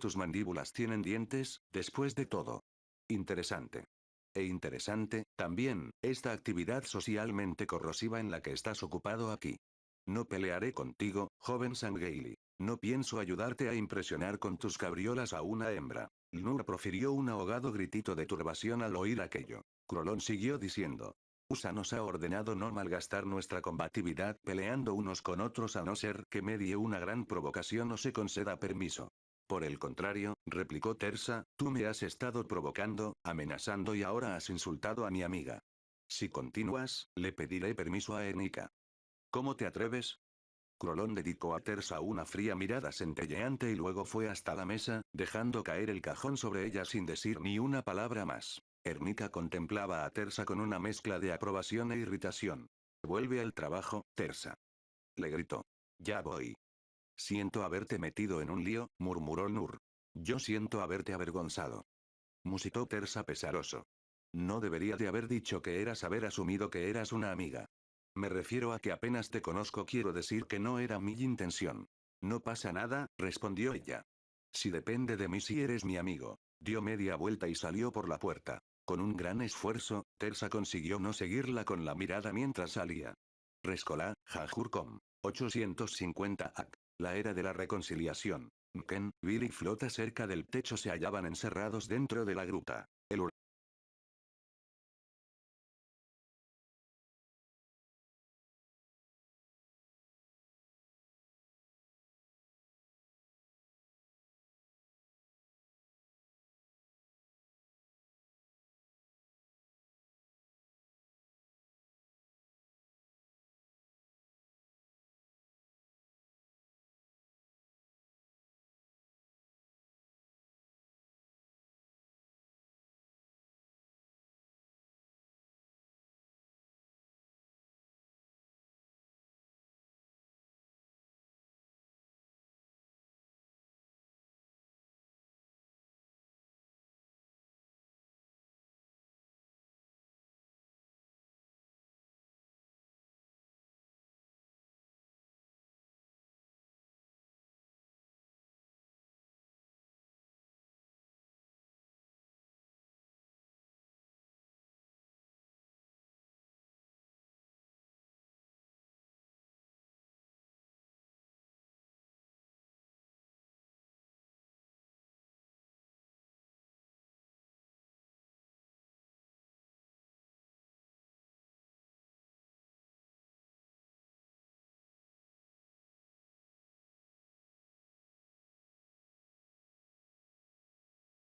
Tus mandíbulas tienen dientes, después de todo. Interesante. E interesante, también, esta actividad socialmente corrosiva en la que estás ocupado aquí. No pelearé contigo, joven Sangeili. No pienso ayudarte a impresionar con tus cabriolas a una hembra nur profirió un ahogado gritito de turbación al oír aquello. Crolón siguió diciendo. USA nos ha ordenado no malgastar nuestra combatividad peleando unos con otros a no ser que medie una gran provocación o se conceda permiso. Por el contrario, replicó Tersa, tú me has estado provocando, amenazando y ahora has insultado a mi amiga. Si continúas, le pediré permiso a Enika. ¿Cómo te atreves? Crolón dedicó a Tersa una fría mirada centelleante y luego fue hasta la mesa, dejando caer el cajón sobre ella sin decir ni una palabra más. Ernica contemplaba a Tersa con una mezcla de aprobación e irritación. Vuelve al trabajo, Tersa. Le gritó. Ya voy. Siento haberte metido en un lío, murmuró Nur. Yo siento haberte avergonzado. Musitó Tersa pesaroso. No debería de haber dicho que eras haber asumido que eras una amiga. Me refiero a que apenas te conozco, quiero decir que no era mi intención. No pasa nada, respondió ella. Si depende de mí si eres mi amigo. Dio media vuelta y salió por la puerta. Con un gran esfuerzo, Tersa consiguió no seguirla con la mirada mientras salía. Rescolá, Jajurcom. 850 AC. La era de la reconciliación. Ken, Billy y Flota cerca del techo se hallaban encerrados dentro de la gruta.